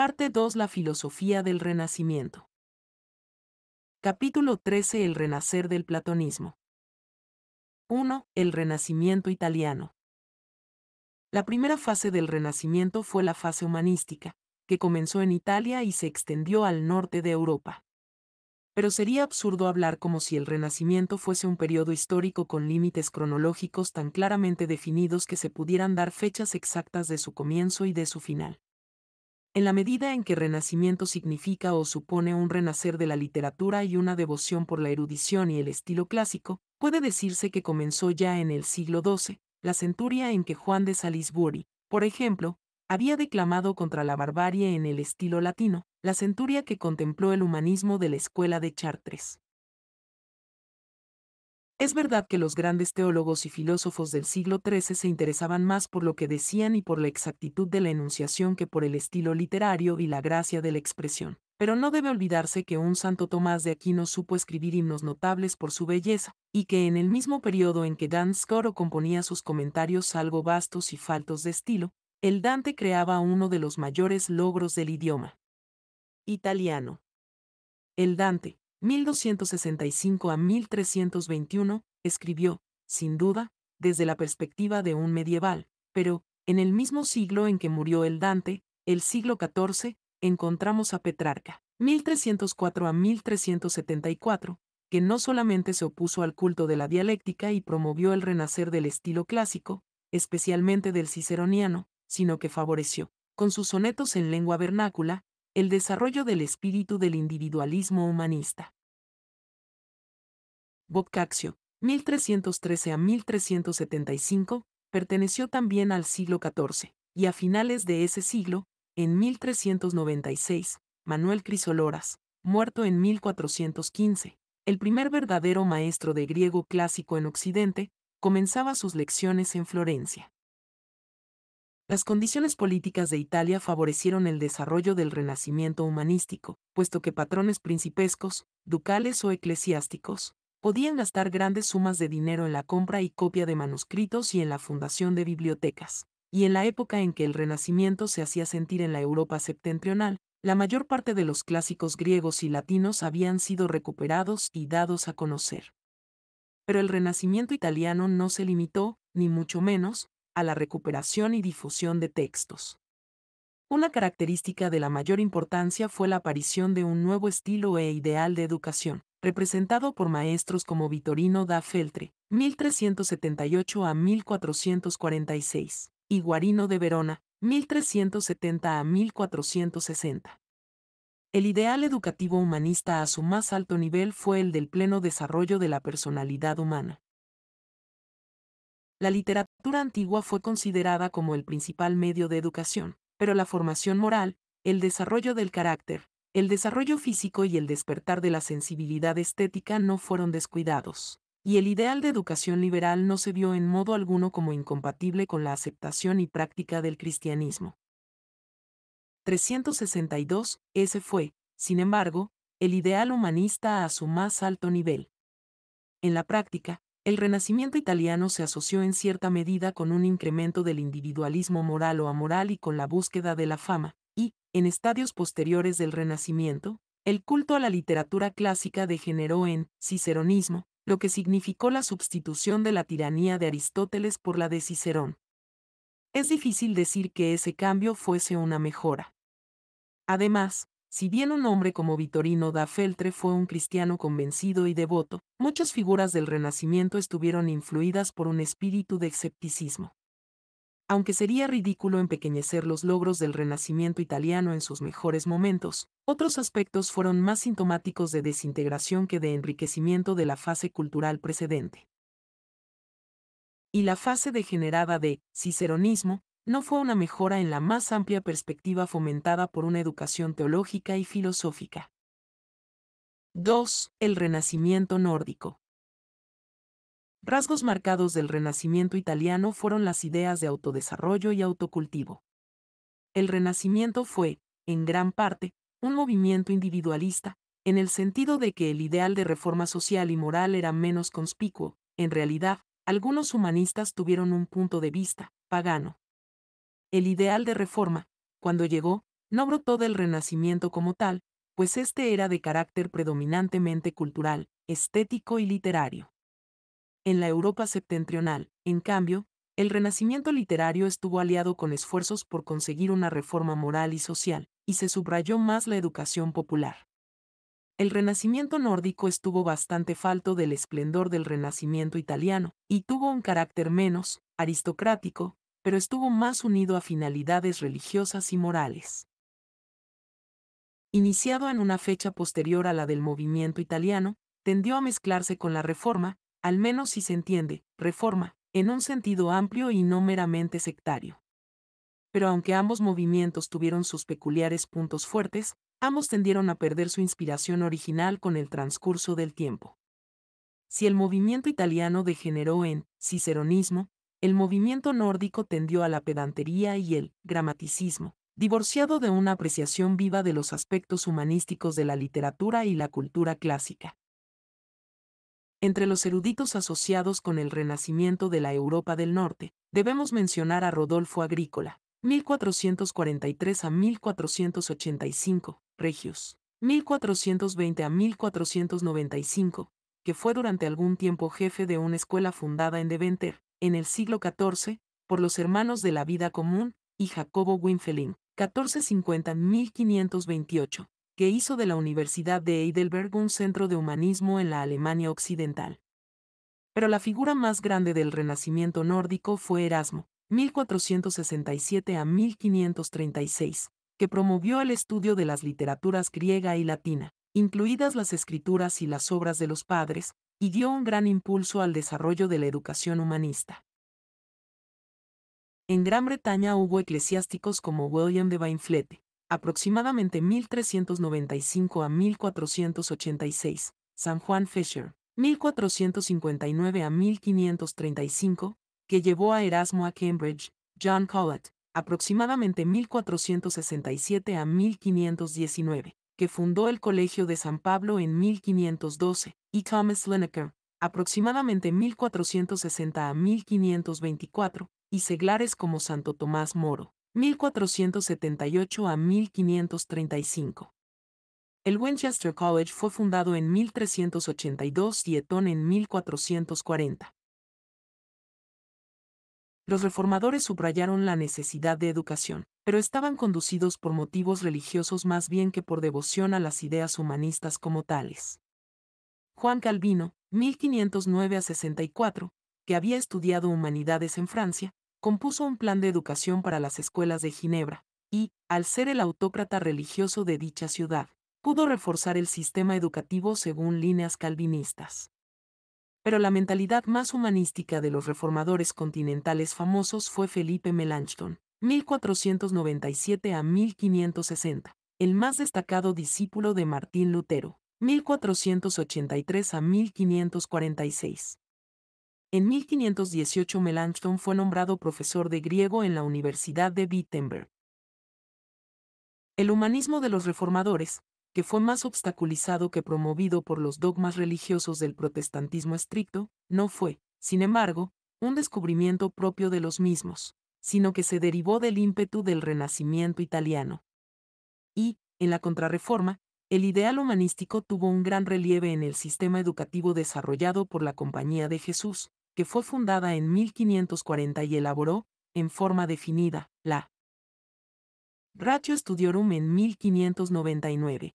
Parte 2 La filosofía del Renacimiento. Capítulo 13 El renacer del platonismo. 1. El Renacimiento italiano. La primera fase del Renacimiento fue la fase humanística, que comenzó en Italia y se extendió al norte de Europa. Pero sería absurdo hablar como si el Renacimiento fuese un periodo histórico con límites cronológicos tan claramente definidos que se pudieran dar fechas exactas de su comienzo y de su final en la medida en que renacimiento significa o supone un renacer de la literatura y una devoción por la erudición y el estilo clásico, puede decirse que comenzó ya en el siglo XII, la centuria en que Juan de Salisbury, por ejemplo, había declamado contra la barbarie en el estilo latino, la centuria que contempló el humanismo de la escuela de Chartres. Es verdad que los grandes teólogos y filósofos del siglo XIII se interesaban más por lo que decían y por la exactitud de la enunciación que por el estilo literario y la gracia de la expresión. Pero no debe olvidarse que un santo Tomás de Aquino supo escribir himnos notables por su belleza, y que en el mismo periodo en que Dan Scoro componía sus comentarios algo vastos y faltos de estilo, el Dante creaba uno de los mayores logros del idioma italiano. El Dante, 1265 a 1321, escribió, sin duda, desde la perspectiva de un medieval, pero, en el mismo siglo en que murió el Dante, el siglo XIV, encontramos a Petrarca, 1304 a 1374, que no solamente se opuso al culto de la dialéctica y promovió el renacer del estilo clásico, especialmente del ciceroniano, sino que favoreció, con sus sonetos en lengua vernácula, el desarrollo del espíritu del individualismo humanista. Boccaccio, 1313 a 1375, perteneció también al siglo XIV, y a finales de ese siglo, en 1396, Manuel Crisoloras, muerto en 1415, el primer verdadero maestro de griego clásico en Occidente, comenzaba sus lecciones en Florencia. Las condiciones políticas de Italia favorecieron el desarrollo del renacimiento humanístico, puesto que patrones principescos, ducales o eclesiásticos, podían gastar grandes sumas de dinero en la compra y copia de manuscritos y en la fundación de bibliotecas. Y en la época en que el Renacimiento se hacía sentir en la Europa septentrional, la mayor parte de los clásicos griegos y latinos habían sido recuperados y dados a conocer. Pero el Renacimiento italiano no se limitó, ni mucho menos, a la recuperación y difusión de textos. Una característica de la mayor importancia fue la aparición de un nuevo estilo e ideal de educación, representado por maestros como Vitorino da Feltre, 1378 a 1446, y Guarino de Verona, 1370 a 1460. El ideal educativo humanista a su más alto nivel fue el del pleno desarrollo de la personalidad humana, la literatura antigua fue considerada como el principal medio de educación, pero la formación moral, el desarrollo del carácter, el desarrollo físico y el despertar de la sensibilidad estética no fueron descuidados, y el ideal de educación liberal no se vio en modo alguno como incompatible con la aceptación y práctica del cristianismo. 362, ese fue, sin embargo, el ideal humanista a su más alto nivel. En la práctica, el renacimiento italiano se asoció en cierta medida con un incremento del individualismo moral o amoral y con la búsqueda de la fama, y, en estadios posteriores del renacimiento, el culto a la literatura clásica degeneró en ciceronismo, lo que significó la sustitución de la tiranía de Aristóteles por la de Cicerón. Es difícil decir que ese cambio fuese una mejora. Además, si bien un hombre como Vitorino da Feltre fue un cristiano convencido y devoto, muchas figuras del Renacimiento estuvieron influidas por un espíritu de escepticismo. Aunque sería ridículo empequeñecer los logros del Renacimiento italiano en sus mejores momentos, otros aspectos fueron más sintomáticos de desintegración que de enriquecimiento de la fase cultural precedente. Y la fase degenerada de ciceronismo, no fue una mejora en la más amplia perspectiva fomentada por una educación teológica y filosófica. 2. El Renacimiento nórdico. Rasgos marcados del Renacimiento italiano fueron las ideas de autodesarrollo y autocultivo. El Renacimiento fue, en gran parte, un movimiento individualista, en el sentido de que el ideal de reforma social y moral era menos conspicuo, en realidad, algunos humanistas tuvieron un punto de vista, pagano, el ideal de reforma, cuando llegó, no brotó del Renacimiento como tal, pues este era de carácter predominantemente cultural, estético y literario. En la Europa septentrional, en cambio, el Renacimiento literario estuvo aliado con esfuerzos por conseguir una reforma moral y social, y se subrayó más la educación popular. El Renacimiento nórdico estuvo bastante falto del esplendor del Renacimiento italiano, y tuvo un carácter menos aristocrático, pero estuvo más unido a finalidades religiosas y morales. Iniciado en una fecha posterior a la del movimiento italiano, tendió a mezclarse con la reforma, al menos si se entiende, reforma, en un sentido amplio y no meramente sectario. Pero aunque ambos movimientos tuvieron sus peculiares puntos fuertes, ambos tendieron a perder su inspiración original con el transcurso del tiempo. Si el movimiento italiano degeneró en ciceronismo, el movimiento nórdico tendió a la pedantería y el gramaticismo, divorciado de una apreciación viva de los aspectos humanísticos de la literatura y la cultura clásica. Entre los eruditos asociados con el renacimiento de la Europa del Norte, debemos mencionar a Rodolfo Agrícola, 1443 a 1485, Regius, 1420 a 1495, que fue durante algún tiempo jefe de una escuela fundada en Deventer, en el siglo XIV, por los Hermanos de la Vida Común y Jacobo Winfelin, 1450-1528, que hizo de la Universidad de Heidelberg un centro de humanismo en la Alemania Occidental. Pero la figura más grande del Renacimiento nórdico fue Erasmo, 1467 a 1536, que promovió el estudio de las literaturas griega y latina, incluidas las escrituras y las obras de los padres, y dio un gran impulso al desarrollo de la educación humanista. En Gran Bretaña hubo eclesiásticos como William de Bainflete, aproximadamente 1395 a 1486, San Juan Fisher, 1459 a 1535, que llevó a Erasmo a Cambridge, John Collett, aproximadamente 1467 a 1519, que fundó el Colegio de San Pablo en 1512, y Thomas Lineker, aproximadamente 1460 a 1524, y seglares como Santo Tomás Moro, 1478 a 1535. El Winchester College fue fundado en 1382 y Eton en 1440. Los reformadores subrayaron la necesidad de educación, pero estaban conducidos por motivos religiosos más bien que por devoción a las ideas humanistas como tales. Juan Calvino, 1509 a 64, que había estudiado humanidades en Francia, compuso un plan de educación para las escuelas de Ginebra, y, al ser el autócrata religioso de dicha ciudad, pudo reforzar el sistema educativo según líneas calvinistas. Pero la mentalidad más humanística de los reformadores continentales famosos fue Felipe Melanchthon, 1497 a 1560, el más destacado discípulo de Martín Lutero, 1483 a 1546. En 1518 Melanchthon fue nombrado profesor de griego en la Universidad de Wittenberg. El humanismo de los reformadores, que fue más obstaculizado que promovido por los dogmas religiosos del protestantismo estricto, no fue, sin embargo, un descubrimiento propio de los mismos sino que se derivó del ímpetu del Renacimiento italiano. Y, en la Contrarreforma, el ideal humanístico tuvo un gran relieve en el sistema educativo desarrollado por la Compañía de Jesús, que fue fundada en 1540 y elaboró, en forma definida, la Ratio Studiorum en 1599.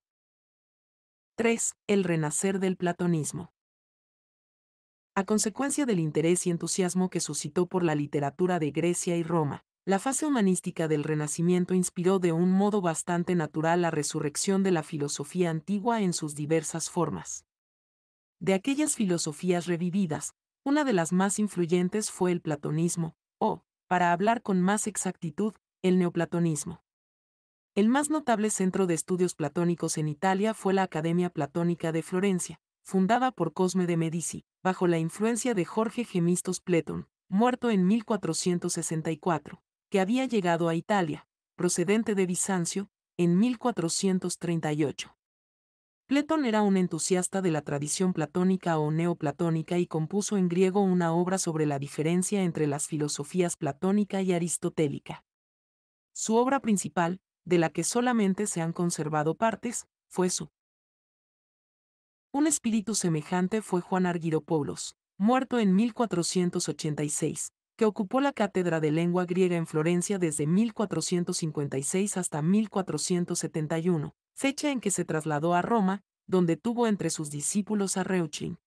3. El renacer del platonismo. A consecuencia del interés y entusiasmo que suscitó por la literatura de Grecia y Roma, la fase humanística del Renacimiento inspiró de un modo bastante natural la resurrección de la filosofía antigua en sus diversas formas. De aquellas filosofías revividas, una de las más influyentes fue el platonismo, o, para hablar con más exactitud, el neoplatonismo. El más notable centro de estudios platónicos en Italia fue la Academia Platónica de Florencia, fundada por Cosme de Medici, bajo la influencia de Jorge Gemistos Pleton, muerto en 1464, que había llegado a Italia, procedente de Bizancio, en 1438. Platón era un entusiasta de la tradición platónica o neoplatónica y compuso en griego una obra sobre la diferencia entre las filosofías platónica y aristotélica. Su obra principal, de la que solamente se han conservado partes, fue su un espíritu semejante fue Juan Argyropoulos, muerto en 1486, que ocupó la cátedra de lengua griega en Florencia desde 1456 hasta 1471, fecha en que se trasladó a Roma, donde tuvo entre sus discípulos a Reuchlin.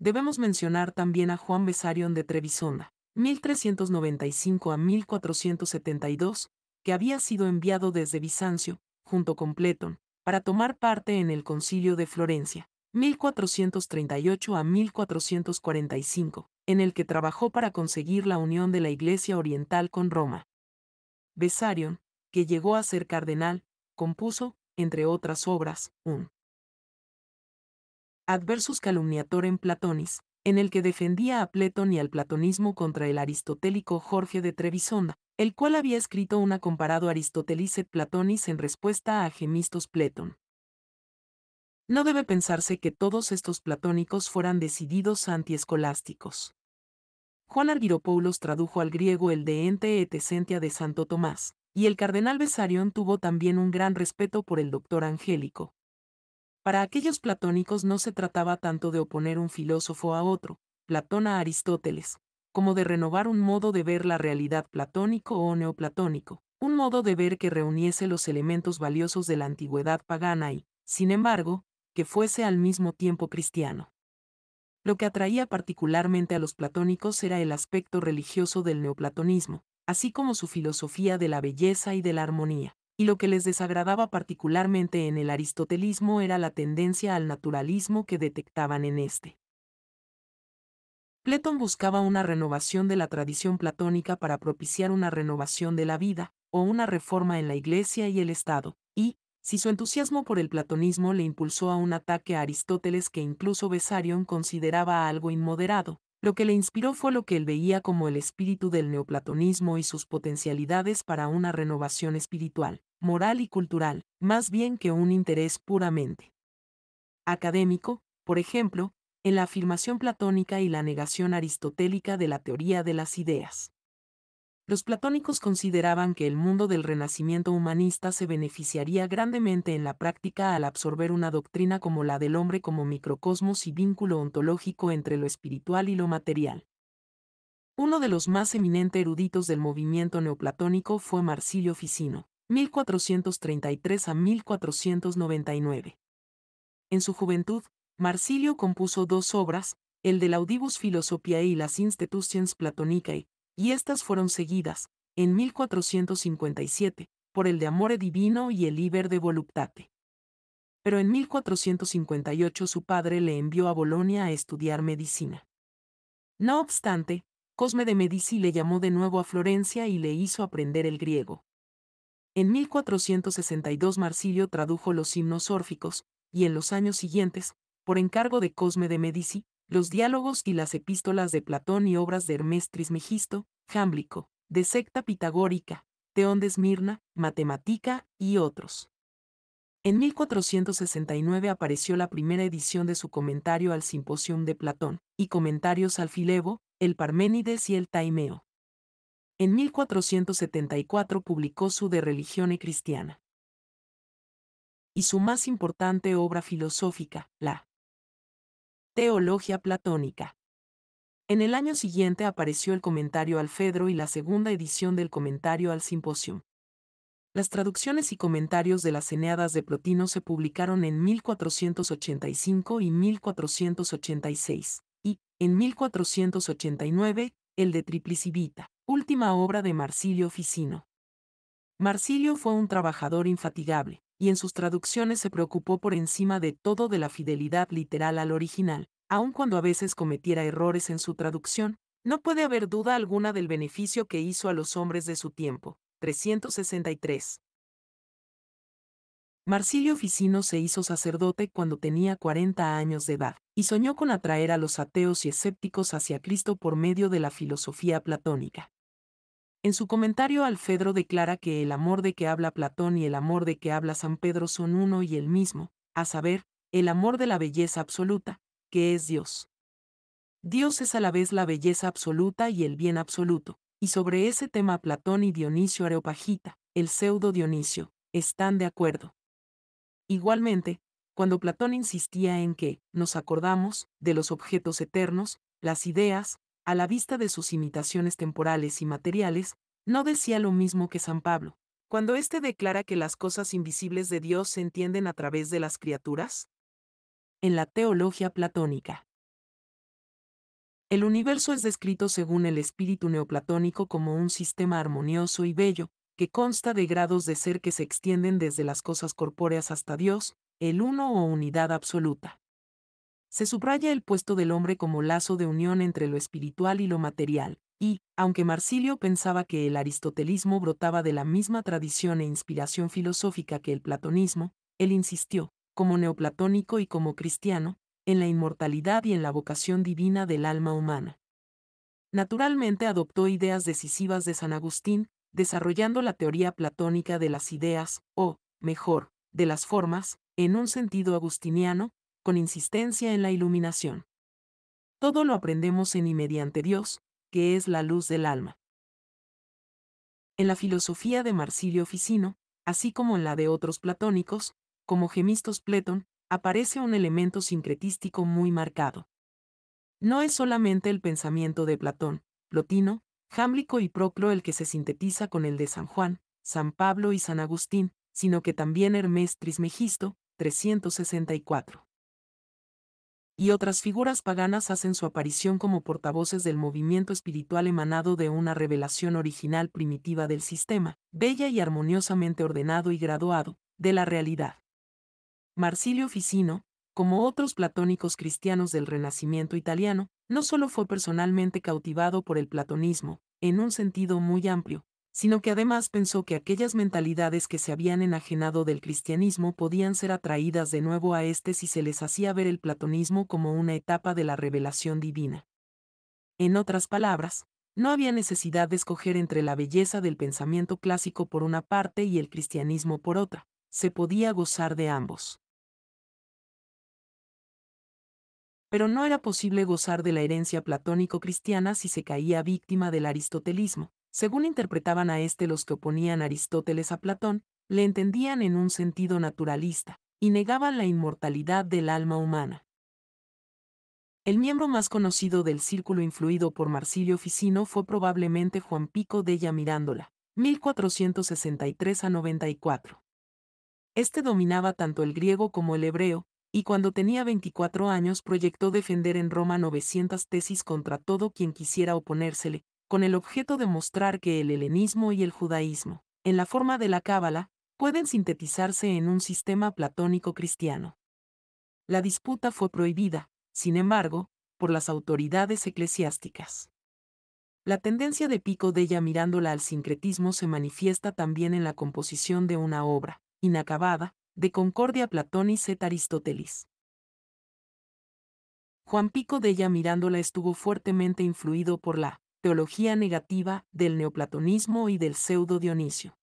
Debemos mencionar también a Juan Besarion de Trebisonda, 1395 a 1472, que había sido enviado desde Bizancio, junto con Platón, para tomar parte en el concilio de Florencia. 1438 a 1445, en el que trabajó para conseguir la unión de la Iglesia Oriental con Roma. Besarion, que llegó a ser cardenal, compuso, entre otras obras, un Adversus Calumniatorem Platonis, en el que defendía a Platón y al platonismo contra el aristotélico Jorge de Trebisonda, el cual había escrito una comparado Aristotelice Platonis en respuesta a Gemistos Platon*. No debe pensarse que todos estos platónicos fueran decididos antiescolásticos. Juan Argiropoulos tradujo al griego el de Ente et Essentia de Santo Tomás, y el cardenal Besarion tuvo también un gran respeto por el doctor Angélico. Para aquellos platónicos no se trataba tanto de oponer un filósofo a otro, Platón a Aristóteles, como de renovar un modo de ver la realidad platónico o neoplatónico, un modo de ver que reuniese los elementos valiosos de la antigüedad pagana y, sin embargo, que fuese al mismo tiempo cristiano. Lo que atraía particularmente a los platónicos era el aspecto religioso del neoplatonismo, así como su filosofía de la belleza y de la armonía, y lo que les desagradaba particularmente en el aristotelismo era la tendencia al naturalismo que detectaban en este. Platón buscaba una renovación de la tradición platónica para propiciar una renovación de la vida, o una reforma en la Iglesia y el Estado, y, si su entusiasmo por el platonismo le impulsó a un ataque a Aristóteles que incluso Besarion consideraba algo inmoderado, lo que le inspiró fue lo que él veía como el espíritu del neoplatonismo y sus potencialidades para una renovación espiritual, moral y cultural, más bien que un interés puramente académico, por ejemplo, en la afirmación platónica y la negación aristotélica de la teoría de las ideas. Los platónicos consideraban que el mundo del renacimiento humanista se beneficiaría grandemente en la práctica al absorber una doctrina como la del hombre como microcosmos y vínculo ontológico entre lo espiritual y lo material. Uno de los más eminentes eruditos del movimiento neoplatónico fue Marsilio Ficino, 1433 a 1499. En su juventud, Marsilio compuso dos obras, el de Laudibus Philosophiae y las Institutions Platonicae, y estas fueron seguidas, en 1457, por el de Amore Divino y el Iber de Voluptate. Pero en 1458 su padre le envió a Bolonia a estudiar medicina. No obstante, Cosme de Medici le llamó de nuevo a Florencia y le hizo aprender el griego. En 1462 Marsilio tradujo los himnos órficos, y en los años siguientes, por encargo de Cosme de Medici, los diálogos y las epístolas de Platón y obras de Hermes Trismegisto, Jámblico, de secta pitagórica, Teón de Esmirna, Matemática y otros. En 1469 apareció la primera edición de su comentario al Simposium de Platón, y comentarios al Filebo, el Parménides y el Taimeo. En 1474 publicó su De Religione Cristiana. Y su más importante obra filosófica, la Teología platónica. En el año siguiente apareció el comentario al Fedro y la segunda edición del comentario al Simposium. Las traducciones y comentarios de las Eneadas de Plotino se publicaron en 1485 y 1486, y, en 1489, el de Triplicivita, última obra de Marsilio Ficino. Marsilio fue un trabajador infatigable, y en sus traducciones se preocupó por encima de todo de la fidelidad literal al original, aun cuando a veces cometiera errores en su traducción, no puede haber duda alguna del beneficio que hizo a los hombres de su tiempo. 363. Marsilio Ficino se hizo sacerdote cuando tenía 40 años de edad, y soñó con atraer a los ateos y escépticos hacia Cristo por medio de la filosofía platónica. En su comentario Alfredo declara que el amor de que habla Platón y el amor de que habla San Pedro son uno y el mismo, a saber, el amor de la belleza absoluta, que es Dios. Dios es a la vez la belleza absoluta y el bien absoluto, y sobre ese tema Platón y Dionisio Areopagita, el pseudo Dionisio, están de acuerdo. Igualmente, cuando Platón insistía en que, nos acordamos, de los objetos eternos, las ideas, a la vista de sus imitaciones temporales y materiales, no decía lo mismo que San Pablo, cuando éste declara que las cosas invisibles de Dios se entienden a través de las criaturas? En la teología platónica. El universo es descrito según el espíritu neoplatónico como un sistema armonioso y bello, que consta de grados de ser que se extienden desde las cosas corpóreas hasta Dios, el uno o unidad absoluta. Se subraya el puesto del hombre como lazo de unión entre lo espiritual y lo material, y, aunque Marsilio pensaba que el aristotelismo brotaba de la misma tradición e inspiración filosófica que el platonismo, él insistió, como neoplatónico y como cristiano, en la inmortalidad y en la vocación divina del alma humana. Naturalmente adoptó ideas decisivas de San Agustín, desarrollando la teoría platónica de las ideas, o, mejor, de las formas, en un sentido agustiniano, con insistencia en la iluminación. Todo lo aprendemos en y mediante Dios, que es la luz del alma. En la filosofía de Marsilio Ficino, así como en la de otros platónicos, como Gemistos Platón, aparece un elemento sincretístico muy marcado. No es solamente el pensamiento de Platón, Plotino, Jámblico y Proclo el que se sintetiza con el de San Juan, San Pablo y San Agustín, sino que también Hermes Trismegisto, 364 y otras figuras paganas hacen su aparición como portavoces del movimiento espiritual emanado de una revelación original primitiva del sistema, bella y armoniosamente ordenado y graduado, de la realidad. Marsilio Ficino, como otros platónicos cristianos del Renacimiento italiano, no solo fue personalmente cautivado por el platonismo, en un sentido muy amplio, sino que además pensó que aquellas mentalidades que se habían enajenado del cristianismo podían ser atraídas de nuevo a éste si se les hacía ver el platonismo como una etapa de la revelación divina. En otras palabras, no había necesidad de escoger entre la belleza del pensamiento clásico por una parte y el cristianismo por otra, se podía gozar de ambos. Pero no era posible gozar de la herencia platónico-cristiana si se caía víctima del aristotelismo, según interpretaban a este los que oponían Aristóteles a Platón, le entendían en un sentido naturalista, y negaban la inmortalidad del alma humana. El miembro más conocido del círculo influido por Marsilio Ficino fue probablemente Juan Pico della Mirándola, 1463 a 94. Este dominaba tanto el griego como el hebreo, y cuando tenía 24 años proyectó defender en Roma 900 tesis contra todo quien quisiera oponérsele, con el objeto de mostrar que el helenismo y el judaísmo, en la forma de la cábala, pueden sintetizarse en un sistema platónico cristiano. La disputa fue prohibida, sin embargo, por las autoridades eclesiásticas. La tendencia de Pico Della mirándola al sincretismo se manifiesta también en la composición de una obra, inacabada, de Concordia Platonis et Aristotelis. Juan Pico Della mirándola estuvo fuertemente influido por la teología negativa del neoplatonismo y del pseudo Dionisio.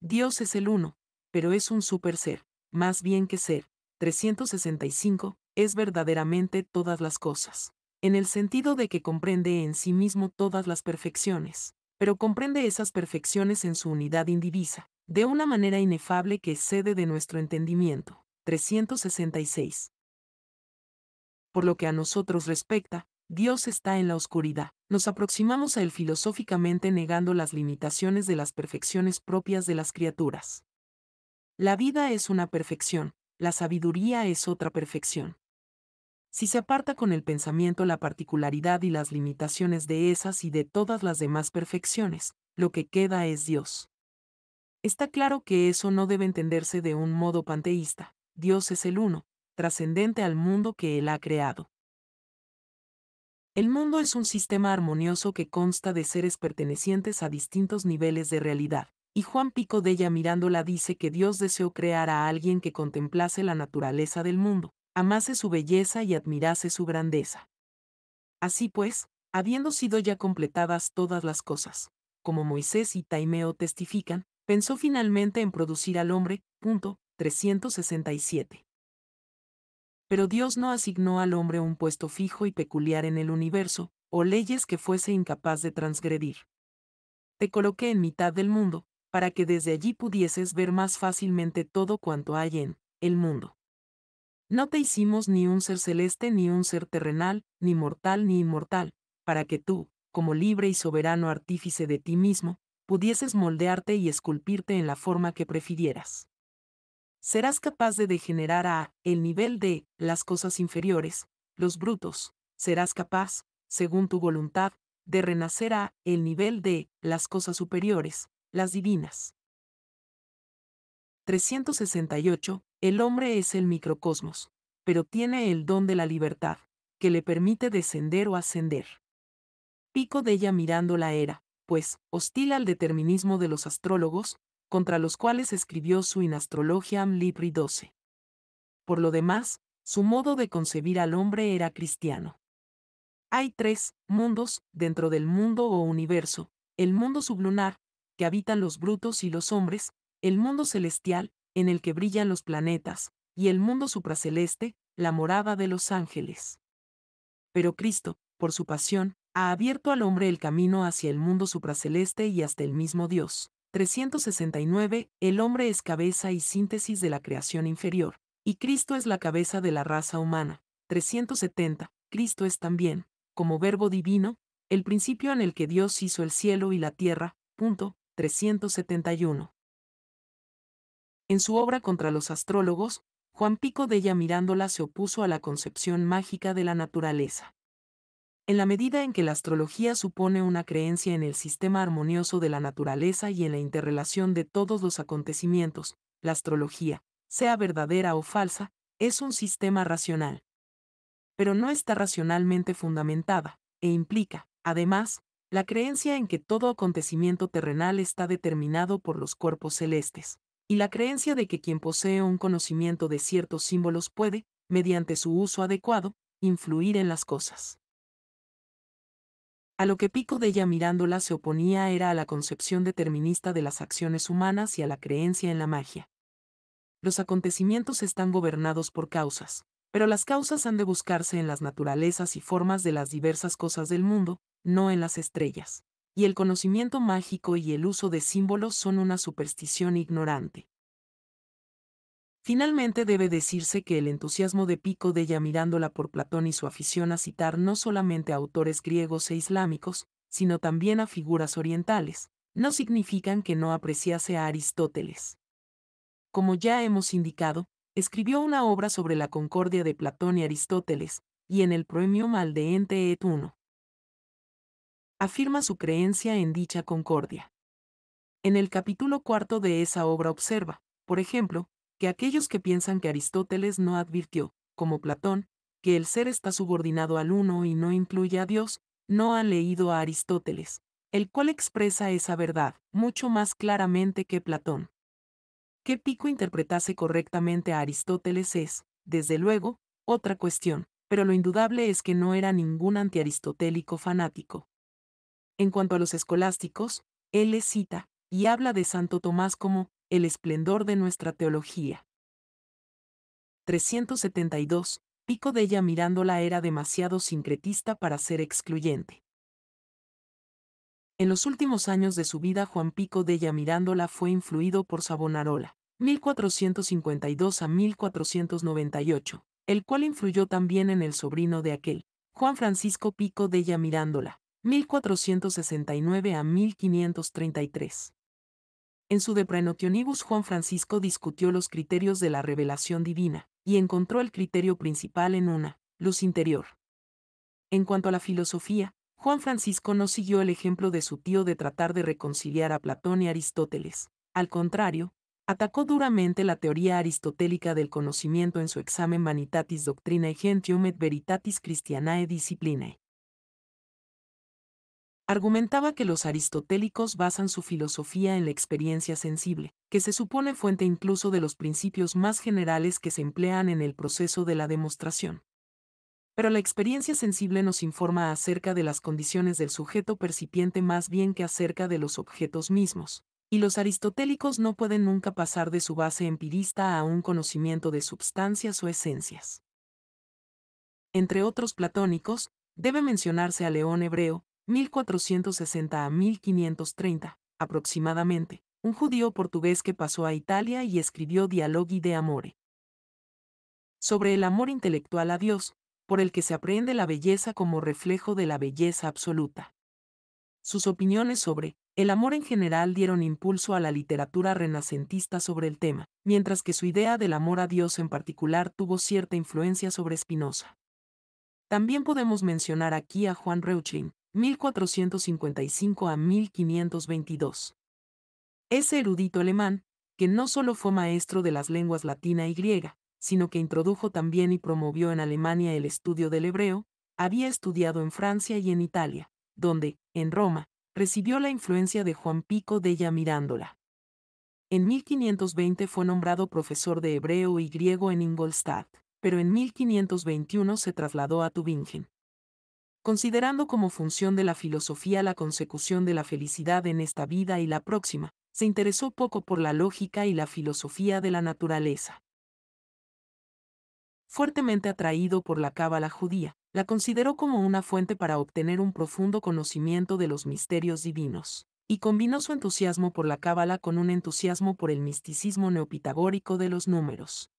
Dios es el uno, pero es un ser, más bien que ser. 365 es verdaderamente todas las cosas, en el sentido de que comprende en sí mismo todas las perfecciones, pero comprende esas perfecciones en su unidad indivisa, de una manera inefable que excede de nuestro entendimiento. 366. Por lo que a nosotros respecta, Dios está en la oscuridad. Nos aproximamos a Él filosóficamente negando las limitaciones de las perfecciones propias de las criaturas. La vida es una perfección, la sabiduría es otra perfección. Si se aparta con el pensamiento la particularidad y las limitaciones de esas y de todas las demás perfecciones, lo que queda es Dios. Está claro que eso no debe entenderse de un modo panteísta, Dios es el uno, trascendente al mundo que Él ha creado. El mundo es un sistema armonioso que consta de seres pertenecientes a distintos niveles de realidad, y Juan Pico de ella mirándola dice que Dios deseó crear a alguien que contemplase la naturaleza del mundo, amase su belleza y admirase su grandeza. Así pues, habiendo sido ya completadas todas las cosas, como Moisés y Taimeo testifican, pensó finalmente en producir al hombre, 367. Pero Dios no asignó al hombre un puesto fijo y peculiar en el universo, o leyes que fuese incapaz de transgredir. Te coloqué en mitad del mundo, para que desde allí pudieses ver más fácilmente todo cuanto hay en el mundo. No te hicimos ni un ser celeste ni un ser terrenal, ni mortal ni inmortal, para que tú, como libre y soberano artífice de ti mismo, pudieses moldearte y esculpirte en la forma que prefirieras serás capaz de degenerar a el nivel de las cosas inferiores, los brutos, serás capaz, según tu voluntad, de renacer a el nivel de las cosas superiores, las divinas. 368. El hombre es el microcosmos, pero tiene el don de la libertad, que le permite descender o ascender. Pico de ella mirando la era, pues, hostil al determinismo de los astrólogos, contra los cuales escribió su In Astrologiam Libri 12. Por lo demás, su modo de concebir al hombre era cristiano. Hay tres mundos dentro del mundo o universo, el mundo sublunar, que habitan los brutos y los hombres, el mundo celestial, en el que brillan los planetas, y el mundo supraceleste, la morada de los ángeles. Pero Cristo, por su pasión, ha abierto al hombre el camino hacia el mundo supraceleste y hasta el mismo Dios, 369, el hombre es cabeza y síntesis de la creación inferior, y Cristo es la cabeza de la raza humana. 370, Cristo es también, como verbo divino, el principio en el que Dios hizo el cielo y la tierra. 371. En su obra contra los astrólogos, Juan Pico de ella mirándola se opuso a la concepción mágica de la naturaleza. En la medida en que la astrología supone una creencia en el sistema armonioso de la naturaleza y en la interrelación de todos los acontecimientos, la astrología, sea verdadera o falsa, es un sistema racional. Pero no está racionalmente fundamentada, e implica, además, la creencia en que todo acontecimiento terrenal está determinado por los cuerpos celestes, y la creencia de que quien posee un conocimiento de ciertos símbolos puede, mediante su uso adecuado, influir en las cosas lo que Pico de ella mirándola se oponía era a la concepción determinista de las acciones humanas y a la creencia en la magia. Los acontecimientos están gobernados por causas, pero las causas han de buscarse en las naturalezas y formas de las diversas cosas del mundo, no en las estrellas. Y el conocimiento mágico y el uso de símbolos son una superstición ignorante. Finalmente debe decirse que el entusiasmo de Pico de ella mirándola por Platón y su afición a citar no solamente a autores griegos e islámicos, sino también a figuras orientales, no significan que no apreciase a Aristóteles. Como ya hemos indicado, escribió una obra sobre la concordia de Platón y Aristóteles, y en el Proemium Maldeente de et Uno. Afirma su creencia en dicha concordia. En el capítulo cuarto de esa obra observa, por ejemplo, que aquellos que piensan que Aristóteles no advirtió, como Platón, que el ser está subordinado al uno y no incluye a Dios, no han leído a Aristóteles, el cual expresa esa verdad mucho más claramente que Platón. Que Pico interpretase correctamente a Aristóteles es, desde luego, otra cuestión, pero lo indudable es que no era ningún antiaristotélico fanático. En cuanto a los escolásticos, él les cita, y habla de Santo Tomás como el esplendor de nuestra teología. 372. Pico de ella mirándola era demasiado sincretista para ser excluyente. En los últimos años de su vida Juan Pico della mirándola fue influido por Savonarola, 1452 a 1498, el cual influyó también en el sobrino de aquel, Juan Francisco Pico de ella mirándola, 1469 a 1533. En su De Juan Francisco discutió los criterios de la revelación divina, y encontró el criterio principal en una, luz interior. En cuanto a la filosofía, Juan Francisco no siguió el ejemplo de su tío de tratar de reconciliar a Platón y Aristóteles. Al contrario, atacó duramente la teoría aristotélica del conocimiento en su examen Manitatis Doctrinae Gentium et Veritatis Christianae Disciplinae. Argumentaba que los aristotélicos basan su filosofía en la experiencia sensible, que se supone fuente incluso de los principios más generales que se emplean en el proceso de la demostración. Pero la experiencia sensible nos informa acerca de las condiciones del sujeto percipiente más bien que acerca de los objetos mismos, y los aristotélicos no pueden nunca pasar de su base empirista a un conocimiento de substancias o esencias. Entre otros platónicos, debe mencionarse a León Hebreo, 1460 a 1530, aproximadamente, un judío portugués que pasó a Italia y escribió Dialoghi de Amore. Sobre el amor intelectual a Dios, por el que se aprende la belleza como reflejo de la belleza absoluta. Sus opiniones sobre el amor en general dieron impulso a la literatura renacentista sobre el tema, mientras que su idea del amor a Dios en particular tuvo cierta influencia sobre Spinoza. También podemos mencionar aquí a Juan Reuchlin, 1455 a 1522. Ese erudito alemán, que no solo fue maestro de las lenguas latina y griega, sino que introdujo también y promovió en Alemania el estudio del hebreo, había estudiado en Francia y en Italia, donde, en Roma, recibió la influencia de Juan Pico della Mirándola. En 1520 fue nombrado profesor de hebreo y griego en Ingolstadt, pero en 1521 se trasladó a Tübingen, considerando como función de la filosofía la consecución de la felicidad en esta vida y la próxima, se interesó poco por la lógica y la filosofía de la naturaleza. Fuertemente atraído por la cábala judía, la consideró como una fuente para obtener un profundo conocimiento de los misterios divinos, y combinó su entusiasmo por la cábala con un entusiasmo por el misticismo neopitagórico de los números.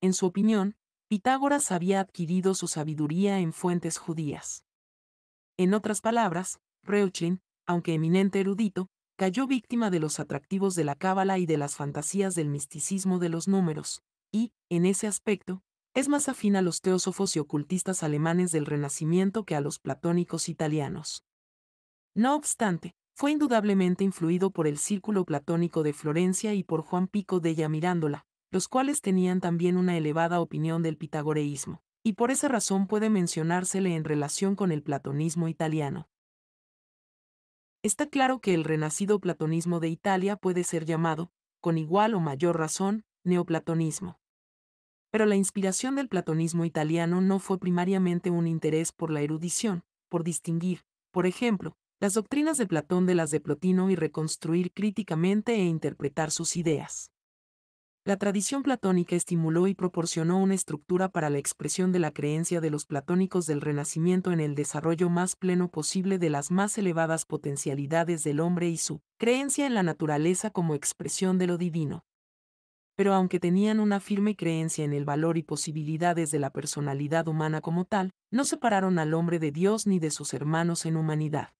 En su opinión, Pitágoras había adquirido su sabiduría en fuentes judías. En otras palabras, Reuchlin, aunque eminente erudito, cayó víctima de los atractivos de la cábala y de las fantasías del misticismo de los números, y, en ese aspecto, es más afín a los teósofos y ocultistas alemanes del Renacimiento que a los platónicos italianos. No obstante, fue indudablemente influido por el círculo platónico de Florencia y por Juan Pico della Mirándola, los cuales tenían también una elevada opinión del pitagoreísmo, y por esa razón puede mencionársele en relación con el platonismo italiano. Está claro que el renacido platonismo de Italia puede ser llamado, con igual o mayor razón, neoplatonismo. Pero la inspiración del platonismo italiano no fue primariamente un interés por la erudición, por distinguir, por ejemplo, las doctrinas de Platón de las de Plotino y reconstruir críticamente e interpretar sus ideas. La tradición platónica estimuló y proporcionó una estructura para la expresión de la creencia de los platónicos del Renacimiento en el desarrollo más pleno posible de las más elevadas potencialidades del hombre y su creencia en la naturaleza como expresión de lo divino. Pero aunque tenían una firme creencia en el valor y posibilidades de la personalidad humana como tal, no separaron al hombre de Dios ni de sus hermanos en humanidad.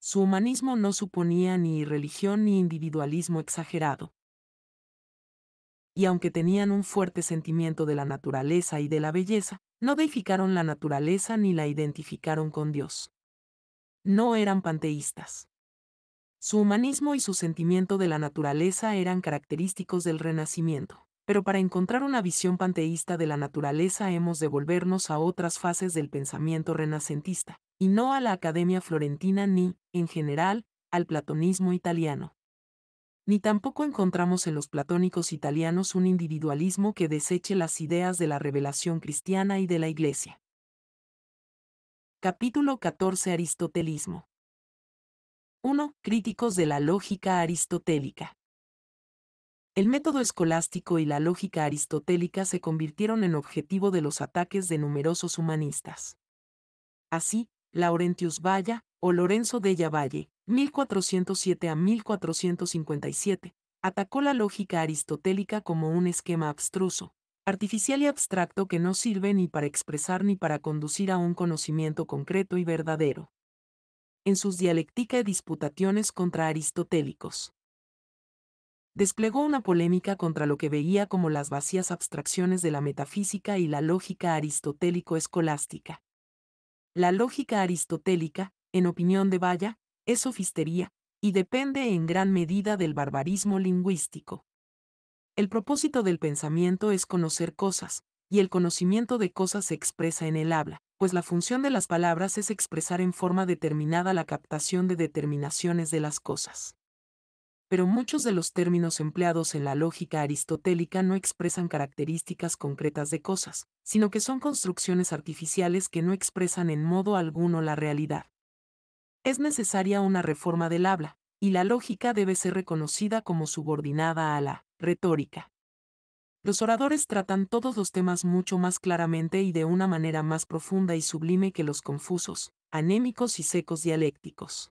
Su humanismo no suponía ni religión ni individualismo exagerado y aunque tenían un fuerte sentimiento de la naturaleza y de la belleza, no deificaron la naturaleza ni la identificaron con Dios. No eran panteístas. Su humanismo y su sentimiento de la naturaleza eran característicos del Renacimiento, pero para encontrar una visión panteísta de la naturaleza hemos de volvernos a otras fases del pensamiento renacentista, y no a la Academia Florentina ni, en general, al platonismo italiano ni tampoco encontramos en los platónicos italianos un individualismo que deseche las ideas de la revelación cristiana y de la Iglesia. Capítulo 14 Aristotelismo 1. Críticos de la lógica aristotélica. El método escolástico y la lógica aristotélica se convirtieron en objetivo de los ataques de numerosos humanistas. Así, Laurentius Valla, o Lorenzo Della Valle, 1407 a 1457, atacó la lógica aristotélica como un esquema abstruso, artificial y abstracto que no sirve ni para expresar ni para conducir a un conocimiento concreto y verdadero. En sus dialéctica y disputaciones contra aristotélicos. Desplegó una polémica contra lo que veía como las vacías abstracciones de la metafísica y la lógica aristotélico-escolástica. La lógica aristotélica, en opinión de Valla, es sofistería, y depende en gran medida del barbarismo lingüístico. El propósito del pensamiento es conocer cosas, y el conocimiento de cosas se expresa en el habla, pues la función de las palabras es expresar en forma determinada la captación de determinaciones de las cosas. Pero muchos de los términos empleados en la lógica aristotélica no expresan características concretas de cosas, sino que son construcciones artificiales que no expresan en modo alguno la realidad es necesaria una reforma del habla, y la lógica debe ser reconocida como subordinada a la retórica. Los oradores tratan todos los temas mucho más claramente y de una manera más profunda y sublime que los confusos, anémicos y secos dialécticos.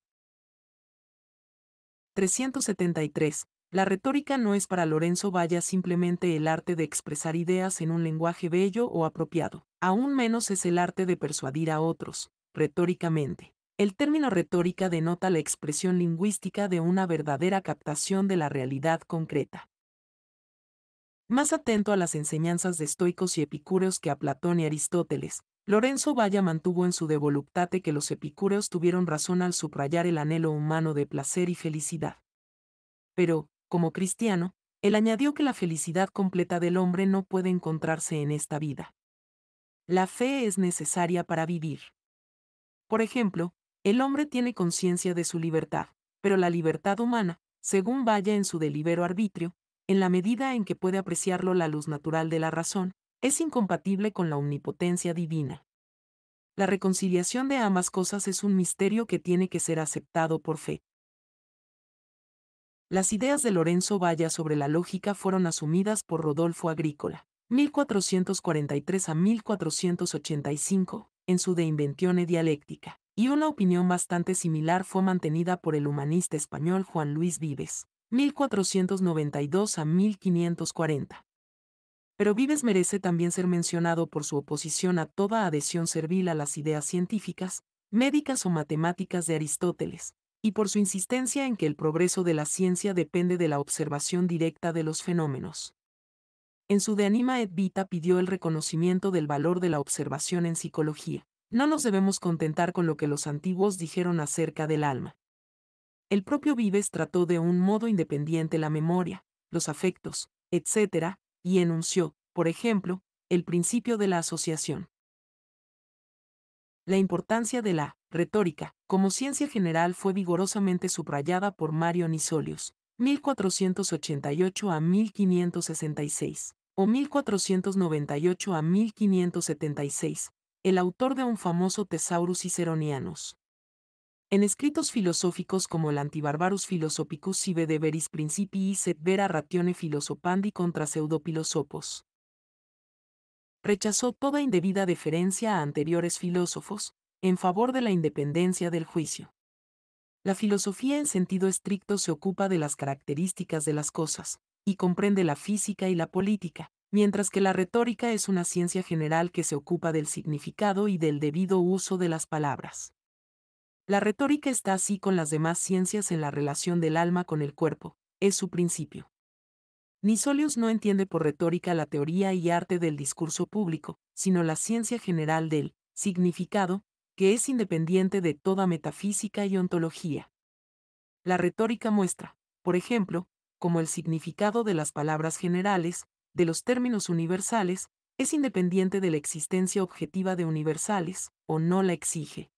373. La retórica no es para Lorenzo Valla simplemente el arte de expresar ideas en un lenguaje bello o apropiado, aún menos es el arte de persuadir a otros, retóricamente. El término retórica denota la expresión lingüística de una verdadera captación de la realidad concreta. Más atento a las enseñanzas de estoicos y epicúreos que a Platón y Aristóteles, Lorenzo Valla mantuvo en su de voluptate que los epicúreos tuvieron razón al subrayar el anhelo humano de placer y felicidad. Pero, como cristiano, él añadió que la felicidad completa del hombre no puede encontrarse en esta vida. La fe es necesaria para vivir. Por ejemplo, el hombre tiene conciencia de su libertad, pero la libertad humana, según vaya en su delibero arbitrio, en la medida en que puede apreciarlo la luz natural de la razón, es incompatible con la omnipotencia divina. La reconciliación de ambas cosas es un misterio que tiene que ser aceptado por fe. Las ideas de Lorenzo Valla sobre la lógica fueron asumidas por Rodolfo Agrícola, 1443 a 1485, en su De Inventione Dialéctica y una opinión bastante similar fue mantenida por el humanista español Juan Luis Vives, 1492 a 1540. Pero Vives merece también ser mencionado por su oposición a toda adhesión servil a las ideas científicas, médicas o matemáticas de Aristóteles, y por su insistencia en que el progreso de la ciencia depende de la observación directa de los fenómenos. En su De Anima et Vita pidió el reconocimiento del valor de la observación en psicología, no nos debemos contentar con lo que los antiguos dijeron acerca del alma. El propio Vives trató de un modo independiente la memoria, los afectos, etc., y enunció, por ejemplo, el principio de la asociación. La importancia de la retórica como ciencia general fue vigorosamente subrayada por Mario Nisolius, 1488 a 1566, o 1498 a 1576, el autor de un famoso Thesaurus Ciceronianus. En escritos filosóficos como el Antibarbarus Philosophicus sive de veris principiis et vera ratione philosophandi contra pseudopilosopos. Rechazó toda indebida deferencia a anteriores filósofos, en favor de la independencia del juicio. La filosofía en sentido estricto se ocupa de las características de las cosas, y comprende la física y la política, mientras que la retórica es una ciencia general que se ocupa del significado y del debido uso de las palabras. La retórica está así con las demás ciencias en la relación del alma con el cuerpo, es su principio. Nisolius no entiende por retórica la teoría y arte del discurso público, sino la ciencia general del significado, que es independiente de toda metafísica y ontología. La retórica muestra, por ejemplo, cómo el significado de las palabras generales, de los términos universales, es independiente de la existencia objetiva de universales, o no la exige.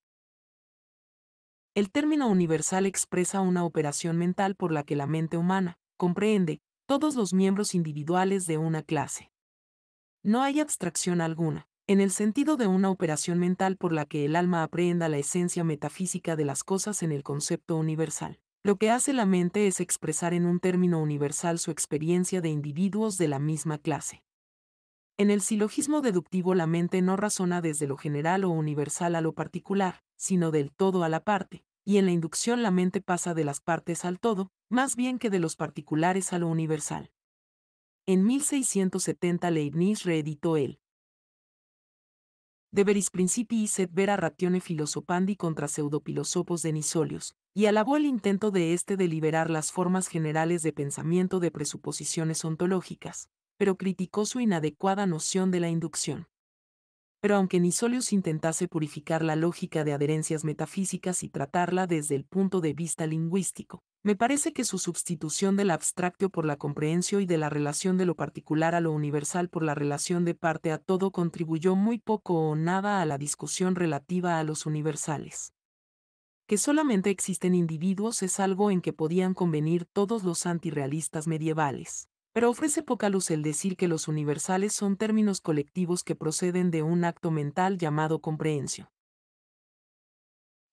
El término universal expresa una operación mental por la que la mente humana comprende todos los miembros individuales de una clase. No hay abstracción alguna, en el sentido de una operación mental por la que el alma aprenda la esencia metafísica de las cosas en el concepto universal. Lo que hace la mente es expresar en un término universal su experiencia de individuos de la misma clase. En el silogismo deductivo la mente no razona desde lo general o universal a lo particular, sino del todo a la parte, y en la inducción la mente pasa de las partes al todo, más bien que de los particulares a lo universal. En 1670 Leibniz reeditó el De veris principiis et vera ratione philosophandi contra pseudopilosopos de y alabó el intento de este de liberar las formas generales de pensamiento de presuposiciones ontológicas, pero criticó su inadecuada noción de la inducción. Pero aunque Nisolius intentase purificar la lógica de adherencias metafísicas y tratarla desde el punto de vista lingüístico, me parece que su sustitución del abstracto por la comprensión y de la relación de lo particular a lo universal por la relación de parte a todo contribuyó muy poco o nada a la discusión relativa a los universales que solamente existen individuos es algo en que podían convenir todos los antirrealistas medievales. Pero ofrece poca luz el decir que los universales son términos colectivos que proceden de un acto mental llamado comprensión.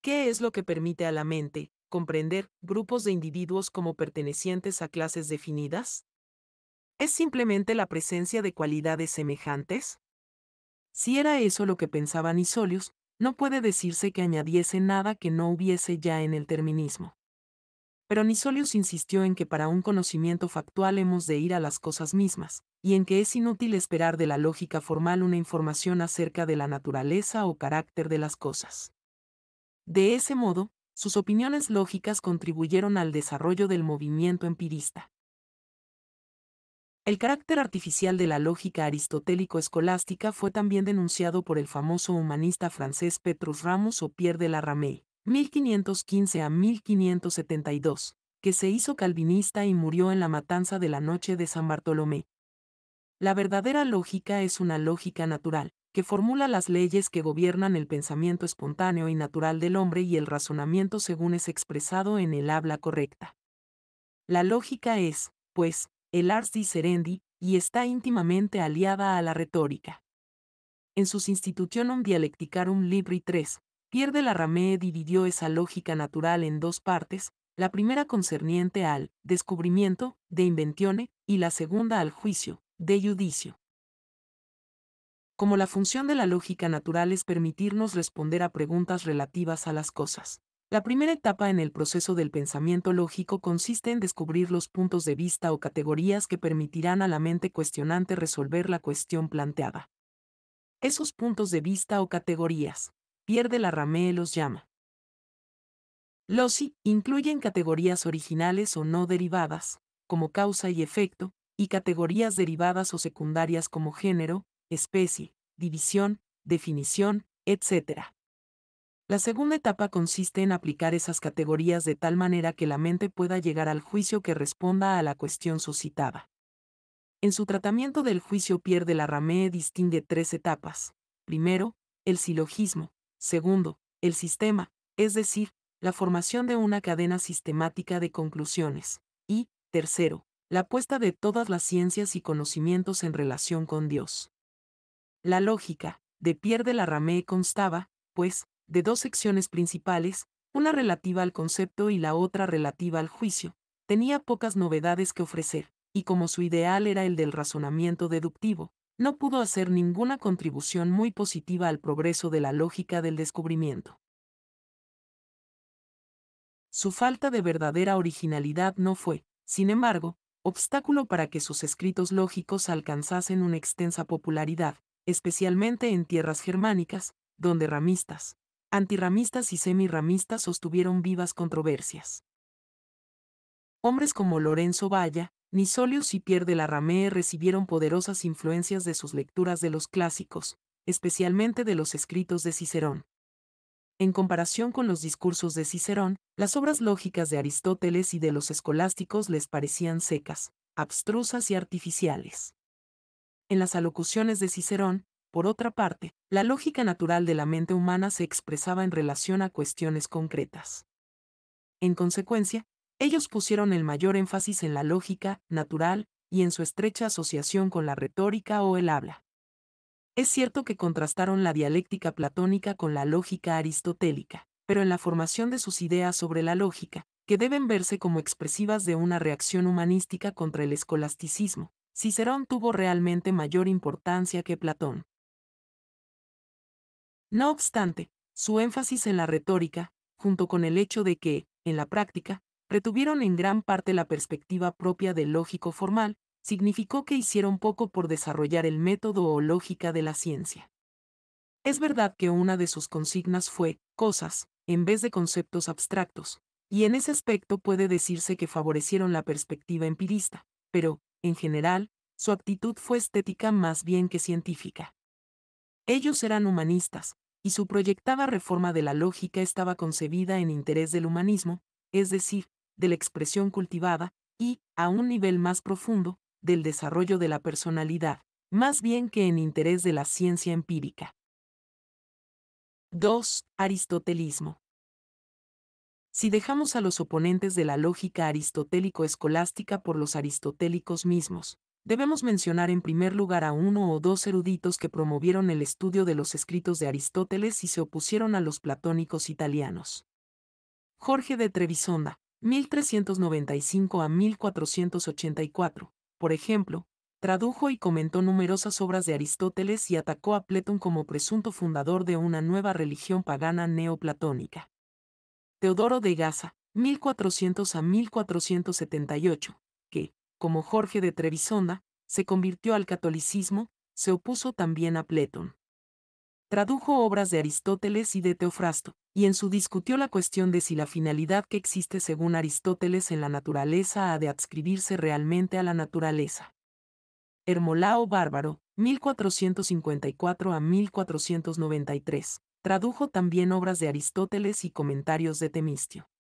¿Qué es lo que permite a la mente comprender grupos de individuos como pertenecientes a clases definidas? ¿Es simplemente la presencia de cualidades semejantes? Si era eso lo que pensaban Nisolius, no puede decirse que añadiese nada que no hubiese ya en el terminismo. Pero Nisolius insistió en que para un conocimiento factual hemos de ir a las cosas mismas, y en que es inútil esperar de la lógica formal una información acerca de la naturaleza o carácter de las cosas. De ese modo, sus opiniones lógicas contribuyeron al desarrollo del movimiento empirista. El carácter artificial de la lógica aristotélico-escolástica fue también denunciado por el famoso humanista francés Petrus Ramos o Pierre de la Ramée 1515 a 1572, que se hizo calvinista y murió en la matanza de la noche de San Bartolomé. La verdadera lógica es una lógica natural, que formula las leyes que gobiernan el pensamiento espontáneo y natural del hombre y el razonamiento según es expresado en el habla correcta. La lógica es, pues, el ars Serendi, y está íntimamente aliada a la retórica. En sus Institutionum Dialecticarum Libri 3, de la Ramée dividió esa lógica natural en dos partes, la primera concerniente al descubrimiento, de inventione, y la segunda al juicio, de judicio. Como la función de la lógica natural es permitirnos responder a preguntas relativas a las cosas. La primera etapa en el proceso del pensamiento lógico consiste en descubrir los puntos de vista o categorías que permitirán a la mente cuestionante resolver la cuestión planteada. Esos puntos de vista o categorías, pierde la la y los llama. Los si incluyen categorías originales o no derivadas, como causa y efecto, y categorías derivadas o secundarias como género, especie, división, definición, etc. La segunda etapa consiste en aplicar esas categorías de tal manera que la mente pueda llegar al juicio que responda a la cuestión suscitada. En su tratamiento del juicio Pierre de la Ramée distingue tres etapas. Primero, el silogismo. Segundo, el sistema, es decir, la formación de una cadena sistemática de conclusiones. Y, tercero, la puesta de todas las ciencias y conocimientos en relación con Dios. La lógica, de Pierre de la Ramée constaba, pues, de dos secciones principales, una relativa al concepto y la otra relativa al juicio, tenía pocas novedades que ofrecer, y como su ideal era el del razonamiento deductivo, no pudo hacer ninguna contribución muy positiva al progreso de la lógica del descubrimiento. Su falta de verdadera originalidad no fue, sin embargo, obstáculo para que sus escritos lógicos alcanzasen una extensa popularidad, especialmente en tierras germánicas, donde ramistas, antirramistas y semirramistas sostuvieron vivas controversias. Hombres como Lorenzo Valla, Nisolius y Pierre de la Ramée recibieron poderosas influencias de sus lecturas de los clásicos, especialmente de los escritos de Cicerón. En comparación con los discursos de Cicerón, las obras lógicas de Aristóteles y de los escolásticos les parecían secas, abstrusas y artificiales. En las alocuciones de Cicerón, por otra parte, la lógica natural de la mente humana se expresaba en relación a cuestiones concretas. En consecuencia, ellos pusieron el mayor énfasis en la lógica natural y en su estrecha asociación con la retórica o el habla. Es cierto que contrastaron la dialéctica platónica con la lógica aristotélica, pero en la formación de sus ideas sobre la lógica, que deben verse como expresivas de una reacción humanística contra el escolasticismo, Cicerón tuvo realmente mayor importancia que Platón. No obstante, su énfasis en la retórica, junto con el hecho de que, en la práctica, retuvieron en gran parte la perspectiva propia del lógico formal, significó que hicieron poco por desarrollar el método o lógica de la ciencia. Es verdad que una de sus consignas fue cosas, en vez de conceptos abstractos, y en ese aspecto puede decirse que favorecieron la perspectiva empirista, pero, en general, su actitud fue estética más bien que científica. Ellos eran humanistas, y su proyectada reforma de la lógica estaba concebida en interés del humanismo, es decir, de la expresión cultivada, y, a un nivel más profundo, del desarrollo de la personalidad, más bien que en interés de la ciencia empírica. 2. Aristotelismo. Si dejamos a los oponentes de la lógica aristotélico-escolástica por los aristotélicos mismos, Debemos mencionar en primer lugar a uno o dos eruditos que promovieron el estudio de los escritos de Aristóteles y se opusieron a los platónicos italianos. Jorge de Trevisonda, 1395 a 1484, por ejemplo, tradujo y comentó numerosas obras de Aristóteles y atacó a Platón como presunto fundador de una nueva religión pagana neoplatónica. Teodoro de Gaza, 1400 a 1478, como Jorge de Trevisonda, se convirtió al catolicismo, se opuso también a Platón. Tradujo obras de Aristóteles y de Teofrasto, y en su discutió la cuestión de si la finalidad que existe según Aristóteles en la naturaleza ha de adscribirse realmente a la naturaleza. Hermolao Bárbaro, 1454 a 1493, tradujo también obras de Aristóteles y comentarios de Temistio.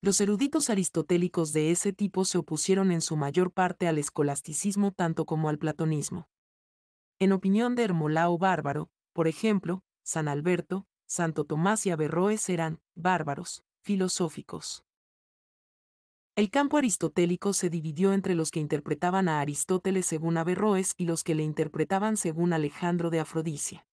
Los eruditos aristotélicos de ese tipo se opusieron en su mayor parte al escolasticismo tanto como al platonismo. En opinión de Hermolao Bárbaro, por ejemplo, San Alberto, Santo Tomás y Averroes eran bárbaros, filosóficos. El campo aristotélico se dividió entre los que interpretaban a Aristóteles según Averroes y los que le interpretaban según Alejandro de Afrodisia.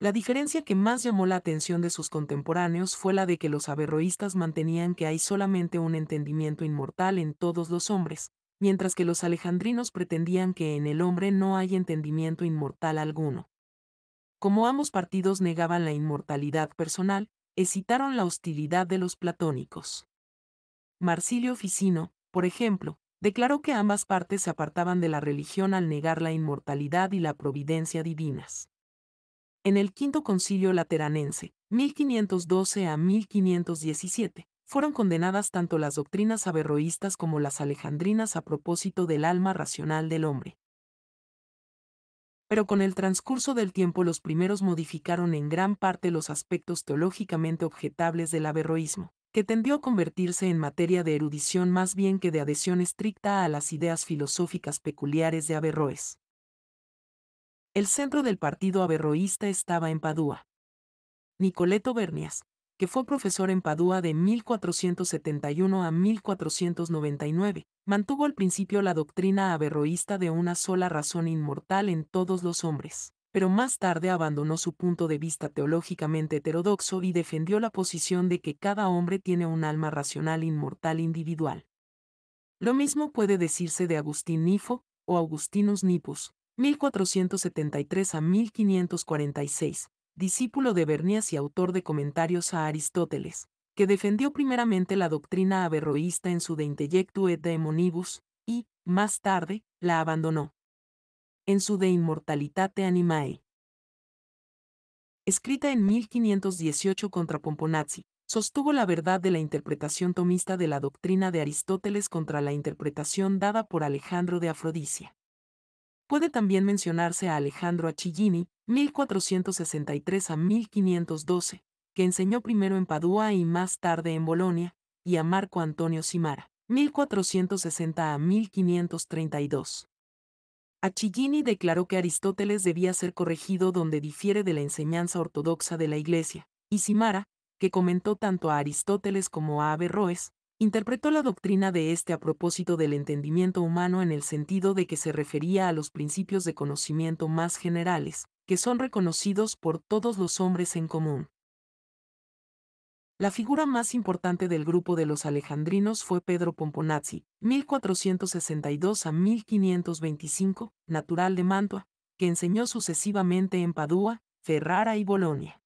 La diferencia que más llamó la atención de sus contemporáneos fue la de que los averroístas mantenían que hay solamente un entendimiento inmortal en todos los hombres, mientras que los alejandrinos pretendían que en el hombre no hay entendimiento inmortal alguno. Como ambos partidos negaban la inmortalidad personal, excitaron la hostilidad de los platónicos. Marsilio Ficino, por ejemplo, declaró que ambas partes se apartaban de la religión al negar la inmortalidad y la providencia divinas en el Quinto Concilio Lateranense, 1512 a 1517, fueron condenadas tanto las doctrinas averroístas como las alejandrinas a propósito del alma racional del hombre. Pero con el transcurso del tiempo los primeros modificaron en gran parte los aspectos teológicamente objetables del averroísmo, que tendió a convertirse en materia de erudición más bien que de adhesión estricta a las ideas filosóficas peculiares de Averroes. El centro del partido averroísta estaba en Padua. Nicoleto Bernias, que fue profesor en Padua de 1471 a 1499, mantuvo al principio la doctrina averroísta de una sola razón inmortal en todos los hombres, pero más tarde abandonó su punto de vista teológicamente heterodoxo y defendió la posición de que cada hombre tiene un alma racional inmortal individual. Lo mismo puede decirse de Agustín Nifo, o Augustinus Nipus, 1473 a 1546, discípulo de Bernías y autor de comentarios a Aristóteles, que defendió primeramente la doctrina averroísta en su De Intellectu et Daemonibus, y, más tarde, la abandonó. En su De Immortalitate Animae. Escrita en 1518 contra Pomponazzi, sostuvo la verdad de la interpretación tomista de la doctrina de Aristóteles contra la interpretación dada por Alejandro de Afrodisia. Puede también mencionarse a Alejandro Achillini, 1463 a 1512, que enseñó primero en Padua y más tarde en Bolonia, y a Marco Antonio Simara, 1460 a 1532. Achillini declaró que Aristóteles debía ser corregido donde difiere de la enseñanza ortodoxa de la Iglesia, y Simara, que comentó tanto a Aristóteles como a Averroes, interpretó la doctrina de este a propósito del entendimiento humano en el sentido de que se refería a los principios de conocimiento más generales, que son reconocidos por todos los hombres en común. La figura más importante del grupo de los alejandrinos fue Pedro Pomponazzi, 1462 a 1525, natural de Mantua, que enseñó sucesivamente en Padua, Ferrara y Bolonia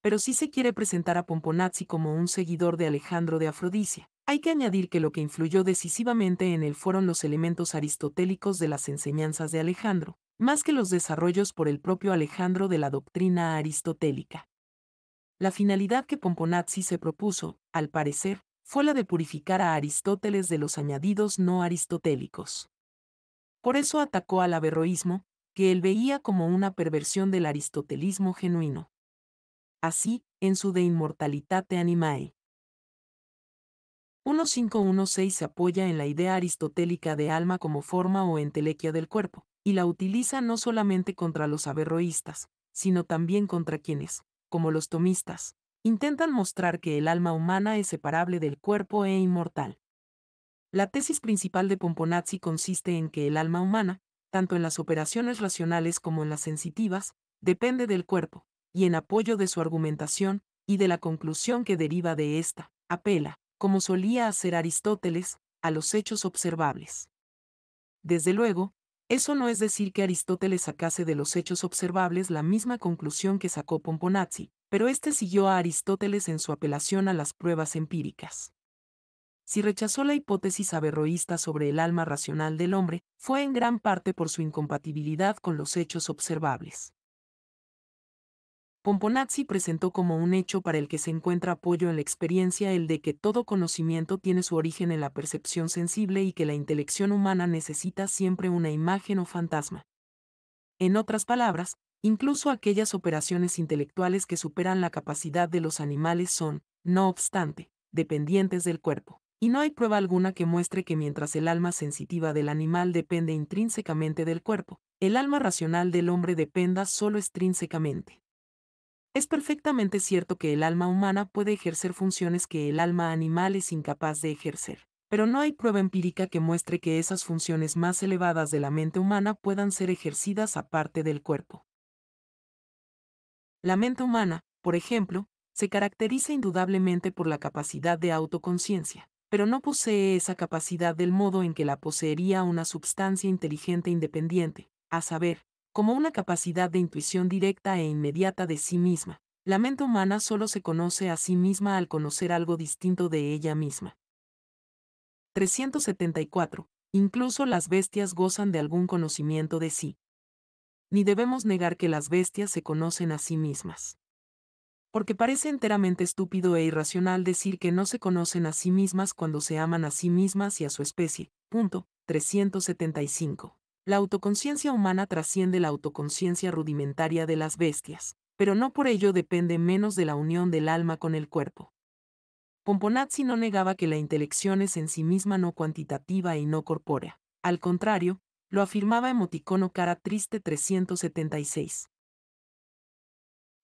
pero si se quiere presentar a Pomponazzi como un seguidor de Alejandro de Afrodisia. Hay que añadir que lo que influyó decisivamente en él fueron los elementos aristotélicos de las enseñanzas de Alejandro, más que los desarrollos por el propio Alejandro de la doctrina aristotélica. La finalidad que Pomponazzi se propuso, al parecer, fue la de purificar a Aristóteles de los añadidos no aristotélicos. Por eso atacó al averroísmo, que él veía como una perversión del aristotelismo genuino así, en su De Inmortalitate Animae. 1516 se apoya en la idea aristotélica de alma como forma o entelequia del cuerpo, y la utiliza no solamente contra los averroístas, sino también contra quienes, como los tomistas, intentan mostrar que el alma humana es separable del cuerpo e inmortal. La tesis principal de Pomponazzi consiste en que el alma humana, tanto en las operaciones racionales como en las sensitivas, depende del cuerpo, y en apoyo de su argumentación, y de la conclusión que deriva de ésta, apela, como solía hacer Aristóteles, a los hechos observables. Desde luego, eso no es decir que Aristóteles sacase de los hechos observables la misma conclusión que sacó Pomponazzi, pero éste siguió a Aristóteles en su apelación a las pruebas empíricas. Si rechazó la hipótesis averroísta sobre el alma racional del hombre, fue en gran parte por su incompatibilidad con los hechos observables. Componazzi presentó como un hecho para el que se encuentra apoyo en la experiencia el de que todo conocimiento tiene su origen en la percepción sensible y que la intelección humana necesita siempre una imagen o fantasma. En otras palabras, incluso aquellas operaciones intelectuales que superan la capacidad de los animales son, no obstante, dependientes del cuerpo. Y no hay prueba alguna que muestre que mientras el alma sensitiva del animal depende intrínsecamente del cuerpo, el alma racional del hombre dependa solo extrínsecamente. Es perfectamente cierto que el alma humana puede ejercer funciones que el alma animal es incapaz de ejercer, pero no hay prueba empírica que muestre que esas funciones más elevadas de la mente humana puedan ser ejercidas aparte del cuerpo. La mente humana, por ejemplo, se caracteriza indudablemente por la capacidad de autoconciencia, pero no posee esa capacidad del modo en que la poseería una substancia inteligente independiente, a saber, como una capacidad de intuición directa e inmediata de sí misma. La mente humana solo se conoce a sí misma al conocer algo distinto de ella misma. 374. Incluso las bestias gozan de algún conocimiento de sí. Ni debemos negar que las bestias se conocen a sí mismas. Porque parece enteramente estúpido e irracional decir que no se conocen a sí mismas cuando se aman a sí mismas y a su especie. Punto. 375. La autoconciencia humana trasciende la autoconciencia rudimentaria de las bestias, pero no por ello depende menos de la unión del alma con el cuerpo. Pomponazzi no negaba que la intelección es en sí misma no cuantitativa y no corpórea. Al contrario, lo afirmaba emoticono cara triste 376.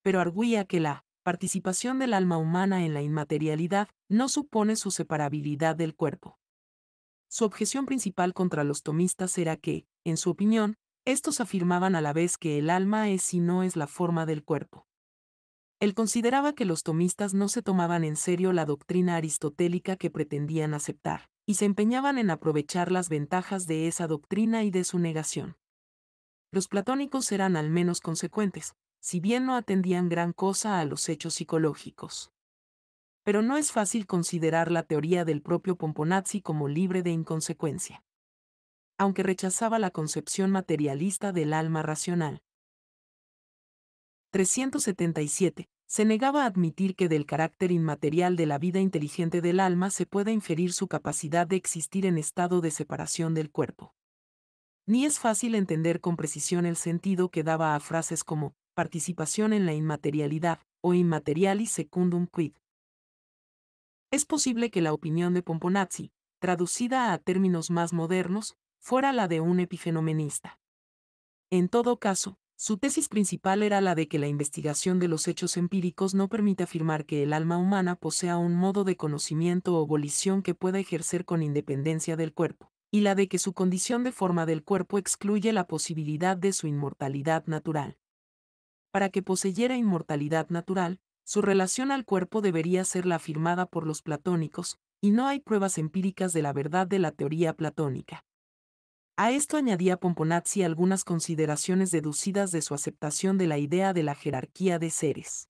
Pero argüía que la participación del alma humana en la inmaterialidad no supone su separabilidad del cuerpo. Su objeción principal contra los tomistas era que, en su opinión, estos afirmaban a la vez que el alma es y no es la forma del cuerpo. Él consideraba que los tomistas no se tomaban en serio la doctrina aristotélica que pretendían aceptar, y se empeñaban en aprovechar las ventajas de esa doctrina y de su negación. Los platónicos eran al menos consecuentes, si bien no atendían gran cosa a los hechos psicológicos pero no es fácil considerar la teoría del propio Pomponazzi como libre de inconsecuencia. Aunque rechazaba la concepción materialista del alma racional. 377. Se negaba a admitir que del carácter inmaterial de la vida inteligente del alma se pueda inferir su capacidad de existir en estado de separación del cuerpo. Ni es fácil entender con precisión el sentido que daba a frases como participación en la inmaterialidad o inmaterialis secundum quid es posible que la opinión de Pomponazzi, traducida a términos más modernos, fuera la de un epifenomenista. En todo caso, su tesis principal era la de que la investigación de los hechos empíricos no permite afirmar que el alma humana posea un modo de conocimiento o volición que pueda ejercer con independencia del cuerpo, y la de que su condición de forma del cuerpo excluye la posibilidad de su inmortalidad natural. Para que poseyera inmortalidad natural, su relación al cuerpo debería ser la afirmada por los platónicos, y no hay pruebas empíricas de la verdad de la teoría platónica. A esto añadía Pomponazzi algunas consideraciones deducidas de su aceptación de la idea de la jerarquía de seres.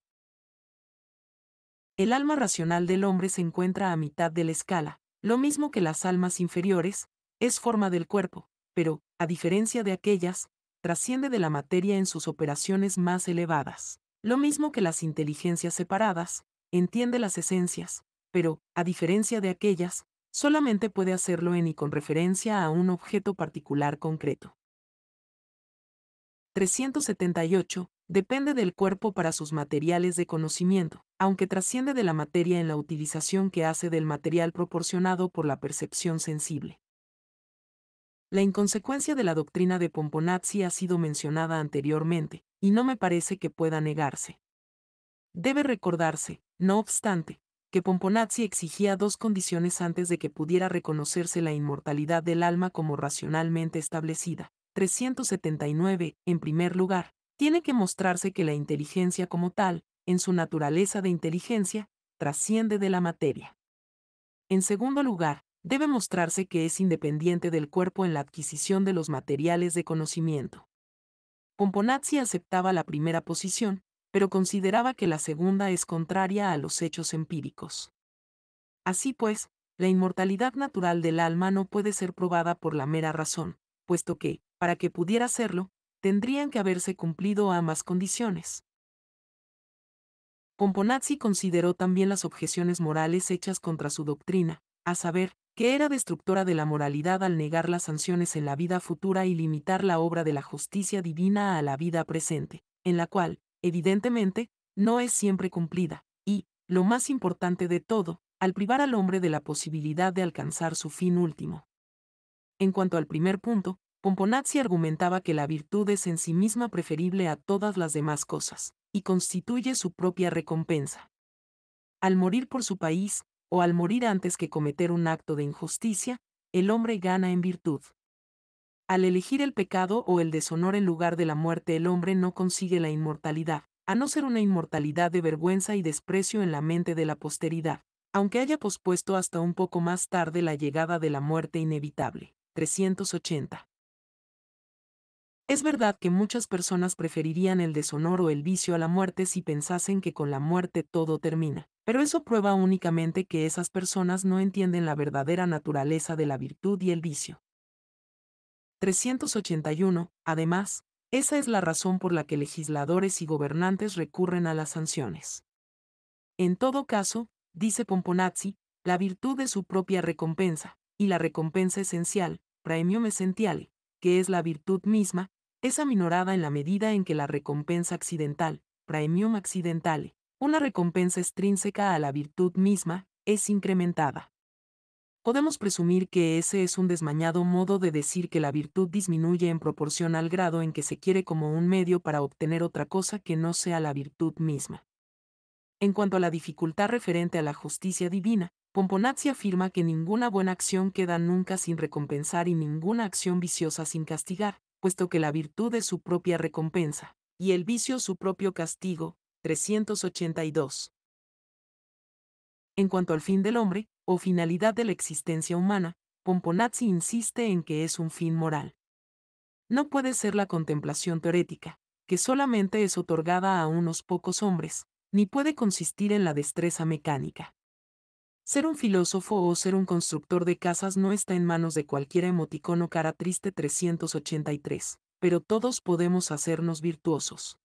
El alma racional del hombre se encuentra a mitad de la escala, lo mismo que las almas inferiores, es forma del cuerpo, pero, a diferencia de aquellas, trasciende de la materia en sus operaciones más elevadas. Lo mismo que las inteligencias separadas, entiende las esencias, pero, a diferencia de aquellas, solamente puede hacerlo en y con referencia a un objeto particular concreto. 378. Depende del cuerpo para sus materiales de conocimiento, aunque trasciende de la materia en la utilización que hace del material proporcionado por la percepción sensible. La inconsecuencia de la doctrina de Pomponazzi ha sido mencionada anteriormente, y no me parece que pueda negarse. Debe recordarse, no obstante, que Pomponazzi exigía dos condiciones antes de que pudiera reconocerse la inmortalidad del alma como racionalmente establecida. 379, en primer lugar, tiene que mostrarse que la inteligencia como tal, en su naturaleza de inteligencia, trasciende de la materia. En segundo lugar, debe mostrarse que es independiente del cuerpo en la adquisición de los materiales de conocimiento. Pomponazzi aceptaba la primera posición, pero consideraba que la segunda es contraria a los hechos empíricos. Así pues, la inmortalidad natural del alma no puede ser probada por la mera razón, puesto que, para que pudiera serlo, tendrían que haberse cumplido ambas condiciones. Pomponazzi consideró también las objeciones morales hechas contra su doctrina, a saber, que era destructora de la moralidad al negar las sanciones en la vida futura y limitar la obra de la justicia divina a la vida presente, en la cual, evidentemente, no es siempre cumplida, y, lo más importante de todo, al privar al hombre de la posibilidad de alcanzar su fin último. En cuanto al primer punto, Pomponazzi argumentaba que la virtud es en sí misma preferible a todas las demás cosas, y constituye su propia recompensa. Al morir por su país, o al morir antes que cometer un acto de injusticia, el hombre gana en virtud. Al elegir el pecado o el deshonor en lugar de la muerte el hombre no consigue la inmortalidad, a no ser una inmortalidad de vergüenza y desprecio en la mente de la posteridad, aunque haya pospuesto hasta un poco más tarde la llegada de la muerte inevitable. 380. Es verdad que muchas personas preferirían el deshonor o el vicio a la muerte si pensasen que con la muerte todo termina, pero eso prueba únicamente que esas personas no entienden la verdadera naturaleza de la virtud y el vicio. 381. Además, esa es la razón por la que legisladores y gobernantes recurren a las sanciones. En todo caso, dice Pomponazzi, la virtud es su propia recompensa, y la recompensa esencial, premium essentiale, que es la virtud misma, es aminorada en la medida en que la recompensa accidental, premium accidentale, una recompensa extrínseca a la virtud misma, es incrementada. Podemos presumir que ese es un desmañado modo de decir que la virtud disminuye en proporción al grado en que se quiere como un medio para obtener otra cosa que no sea la virtud misma. En cuanto a la dificultad referente a la justicia divina, Pomponazzi afirma que ninguna buena acción queda nunca sin recompensar y ninguna acción viciosa sin castigar, puesto que la virtud es su propia recompensa, y el vicio su propio castigo. 382. En cuanto al fin del hombre, o finalidad de la existencia humana, Pomponazzi insiste en que es un fin moral. No puede ser la contemplación teorética, que solamente es otorgada a unos pocos hombres, ni puede consistir en la destreza mecánica, ser un filósofo o ser un constructor de casas no está en manos de cualquier emoticono cara triste 383, pero todos podemos hacernos virtuosos.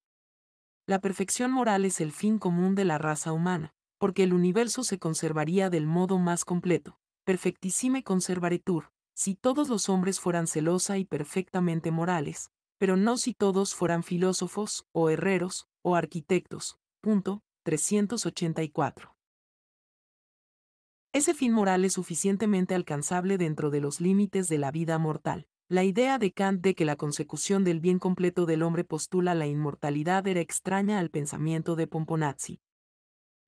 La perfección moral es el fin común de la raza humana, porque el universo se conservaría del modo más completo, perfectissime conservaretur, si todos los hombres fueran celosa y perfectamente morales, pero no si todos fueran filósofos, o herreros, o arquitectos. Punto 384. Ese fin moral es suficientemente alcanzable dentro de los límites de la vida mortal. La idea de Kant de que la consecución del bien completo del hombre postula la inmortalidad era extraña al pensamiento de Pomponazzi.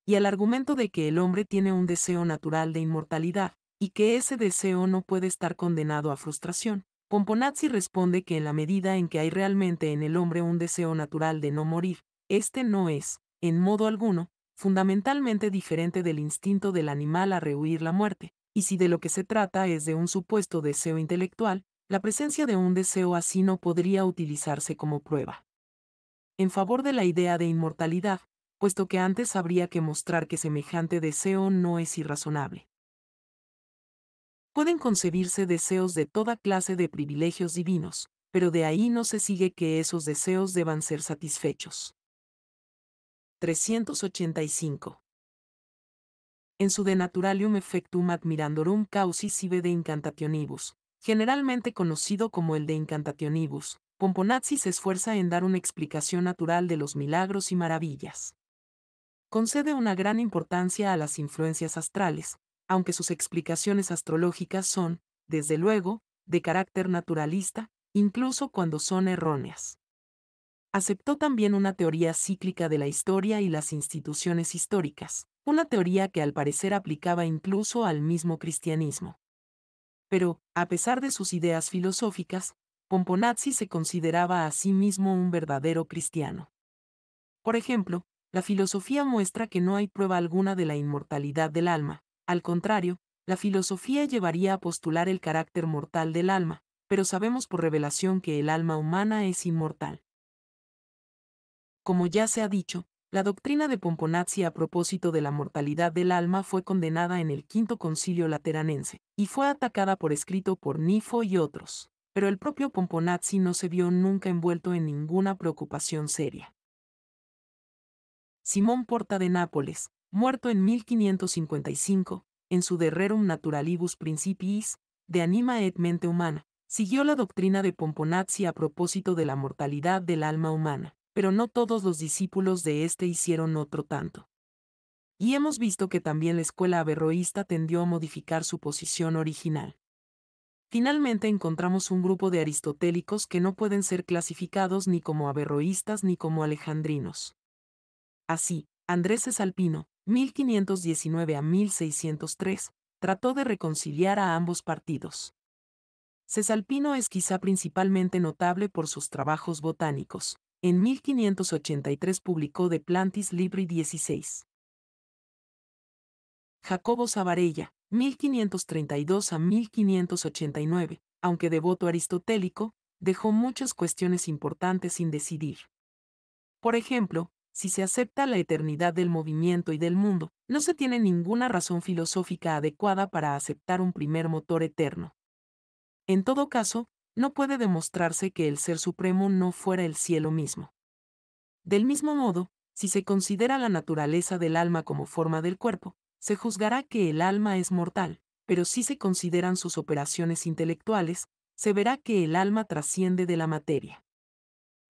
Y al argumento de que el hombre tiene un deseo natural de inmortalidad, y que ese deseo no puede estar condenado a frustración, Pomponazzi responde que en la medida en que hay realmente en el hombre un deseo natural de no morir, este no es, en modo alguno, fundamentalmente diferente del instinto del animal a rehuir la muerte, y si de lo que se trata es de un supuesto deseo intelectual, la presencia de un deseo así no podría utilizarse como prueba. En favor de la idea de inmortalidad, puesto que antes habría que mostrar que semejante deseo no es irrazonable. Pueden concebirse deseos de toda clase de privilegios divinos, pero de ahí no se sigue que esos deseos deban ser satisfechos. 385. En su De Naturalium Effectum Admirandorum Causis ibe de Incantationibus, generalmente conocido como el de Incantationibus, Pomponazzi se esfuerza en dar una explicación natural de los milagros y maravillas. Concede una gran importancia a las influencias astrales, aunque sus explicaciones astrológicas son, desde luego, de carácter naturalista, incluso cuando son erróneas aceptó también una teoría cíclica de la historia y las instituciones históricas, una teoría que al parecer aplicaba incluso al mismo cristianismo. Pero, a pesar de sus ideas filosóficas, Pomponazzi se consideraba a sí mismo un verdadero cristiano. Por ejemplo, la filosofía muestra que no hay prueba alguna de la inmortalidad del alma, al contrario, la filosofía llevaría a postular el carácter mortal del alma, pero sabemos por revelación que el alma humana es inmortal. Como ya se ha dicho, la doctrina de Pomponazzi a propósito de la mortalidad del alma fue condenada en el Quinto Concilio Lateranense, y fue atacada por escrito por Nifo y otros. Pero el propio Pomponazzi no se vio nunca envuelto en ninguna preocupación seria. Simón Porta de Nápoles, muerto en 1555, en su Derrerum Naturalibus Principiis, de Anima et Mente Humana, siguió la doctrina de Pomponazzi a propósito de la mortalidad del alma humana pero no todos los discípulos de este hicieron otro tanto. Y hemos visto que también la escuela averroísta tendió a modificar su posición original. Finalmente encontramos un grupo de aristotélicos que no pueden ser clasificados ni como averroístas ni como alejandrinos. Así, Andrés Cesalpino, 1519 a 1603, trató de reconciliar a ambos partidos. Cesalpino es quizá principalmente notable por sus trabajos botánicos, en 1583 publicó De Plantis Libri 16. Jacobo Savarella, 1532 a 1589, aunque devoto aristotélico, dejó muchas cuestiones importantes sin decidir. Por ejemplo, si se acepta la eternidad del movimiento y del mundo, no se tiene ninguna razón filosófica adecuada para aceptar un primer motor eterno. En todo caso, no puede demostrarse que el Ser Supremo no fuera el cielo mismo. Del mismo modo, si se considera la naturaleza del alma como forma del cuerpo, se juzgará que el alma es mortal, pero si se consideran sus operaciones intelectuales, se verá que el alma trasciende de la materia.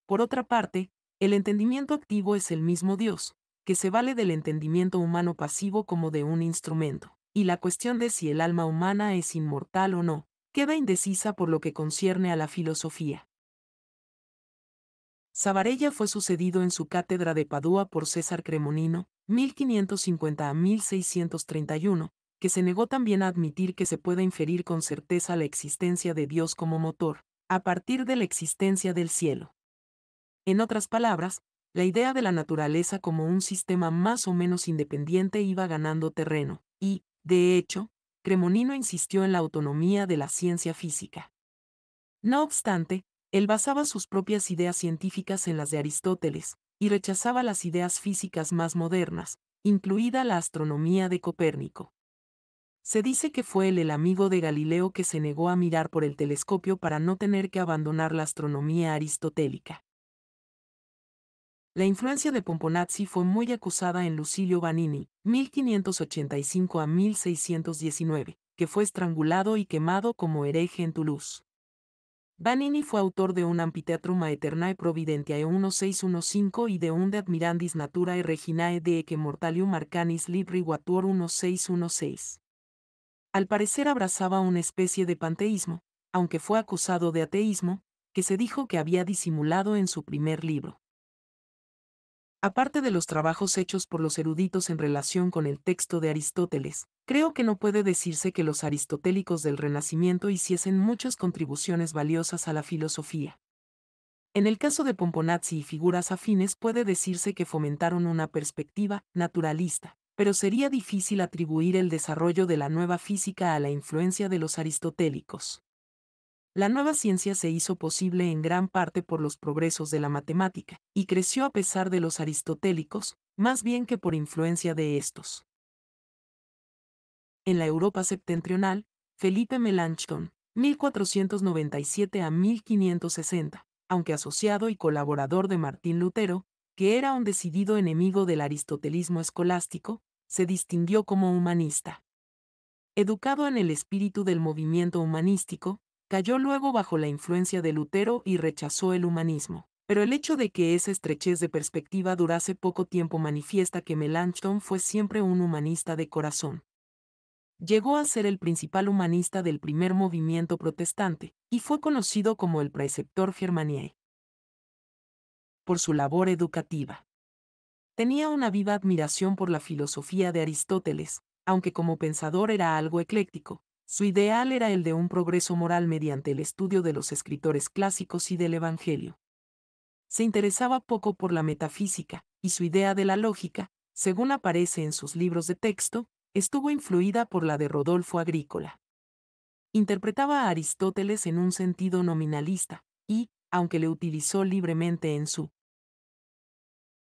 Por otra parte, el entendimiento activo es el mismo Dios, que se vale del entendimiento humano pasivo como de un instrumento, y la cuestión de si el alma humana es inmortal o no, queda indecisa por lo que concierne a la filosofía. Savarella fue sucedido en su cátedra de Padua por César Cremonino, 1550 a 1631, que se negó también a admitir que se pueda inferir con certeza la existencia de Dios como motor, a partir de la existencia del cielo. En otras palabras, la idea de la naturaleza como un sistema más o menos independiente iba ganando terreno, y, de hecho, Cremonino insistió en la autonomía de la ciencia física. No obstante, él basaba sus propias ideas científicas en las de Aristóteles, y rechazaba las ideas físicas más modernas, incluida la astronomía de Copérnico. Se dice que fue él el amigo de Galileo que se negó a mirar por el telescopio para no tener que abandonar la astronomía aristotélica. La influencia de Pomponazzi fue muy acusada en Lucilio Vanini, 1585 a 1619, que fue estrangulado y quemado como hereje en Toulouse. Vanini fue autor de un Ampiteatrum maeternae Providentiae 1615 y de un De Admirandis Naturae Reginae de eque Mortalium Arcanis Libri watuor 1616. Al parecer abrazaba una especie de panteísmo, aunque fue acusado de ateísmo, que se dijo que había disimulado en su primer libro. Aparte de los trabajos hechos por los eruditos en relación con el texto de Aristóteles, creo que no puede decirse que los aristotélicos del Renacimiento hiciesen muchas contribuciones valiosas a la filosofía. En el caso de Pomponazzi y figuras afines puede decirse que fomentaron una perspectiva naturalista, pero sería difícil atribuir el desarrollo de la nueva física a la influencia de los aristotélicos. La nueva ciencia se hizo posible en gran parte por los progresos de la matemática, y creció a pesar de los aristotélicos, más bien que por influencia de estos. En la Europa septentrional, Felipe Melanchthon, 1497 a 1560, aunque asociado y colaborador de Martín Lutero, que era un decidido enemigo del aristotelismo escolástico, se distinguió como humanista. Educado en el espíritu del movimiento humanístico, Cayó luego bajo la influencia de Lutero y rechazó el humanismo. Pero el hecho de que esa estrechez de perspectiva durase poco tiempo manifiesta que Melanchthon fue siempre un humanista de corazón. Llegó a ser el principal humanista del primer movimiento protestante, y fue conocido como el preceptor Germaniae. Por su labor educativa. Tenía una viva admiración por la filosofía de Aristóteles, aunque como pensador era algo ecléctico, su ideal era el de un progreso moral mediante el estudio de los escritores clásicos y del Evangelio. Se interesaba poco por la metafísica, y su idea de la lógica, según aparece en sus libros de texto, estuvo influida por la de Rodolfo Agrícola. Interpretaba a Aristóteles en un sentido nominalista, y, aunque le utilizó libremente en su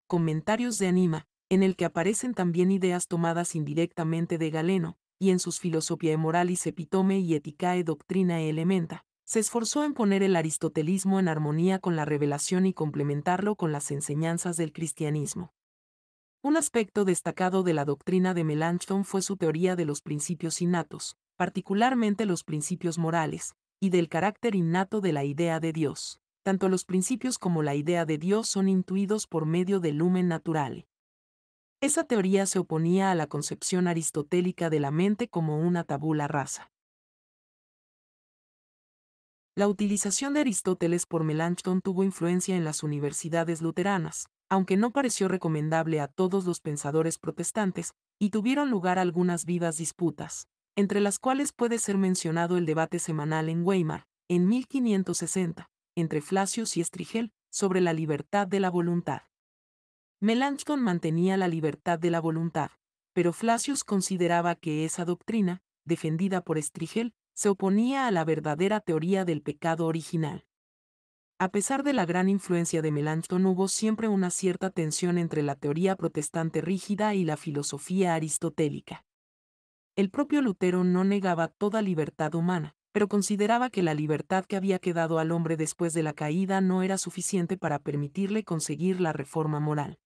Comentarios de Anima, en el que aparecen también ideas tomadas indirectamente de Galeno, y en sus Philosophiae Moralis Epitome y Ethicae Doctrinae Elementa, se esforzó en poner el aristotelismo en armonía con la revelación y complementarlo con las enseñanzas del cristianismo. Un aspecto destacado de la doctrina de Melanchthon fue su teoría de los principios innatos, particularmente los principios morales, y del carácter innato de la idea de Dios. Tanto los principios como la idea de Dios son intuidos por medio del lumen natural. Esa teoría se oponía a la concepción aristotélica de la mente como una tabula rasa. La utilización de Aristóteles por Melanchthon tuvo influencia en las universidades luteranas, aunque no pareció recomendable a todos los pensadores protestantes, y tuvieron lugar algunas vivas disputas, entre las cuales puede ser mencionado el debate semanal en Weimar, en 1560, entre Flacius y Estrigel, sobre la libertad de la voluntad. Melanchthon mantenía la libertad de la voluntad, pero Flacius consideraba que esa doctrina, defendida por Strigel, se oponía a la verdadera teoría del pecado original. A pesar de la gran influencia de Melanchthon hubo siempre una cierta tensión entre la teoría protestante rígida y la filosofía aristotélica. El propio Lutero no negaba toda libertad humana, pero consideraba que la libertad que había quedado al hombre después de la caída no era suficiente para permitirle conseguir la reforma moral.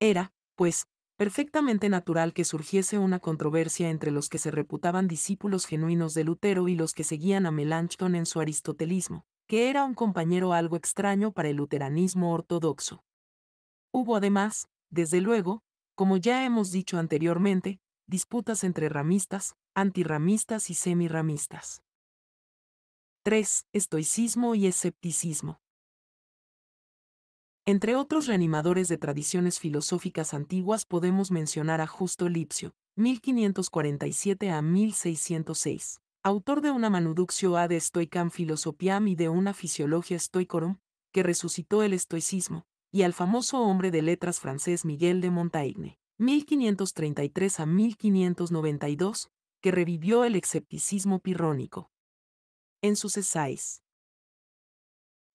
Era, pues, perfectamente natural que surgiese una controversia entre los que se reputaban discípulos genuinos de Lutero y los que seguían a Melanchthon en su aristotelismo, que era un compañero algo extraño para el luteranismo ortodoxo. Hubo además, desde luego, como ya hemos dicho anteriormente, disputas entre ramistas, antirramistas y semiramistas. 3. Estoicismo y escepticismo. Entre otros reanimadores de tradiciones filosóficas antiguas podemos mencionar a Justo Lipsio, 1547 a 1606, autor de una a ad stoicam philosophiam y de una fisiologia stoicorum, que resucitó el estoicismo, y al famoso hombre de letras francés Miguel de Montaigne, 1533 a 1592, que revivió el escepticismo pirrónico. En sus essays,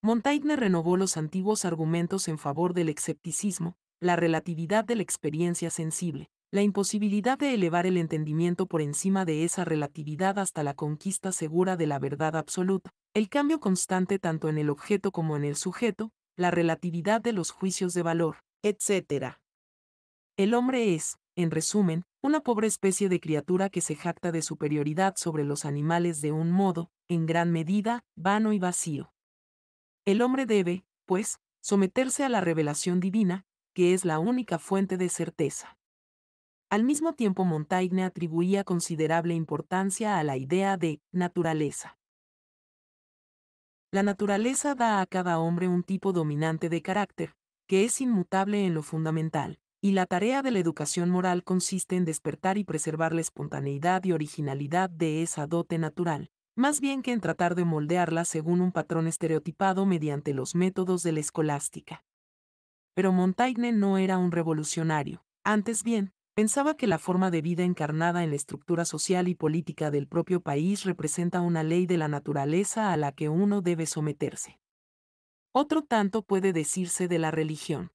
Montaigne renovó los antiguos argumentos en favor del escepticismo, la relatividad de la experiencia sensible, la imposibilidad de elevar el entendimiento por encima de esa relatividad hasta la conquista segura de la verdad absoluta, el cambio constante tanto en el objeto como en el sujeto, la relatividad de los juicios de valor, etc. El hombre es, en resumen, una pobre especie de criatura que se jacta de superioridad sobre los animales de un modo, en gran medida, vano y vacío. El hombre debe, pues, someterse a la revelación divina, que es la única fuente de certeza. Al mismo tiempo Montaigne atribuía considerable importancia a la idea de naturaleza. La naturaleza da a cada hombre un tipo dominante de carácter, que es inmutable en lo fundamental, y la tarea de la educación moral consiste en despertar y preservar la espontaneidad y originalidad de esa dote natural, más bien que en tratar de moldearla según un patrón estereotipado mediante los métodos de la escolástica. Pero Montaigne no era un revolucionario, antes bien, pensaba que la forma de vida encarnada en la estructura social y política del propio país representa una ley de la naturaleza a la que uno debe someterse. Otro tanto puede decirse de la religión.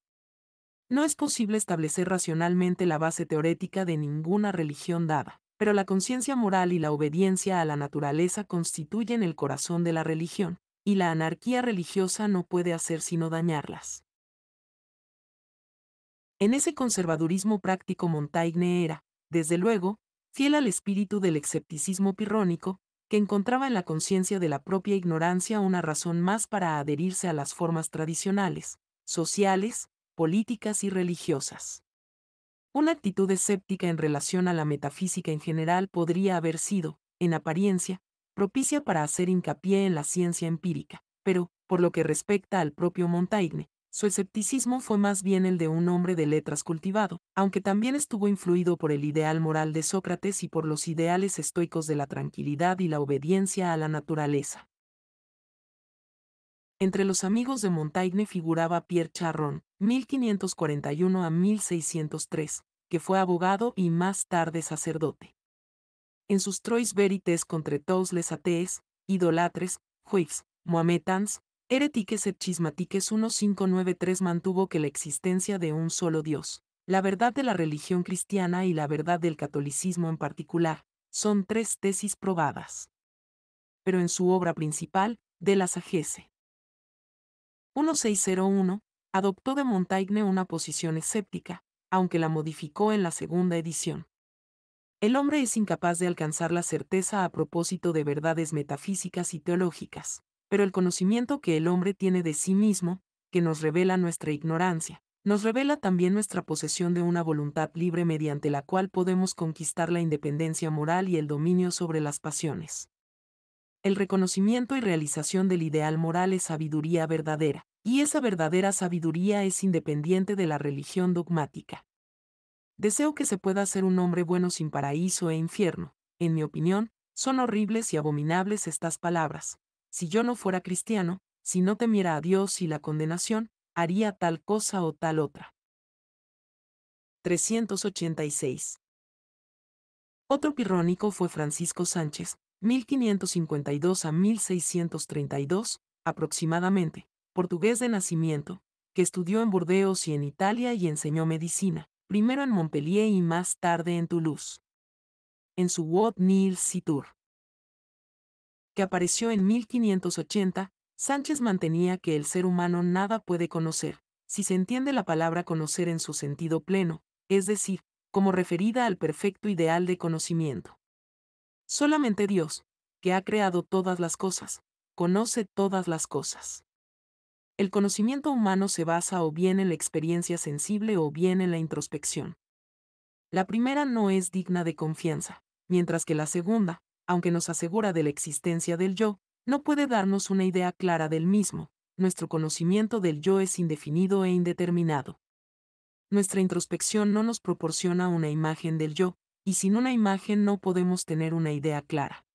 No es posible establecer racionalmente la base teorética de ninguna religión dada pero la conciencia moral y la obediencia a la naturaleza constituyen el corazón de la religión, y la anarquía religiosa no puede hacer sino dañarlas. En ese conservadurismo práctico Montaigne era, desde luego, fiel al espíritu del escepticismo pirrónico, que encontraba en la conciencia de la propia ignorancia una razón más para adherirse a las formas tradicionales, sociales, políticas y religiosas. Una actitud escéptica en relación a la metafísica en general podría haber sido, en apariencia, propicia para hacer hincapié en la ciencia empírica, pero, por lo que respecta al propio Montaigne, su escepticismo fue más bien el de un hombre de letras cultivado, aunque también estuvo influido por el ideal moral de Sócrates y por los ideales estoicos de la tranquilidad y la obediencia a la naturaleza. Entre los amigos de Montaigne figuraba Pierre Charron, 1541 a 1603, que fue abogado y más tarde sacerdote. En sus Trois Verites contre tous les atees, idolatres, juifs, Moametans, heretiques et chismatiques 1593 mantuvo que la existencia de un solo Dios, la verdad de la religión cristiana y la verdad del catolicismo en particular, son tres tesis probadas. Pero en su obra principal, De la Sagesse, 1601, adoptó de Montaigne una posición escéptica, aunque la modificó en la segunda edición. El hombre es incapaz de alcanzar la certeza a propósito de verdades metafísicas y teológicas, pero el conocimiento que el hombre tiene de sí mismo, que nos revela nuestra ignorancia, nos revela también nuestra posesión de una voluntad libre mediante la cual podemos conquistar la independencia moral y el dominio sobre las pasiones el reconocimiento y realización del ideal moral es sabiduría verdadera, y esa verdadera sabiduría es independiente de la religión dogmática. Deseo que se pueda ser un hombre bueno sin paraíso e infierno. En mi opinión, son horribles y abominables estas palabras. Si yo no fuera cristiano, si no temiera a Dios y la condenación, haría tal cosa o tal otra. 386. Otro pirrónico fue Francisco Sánchez, 1552 a 1632, aproximadamente, portugués de nacimiento, que estudió en Burdeos y en Italia y enseñó medicina, primero en Montpellier y más tarde en Toulouse. En su What Nil Situr, que apareció en 1580, Sánchez mantenía que el ser humano nada puede conocer, si se entiende la palabra conocer en su sentido pleno, es decir, como referida al perfecto ideal de conocimiento. Solamente Dios, que ha creado todas las cosas, conoce todas las cosas. El conocimiento humano se basa o bien en la experiencia sensible o bien en la introspección. La primera no es digna de confianza, mientras que la segunda, aunque nos asegura de la existencia del yo, no puede darnos una idea clara del mismo, nuestro conocimiento del yo es indefinido e indeterminado. Nuestra introspección no nos proporciona una imagen del yo, y sin una imagen no podemos tener una idea clara.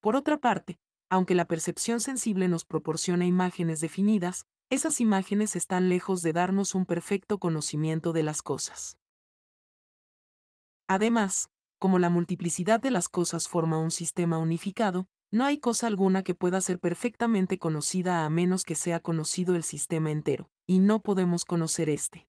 Por otra parte, aunque la percepción sensible nos proporciona imágenes definidas, esas imágenes están lejos de darnos un perfecto conocimiento de las cosas. Además, como la multiplicidad de las cosas forma un sistema unificado, no hay cosa alguna que pueda ser perfectamente conocida a menos que sea conocido el sistema entero, y no podemos conocer este.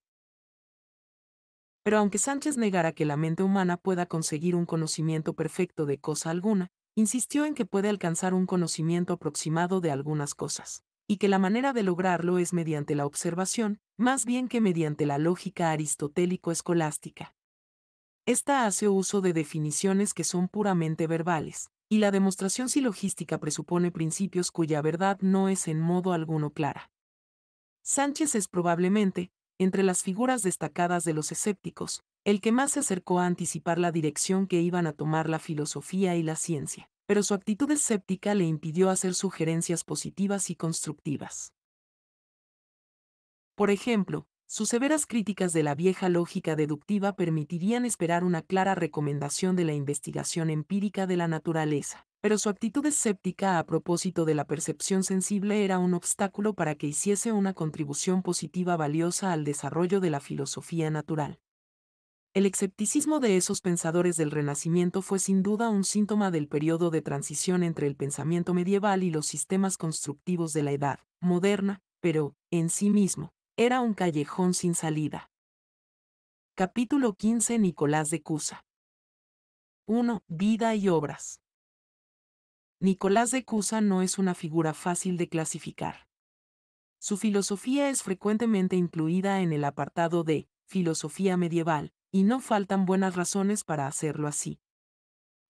Pero aunque Sánchez negara que la mente humana pueda conseguir un conocimiento perfecto de cosa alguna, insistió en que puede alcanzar un conocimiento aproximado de algunas cosas, y que la manera de lograrlo es mediante la observación, más bien que mediante la lógica aristotélico-escolástica. Esta hace uso de definiciones que son puramente verbales, y la demostración silogística presupone principios cuya verdad no es en modo alguno clara. Sánchez es probablemente, entre las figuras destacadas de los escépticos, el que más se acercó a anticipar la dirección que iban a tomar la filosofía y la ciencia, pero su actitud escéptica le impidió hacer sugerencias positivas y constructivas. Por ejemplo, sus severas críticas de la vieja lógica deductiva permitirían esperar una clara recomendación de la investigación empírica de la naturaleza, pero su actitud escéptica a propósito de la percepción sensible era un obstáculo para que hiciese una contribución positiva valiosa al desarrollo de la filosofía natural. El escepticismo de esos pensadores del Renacimiento fue sin duda un síntoma del periodo de transición entre el pensamiento medieval y los sistemas constructivos de la Edad moderna, pero, en sí mismo, era un callejón sin salida. Capítulo 15 Nicolás de Cusa 1. Vida y obras. Nicolás de Cusa no es una figura fácil de clasificar. Su filosofía es frecuentemente incluida en el apartado de filosofía medieval, y no faltan buenas razones para hacerlo así.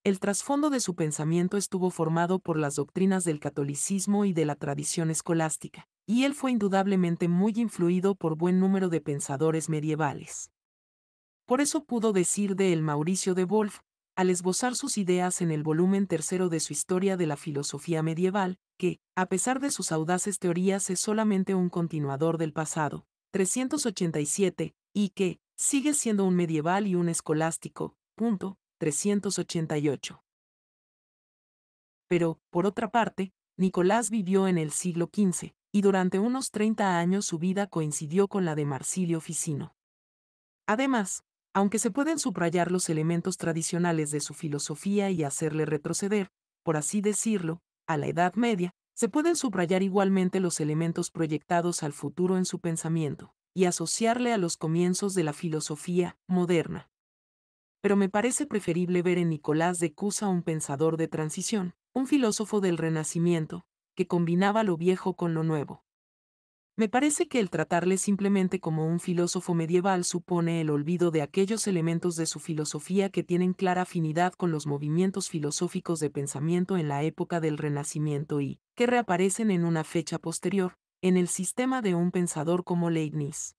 El trasfondo de su pensamiento estuvo formado por las doctrinas del catolicismo y de la tradición escolástica, y él fue indudablemente muy influido por buen número de pensadores medievales. Por eso pudo decir de el Mauricio de Wolf, al esbozar sus ideas en el volumen tercero de su Historia de la Filosofía Medieval, que, a pesar de sus audaces teorías, es solamente un continuador del pasado, 387, y que, sigue siendo un medieval y un escolástico, punto, 388. Pero, por otra parte, Nicolás vivió en el siglo XV, y durante unos 30 años su vida coincidió con la de Marsilio Ficino. Además, aunque se pueden subrayar los elementos tradicionales de su filosofía y hacerle retroceder, por así decirlo, a la Edad Media, se pueden subrayar igualmente los elementos proyectados al futuro en su pensamiento, y asociarle a los comienzos de la filosofía moderna pero me parece preferible ver en Nicolás de Cusa un pensador de transición, un filósofo del Renacimiento, que combinaba lo viejo con lo nuevo. Me parece que el tratarle simplemente como un filósofo medieval supone el olvido de aquellos elementos de su filosofía que tienen clara afinidad con los movimientos filosóficos de pensamiento en la época del Renacimiento y, que reaparecen en una fecha posterior, en el sistema de un pensador como Leibniz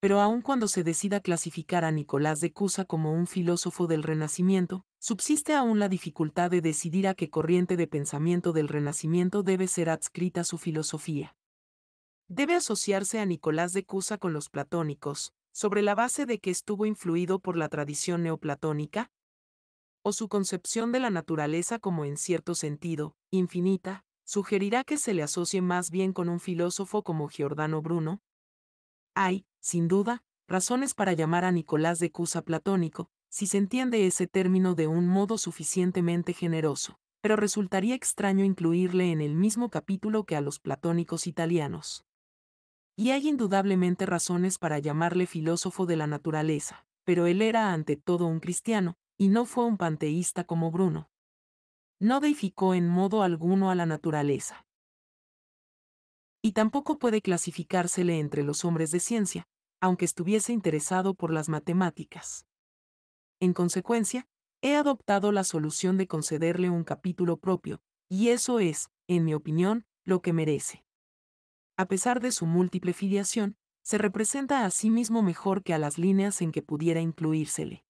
pero aun cuando se decida clasificar a Nicolás de Cusa como un filósofo del Renacimiento, subsiste aún la dificultad de decidir a qué corriente de pensamiento del Renacimiento debe ser adscrita su filosofía. Debe asociarse a Nicolás de Cusa con los platónicos, sobre la base de que estuvo influido por la tradición neoplatónica, o su concepción de la naturaleza como en cierto sentido, infinita, sugerirá que se le asocie más bien con un filósofo como Giordano Bruno, hay, sin duda, razones para llamar a Nicolás de Cusa platónico, si se entiende ese término de un modo suficientemente generoso, pero resultaría extraño incluirle en el mismo capítulo que a los platónicos italianos. Y hay indudablemente razones para llamarle filósofo de la naturaleza, pero él era ante todo un cristiano, y no fue un panteísta como Bruno. No deificó en modo alguno a la naturaleza, y tampoco puede clasificársele entre los hombres de ciencia, aunque estuviese interesado por las matemáticas. En consecuencia, he adoptado la solución de concederle un capítulo propio, y eso es, en mi opinión, lo que merece. A pesar de su múltiple filiación, se representa a sí mismo mejor que a las líneas en que pudiera incluírsele.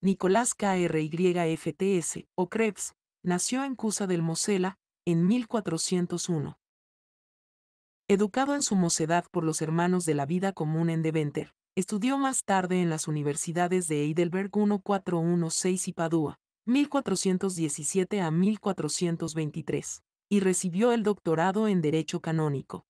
Nicolás KRYFTS, o Krebs, nació en Cusa del Mosela, en 1401. Educado en su mocedad por los hermanos de la vida común en Deventer, estudió más tarde en las universidades de Heidelberg 1416 y Padua, 1417 a 1423, y recibió el doctorado en Derecho Canónico.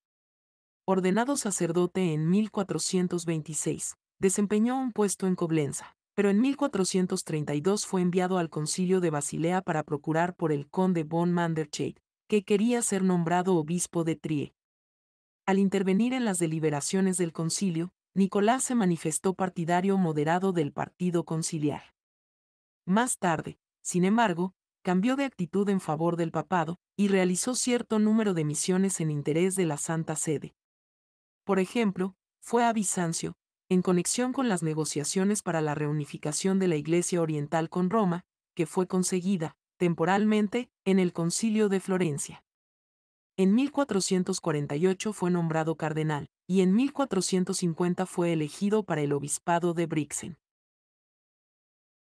Ordenado sacerdote en 1426, desempeñó un puesto en Coblenza, pero en 1432 fue enviado al concilio de Basilea para procurar por el conde von Manderscheid, que quería ser nombrado obispo de Trie. Al intervenir en las deliberaciones del concilio, Nicolás se manifestó partidario moderado del partido conciliar. Más tarde, sin embargo, cambió de actitud en favor del papado y realizó cierto número de misiones en interés de la Santa Sede. Por ejemplo, fue a Bizancio, en conexión con las negociaciones para la reunificación de la Iglesia Oriental con Roma, que fue conseguida, temporalmente, en el Concilio de Florencia. En 1448 fue nombrado cardenal, y en 1450 fue elegido para el obispado de Brixen.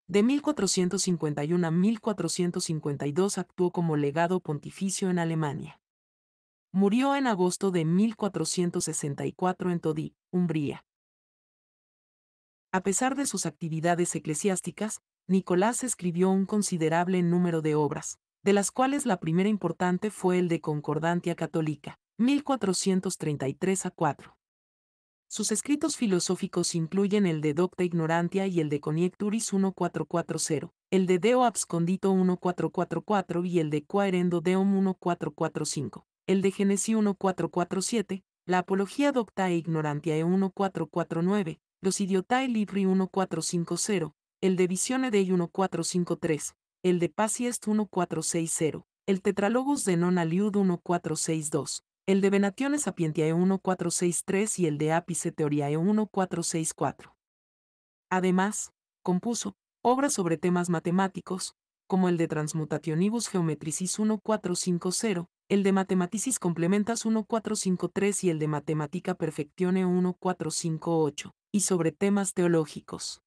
De 1451 a 1452 actuó como legado pontificio en Alemania. Murió en agosto de 1464 en Todí, Umbría. A pesar de sus actividades eclesiásticas, Nicolás escribió un considerable número de obras, de las cuales la primera importante fue el de Concordantia Católica, 1433 a 4. Sus escritos filosóficos incluyen el de Docta Ignorantia y el de Coniecturis 1440, el de Deo Abscondito 1444 y el de Quaerendo Deum 1445, el de Genesi 1447, la Apología Docta Doctae Ignorantiae 1449, los Idiotae Libri 1450, el de Visione Dei 1453, el de Pasiest 1460, el Tetralogus de Nonaliud 1462, el de Venatione Sapientiae 1463 y el de Apice Teoriae 1464. Además, compuso obras sobre temas matemáticos, como el de Transmutationibus Geometricis 1450, el de Mathematicis Complementas 1453 y el de Mathematica Perfectione 1458, y sobre temas teológicos.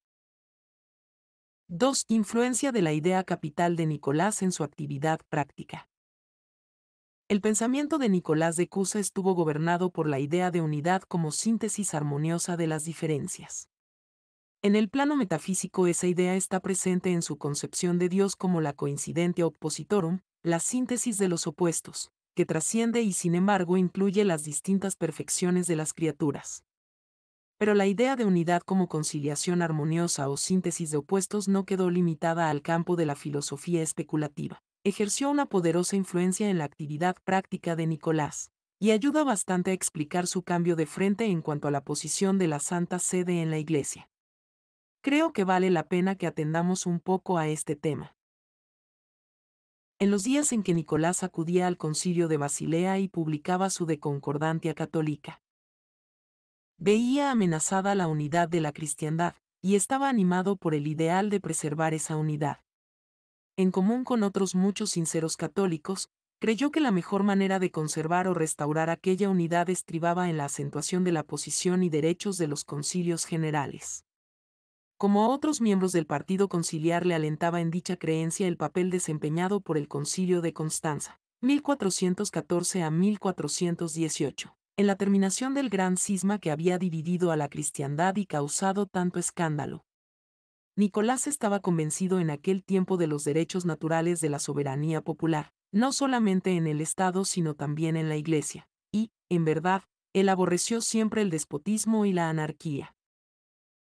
2. Influencia de la idea capital de Nicolás en su actividad práctica. El pensamiento de Nicolás de Cusa estuvo gobernado por la idea de unidad como síntesis armoniosa de las diferencias. En el plano metafísico esa idea está presente en su concepción de Dios como la coincidente oppositorum, la síntesis de los opuestos, que trasciende y sin embargo incluye las distintas perfecciones de las criaturas pero la idea de unidad como conciliación armoniosa o síntesis de opuestos no quedó limitada al campo de la filosofía especulativa. Ejerció una poderosa influencia en la actividad práctica de Nicolás, y ayuda bastante a explicar su cambio de frente en cuanto a la posición de la Santa Sede en la Iglesia. Creo que vale la pena que atendamos un poco a este tema. En los días en que Nicolás acudía al concilio de Basilea y publicaba su De Concordantia Católica, Veía amenazada la unidad de la cristiandad, y estaba animado por el ideal de preservar esa unidad. En común con otros muchos sinceros católicos, creyó que la mejor manera de conservar o restaurar aquella unidad estribaba en la acentuación de la posición y derechos de los concilios generales. Como a otros miembros del Partido Conciliar le alentaba en dicha creencia el papel desempeñado por el Concilio de Constanza, 1414 a 1418 en la terminación del gran cisma que había dividido a la cristiandad y causado tanto escándalo. Nicolás estaba convencido en aquel tiempo de los derechos naturales de la soberanía popular, no solamente en el Estado sino también en la Iglesia, y, en verdad, él aborreció siempre el despotismo y la anarquía.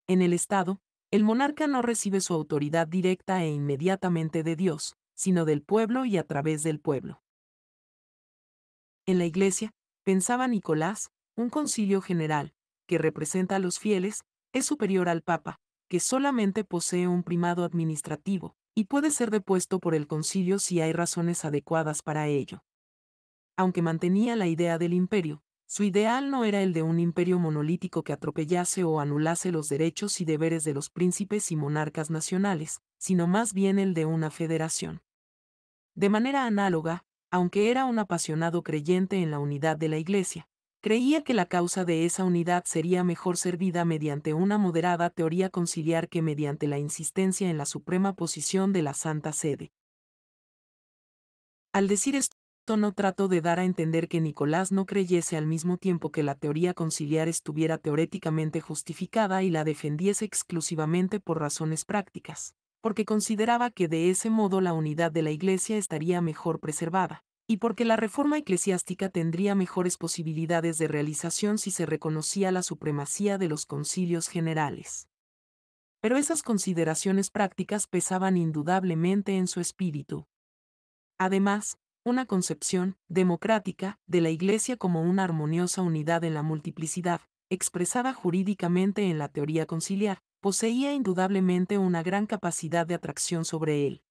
En el Estado, el monarca no recibe su autoridad directa e inmediatamente de Dios, sino del pueblo y a través del pueblo. En la Iglesia, pensaba Nicolás, un concilio general, que representa a los fieles, es superior al Papa, que solamente posee un primado administrativo, y puede ser depuesto por el concilio si hay razones adecuadas para ello. Aunque mantenía la idea del imperio, su ideal no era el de un imperio monolítico que atropellase o anulase los derechos y deberes de los príncipes y monarcas nacionales, sino más bien el de una federación. De manera análoga, aunque era un apasionado creyente en la unidad de la Iglesia, creía que la causa de esa unidad sería mejor servida mediante una moderada teoría conciliar que mediante la insistencia en la suprema posición de la Santa Sede. Al decir esto, no trato de dar a entender que Nicolás no creyese al mismo tiempo que la teoría conciliar estuviera teoréticamente justificada y la defendiese exclusivamente por razones prácticas porque consideraba que de ese modo la unidad de la Iglesia estaría mejor preservada, y porque la reforma eclesiástica tendría mejores posibilidades de realización si se reconocía la supremacía de los concilios generales. Pero esas consideraciones prácticas pesaban indudablemente en su espíritu. Además, una concepción democrática de la Iglesia como una armoniosa unidad en la multiplicidad, expresada jurídicamente en la teoría conciliar, poseía indudablemente una gran capacidad de atracción sobre él.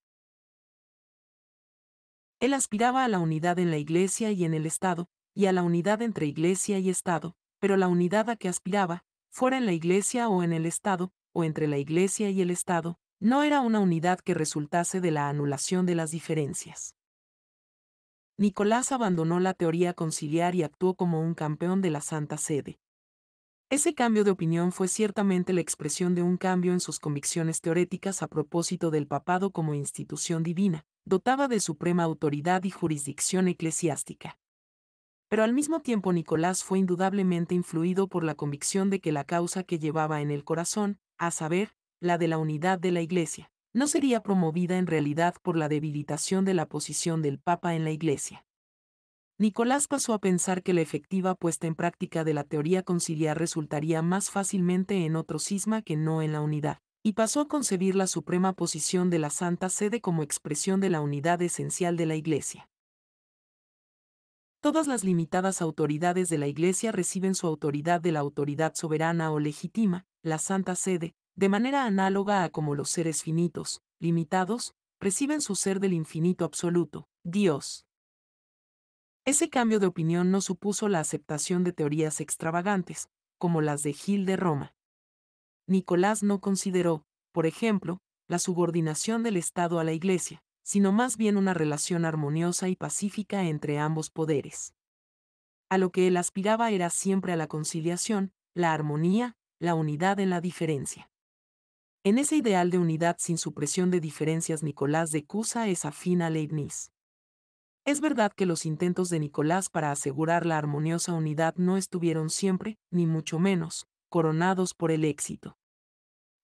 Él aspiraba a la unidad en la Iglesia y en el Estado, y a la unidad entre Iglesia y Estado, pero la unidad a que aspiraba, fuera en la Iglesia o en el Estado, o entre la Iglesia y el Estado, no era una unidad que resultase de la anulación de las diferencias. Nicolás abandonó la teoría conciliar y actuó como un campeón de la Santa Sede. Ese cambio de opinión fue ciertamente la expresión de un cambio en sus convicciones teoréticas a propósito del papado como institución divina, dotada de suprema autoridad y jurisdicción eclesiástica. Pero al mismo tiempo Nicolás fue indudablemente influido por la convicción de que la causa que llevaba en el corazón, a saber, la de la unidad de la Iglesia, no sería promovida en realidad por la debilitación de la posición del Papa en la Iglesia. Nicolás pasó a pensar que la efectiva puesta en práctica de la teoría conciliar resultaría más fácilmente en otro cisma que no en la unidad, y pasó a concebir la suprema posición de la Santa Sede como expresión de la unidad esencial de la Iglesia. Todas las limitadas autoridades de la Iglesia reciben su autoridad de la autoridad soberana o legítima, la Santa Sede, de manera análoga a como los seres finitos, limitados, reciben su ser del infinito absoluto, Dios. Ese cambio de opinión no supuso la aceptación de teorías extravagantes, como las de Gil de Roma. Nicolás no consideró, por ejemplo, la subordinación del Estado a la Iglesia, sino más bien una relación armoniosa y pacífica entre ambos poderes. A lo que él aspiraba era siempre a la conciliación, la armonía, la unidad en la diferencia. En ese ideal de unidad sin supresión de diferencias Nicolás de Cusa es afín a Leibniz. Es verdad que los intentos de Nicolás para asegurar la armoniosa unidad no estuvieron siempre, ni mucho menos, coronados por el éxito.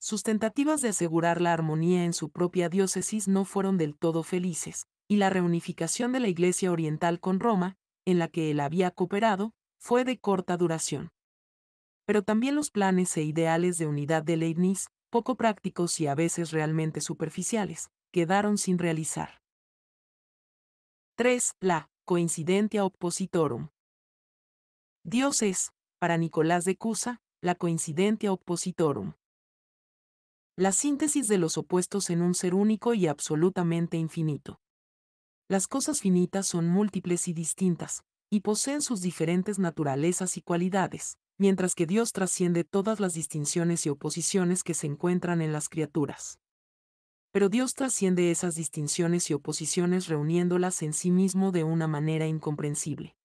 Sus tentativas de asegurar la armonía en su propia diócesis no fueron del todo felices, y la reunificación de la Iglesia Oriental con Roma, en la que él había cooperado, fue de corta duración. Pero también los planes e ideales de unidad de Leibniz, poco prácticos y a veces realmente superficiales, quedaron sin realizar. 3. La coincidentia oppositorum. Dios es, para Nicolás de Cusa, la coincidentia oppositorum. La síntesis de los opuestos en un ser único y absolutamente infinito. Las cosas finitas son múltiples y distintas, y poseen sus diferentes naturalezas y cualidades, mientras que Dios trasciende todas las distinciones y oposiciones que se encuentran en las criaturas pero Dios trasciende esas distinciones y oposiciones reuniéndolas en sí mismo de una manera incomprensible.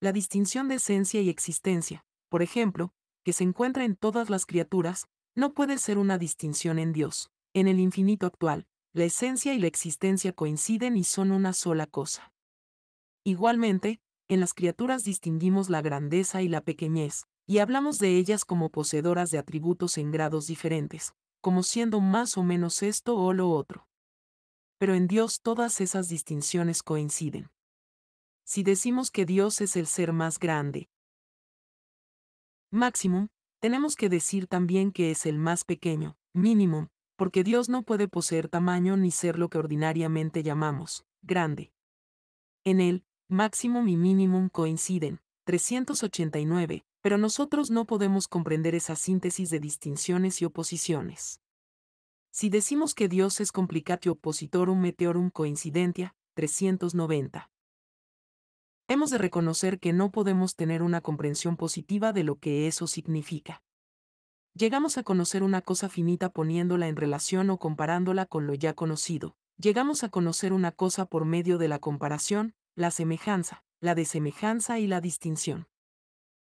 La distinción de esencia y existencia, por ejemplo, que se encuentra en todas las criaturas, no puede ser una distinción en Dios. En el infinito actual, la esencia y la existencia coinciden y son una sola cosa. Igualmente, en las criaturas distinguimos la grandeza y la pequeñez, y hablamos de ellas como poseedoras de atributos en grados diferentes, como siendo más o menos esto o lo otro. Pero en Dios todas esas distinciones coinciden. Si decimos que Dios es el ser más grande, máximo, tenemos que decir también que es el más pequeño, mínimo, porque Dios no puede poseer tamaño ni ser lo que ordinariamente llamamos grande. En él, máximo y mínimo coinciden, 389, pero nosotros no podemos comprender esa síntesis de distinciones y oposiciones. Si decimos que Dios es complicatio oppositorum meteorum coincidentia, 390. Hemos de reconocer que no podemos tener una comprensión positiva de lo que eso significa. Llegamos a conocer una cosa finita poniéndola en relación o comparándola con lo ya conocido. Llegamos a conocer una cosa por medio de la comparación, la semejanza, la desemejanza y la distinción.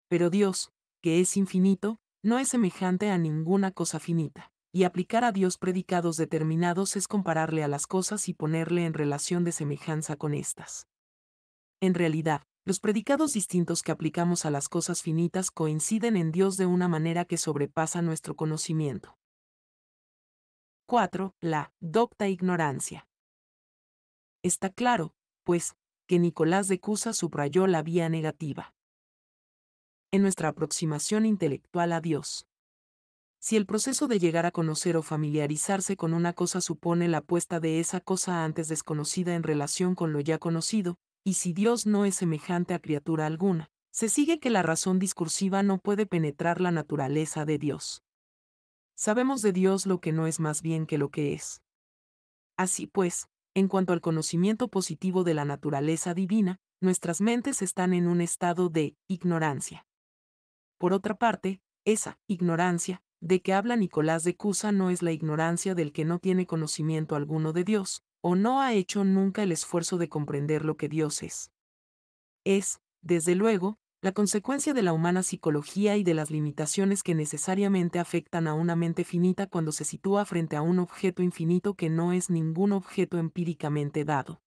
Pero Dios, que es infinito, no es semejante a ninguna cosa finita. Y aplicar a Dios predicados determinados es compararle a las cosas y ponerle en relación de semejanza con éstas. En realidad, los predicados distintos que aplicamos a las cosas finitas coinciden en Dios de una manera que sobrepasa nuestro conocimiento. 4. La docta ignorancia. Está claro, pues, que Nicolás de Cusa subrayó la vía negativa en nuestra aproximación intelectual a Dios. Si el proceso de llegar a conocer o familiarizarse con una cosa supone la puesta de esa cosa antes desconocida en relación con lo ya conocido, y si Dios no es semejante a criatura alguna, se sigue que la razón discursiva no puede penetrar la naturaleza de Dios. Sabemos de Dios lo que no es más bien que lo que es. Así pues, en cuanto al conocimiento positivo de la naturaleza divina, nuestras mentes están en un estado de ignorancia. Por otra parte, esa ignorancia de que habla Nicolás de Cusa no es la ignorancia del que no tiene conocimiento alguno de Dios, o no ha hecho nunca el esfuerzo de comprender lo que Dios es. Es, desde luego, la consecuencia de la humana psicología y de las limitaciones que necesariamente afectan a una mente finita cuando se sitúa frente a un objeto infinito que no es ningún objeto empíricamente dado.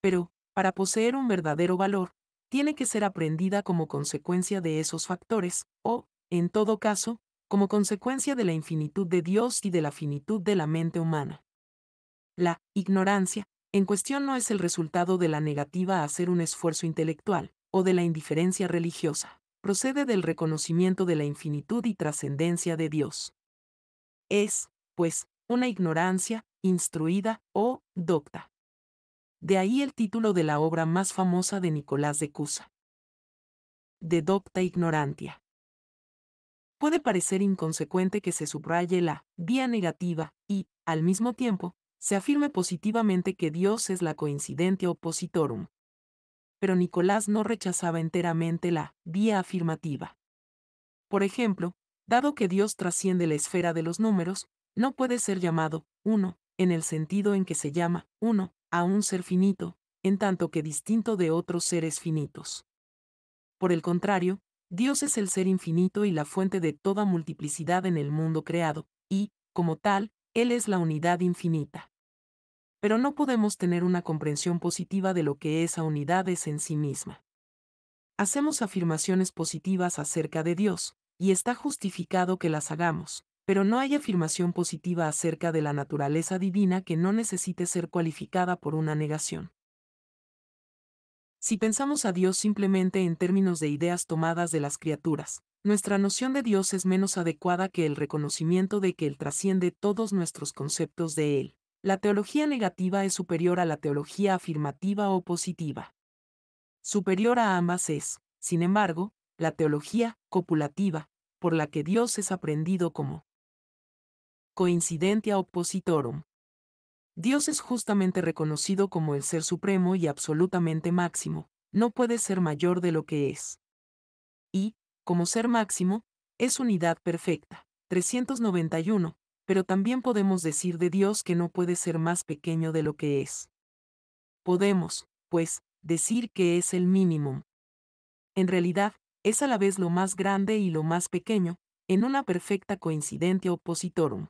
Pero, para poseer un verdadero valor, tiene que ser aprendida como consecuencia de esos factores, o, en todo caso, como consecuencia de la infinitud de Dios y de la finitud de la mente humana. La ignorancia en cuestión no es el resultado de la negativa a hacer un esfuerzo intelectual, o de la indiferencia religiosa, procede del reconocimiento de la infinitud y trascendencia de Dios. Es, pues, una ignorancia, instruida o docta de ahí el título de la obra más famosa de Nicolás de Cusa. De docta ignorantia. Puede parecer inconsecuente que se subraye la vía negativa y, al mismo tiempo, se afirme positivamente que Dios es la coincidente oppositorum. Pero Nicolás no rechazaba enteramente la vía afirmativa. Por ejemplo, dado que Dios trasciende la esfera de los números, no puede ser llamado uno en el sentido en que se llama uno a un ser finito, en tanto que distinto de otros seres finitos. Por el contrario, Dios es el ser infinito y la fuente de toda multiplicidad en el mundo creado, y, como tal, Él es la unidad infinita. Pero no podemos tener una comprensión positiva de lo que esa unidad es en sí misma. Hacemos afirmaciones positivas acerca de Dios, y está justificado que las hagamos, pero no hay afirmación positiva acerca de la naturaleza divina que no necesite ser cualificada por una negación. Si pensamos a Dios simplemente en términos de ideas tomadas de las criaturas, nuestra noción de Dios es menos adecuada que el reconocimiento de que Él trasciende todos nuestros conceptos de Él. La teología negativa es superior a la teología afirmativa o positiva. Superior a ambas es, sin embargo, la teología copulativa, por la que Dios es aprendido como coincidentia oppositorum. Dios es justamente reconocido como el Ser Supremo y absolutamente máximo, no puede ser mayor de lo que es. Y, como Ser Máximo, es unidad perfecta. 391, pero también podemos decir de Dios que no puede ser más pequeño de lo que es. Podemos, pues, decir que es el mínimo. En realidad, es a la vez lo más grande y lo más pequeño, en una perfecta coincidentia oppositorum.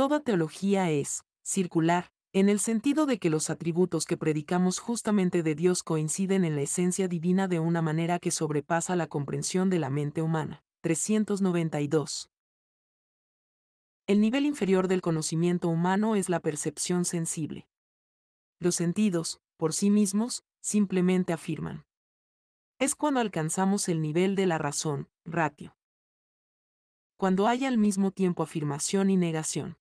Toda teología es circular, en el sentido de que los atributos que predicamos justamente de Dios coinciden en la esencia divina de una manera que sobrepasa la comprensión de la mente humana. 392. El nivel inferior del conocimiento humano es la percepción sensible. Los sentidos, por sí mismos, simplemente afirman. Es cuando alcanzamos el nivel de la razón, ratio. Cuando hay al mismo tiempo afirmación y negación.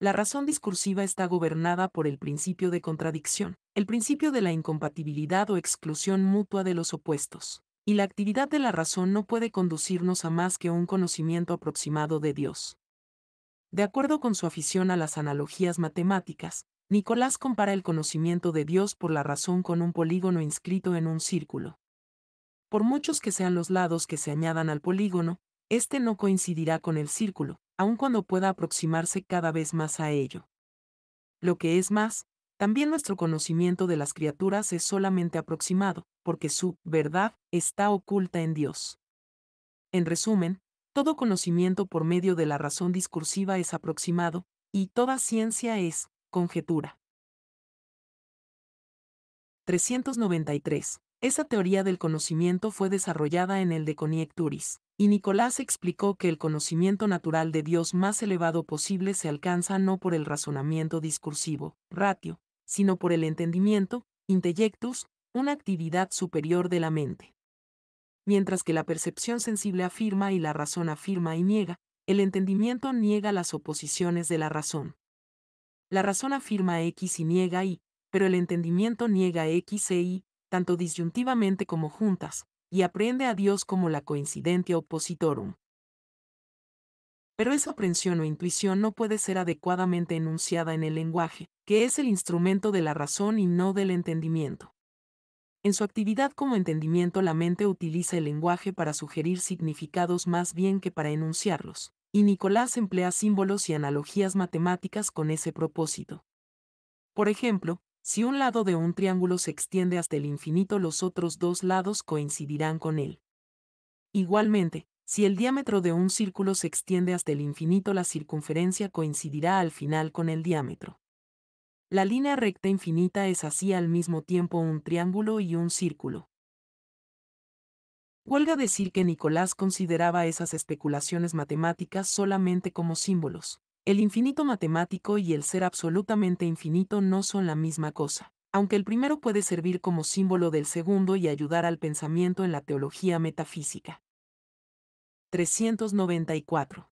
La razón discursiva está gobernada por el principio de contradicción, el principio de la incompatibilidad o exclusión mutua de los opuestos, y la actividad de la razón no puede conducirnos a más que un conocimiento aproximado de Dios. De acuerdo con su afición a las analogías matemáticas, Nicolás compara el conocimiento de Dios por la razón con un polígono inscrito en un círculo. Por muchos que sean los lados que se añadan al polígono, este no coincidirá con el círculo, aun cuando pueda aproximarse cada vez más a ello. Lo que es más, también nuestro conocimiento de las criaturas es solamente aproximado, porque su verdad está oculta en Dios. En resumen, todo conocimiento por medio de la razón discursiva es aproximado, y toda ciencia es conjetura. 393. Esa teoría del conocimiento fue desarrollada en el de Coniecturis. Y Nicolás explicó que el conocimiento natural de Dios más elevado posible se alcanza no por el razonamiento discursivo, ratio, sino por el entendimiento, intellectus, una actividad superior de la mente. Mientras que la percepción sensible afirma y la razón afirma y niega, el entendimiento niega las oposiciones de la razón. La razón afirma X y niega Y, pero el entendimiento niega X e Y, tanto disyuntivamente como juntas, y aprende a Dios como la coincidente oppositorum. Pero esa aprensión o intuición no puede ser adecuadamente enunciada en el lenguaje, que es el instrumento de la razón y no del entendimiento. En su actividad como entendimiento la mente utiliza el lenguaje para sugerir significados más bien que para enunciarlos, y Nicolás emplea símbolos y analogías matemáticas con ese propósito. Por ejemplo, si un lado de un triángulo se extiende hasta el infinito, los otros dos lados coincidirán con él. Igualmente, si el diámetro de un círculo se extiende hasta el infinito, la circunferencia coincidirá al final con el diámetro. La línea recta infinita es así al mismo tiempo un triángulo y un círculo. Huelga decir que Nicolás consideraba esas especulaciones matemáticas solamente como símbolos. El infinito matemático y el ser absolutamente infinito no son la misma cosa, aunque el primero puede servir como símbolo del segundo y ayudar al pensamiento en la teología metafísica. 394.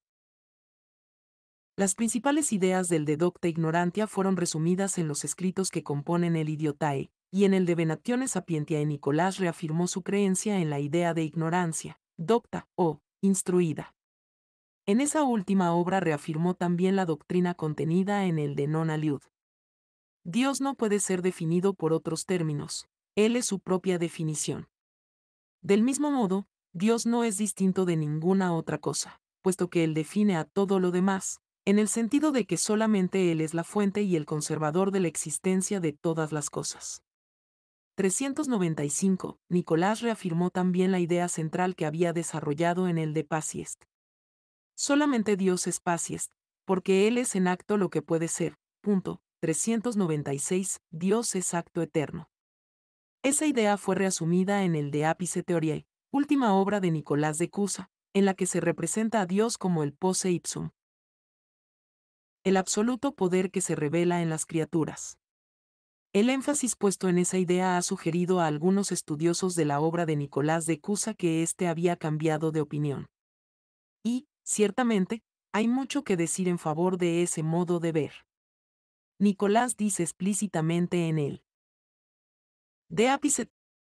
Las principales ideas del de Docta Ignorantia fueron resumidas en los escritos que componen el Idiotae, y en el de Venatione Sapientiae Nicolás reafirmó su creencia en la idea de ignorancia, docta o instruida. En esa última obra reafirmó también la doctrina contenida en el de non aliud. Dios no puede ser definido por otros términos, Él es su propia definición. Del mismo modo, Dios no es distinto de ninguna otra cosa, puesto que Él define a todo lo demás, en el sentido de que solamente Él es la fuente y el conservador de la existencia de todas las cosas. 395. Nicolás reafirmó también la idea central que había desarrollado en el de passiest. Solamente Dios es pacies, porque Él es en acto lo que puede ser. 396. Dios es acto eterno. Esa idea fue reasumida en el de Apice Theoriae, última obra de Nicolás de Cusa, en la que se representa a Dios como el pose ipsum. El absoluto poder que se revela en las criaturas. El énfasis puesto en esa idea ha sugerido a algunos estudiosos de la obra de Nicolás de Cusa que éste había cambiado de opinión. Ciertamente, hay mucho que decir en favor de ese modo de ver. Nicolás dice explícitamente en él. De ápice,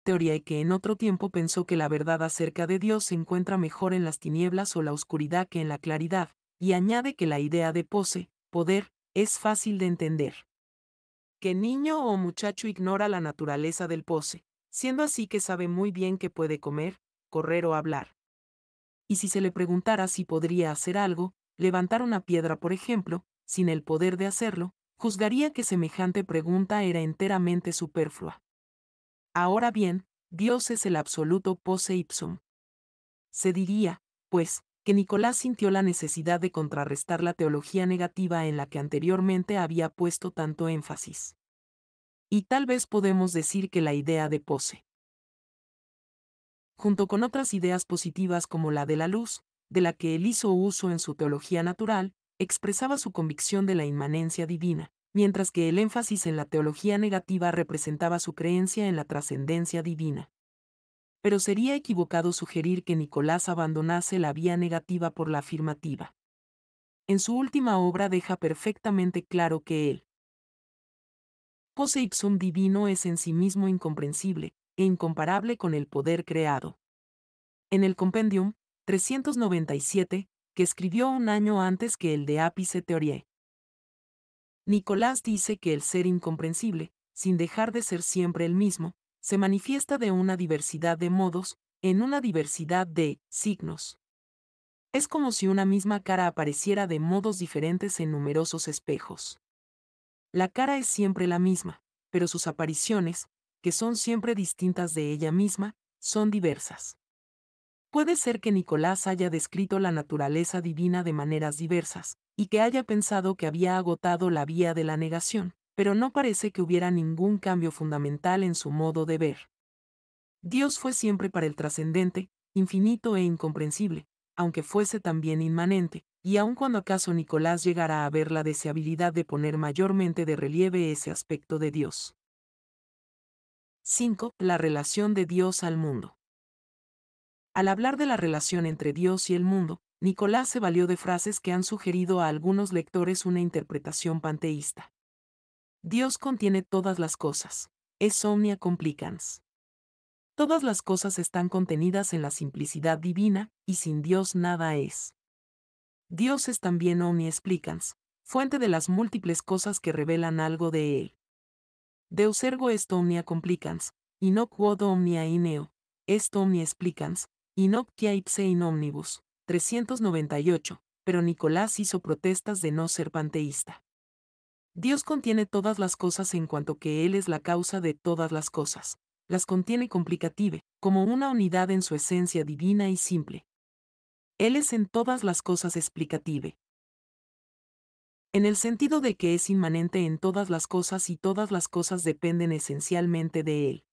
teoría que en otro tiempo pensó que la verdad acerca de Dios se encuentra mejor en las tinieblas o la oscuridad que en la claridad, y añade que la idea de pose, poder, es fácil de entender. Que niño o muchacho ignora la naturaleza del pose, siendo así que sabe muy bien que puede comer, correr o hablar y si se le preguntara si podría hacer algo, levantar una piedra por ejemplo, sin el poder de hacerlo, juzgaría que semejante pregunta era enteramente superflua. Ahora bien, Dios es el absoluto pose ipsum. Se diría, pues, que Nicolás sintió la necesidad de contrarrestar la teología negativa en la que anteriormente había puesto tanto énfasis. Y tal vez podemos decir que la idea de pose junto con otras ideas positivas como la de la luz, de la que él hizo uso en su teología natural, expresaba su convicción de la inmanencia divina, mientras que el énfasis en la teología negativa representaba su creencia en la trascendencia divina. Pero sería equivocado sugerir que Nicolás abandonase la vía negativa por la afirmativa. En su última obra deja perfectamente claro que él, pose divino es en sí mismo incomprensible, incomparable con el poder creado. En el Compendium 397, que escribió un año antes que el de Apice Theorie. Nicolás dice que el ser incomprensible, sin dejar de ser siempre el mismo, se manifiesta de una diversidad de modos, en una diversidad de signos. Es como si una misma cara apareciera de modos diferentes en numerosos espejos. La cara es siempre la misma, pero sus apariciones, que son siempre distintas de ella misma, son diversas. Puede ser que Nicolás haya descrito la naturaleza divina de maneras diversas, y que haya pensado que había agotado la vía de la negación, pero no parece que hubiera ningún cambio fundamental en su modo de ver. Dios fue siempre para el trascendente, infinito e incomprensible, aunque fuese también inmanente, y aun cuando acaso Nicolás llegara a ver la deseabilidad de poner mayormente de relieve ese aspecto de Dios. 5. La relación de Dios al mundo. Al hablar de la relación entre Dios y el mundo, Nicolás se valió de frases que han sugerido a algunos lectores una interpretación panteísta. Dios contiene todas las cosas. Es omnia complicans. Todas las cosas están contenidas en la simplicidad divina, y sin Dios nada es. Dios es también explicans, fuente de las múltiples cosas que revelan algo de Él. Deus ergo est omnia complicans, in hoc quod omnia ineo. est omnia explicans, in hoc tia ipse in omnibus. 398. Pero Nicolás hizo protestas de no ser panteísta. Dios contiene todas las cosas en cuanto que Él es la causa de todas las cosas. Las contiene complicative, como una unidad en su esencia divina y simple. Él es en todas las cosas explicative, en el sentido de que es inmanente en todas las cosas y todas las cosas dependen esencialmente de él.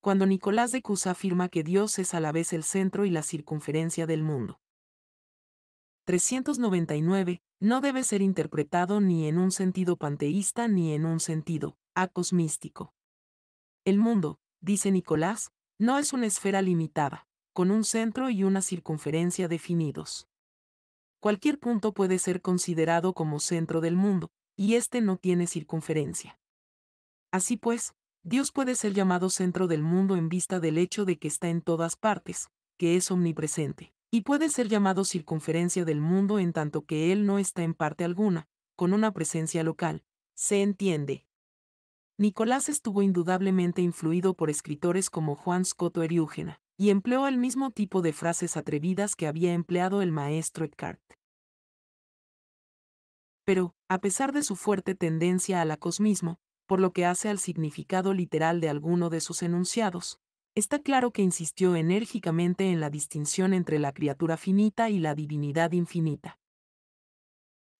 Cuando Nicolás de Cusa afirma que Dios es a la vez el centro y la circunferencia del mundo. 399, no debe ser interpretado ni en un sentido panteísta ni en un sentido acosmístico. El mundo, dice Nicolás, no es una esfera limitada, con un centro y una circunferencia definidos. Cualquier punto puede ser considerado como centro del mundo, y este no tiene circunferencia. Así pues, Dios puede ser llamado centro del mundo en vista del hecho de que está en todas partes, que es omnipresente, y puede ser llamado circunferencia del mundo en tanto que Él no está en parte alguna, con una presencia local, se entiende. Nicolás estuvo indudablemente influido por escritores como Juan Scotto Eriúgena, y empleó el mismo tipo de frases atrevidas que había empleado el maestro Eckhart. Pero, a pesar de su fuerte tendencia al acosmismo, por lo que hace al significado literal de alguno de sus enunciados, está claro que insistió enérgicamente en la distinción entre la criatura finita y la divinidad infinita.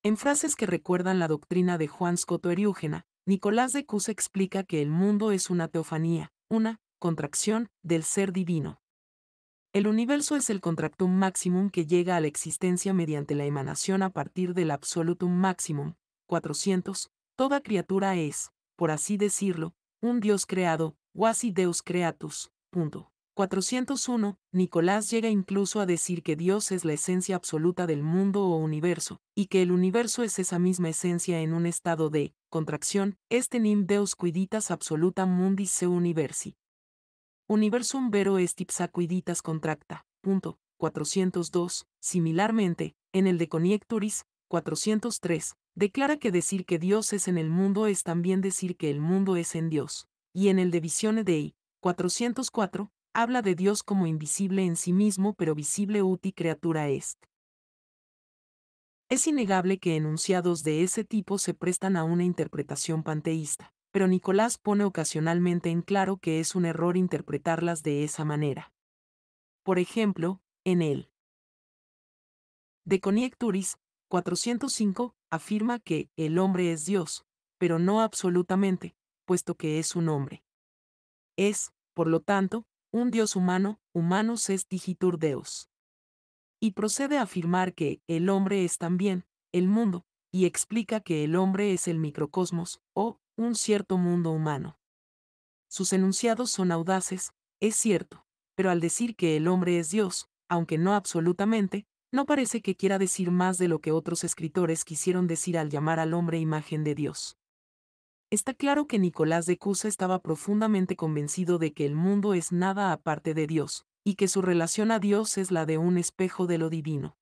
En frases que recuerdan la doctrina de Juan Scoto Eriúgena, Nicolás de Cus explica que el mundo es una teofanía, una contracción del ser divino. El universo es el contractum maximum que llega a la existencia mediante la emanación a partir del absolutum maximum. 400. Toda criatura es, por así decirlo, un Dios creado, quasi Deus creatus. 401. Nicolás llega incluso a decir que Dios es la esencia absoluta del mundo o universo, y que el universo es esa misma esencia en un estado de contracción, este nim Deus quiditas absoluta mundi se universi. Universum vero est contracta. 402. Similarmente, en el de Coniecturis, 403, declara que decir que Dios es en el mundo es también decir que el mundo es en Dios. Y en el de Visione Dei, 404, habla de Dios como invisible en sí mismo pero visible uti creatura est. Es innegable que enunciados de ese tipo se prestan a una interpretación panteísta pero Nicolás pone ocasionalmente en claro que es un error interpretarlas de esa manera. Por ejemplo, en el De Coniecturis 405 afirma que el hombre es Dios, pero no absolutamente, puesto que es un hombre. Es, por lo tanto, un Dios humano, humanos es digitur Deus. Y procede a afirmar que el hombre es también el mundo, y explica que el hombre es el microcosmos, o, un cierto mundo humano. Sus enunciados son audaces, es cierto, pero al decir que el hombre es Dios, aunque no absolutamente, no parece que quiera decir más de lo que otros escritores quisieron decir al llamar al hombre imagen de Dios. Está claro que Nicolás de Cusa estaba profundamente convencido de que el mundo es nada aparte de Dios, y que su relación a Dios es la de un espejo de lo divino.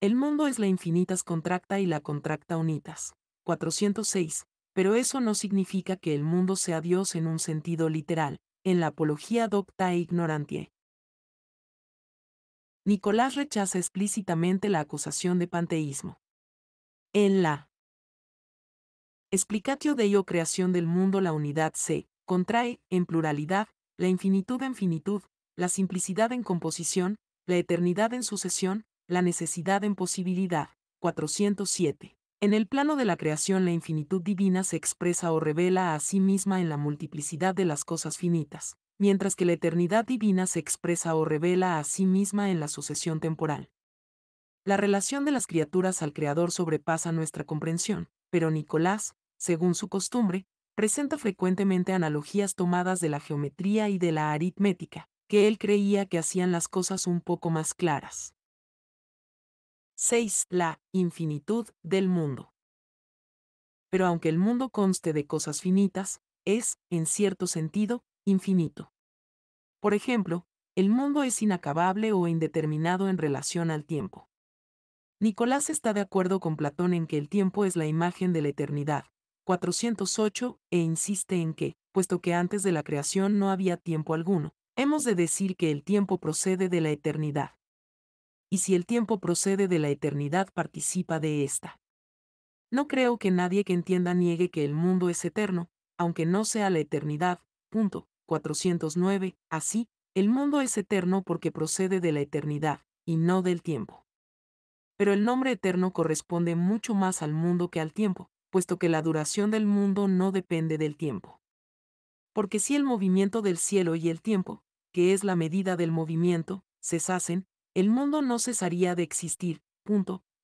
El mundo es la infinitas contracta y la contracta unitas. 406, pero eso no significa que el mundo sea Dios en un sentido literal, en la apología docta e ignorantie. Nicolás rechaza explícitamente la acusación de panteísmo. En la Explicatio ello creación del mundo la unidad se contrae, en pluralidad, la infinitud en finitud, la simplicidad en composición, la eternidad en sucesión, la necesidad en posibilidad. 407. En el plano de la creación la infinitud divina se expresa o revela a sí misma en la multiplicidad de las cosas finitas, mientras que la eternidad divina se expresa o revela a sí misma en la sucesión temporal. La relación de las criaturas al Creador sobrepasa nuestra comprensión, pero Nicolás, según su costumbre, presenta frecuentemente analogías tomadas de la geometría y de la aritmética, que él creía que hacían las cosas un poco más claras. 6. La infinitud del mundo. Pero aunque el mundo conste de cosas finitas, es, en cierto sentido, infinito. Por ejemplo, el mundo es inacabable o indeterminado en relación al tiempo. Nicolás está de acuerdo con Platón en que el tiempo es la imagen de la eternidad, 408, e insiste en que, puesto que antes de la creación no había tiempo alguno, hemos de decir que el tiempo procede de la eternidad y si el tiempo procede de la eternidad participa de ésta. No creo que nadie que entienda niegue que el mundo es eterno, aunque no sea la eternidad. Punto. 409. Así, el mundo es eterno porque procede de la eternidad, y no del tiempo. Pero el nombre eterno corresponde mucho más al mundo que al tiempo, puesto que la duración del mundo no depende del tiempo. Porque si el movimiento del cielo y el tiempo, que es la medida del movimiento, cesasen, el mundo no cesaría de existir.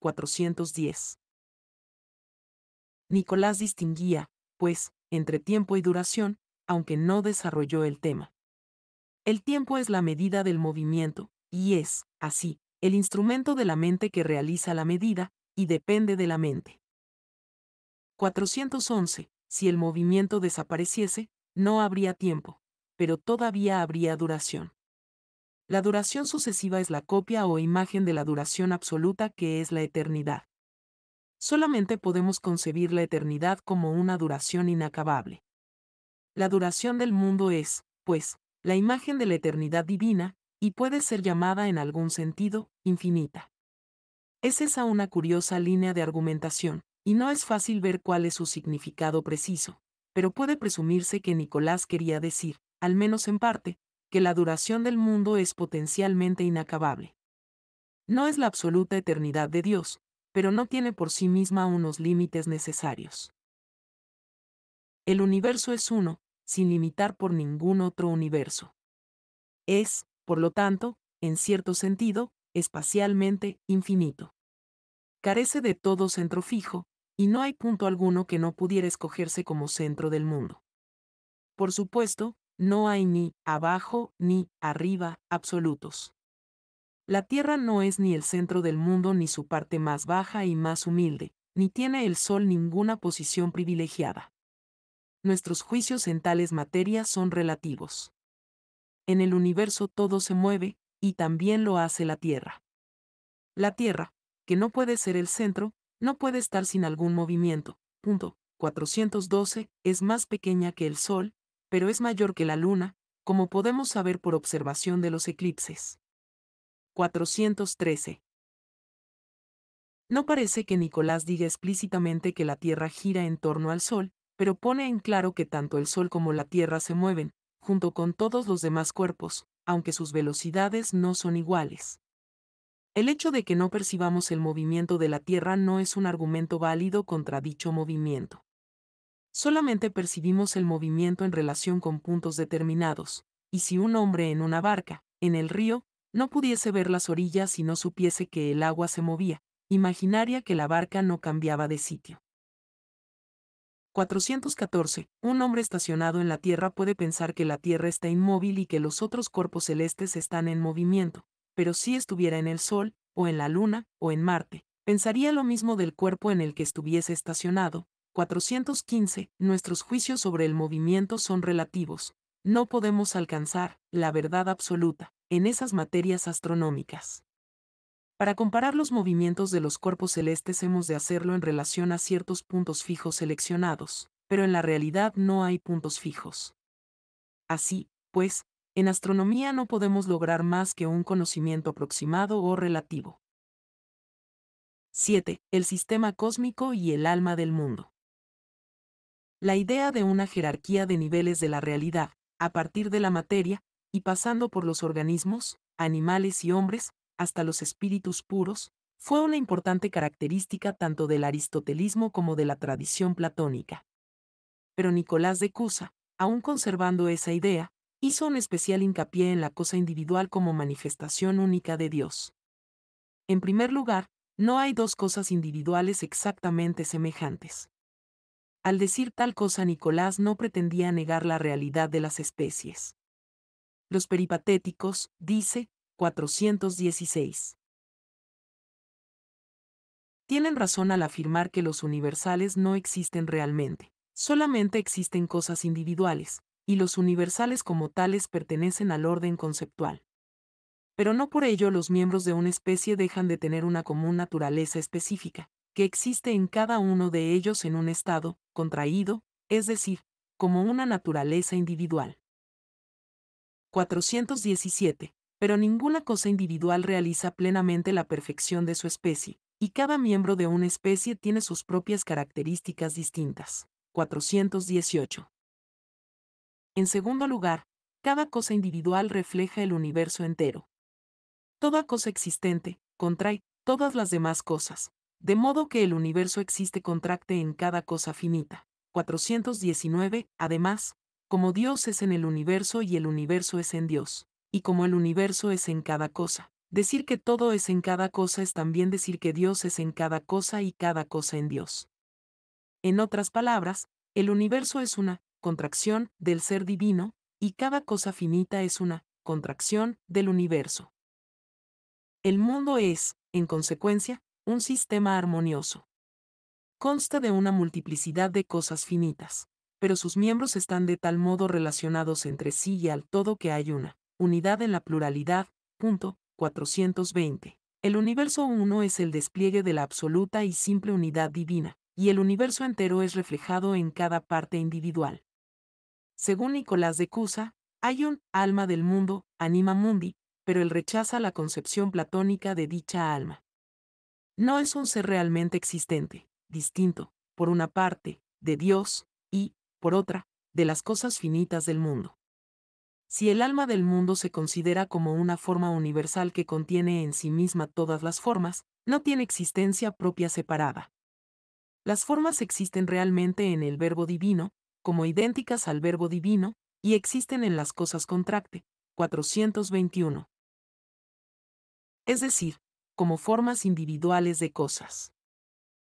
410. Nicolás distinguía, pues, entre tiempo y duración, aunque no desarrolló el tema. El tiempo es la medida del movimiento, y es, así, el instrumento de la mente que realiza la medida, y depende de la mente. 411. Si el movimiento desapareciese, no habría tiempo, pero todavía habría duración. La duración sucesiva es la copia o imagen de la duración absoluta que es la eternidad. Solamente podemos concebir la eternidad como una duración inacabable. La duración del mundo es, pues, la imagen de la eternidad divina, y puede ser llamada en algún sentido, infinita. Es esa una curiosa línea de argumentación, y no es fácil ver cuál es su significado preciso, pero puede presumirse que Nicolás quería decir, al menos en parte, que la duración del mundo es potencialmente inacabable. No es la absoluta eternidad de Dios, pero no tiene por sí misma unos límites necesarios. El universo es uno, sin limitar por ningún otro universo. Es, por lo tanto, en cierto sentido, espacialmente infinito. Carece de todo centro fijo, y no hay punto alguno que no pudiera escogerse como centro del mundo. Por supuesto, no hay ni abajo ni arriba absolutos. La Tierra no es ni el centro del mundo ni su parte más baja y más humilde, ni tiene el Sol ninguna posición privilegiada. Nuestros juicios en tales materias son relativos. En el universo todo se mueve, y también lo hace la Tierra. La Tierra, que no puede ser el centro, no puede estar sin algún movimiento. Punto. 412, es más pequeña que el Sol, pero es mayor que la Luna, como podemos saber por observación de los eclipses. 413. No parece que Nicolás diga explícitamente que la Tierra gira en torno al Sol, pero pone en claro que tanto el Sol como la Tierra se mueven, junto con todos los demás cuerpos, aunque sus velocidades no son iguales. El hecho de que no percibamos el movimiento de la Tierra no es un argumento válido contra dicho movimiento solamente percibimos el movimiento en relación con puntos determinados, y si un hombre en una barca, en el río, no pudiese ver las orillas y no supiese que el agua se movía, imaginaría que la barca no cambiaba de sitio. 414. Un hombre estacionado en la Tierra puede pensar que la Tierra está inmóvil y que los otros cuerpos celestes están en movimiento, pero si estuviera en el Sol, o en la Luna, o en Marte, pensaría lo mismo del cuerpo en el que estuviese estacionado, 415, nuestros juicios sobre el movimiento son relativos. No podemos alcanzar la verdad absoluta en esas materias astronómicas. Para comparar los movimientos de los cuerpos celestes hemos de hacerlo en relación a ciertos puntos fijos seleccionados, pero en la realidad no hay puntos fijos. Así, pues, en astronomía no podemos lograr más que un conocimiento aproximado o relativo. 7. El sistema cósmico y el alma del mundo. La idea de una jerarquía de niveles de la realidad, a partir de la materia, y pasando por los organismos, animales y hombres, hasta los espíritus puros, fue una importante característica tanto del aristotelismo como de la tradición platónica. Pero Nicolás de Cusa, aún conservando esa idea, hizo un especial hincapié en la cosa individual como manifestación única de Dios. En primer lugar, no hay dos cosas individuales exactamente semejantes. Al decir tal cosa Nicolás no pretendía negar la realidad de las especies. Los peripatéticos, dice, 416. Tienen razón al afirmar que los universales no existen realmente, solamente existen cosas individuales, y los universales como tales pertenecen al orden conceptual. Pero no por ello los miembros de una especie dejan de tener una común naturaleza específica, que existe en cada uno de ellos en un estado, contraído, es decir, como una naturaleza individual. 417. Pero ninguna cosa individual realiza plenamente la perfección de su especie, y cada miembro de una especie tiene sus propias características distintas. 418. En segundo lugar, cada cosa individual refleja el universo entero. Toda cosa existente, contrae, todas las demás cosas, de modo que el universo existe contracte en cada cosa finita. 419. Además, como Dios es en el universo y el universo es en Dios, y como el universo es en cada cosa. Decir que todo es en cada cosa es también decir que Dios es en cada cosa y cada cosa en Dios. En otras palabras, el universo es una contracción del ser divino, y cada cosa finita es una contracción del universo. El mundo es, en consecuencia, un sistema armonioso. Consta de una multiplicidad de cosas finitas, pero sus miembros están de tal modo relacionados entre sí y al todo que hay una unidad en la pluralidad. 420. El universo uno es el despliegue de la absoluta y simple unidad divina, y el universo entero es reflejado en cada parte individual. Según Nicolás de Cusa, hay un alma del mundo, anima mundi, pero él rechaza la concepción platónica de dicha alma, no es un ser realmente existente, distinto, por una parte, de Dios, y, por otra, de las cosas finitas del mundo. Si el alma del mundo se considera como una forma universal que contiene en sí misma todas las formas, no tiene existencia propia separada. Las formas existen realmente en el verbo divino, como idénticas al verbo divino, y existen en las cosas contracte, 421. Es decir, como formas individuales de cosas.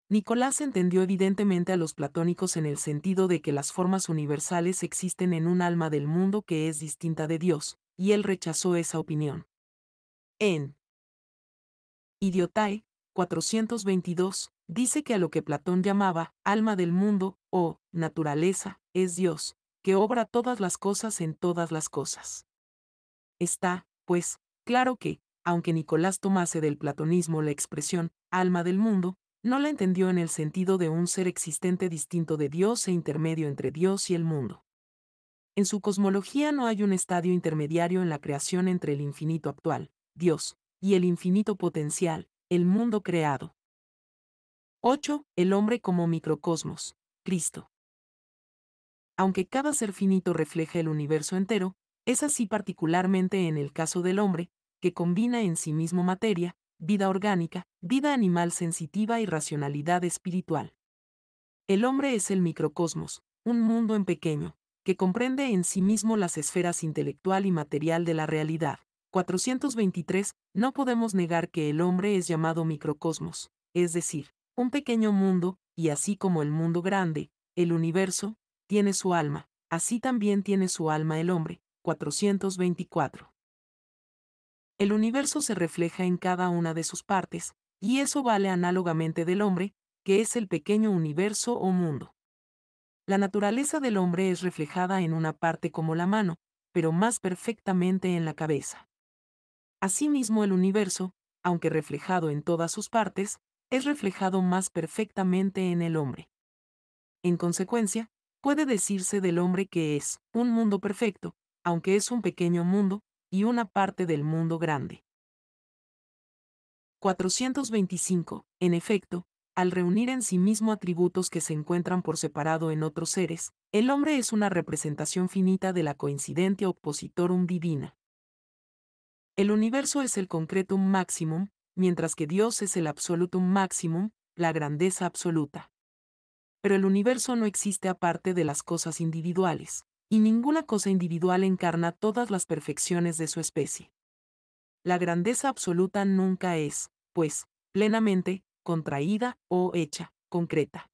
Nicolás entendió evidentemente a los platónicos en el sentido de que las formas universales existen en un alma del mundo que es distinta de Dios, y él rechazó esa opinión. En Idiotae 422, dice que a lo que Platón llamaba alma del mundo, o naturaleza, es Dios, que obra todas las cosas en todas las cosas. Está, pues, claro que, aunque Nicolás tomase del platonismo la expresión alma del mundo, no la entendió en el sentido de un ser existente distinto de Dios e intermedio entre Dios y el mundo. En su cosmología no hay un estadio intermediario en la creación entre el infinito actual, Dios, y el infinito potencial, el mundo creado. 8. El hombre como microcosmos, Cristo. Aunque cada ser finito refleja el universo entero, es así particularmente en el caso del hombre, que combina en sí mismo materia, vida orgánica, vida animal sensitiva y racionalidad espiritual. El hombre es el microcosmos, un mundo en pequeño, que comprende en sí mismo las esferas intelectual y material de la realidad. 423. No podemos negar que el hombre es llamado microcosmos, es decir, un pequeño mundo, y así como el mundo grande, el universo, tiene su alma, así también tiene su alma el hombre. 424 el universo se refleja en cada una de sus partes, y eso vale análogamente del hombre, que es el pequeño universo o mundo. La naturaleza del hombre es reflejada en una parte como la mano, pero más perfectamente en la cabeza. Asimismo el universo, aunque reflejado en todas sus partes, es reflejado más perfectamente en el hombre. En consecuencia, puede decirse del hombre que es un mundo perfecto, aunque es un pequeño mundo, y una parte del mundo grande. 425. En efecto, al reunir en sí mismo atributos que se encuentran por separado en otros seres, el hombre es una representación finita de la coincidente oppositorum divina. El universo es el concretum maximum, mientras que Dios es el absolutum maximum, la grandeza absoluta. Pero el universo no existe aparte de las cosas individuales y ninguna cosa individual encarna todas las perfecciones de su especie. La grandeza absoluta nunca es, pues, plenamente, contraída o hecha, concreta.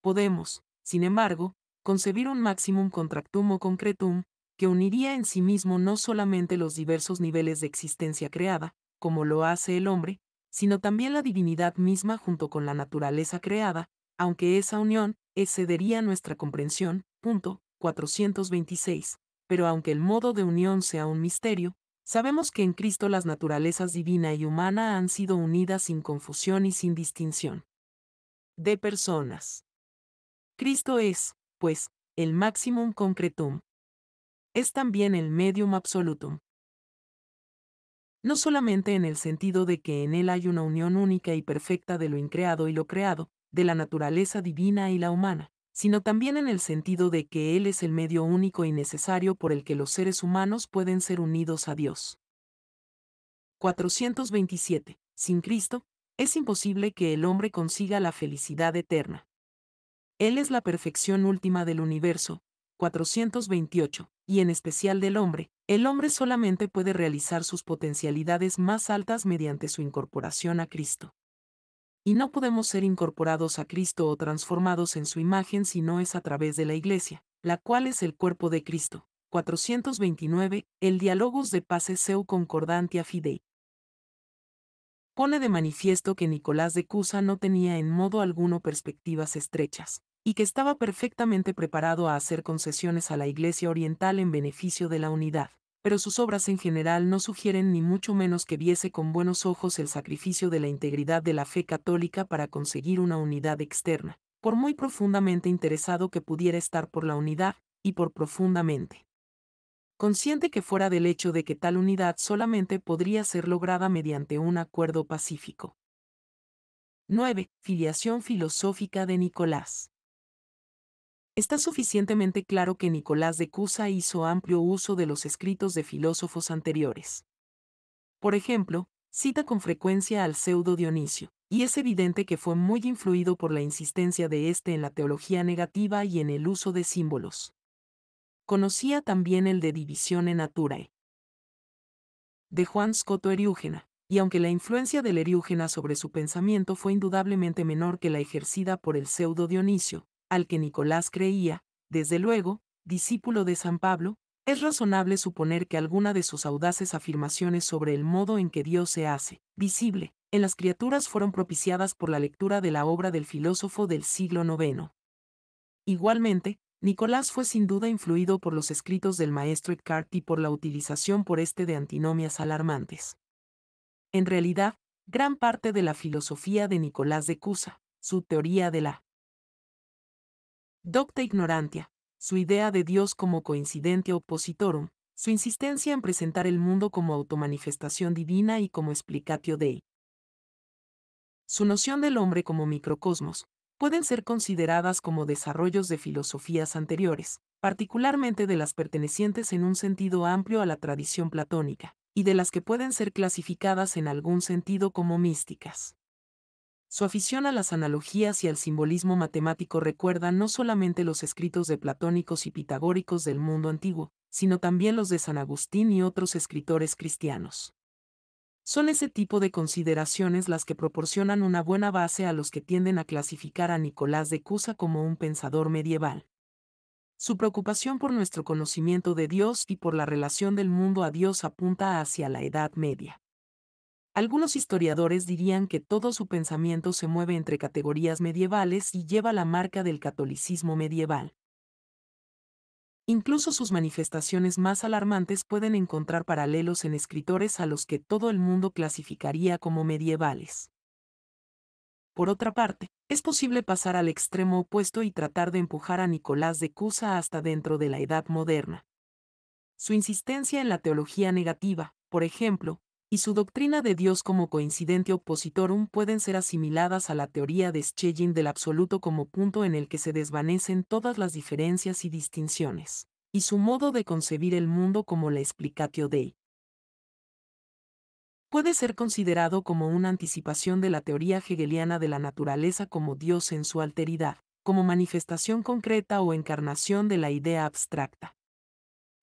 Podemos, sin embargo, concebir un maximum contractum o concretum, que uniría en sí mismo no solamente los diversos niveles de existencia creada, como lo hace el hombre, sino también la divinidad misma junto con la naturaleza creada, aunque esa unión excedería nuestra comprensión, punto, 426. Pero aunque el modo de unión sea un misterio, sabemos que en Cristo las naturalezas divina y humana han sido unidas sin confusión y sin distinción. De personas. Cristo es, pues, el maximum concretum. Es también el medium absolutum. No solamente en el sentido de que en él hay una unión única y perfecta de lo increado y lo creado, de la naturaleza divina y la humana, sino también en el sentido de que Él es el medio único y necesario por el que los seres humanos pueden ser unidos a Dios. 427. Sin Cristo, es imposible que el hombre consiga la felicidad eterna. Él es la perfección última del universo, 428, y en especial del hombre, el hombre solamente puede realizar sus potencialidades más altas mediante su incorporación a Cristo y no podemos ser incorporados a Cristo o transformados en su imagen si no es a través de la Iglesia, la cual es el cuerpo de Cristo. 429, el Diálogos de Pase Seu Concordantia Fidei. Pone de manifiesto que Nicolás de Cusa no tenía en modo alguno perspectivas estrechas, y que estaba perfectamente preparado a hacer concesiones a la Iglesia Oriental en beneficio de la unidad pero sus obras en general no sugieren ni mucho menos que viese con buenos ojos el sacrificio de la integridad de la fe católica para conseguir una unidad externa, por muy profundamente interesado que pudiera estar por la unidad, y por profundamente consciente que fuera del hecho de que tal unidad solamente podría ser lograda mediante un acuerdo pacífico. 9. Filiación filosófica de Nicolás. Está suficientemente claro que Nicolás de Cusa hizo amplio uso de los escritos de filósofos anteriores. Por ejemplo, cita con frecuencia al pseudo Dionisio, y es evidente que fue muy influido por la insistencia de éste en la teología negativa y en el uso de símbolos. Conocía también el de división en naturae de Juan Scoto Eriúgena, y aunque la influencia del Eriúgena sobre su pensamiento fue indudablemente menor que la ejercida por el pseudo Dionisio, al que Nicolás creía, desde luego, discípulo de San Pablo, es razonable suponer que alguna de sus audaces afirmaciones sobre el modo en que Dios se hace visible en las criaturas fueron propiciadas por la lectura de la obra del filósofo del siglo IX. Igualmente, Nicolás fue sin duda influido por los escritos del maestro Eckhart y por la utilización por este de antinomias alarmantes. En realidad, gran parte de la filosofía de Nicolás de Cusa, su teoría de la Docta ignorantia, su idea de Dios como coincidente oppositorum, su insistencia en presentar el mundo como automanifestación divina y como explicatio dei. Su noción del hombre como microcosmos, pueden ser consideradas como desarrollos de filosofías anteriores, particularmente de las pertenecientes en un sentido amplio a la tradición platónica, y de las que pueden ser clasificadas en algún sentido como místicas. Su afición a las analogías y al simbolismo matemático recuerda no solamente los escritos de platónicos y pitagóricos del mundo antiguo, sino también los de San Agustín y otros escritores cristianos. Son ese tipo de consideraciones las que proporcionan una buena base a los que tienden a clasificar a Nicolás de Cusa como un pensador medieval. Su preocupación por nuestro conocimiento de Dios y por la relación del mundo a Dios apunta hacia la Edad Media. Algunos historiadores dirían que todo su pensamiento se mueve entre categorías medievales y lleva la marca del catolicismo medieval. Incluso sus manifestaciones más alarmantes pueden encontrar paralelos en escritores a los que todo el mundo clasificaría como medievales. Por otra parte, es posible pasar al extremo opuesto y tratar de empujar a Nicolás de Cusa hasta dentro de la Edad Moderna. Su insistencia en la teología negativa, por ejemplo, y su doctrina de Dios como coincidente opositorum pueden ser asimiladas a la teoría de Schelling del absoluto como punto en el que se desvanecen todas las diferencias y distinciones, y su modo de concebir el mundo como la explicatio Dei. Puede ser considerado como una anticipación de la teoría hegeliana de la naturaleza como Dios en su alteridad, como manifestación concreta o encarnación de la idea abstracta.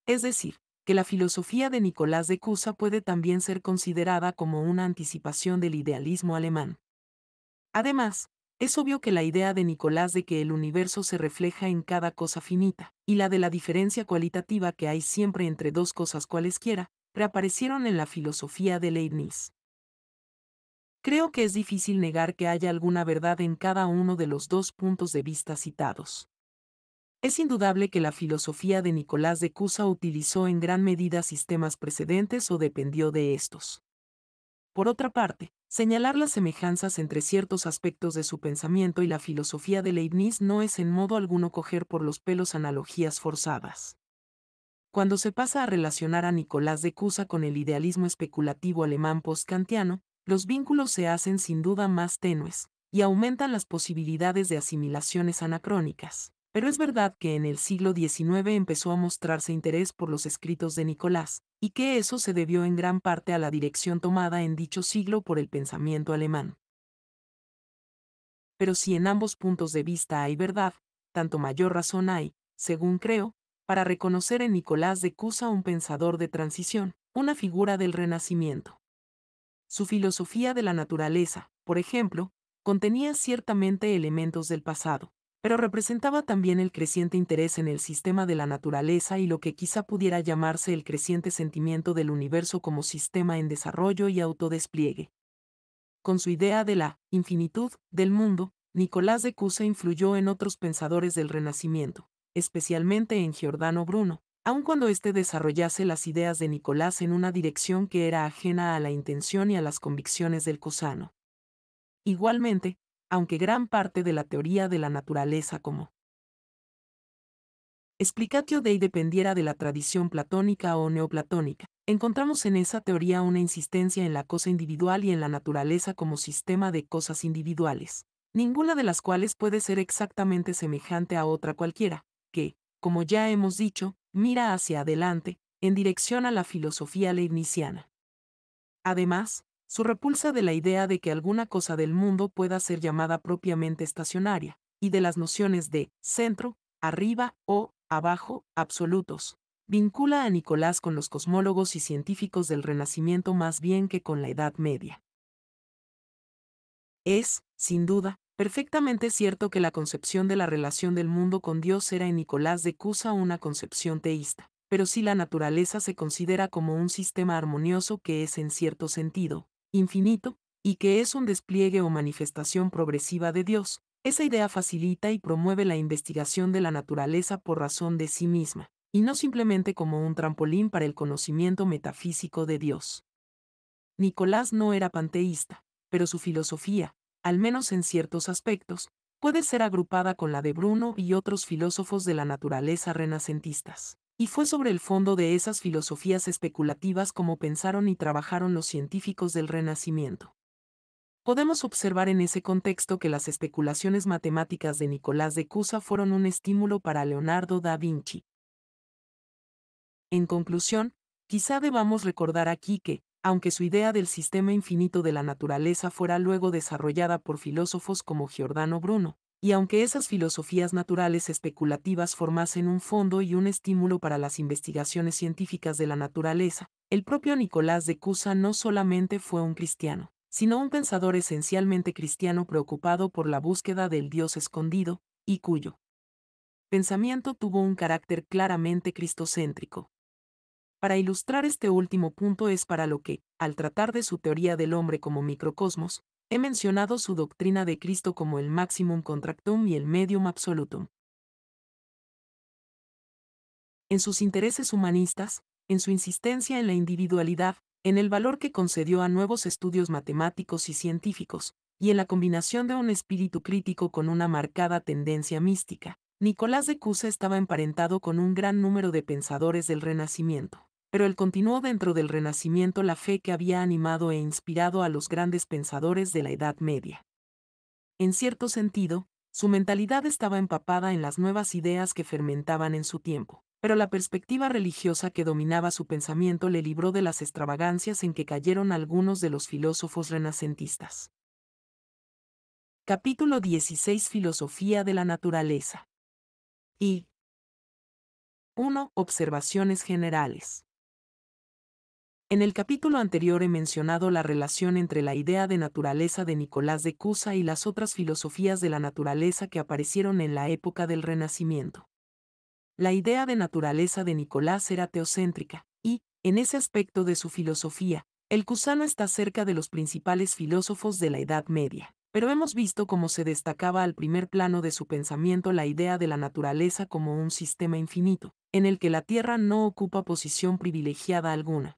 Es decir, que la filosofía de Nicolás de Cusa puede también ser considerada como una anticipación del idealismo alemán. Además, es obvio que la idea de Nicolás de que el universo se refleja en cada cosa finita, y la de la diferencia cualitativa que hay siempre entre dos cosas cualesquiera, reaparecieron en la filosofía de Leibniz. Creo que es difícil negar que haya alguna verdad en cada uno de los dos puntos de vista citados. Es indudable que la filosofía de Nicolás de Cusa utilizó en gran medida sistemas precedentes o dependió de estos. Por otra parte, señalar las semejanzas entre ciertos aspectos de su pensamiento y la filosofía de Leibniz no es en modo alguno coger por los pelos analogías forzadas. Cuando se pasa a relacionar a Nicolás de Cusa con el idealismo especulativo alemán post-kantiano, los vínculos se hacen sin duda más tenues, y aumentan las posibilidades de asimilaciones anacrónicas. Pero es verdad que en el siglo XIX empezó a mostrarse interés por los escritos de Nicolás, y que eso se debió en gran parte a la dirección tomada en dicho siglo por el pensamiento alemán. Pero si en ambos puntos de vista hay verdad, tanto mayor razón hay, según creo, para reconocer en Nicolás de Cusa un pensador de transición, una figura del Renacimiento. Su filosofía de la naturaleza, por ejemplo, contenía ciertamente elementos del pasado, pero representaba también el creciente interés en el sistema de la naturaleza y lo que quizá pudiera llamarse el creciente sentimiento del universo como sistema en desarrollo y autodespliegue. Con su idea de la infinitud del mundo, Nicolás de Cusa influyó en otros pensadores del Renacimiento, especialmente en Giordano Bruno, aun cuando éste desarrollase las ideas de Nicolás en una dirección que era ajena a la intención y a las convicciones del cusano. Igualmente, aunque gran parte de la teoría de la naturaleza como Explicatio Dei dependiera de la tradición platónica o neoplatónica. Encontramos en esa teoría una insistencia en la cosa individual y en la naturaleza como sistema de cosas individuales, ninguna de las cuales puede ser exactamente semejante a otra cualquiera, que, como ya hemos dicho, mira hacia adelante, en dirección a la filosofía leibniziana. Además, su repulsa de la idea de que alguna cosa del mundo pueda ser llamada propiamente estacionaria, y de las nociones de centro, arriba o abajo, absolutos, vincula a Nicolás con los cosmólogos y científicos del Renacimiento más bien que con la Edad Media. Es, sin duda, perfectamente cierto que la concepción de la relación del mundo con Dios era en Nicolás de Cusa una concepción teísta, pero si la naturaleza se considera como un sistema armonioso que es en cierto sentido, infinito, y que es un despliegue o manifestación progresiva de Dios, esa idea facilita y promueve la investigación de la naturaleza por razón de sí misma, y no simplemente como un trampolín para el conocimiento metafísico de Dios. Nicolás no era panteísta, pero su filosofía, al menos en ciertos aspectos, puede ser agrupada con la de Bruno y otros filósofos de la naturaleza renacentistas. Y fue sobre el fondo de esas filosofías especulativas como pensaron y trabajaron los científicos del Renacimiento. Podemos observar en ese contexto que las especulaciones matemáticas de Nicolás de Cusa fueron un estímulo para Leonardo da Vinci. En conclusión, quizá debamos recordar aquí que, aunque su idea del sistema infinito de la naturaleza fuera luego desarrollada por filósofos como Giordano Bruno, y aunque esas filosofías naturales especulativas formasen un fondo y un estímulo para las investigaciones científicas de la naturaleza, el propio Nicolás de Cusa no solamente fue un cristiano, sino un pensador esencialmente cristiano preocupado por la búsqueda del Dios escondido, y cuyo pensamiento tuvo un carácter claramente cristocéntrico. Para ilustrar este último punto es para lo que, al tratar de su teoría del hombre como microcosmos, He mencionado su doctrina de Cristo como el maximum contractum y el medium absolutum. En sus intereses humanistas, en su insistencia en la individualidad, en el valor que concedió a nuevos estudios matemáticos y científicos, y en la combinación de un espíritu crítico con una marcada tendencia mística, Nicolás de Cusa estaba emparentado con un gran número de pensadores del Renacimiento pero él continuó dentro del Renacimiento la fe que había animado e inspirado a los grandes pensadores de la Edad Media. En cierto sentido, su mentalidad estaba empapada en las nuevas ideas que fermentaban en su tiempo, pero la perspectiva religiosa que dominaba su pensamiento le libró de las extravagancias en que cayeron algunos de los filósofos renacentistas. Capítulo 16 Filosofía de la Naturaleza. Y 1. Observaciones generales. En el capítulo anterior he mencionado la relación entre la idea de naturaleza de Nicolás de Cusa y las otras filosofías de la naturaleza que aparecieron en la época del Renacimiento. La idea de naturaleza de Nicolás era teocéntrica, y, en ese aspecto de su filosofía, el cusano está cerca de los principales filósofos de la Edad Media, pero hemos visto cómo se destacaba al primer plano de su pensamiento la idea de la naturaleza como un sistema infinito, en el que la Tierra no ocupa posición privilegiada alguna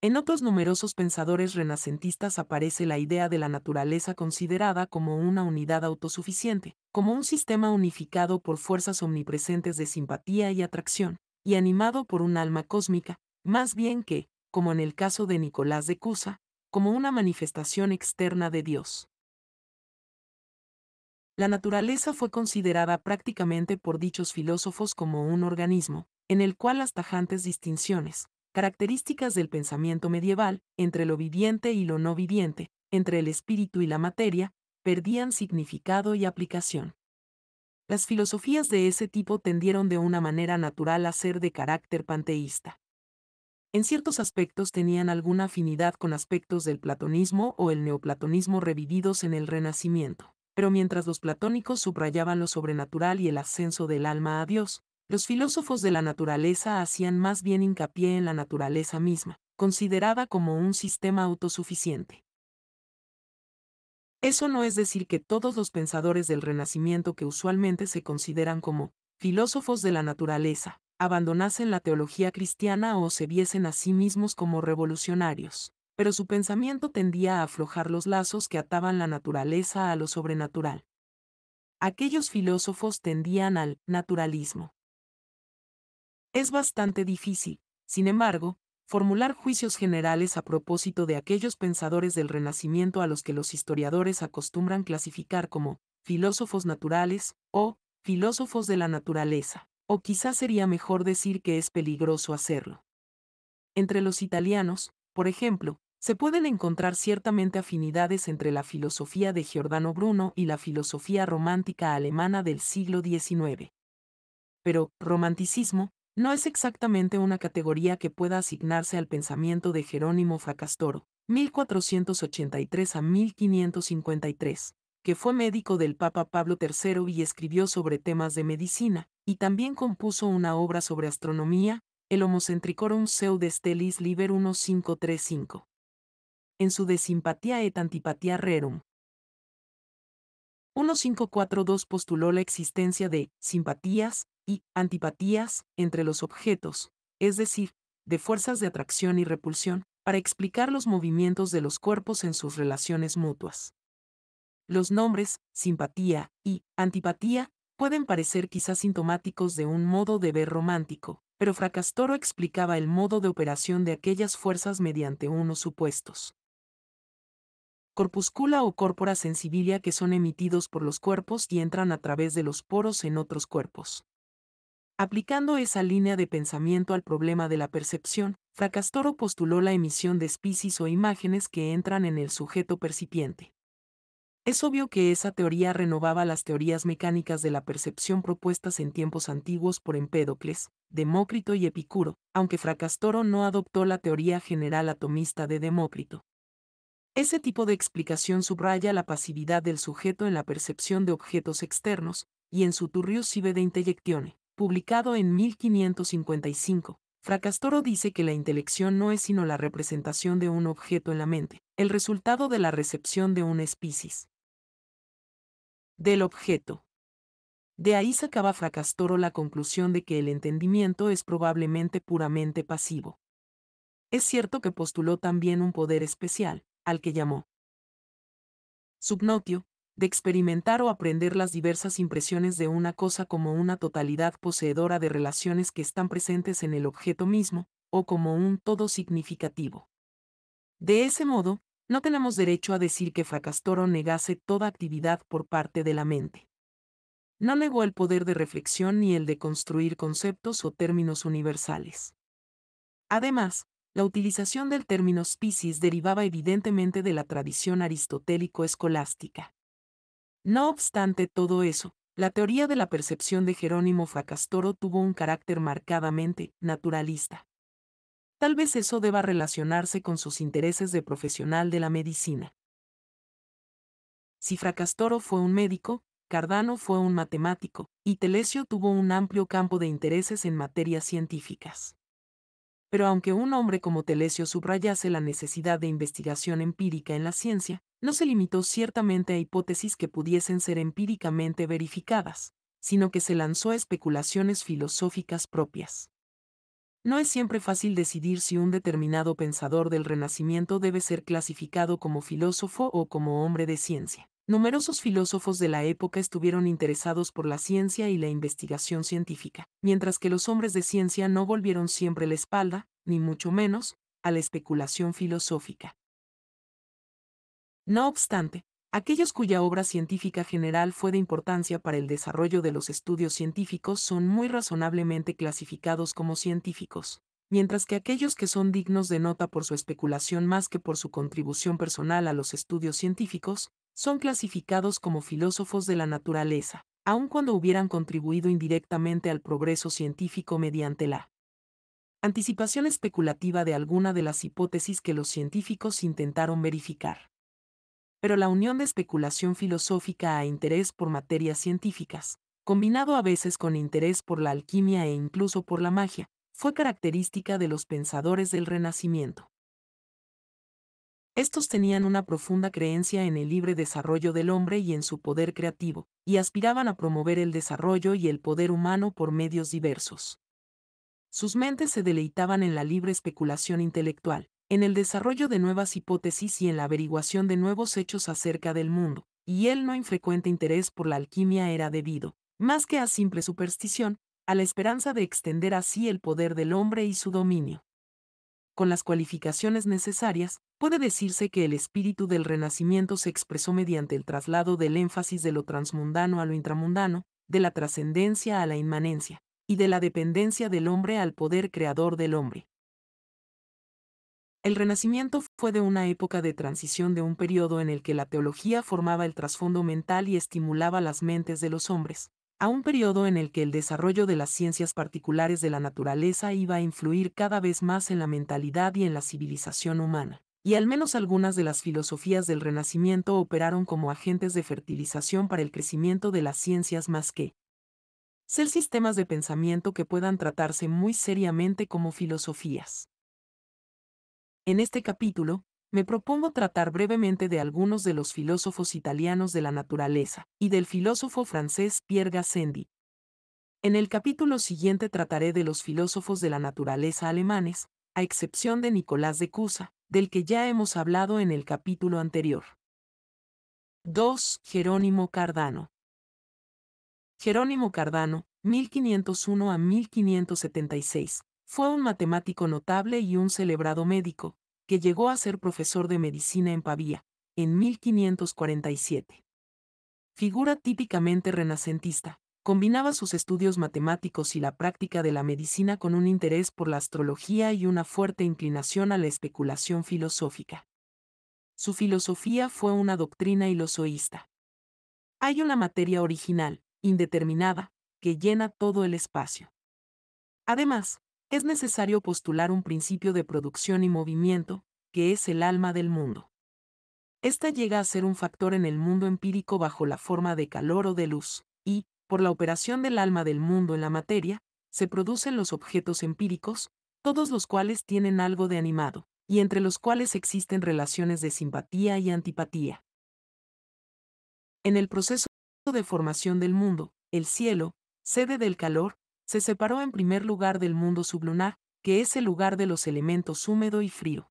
en otros numerosos pensadores renacentistas aparece la idea de la naturaleza considerada como una unidad autosuficiente, como un sistema unificado por fuerzas omnipresentes de simpatía y atracción, y animado por un alma cósmica, más bien que, como en el caso de Nicolás de Cusa, como una manifestación externa de Dios. La naturaleza fue considerada prácticamente por dichos filósofos como un organismo, en el cual las tajantes distinciones, Características del pensamiento medieval, entre lo viviente y lo no viviente, entre el espíritu y la materia, perdían significado y aplicación. Las filosofías de ese tipo tendieron de una manera natural a ser de carácter panteísta. En ciertos aspectos tenían alguna afinidad con aspectos del platonismo o el neoplatonismo revividos en el Renacimiento, pero mientras los platónicos subrayaban lo sobrenatural y el ascenso del alma a Dios, los filósofos de la naturaleza hacían más bien hincapié en la naturaleza misma, considerada como un sistema autosuficiente. Eso no es decir que todos los pensadores del Renacimiento que usualmente se consideran como filósofos de la naturaleza, abandonasen la teología cristiana o se viesen a sí mismos como revolucionarios, pero su pensamiento tendía a aflojar los lazos que ataban la naturaleza a lo sobrenatural. Aquellos filósofos tendían al naturalismo. Es bastante difícil, sin embargo, formular juicios generales a propósito de aquellos pensadores del Renacimiento a los que los historiadores acostumbran clasificar como filósofos naturales o filósofos de la naturaleza, o quizás sería mejor decir que es peligroso hacerlo. Entre los italianos, por ejemplo, se pueden encontrar ciertamente afinidades entre la filosofía de Giordano Bruno y la filosofía romántica alemana del siglo XIX. Pero, romanticismo, no es exactamente una categoría que pueda asignarse al pensamiento de Jerónimo Fracastoro, 1483 a 1553, que fue médico del Papa Pablo III y escribió sobre temas de medicina, y también compuso una obra sobre astronomía, el Homocentricorum de Liber 1535. En su De Simpatía et Antipatia Rerum. 1542 postuló la existencia de simpatías, y antipatías entre los objetos, es decir, de fuerzas de atracción y repulsión, para explicar los movimientos de los cuerpos en sus relaciones mutuas. Los nombres, simpatía y antipatía, pueden parecer quizás sintomáticos de un modo de ver romántico, pero Fracastoro explicaba el modo de operación de aquellas fuerzas mediante unos supuestos. Corpuscula o corpora sensibilia que son emitidos por los cuerpos y entran a través de los poros en otros cuerpos. Aplicando esa línea de pensamiento al problema de la percepción, Fracastoro postuló la emisión de especies o imágenes que entran en el sujeto percipiente. Es obvio que esa teoría renovaba las teorías mecánicas de la percepción propuestas en tiempos antiguos por Empédocles, Demócrito y Epicuro, aunque Fracastoro no adoptó la teoría general atomista de Demócrito. Ese tipo de explicación subraya la pasividad del sujeto en la percepción de objetos externos, y en su turrio cibe de intellectione publicado en 1555. Fracastoro dice que la intelección no es sino la representación de un objeto en la mente, el resultado de la recepción de una especies. Del objeto. De ahí sacaba Fracastoro la conclusión de que el entendimiento es probablemente puramente pasivo. Es cierto que postuló también un poder especial, al que llamó subnotio, de experimentar o aprender las diversas impresiones de una cosa como una totalidad poseedora de relaciones que están presentes en el objeto mismo, o como un todo significativo. De ese modo, no tenemos derecho a decir que Fracastoro negase toda actividad por parte de la mente. No negó el poder de reflexión ni el de construir conceptos o términos universales. Además, la utilización del término species derivaba evidentemente de la tradición aristotélico-escolástica. No obstante todo eso, la teoría de la percepción de Jerónimo Fracastoro tuvo un carácter marcadamente naturalista. Tal vez eso deba relacionarse con sus intereses de profesional de la medicina. Si Fracastoro fue un médico, Cardano fue un matemático, y Telesio tuvo un amplio campo de intereses en materias científicas pero aunque un hombre como Telesio subrayase la necesidad de investigación empírica en la ciencia, no se limitó ciertamente a hipótesis que pudiesen ser empíricamente verificadas, sino que se lanzó a especulaciones filosóficas propias. No es siempre fácil decidir si un determinado pensador del Renacimiento debe ser clasificado como filósofo o como hombre de ciencia. Numerosos filósofos de la época estuvieron interesados por la ciencia y la investigación científica, mientras que los hombres de ciencia no volvieron siempre la espalda, ni mucho menos, a la especulación filosófica. No obstante, aquellos cuya obra científica general fue de importancia para el desarrollo de los estudios científicos son muy razonablemente clasificados como científicos, mientras que aquellos que son dignos de nota por su especulación más que por su contribución personal a los estudios científicos, son clasificados como filósofos de la naturaleza, aun cuando hubieran contribuido indirectamente al progreso científico mediante la anticipación especulativa de alguna de las hipótesis que los científicos intentaron verificar. Pero la unión de especulación filosófica a interés por materias científicas, combinado a veces con interés por la alquimia e incluso por la magia, fue característica de los pensadores del Renacimiento. Estos tenían una profunda creencia en el libre desarrollo del hombre y en su poder creativo, y aspiraban a promover el desarrollo y el poder humano por medios diversos. Sus mentes se deleitaban en la libre especulación intelectual, en el desarrollo de nuevas hipótesis y en la averiguación de nuevos hechos acerca del mundo, y el no infrecuente interés por la alquimia era debido, más que a simple superstición, a la esperanza de extender así el poder del hombre y su dominio con las cualificaciones necesarias, puede decirse que el espíritu del Renacimiento se expresó mediante el traslado del énfasis de lo transmundano a lo intramundano, de la trascendencia a la inmanencia, y de la dependencia del hombre al poder creador del hombre. El Renacimiento fue de una época de transición de un periodo en el que la teología formaba el trasfondo mental y estimulaba las mentes de los hombres, a un periodo en el que el desarrollo de las ciencias particulares de la naturaleza iba a influir cada vez más en la mentalidad y en la civilización humana, y al menos algunas de las filosofías del Renacimiento operaron como agentes de fertilización para el crecimiento de las ciencias más que ser sistemas de pensamiento que puedan tratarse muy seriamente como filosofías. En este capítulo, me propongo tratar brevemente de algunos de los filósofos italianos de la naturaleza y del filósofo francés Pierre Gassendi. En el capítulo siguiente trataré de los filósofos de la naturaleza alemanes, a excepción de Nicolás de Cusa, del que ya hemos hablado en el capítulo anterior. 2. Jerónimo Cardano. Jerónimo Cardano, 1501 a 1576, fue un matemático notable y un celebrado médico, que llegó a ser profesor de medicina en Pavía, en 1547. Figura típicamente renacentista, combinaba sus estudios matemáticos y la práctica de la medicina con un interés por la astrología y una fuerte inclinación a la especulación filosófica. Su filosofía fue una doctrina ilosoísta. Hay una materia original, indeterminada, que llena todo el espacio. Además, es necesario postular un principio de producción y movimiento, que es el alma del mundo. Esta llega a ser un factor en el mundo empírico bajo la forma de calor o de luz, y, por la operación del alma del mundo en la materia, se producen los objetos empíricos, todos los cuales tienen algo de animado, y entre los cuales existen relaciones de simpatía y antipatía. En el proceso de formación del mundo, el cielo, sede del calor, se separó en primer lugar del mundo sublunar, que es el lugar de los elementos húmedo y frío.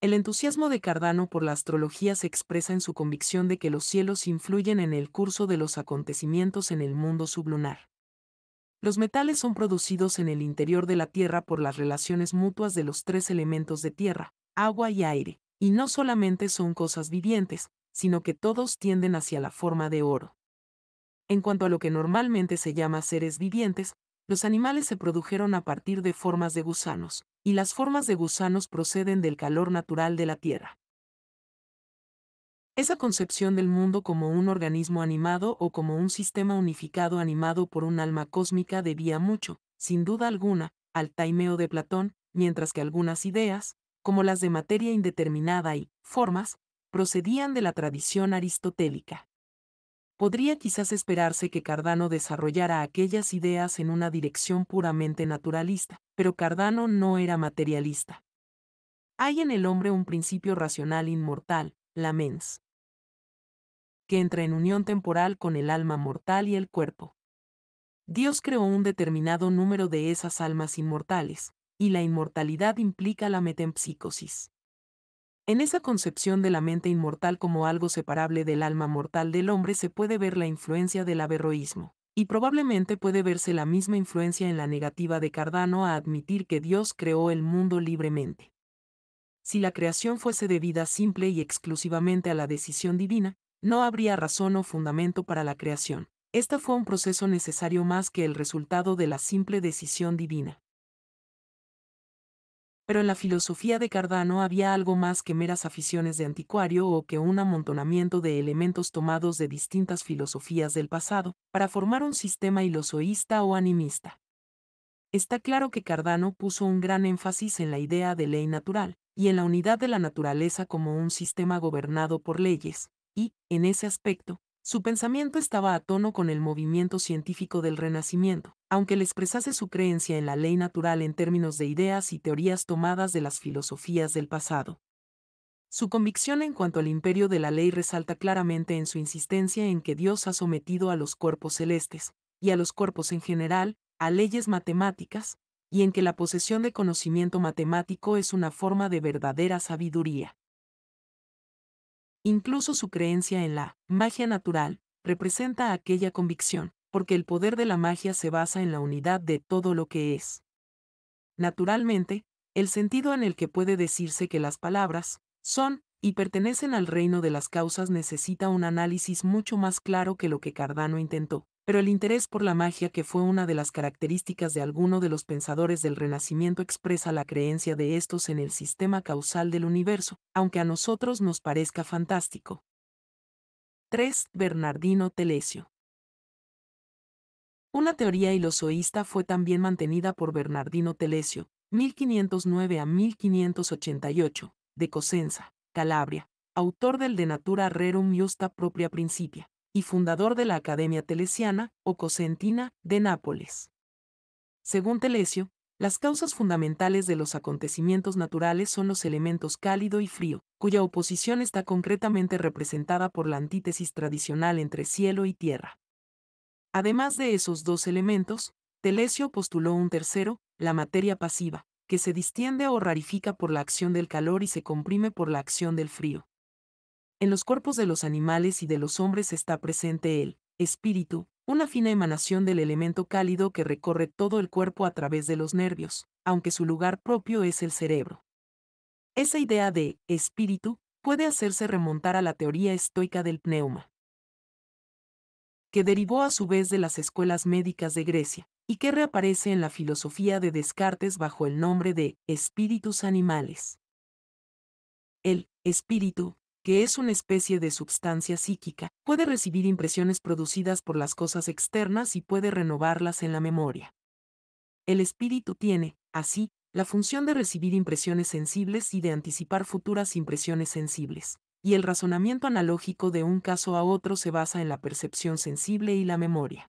El entusiasmo de Cardano por la astrología se expresa en su convicción de que los cielos influyen en el curso de los acontecimientos en el mundo sublunar. Los metales son producidos en el interior de la Tierra por las relaciones mutuas de los tres elementos de tierra, agua y aire, y no solamente son cosas vivientes, sino que todos tienden hacia la forma de oro. En cuanto a lo que normalmente se llama seres vivientes, los animales se produjeron a partir de formas de gusanos, y las formas de gusanos proceden del calor natural de la Tierra. Esa concepción del mundo como un organismo animado o como un sistema unificado animado por un alma cósmica debía mucho, sin duda alguna, al taimeo de Platón, mientras que algunas ideas, como las de materia indeterminada y formas, procedían de la tradición aristotélica podría quizás esperarse que Cardano desarrollara aquellas ideas en una dirección puramente naturalista, pero Cardano no era materialista. Hay en el hombre un principio racional inmortal, la mens, que entra en unión temporal con el alma mortal y el cuerpo. Dios creó un determinado número de esas almas inmortales, y la inmortalidad implica la metempsicosis. En esa concepción de la mente inmortal como algo separable del alma mortal del hombre se puede ver la influencia del averroísmo, y probablemente puede verse la misma influencia en la negativa de Cardano a admitir que Dios creó el mundo libremente. Si la creación fuese debida simple y exclusivamente a la decisión divina, no habría razón o fundamento para la creación. Esta fue un proceso necesario más que el resultado de la simple decisión divina pero en la filosofía de Cardano había algo más que meras aficiones de anticuario o que un amontonamiento de elementos tomados de distintas filosofías del pasado, para formar un sistema ilosoísta o animista. Está claro que Cardano puso un gran énfasis en la idea de ley natural, y en la unidad de la naturaleza como un sistema gobernado por leyes, y, en ese aspecto, su pensamiento estaba a tono con el movimiento científico del Renacimiento, aunque le expresase su creencia en la ley natural en términos de ideas y teorías tomadas de las filosofías del pasado. Su convicción en cuanto al imperio de la ley resalta claramente en su insistencia en que Dios ha sometido a los cuerpos celestes, y a los cuerpos en general, a leyes matemáticas, y en que la posesión de conocimiento matemático es una forma de verdadera sabiduría. Incluso su creencia en la magia natural representa aquella convicción, porque el poder de la magia se basa en la unidad de todo lo que es. Naturalmente, el sentido en el que puede decirse que las palabras son y pertenecen al reino de las causas necesita un análisis mucho más claro que lo que Cardano intentó pero el interés por la magia que fue una de las características de alguno de los pensadores del Renacimiento expresa la creencia de estos en el sistema causal del universo, aunque a nosotros nos parezca fantástico. 3. Bernardino Telesio Una teoría ilosoísta fue también mantenida por Bernardino Telesio, 1509 a 1588, de Cosenza, Calabria, autor del De Natura Rerum Justa Propria Principia y fundador de la Academia Telesiana o Cosentina de Nápoles. Según Telesio, las causas fundamentales de los acontecimientos naturales son los elementos cálido y frío, cuya oposición está concretamente representada por la antítesis tradicional entre cielo y tierra. Además de esos dos elementos, Telesio postuló un tercero, la materia pasiva, que se distiende o rarifica por la acción del calor y se comprime por la acción del frío. En los cuerpos de los animales y de los hombres está presente el espíritu, una fina emanación del elemento cálido que recorre todo el cuerpo a través de los nervios, aunque su lugar propio es el cerebro. Esa idea de espíritu puede hacerse remontar a la teoría estoica del pneuma, que derivó a su vez de las escuelas médicas de Grecia, y que reaparece en la filosofía de Descartes bajo el nombre de espíritus animales. El espíritu que es una especie de substancia psíquica, puede recibir impresiones producidas por las cosas externas y puede renovarlas en la memoria. El espíritu tiene, así, la función de recibir impresiones sensibles y de anticipar futuras impresiones sensibles, y el razonamiento analógico de un caso a otro se basa en la percepción sensible y la memoria.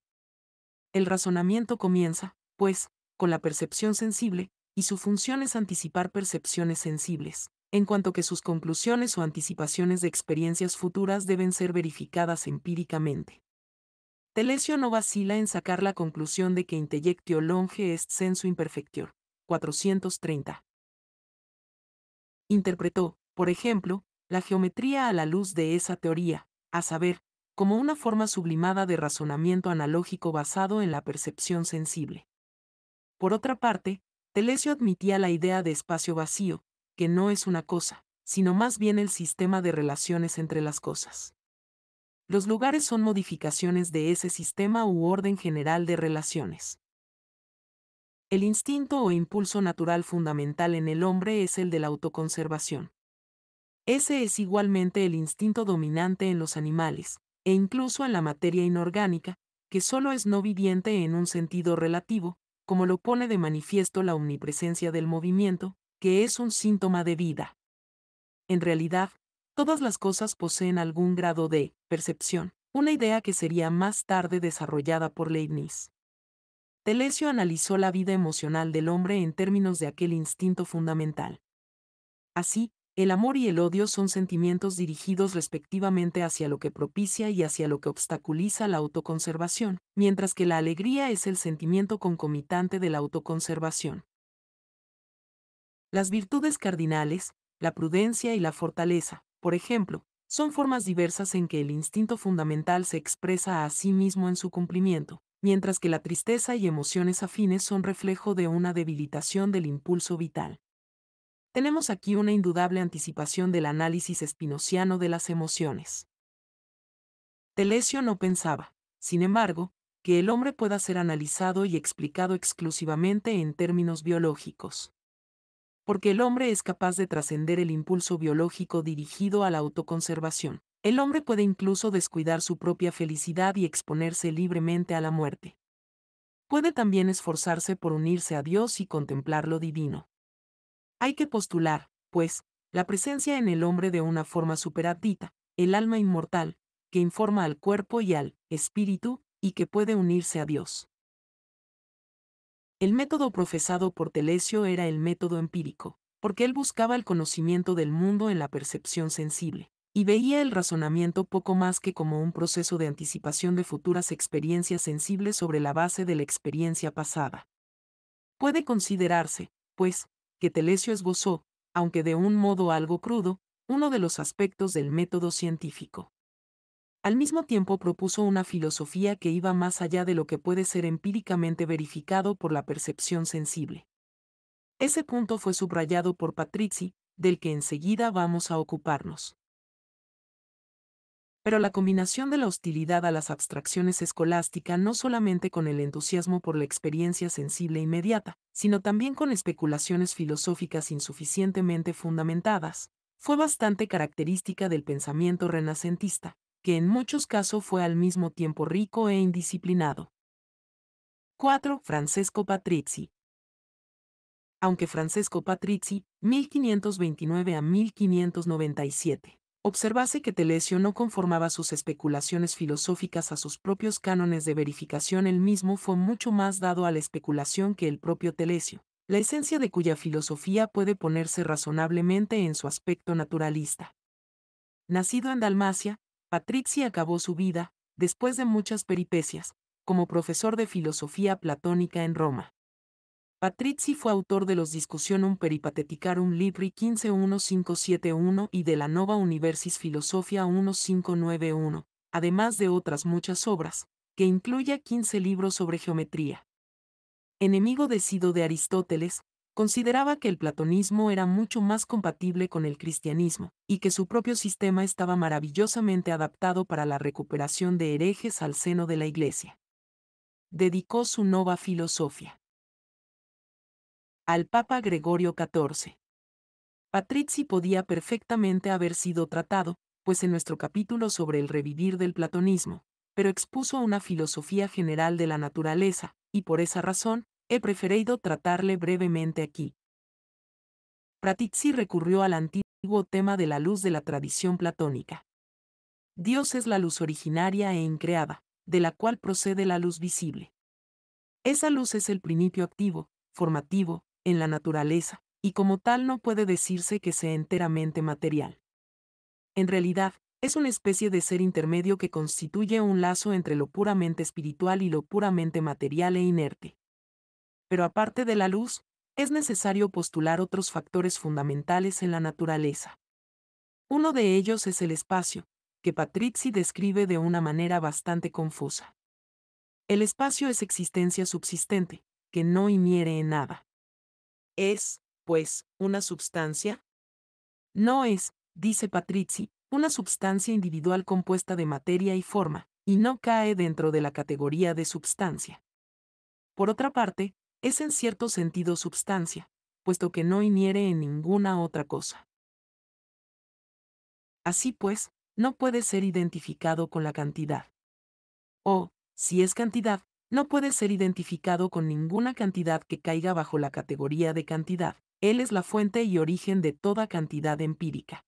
El razonamiento comienza, pues, con la percepción sensible, y su función es anticipar percepciones sensibles, en cuanto que sus conclusiones o anticipaciones de experiencias futuras deben ser verificadas empíricamente. Telesio no vacila en sacar la conclusión de que intellectio longe est sensu imperfectior. 430. Interpretó, por ejemplo, la geometría a la luz de esa teoría, a saber, como una forma sublimada de razonamiento analógico basado en la percepción sensible. Por otra parte, Telesio admitía la idea de espacio vacío, que no es una cosa, sino más bien el sistema de relaciones entre las cosas. Los lugares son modificaciones de ese sistema u orden general de relaciones. El instinto o impulso natural fundamental en el hombre es el de la autoconservación. Ese es igualmente el instinto dominante en los animales, e incluso en la materia inorgánica, que solo es no viviente en un sentido relativo, como lo pone de manifiesto la omnipresencia del movimiento, que es un síntoma de vida. En realidad, todas las cosas poseen algún grado de percepción, una idea que sería más tarde desarrollada por Leibniz. Telesio analizó la vida emocional del hombre en términos de aquel instinto fundamental. Así, el amor y el odio son sentimientos dirigidos respectivamente hacia lo que propicia y hacia lo que obstaculiza la autoconservación, mientras que la alegría es el sentimiento concomitante de la autoconservación. Las virtudes cardinales, la prudencia y la fortaleza, por ejemplo, son formas diversas en que el instinto fundamental se expresa a sí mismo en su cumplimiento, mientras que la tristeza y emociones afines son reflejo de una debilitación del impulso vital. Tenemos aquí una indudable anticipación del análisis espinociano de las emociones. Telesio no pensaba, sin embargo, que el hombre pueda ser analizado y explicado exclusivamente en términos biológicos porque el hombre es capaz de trascender el impulso biológico dirigido a la autoconservación. El hombre puede incluso descuidar su propia felicidad y exponerse libremente a la muerte. Puede también esforzarse por unirse a Dios y contemplar lo divino. Hay que postular, pues, la presencia en el hombre de una forma superadita, el alma inmortal, que informa al cuerpo y al espíritu, y que puede unirse a Dios. El método profesado por Telesio era el método empírico, porque él buscaba el conocimiento del mundo en la percepción sensible, y veía el razonamiento poco más que como un proceso de anticipación de futuras experiencias sensibles sobre la base de la experiencia pasada. Puede considerarse, pues, que Telesio esbozó, aunque de un modo algo crudo, uno de los aspectos del método científico. Al mismo tiempo propuso una filosofía que iba más allá de lo que puede ser empíricamente verificado por la percepción sensible. Ese punto fue subrayado por Patrizzi, del que enseguida vamos a ocuparnos. Pero la combinación de la hostilidad a las abstracciones escolástica no solamente con el entusiasmo por la experiencia sensible inmediata, sino también con especulaciones filosóficas insuficientemente fundamentadas, fue bastante característica del pensamiento renacentista, que en muchos casos fue al mismo tiempo rico e indisciplinado. 4. Francesco Patrizzi. Aunque Francesco Patrizzi, 1529 a 1597, observase que Telesio no conformaba sus especulaciones filosóficas a sus propios cánones de verificación, él mismo fue mucho más dado a la especulación que el propio Telesio, la esencia de cuya filosofía puede ponerse razonablemente en su aspecto naturalista. Nacido en Dalmacia, Patrizzi acabó su vida, después de muchas peripecias, como profesor de filosofía platónica en Roma. Patrizzi fue autor de los Discussionum Peripateticarum Libri 151571 y de la Nova Universis Philosophia 1591, además de otras muchas obras, que incluye 15 libros sobre geometría. Enemigo decido de Aristóteles, consideraba que el platonismo era mucho más compatible con el cristianismo, y que su propio sistema estaba maravillosamente adaptado para la recuperación de herejes al seno de la Iglesia. Dedicó su nova filosofía al Papa Gregorio XIV. Patrizzi podía perfectamente haber sido tratado, pues en nuestro capítulo sobre el revivir del platonismo, pero expuso una filosofía general de la naturaleza, y por esa razón, he preferido tratarle brevemente aquí. Pratitsi recurrió al antiguo tema de la luz de la tradición platónica. Dios es la luz originaria e increada, de la cual procede la luz visible. Esa luz es el principio activo, formativo, en la naturaleza, y como tal no puede decirse que sea enteramente material. En realidad, es una especie de ser intermedio que constituye un lazo entre lo puramente espiritual y lo puramente material e inerte pero aparte de la luz, es necesario postular otros factores fundamentales en la naturaleza. Uno de ellos es el espacio, que Patrizzi describe de una manera bastante confusa. El espacio es existencia subsistente, que no inhiere en nada. Es, pues, una substancia? No es, dice Patrizzi, una substancia individual compuesta de materia y forma, y no cae dentro de la categoría de substancia. Por otra parte, es en cierto sentido substancia, puesto que no inhiere en ninguna otra cosa. Así pues, no puede ser identificado con la cantidad. O, si es cantidad, no puede ser identificado con ninguna cantidad que caiga bajo la categoría de cantidad. Él es la fuente y origen de toda cantidad empírica.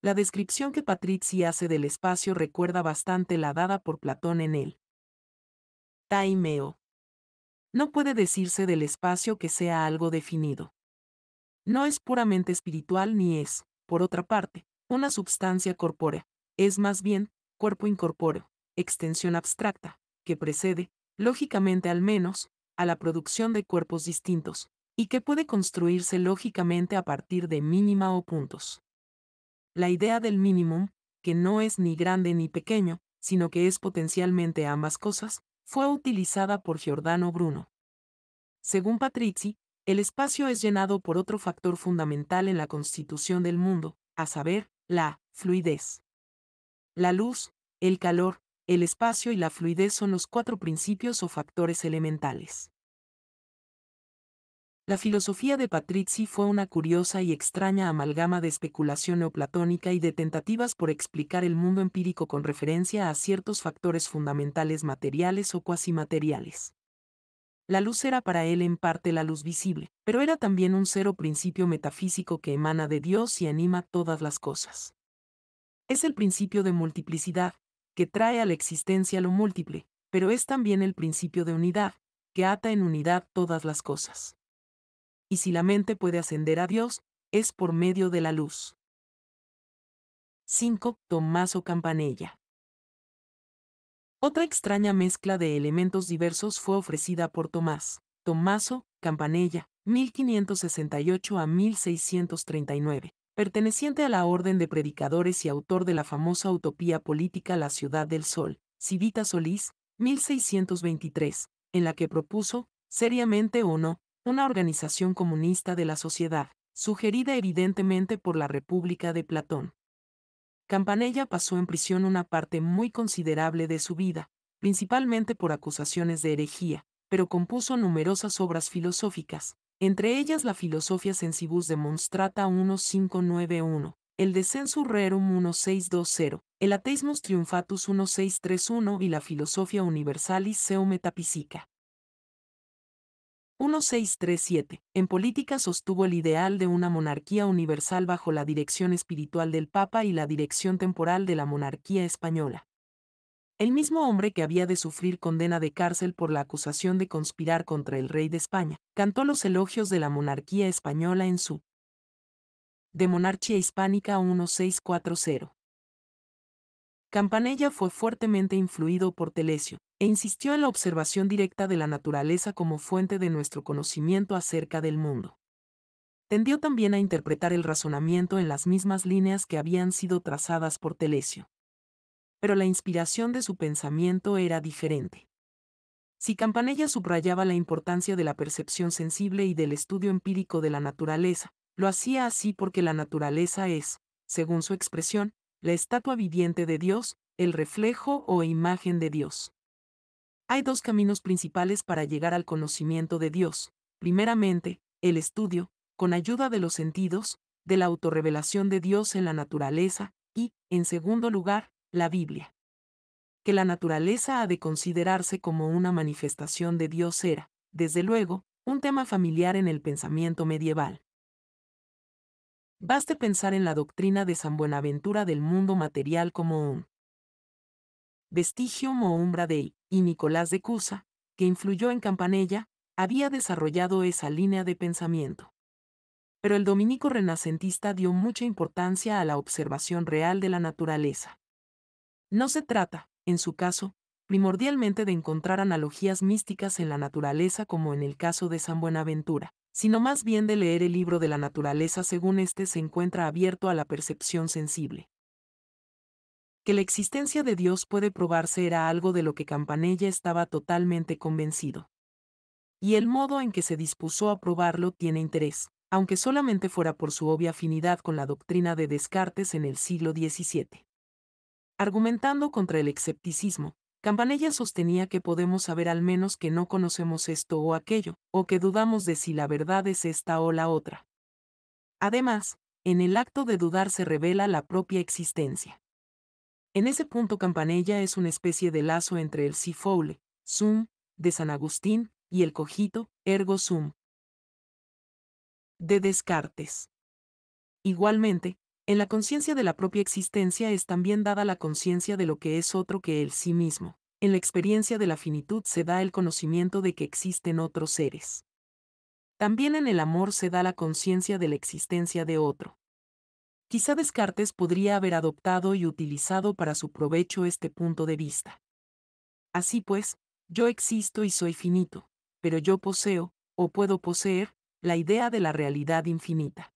La descripción que Patrizzi hace del espacio recuerda bastante la dada por Platón en él. Taimeo no puede decirse del espacio que sea algo definido. No es puramente espiritual ni es, por otra parte, una substancia corpórea, es más bien, cuerpo incorpóreo, extensión abstracta, que precede, lógicamente al menos, a la producción de cuerpos distintos, y que puede construirse lógicamente a partir de mínima o puntos. La idea del mínimo, que no es ni grande ni pequeño, sino que es potencialmente ambas cosas, fue utilizada por Giordano Bruno. Según Patrizzi, el espacio es llenado por otro factor fundamental en la constitución del mundo, a saber, la fluidez. La luz, el calor, el espacio y la fluidez son los cuatro principios o factores elementales. La filosofía de Patrizzi fue una curiosa y extraña amalgama de especulación neoplatónica y de tentativas por explicar el mundo empírico con referencia a ciertos factores fundamentales materiales o cuasimateriales. La luz era para él en parte la luz visible, pero era también un cero principio metafísico que emana de Dios y anima todas las cosas. Es el principio de multiplicidad, que trae a la existencia lo múltiple, pero es también el principio de unidad, que ata en unidad todas las cosas y si la mente puede ascender a Dios, es por medio de la luz. 5. TOMASO Campanella. Otra extraña mezcla de elementos diversos fue ofrecida por Tomás, Tomaso, Campanella, 1568 a 1639, perteneciente a la Orden de Predicadores y autor de la famosa utopía política La Ciudad del Sol, Civita Solís, 1623, en la que propuso, seriamente o no, una organización comunista de la sociedad, sugerida evidentemente por la República de Platón. Campanella pasó en prisión una parte muy considerable de su vida, principalmente por acusaciones de herejía, pero compuso numerosas obras filosóficas, entre ellas la Filosofia Sensibus Monstrata 1591, el Descensus Rerum 1620, el Ateismus Triumphatus 1631 y la Filosofia Universalis Seu metapisica. 1637. En política sostuvo el ideal de una monarquía universal bajo la dirección espiritual del Papa y la dirección temporal de la monarquía española. El mismo hombre que había de sufrir condena de cárcel por la acusación de conspirar contra el rey de España, cantó los elogios de la monarquía española en su De monarquía Hispánica 1640. Campanella fue fuertemente influido por Telesio, e insistió en la observación directa de la naturaleza como fuente de nuestro conocimiento acerca del mundo. Tendió también a interpretar el razonamiento en las mismas líneas que habían sido trazadas por Telesio. Pero la inspiración de su pensamiento era diferente. Si Campanella subrayaba la importancia de la percepción sensible y del estudio empírico de la naturaleza, lo hacía así porque la naturaleza es, según su expresión, la estatua viviente de Dios, el reflejo o imagen de Dios. Hay dos caminos principales para llegar al conocimiento de Dios. Primeramente, el estudio, con ayuda de los sentidos, de la autorrevelación de Dios en la naturaleza, y, en segundo lugar, la Biblia. Que la naturaleza ha de considerarse como una manifestación de Dios era, desde luego, un tema familiar en el pensamiento medieval. Baste pensar en la doctrina de San Buenaventura del mundo material como un vestigio o de y Nicolás de Cusa, que influyó en Campanella, había desarrollado esa línea de pensamiento. Pero el dominico renacentista dio mucha importancia a la observación real de la naturaleza. No se trata, en su caso, primordialmente de encontrar analogías místicas en la naturaleza como en el caso de San Buenaventura, sino más bien de leer el libro de la naturaleza según éste se encuentra abierto a la percepción sensible. Que la existencia de Dios puede probarse era algo de lo que Campanella estaba totalmente convencido. Y el modo en que se dispuso a probarlo tiene interés, aunque solamente fuera por su obvia afinidad con la doctrina de Descartes en el siglo XVII argumentando contra el escepticismo, Campanella sostenía que podemos saber al menos que no conocemos esto o aquello, o que dudamos de si la verdad es esta o la otra. Además, en el acto de dudar se revela la propia existencia. En ese punto Campanella es una especie de lazo entre el si sum, de San Agustín, y el cojito, ergo sum, de Descartes. Igualmente, en la conciencia de la propia existencia es también dada la conciencia de lo que es otro que el sí mismo. En la experiencia de la finitud se da el conocimiento de que existen otros seres. También en el amor se da la conciencia de la existencia de otro. Quizá Descartes podría haber adoptado y utilizado para su provecho este punto de vista. Así pues, yo existo y soy finito, pero yo poseo, o puedo poseer, la idea de la realidad infinita.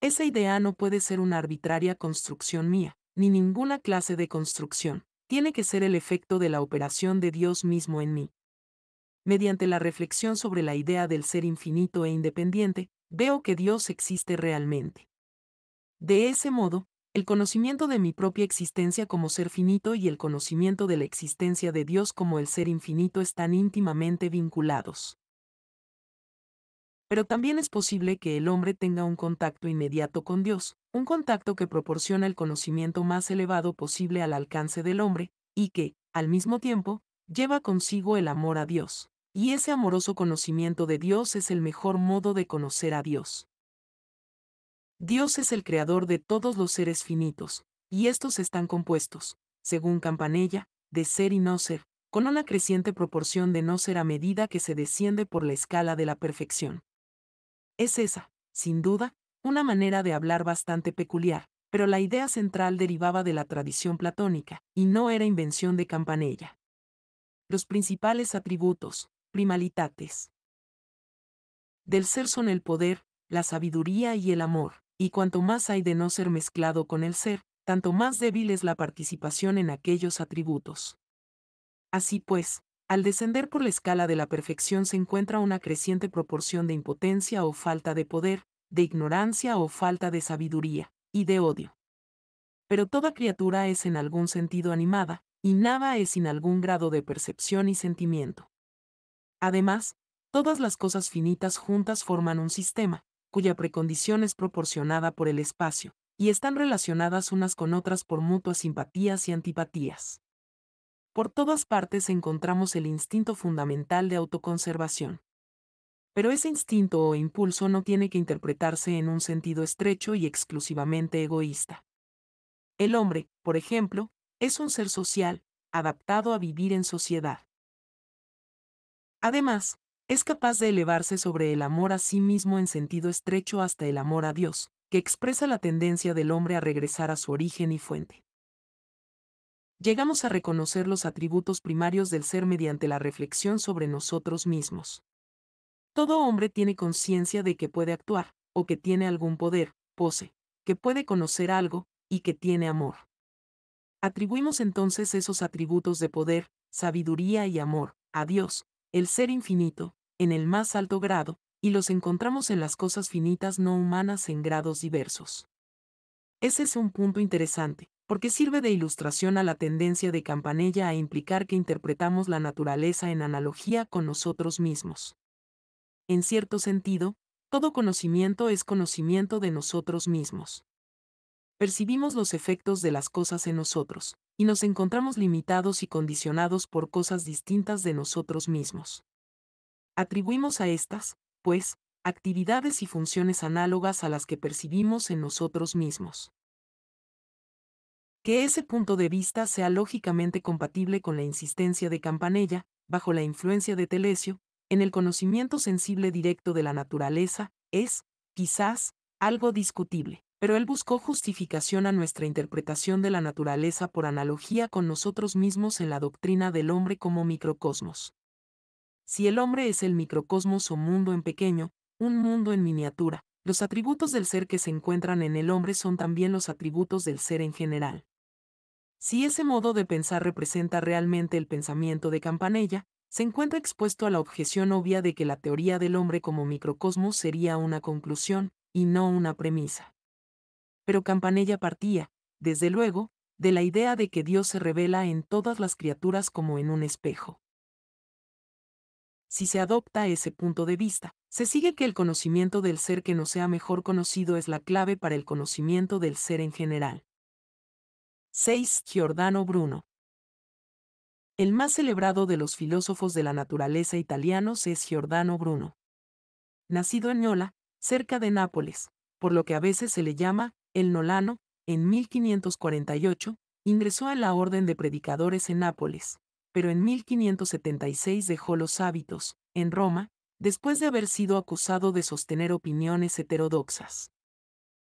Esa idea no puede ser una arbitraria construcción mía, ni ninguna clase de construcción. Tiene que ser el efecto de la operación de Dios mismo en mí. Mediante la reflexión sobre la idea del ser infinito e independiente, veo que Dios existe realmente. De ese modo, el conocimiento de mi propia existencia como ser finito y el conocimiento de la existencia de Dios como el ser infinito están íntimamente vinculados. Pero también es posible que el hombre tenga un contacto inmediato con Dios, un contacto que proporciona el conocimiento más elevado posible al alcance del hombre, y que, al mismo tiempo, lleva consigo el amor a Dios. Y ese amoroso conocimiento de Dios es el mejor modo de conocer a Dios. Dios es el creador de todos los seres finitos, y estos están compuestos, según Campanella, de ser y no ser, con una creciente proporción de no ser a medida que se desciende por la escala de la perfección. Es esa, sin duda, una manera de hablar bastante peculiar, pero la idea central derivaba de la tradición platónica, y no era invención de Campanella. Los principales atributos, primalitates, del ser son el poder, la sabiduría y el amor, y cuanto más hay de no ser mezclado con el ser, tanto más débil es la participación en aquellos atributos. Así pues, al descender por la escala de la perfección se encuentra una creciente proporción de impotencia o falta de poder, de ignorancia o falta de sabiduría, y de odio. Pero toda criatura es en algún sentido animada, y nada es sin algún grado de percepción y sentimiento. Además, todas las cosas finitas juntas forman un sistema, cuya precondición es proporcionada por el espacio, y están relacionadas unas con otras por mutuas simpatías y antipatías. Por todas partes encontramos el instinto fundamental de autoconservación. Pero ese instinto o impulso no tiene que interpretarse en un sentido estrecho y exclusivamente egoísta. El hombre, por ejemplo, es un ser social, adaptado a vivir en sociedad. Además, es capaz de elevarse sobre el amor a sí mismo en sentido estrecho hasta el amor a Dios, que expresa la tendencia del hombre a regresar a su origen y fuente llegamos a reconocer los atributos primarios del ser mediante la reflexión sobre nosotros mismos. Todo hombre tiene conciencia de que puede actuar, o que tiene algún poder, pose, que puede conocer algo, y que tiene amor. Atribuimos entonces esos atributos de poder, sabiduría y amor, a Dios, el ser infinito, en el más alto grado, y los encontramos en las cosas finitas no humanas en grados diversos. Ese es un punto interesante, porque sirve de ilustración a la tendencia de Campanella a implicar que interpretamos la naturaleza en analogía con nosotros mismos. En cierto sentido, todo conocimiento es conocimiento de nosotros mismos. Percibimos los efectos de las cosas en nosotros, y nos encontramos limitados y condicionados por cosas distintas de nosotros mismos. Atribuimos a estas, pues, actividades y funciones análogas a las que percibimos en nosotros mismos. Que ese punto de vista sea lógicamente compatible con la insistencia de Campanella, bajo la influencia de Telesio, en el conocimiento sensible directo de la naturaleza, es, quizás, algo discutible. Pero él buscó justificación a nuestra interpretación de la naturaleza por analogía con nosotros mismos en la doctrina del hombre como microcosmos. Si el hombre es el microcosmos o mundo en pequeño, un mundo en miniatura, los atributos del ser que se encuentran en el hombre son también los atributos del ser en general. Si ese modo de pensar representa realmente el pensamiento de Campanella, se encuentra expuesto a la objeción obvia de que la teoría del hombre como microcosmos sería una conclusión, y no una premisa. Pero Campanella partía, desde luego, de la idea de que Dios se revela en todas las criaturas como en un espejo si se adopta ese punto de vista, se sigue que el conocimiento del ser que no sea mejor conocido es la clave para el conocimiento del ser en general. 6. Giordano Bruno. El más celebrado de los filósofos de la naturaleza italianos es Giordano Bruno. Nacido en Nola, cerca de Nápoles, por lo que a veces se le llama el Nolano, en 1548, ingresó a la orden de predicadores en Nápoles, pero en 1576 dejó los hábitos, en Roma, después de haber sido acusado de sostener opiniones heterodoxas.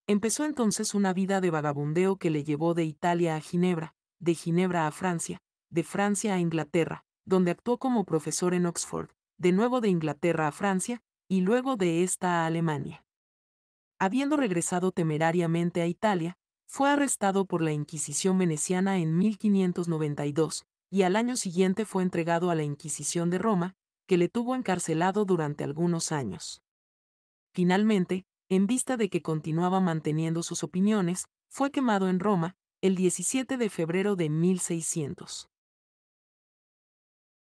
Empezó entonces una vida de vagabundeo que le llevó de Italia a Ginebra, de Ginebra a Francia, de Francia a Inglaterra, donde actuó como profesor en Oxford, de nuevo de Inglaterra a Francia, y luego de esta a Alemania. Habiendo regresado temerariamente a Italia, fue arrestado por la Inquisición veneciana en 1592, y al año siguiente fue entregado a la Inquisición de Roma, que le tuvo encarcelado durante algunos años. Finalmente, en vista de que continuaba manteniendo sus opiniones, fue quemado en Roma, el 17 de febrero de 1600.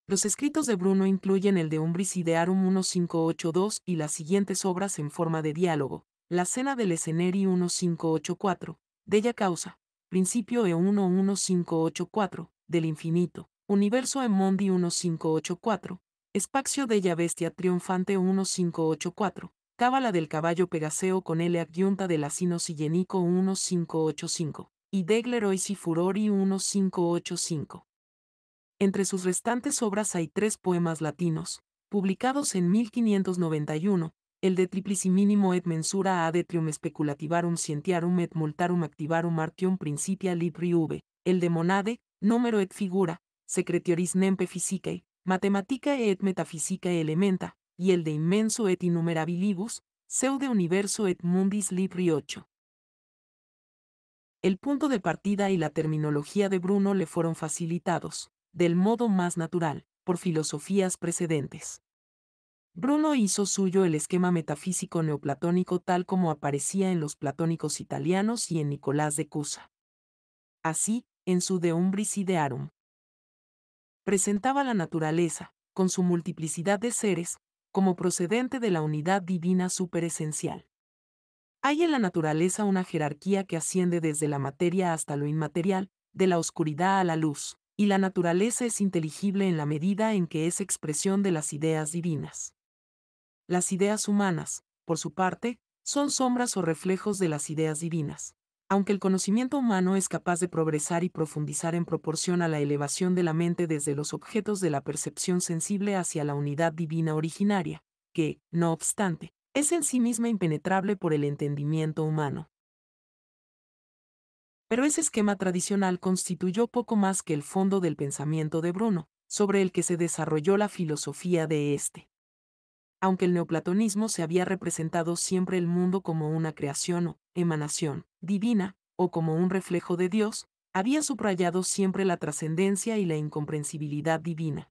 Los escritos de Bruno incluyen el de Umbris Idearum 1582 y las siguientes obras en forma de diálogo, la Cena del Esceneri 1584, Della Causa, Principio E11584, del infinito, universo Emondi 1584, espacio Della Bestia Triunfante 1584, Cábala del Caballo Pegaseo con L. adyunta del Asino Sillenico 1585, y y Furori 1585. Entre sus restantes obras hay tres poemas latinos, publicados en 1591, el de mínimo et mensura ad etrium speculativarum scientiarum et multarum activarum artium principia libri v, el de Monade, Número et figura, secretioris nempe fisicae, matemática et metafisicae elementa, y el de inmenso et innumerabilibus, pseudo universo et mundis libri 8. El punto de partida y la terminología de Bruno le fueron facilitados, del modo más natural, por filosofías precedentes. Bruno hizo suyo el esquema metafísico neoplatónico tal como aparecía en los platónicos italianos y en Nicolás de Cusa. Así, en su De Umbris Idearum. Presentaba la naturaleza, con su multiplicidad de seres, como procedente de la unidad divina superesencial. Hay en la naturaleza una jerarquía que asciende desde la materia hasta lo inmaterial, de la oscuridad a la luz, y la naturaleza es inteligible en la medida en que es expresión de las ideas divinas. Las ideas humanas, por su parte, son sombras o reflejos de las ideas divinas. Aunque el conocimiento humano es capaz de progresar y profundizar en proporción a la elevación de la mente desde los objetos de la percepción sensible hacia la unidad divina originaria, que, no obstante, es en sí misma impenetrable por el entendimiento humano. Pero ese esquema tradicional constituyó poco más que el fondo del pensamiento de Bruno, sobre el que se desarrolló la filosofía de éste aunque el neoplatonismo se había representado siempre el mundo como una creación o emanación divina, o como un reflejo de Dios, había subrayado siempre la trascendencia y la incomprensibilidad divina.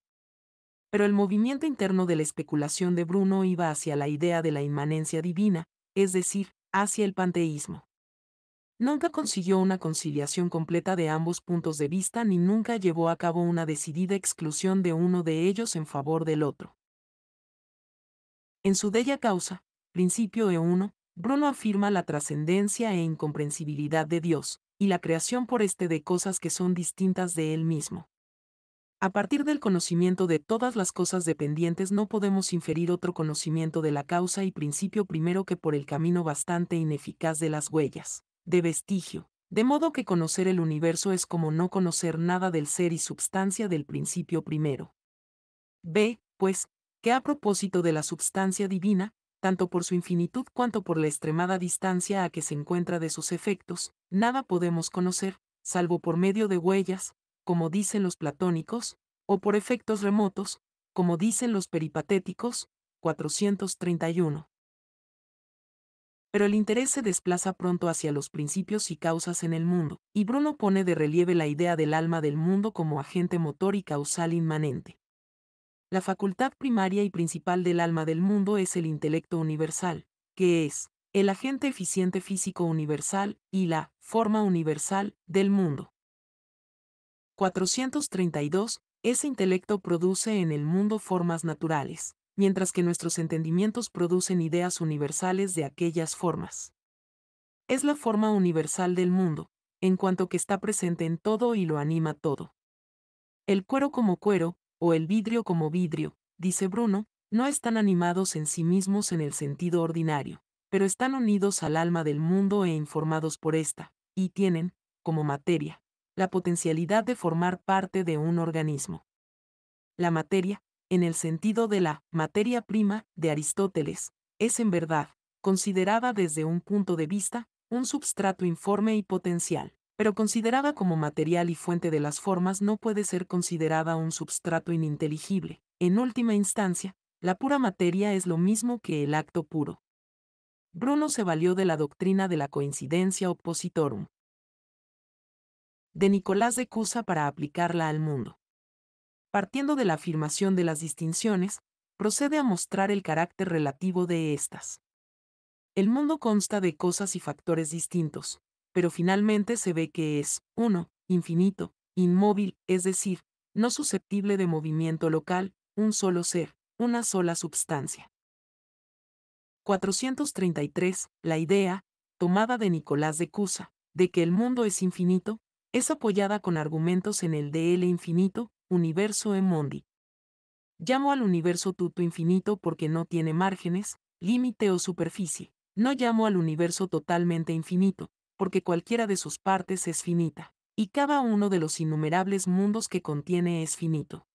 Pero el movimiento interno de la especulación de Bruno iba hacia la idea de la inmanencia divina, es decir, hacia el panteísmo. Nunca consiguió una conciliación completa de ambos puntos de vista ni nunca llevó a cabo una decidida exclusión de uno de ellos en favor del otro. En su Della Causa, principio E1, Bruno afirma la trascendencia e incomprensibilidad de Dios, y la creación por éste de cosas que son distintas de él mismo. A partir del conocimiento de todas las cosas dependientes no podemos inferir otro conocimiento de la causa y principio primero que por el camino bastante ineficaz de las huellas, de vestigio, de modo que conocer el universo es como no conocer nada del ser y substancia del principio primero. B, pues, a propósito de la substancia divina, tanto por su infinitud cuanto por la extremada distancia a que se encuentra de sus efectos, nada podemos conocer, salvo por medio de huellas, como dicen los platónicos, o por efectos remotos, como dicen los peripatéticos, 431. Pero el interés se desplaza pronto hacia los principios y causas en el mundo, y Bruno pone de relieve la idea del alma del mundo como agente motor y causal inmanente. La facultad primaria y principal del alma del mundo es el intelecto universal, que es el agente eficiente físico universal y la forma universal del mundo. 432. Ese intelecto produce en el mundo formas naturales, mientras que nuestros entendimientos producen ideas universales de aquellas formas. Es la forma universal del mundo, en cuanto que está presente en todo y lo anima todo. El cuero como cuero, o el vidrio como vidrio, dice Bruno, no están animados en sí mismos en el sentido ordinario, pero están unidos al alma del mundo e informados por ésta, y tienen, como materia, la potencialidad de formar parte de un organismo. La materia, en el sentido de la materia prima de Aristóteles, es en verdad, considerada desde un punto de vista, un substrato informe y potencial pero considerada como material y fuente de las formas no puede ser considerada un substrato ininteligible. En última instancia, la pura materia es lo mismo que el acto puro. Bruno se valió de la doctrina de la coincidencia oppositorum de Nicolás de Cusa para aplicarla al mundo. Partiendo de la afirmación de las distinciones, procede a mostrar el carácter relativo de éstas: El mundo consta de cosas y factores distintos, pero finalmente se ve que es, uno, Infinito, inmóvil, es decir, no susceptible de movimiento local, un solo ser, una sola substancia. 433. La idea, tomada de Nicolás de Cusa, de que el mundo es infinito, es apoyada con argumentos en el DL infinito, universo e Mondi. Llamo al universo tuto infinito porque no tiene márgenes, límite o superficie. No llamo al universo totalmente infinito, porque cualquiera de sus partes es finita, y cada uno de los innumerables mundos que contiene es finito.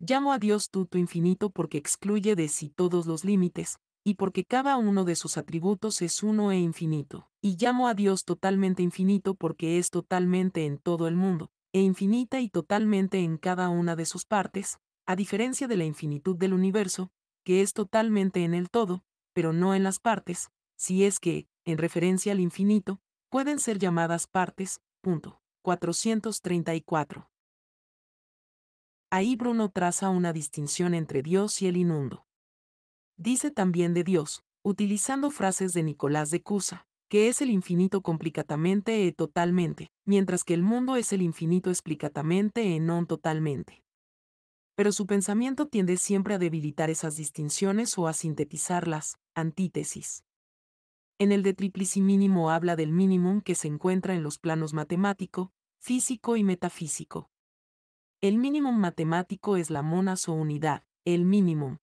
Llamo a Dios tuto infinito porque excluye de sí todos los límites, y porque cada uno de sus atributos es uno e infinito, y llamo a Dios totalmente infinito porque es totalmente en todo el mundo, e infinita y totalmente en cada una de sus partes, a diferencia de la infinitud del universo, que es totalmente en el todo, pero no en las partes, si es que, en referencia al infinito, pueden ser llamadas partes. 434. Ahí Bruno traza una distinción entre Dios y el inundo. Dice también de Dios, utilizando frases de Nicolás de Cusa, que es el infinito complicatamente e totalmente, mientras que el mundo es el infinito explicatamente e non totalmente. Pero su pensamiento tiende siempre a debilitar esas distinciones o a sintetizarlas, antítesis. En el de Mínimo habla del mínimo que se encuentra en los planos matemático, físico y metafísico. El mínimo matemático es la monas o unidad, el mínimo.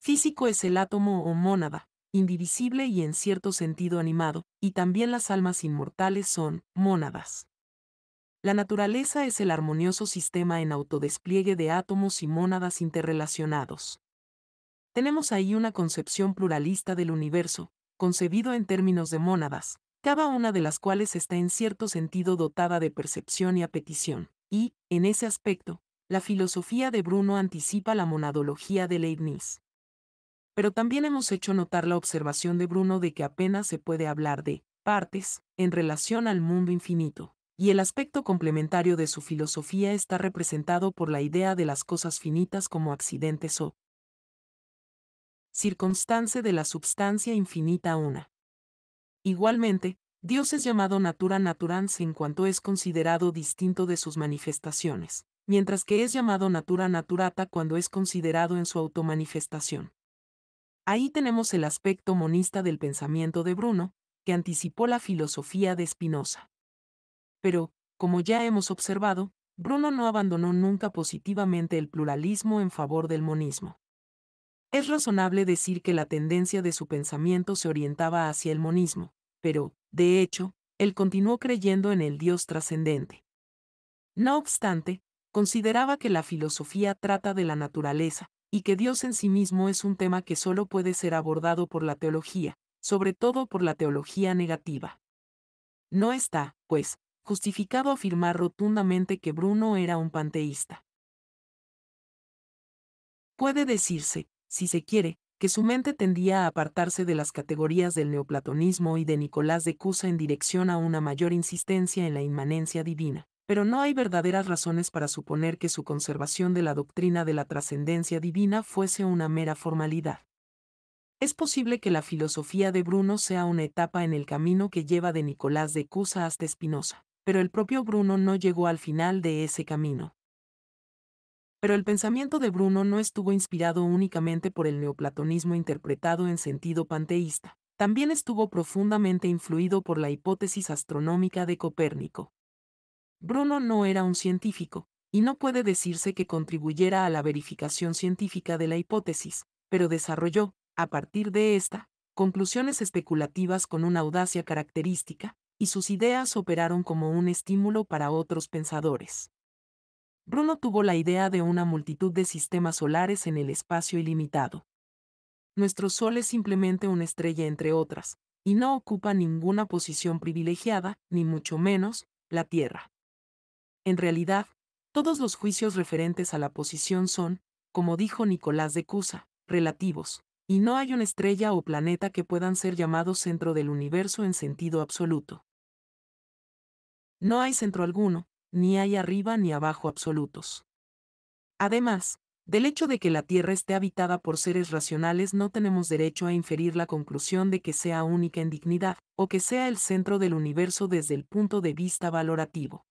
Físico es el átomo o mónada, indivisible y en cierto sentido animado, y también las almas inmortales son mónadas. La naturaleza es el armonioso sistema en autodespliegue de átomos y mónadas interrelacionados. Tenemos ahí una concepción pluralista del universo, concebido en términos de mónadas, cada una de las cuales está en cierto sentido dotada de percepción y apetición, y, en ese aspecto, la filosofía de Bruno anticipa la monadología de Leibniz. Pero también hemos hecho notar la observación de Bruno de que apenas se puede hablar de partes en relación al mundo infinito, y el aspecto complementario de su filosofía está representado por la idea de las cosas finitas como accidentes o circunstancia de la substancia infinita una. Igualmente, Dios es llamado natura naturans en cuanto es considerado distinto de sus manifestaciones, mientras que es llamado natura naturata cuando es considerado en su automanifestación. Ahí tenemos el aspecto monista del pensamiento de Bruno, que anticipó la filosofía de Spinoza. Pero, como ya hemos observado, Bruno no abandonó nunca positivamente el pluralismo en favor del monismo. Es razonable decir que la tendencia de su pensamiento se orientaba hacia el monismo, pero, de hecho, él continuó creyendo en el Dios trascendente. No obstante, consideraba que la filosofía trata de la naturaleza, y que Dios en sí mismo es un tema que solo puede ser abordado por la teología, sobre todo por la teología negativa. No está, pues, justificado afirmar rotundamente que Bruno era un panteísta. Puede decirse, si se quiere, que su mente tendía a apartarse de las categorías del neoplatonismo y de Nicolás de Cusa en dirección a una mayor insistencia en la inmanencia divina. Pero no hay verdaderas razones para suponer que su conservación de la doctrina de la trascendencia divina fuese una mera formalidad. Es posible que la filosofía de Bruno sea una etapa en el camino que lleva de Nicolás de Cusa hasta Spinoza, pero el propio Bruno no llegó al final de ese camino. Pero el pensamiento de Bruno no estuvo inspirado únicamente por el neoplatonismo interpretado en sentido panteísta, también estuvo profundamente influido por la hipótesis astronómica de Copérnico. Bruno no era un científico, y no puede decirse que contribuyera a la verificación científica de la hipótesis, pero desarrolló, a partir de esta, conclusiones especulativas con una audacia característica, y sus ideas operaron como un estímulo para otros pensadores. Bruno tuvo la idea de una multitud de sistemas solares en el espacio ilimitado. Nuestro Sol es simplemente una estrella entre otras, y no ocupa ninguna posición privilegiada, ni mucho menos, la Tierra. En realidad, todos los juicios referentes a la posición son, como dijo Nicolás de Cusa, relativos, y no hay una estrella o planeta que puedan ser llamados centro del universo en sentido absoluto. No hay centro alguno, ni hay arriba ni abajo absolutos. Además, del hecho de que la Tierra esté habitada por seres racionales no tenemos derecho a inferir la conclusión de que sea única en dignidad, o que sea el centro del universo desde el punto de vista valorativo.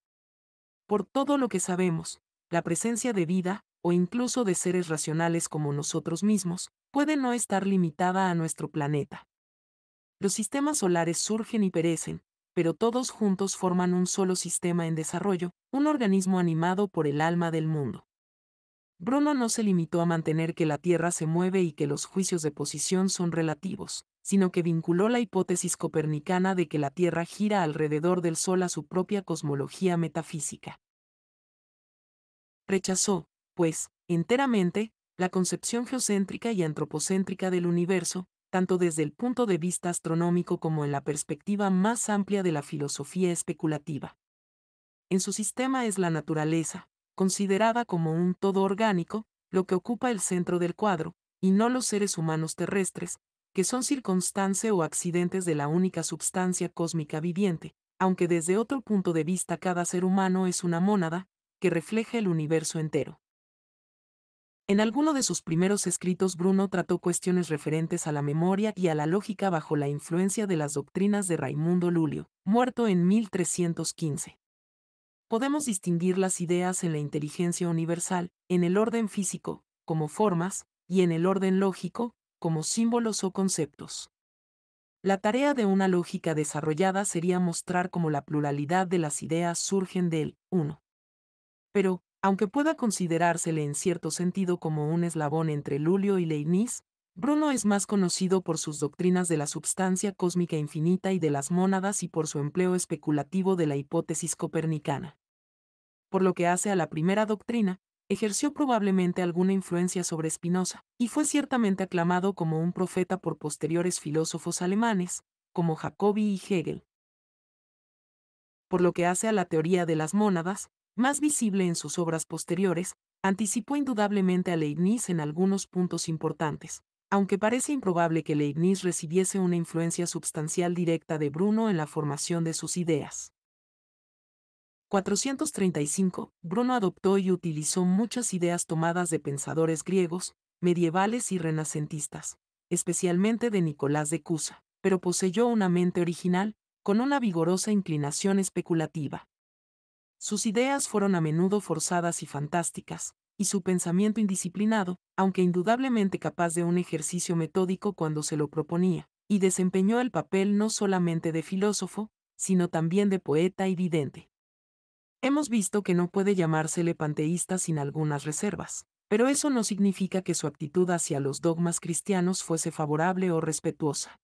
Por todo lo que sabemos, la presencia de vida, o incluso de seres racionales como nosotros mismos, puede no estar limitada a nuestro planeta. Los sistemas solares surgen y perecen, pero todos juntos forman un solo sistema en desarrollo, un organismo animado por el alma del mundo. Bruno no se limitó a mantener que la Tierra se mueve y que los juicios de posición son relativos, sino que vinculó la hipótesis copernicana de que la Tierra gira alrededor del Sol a su propia cosmología metafísica. Rechazó, pues, enteramente, la concepción geocéntrica y antropocéntrica del universo, tanto desde el punto de vista astronómico como en la perspectiva más amplia de la filosofía especulativa. En su sistema es la naturaleza, considerada como un todo orgánico, lo que ocupa el centro del cuadro, y no los seres humanos terrestres, que son circunstancia o accidentes de la única substancia cósmica viviente, aunque desde otro punto de vista cada ser humano es una mónada, que refleja el universo entero. En alguno de sus primeros escritos Bruno trató cuestiones referentes a la memoria y a la lógica bajo la influencia de las doctrinas de Raimundo Lulio, muerto en 1315. Podemos distinguir las ideas en la inteligencia universal, en el orden físico, como formas, y en el orden lógico, como símbolos o conceptos. La tarea de una lógica desarrollada sería mostrar cómo la pluralidad de las ideas surgen del uno. Pero, aunque pueda considerársele en cierto sentido como un eslabón entre Lulio y Leibniz, Bruno es más conocido por sus doctrinas de la substancia cósmica infinita y de las mónadas y por su empleo especulativo de la hipótesis copernicana. Por lo que hace a la primera doctrina, ejerció probablemente alguna influencia sobre Spinoza, y fue ciertamente aclamado como un profeta por posteriores filósofos alemanes, como Jacobi y Hegel. Por lo que hace a la teoría de las mónadas, más visible en sus obras posteriores, anticipó indudablemente a Leibniz en algunos puntos importantes, aunque parece improbable que Leibniz recibiese una influencia substancial directa de Bruno en la formación de sus ideas. 435, Bruno adoptó y utilizó muchas ideas tomadas de pensadores griegos, medievales y renacentistas, especialmente de Nicolás de Cusa, pero poseyó una mente original, con una vigorosa inclinación especulativa. Sus ideas fueron a menudo forzadas y fantásticas, y su pensamiento indisciplinado, aunque indudablemente capaz de un ejercicio metódico cuando se lo proponía, y desempeñó el papel no solamente de filósofo, sino también de poeta y vidente. Hemos visto que no puede llamársele panteísta sin algunas reservas, pero eso no significa que su actitud hacia los dogmas cristianos fuese favorable o respetuosa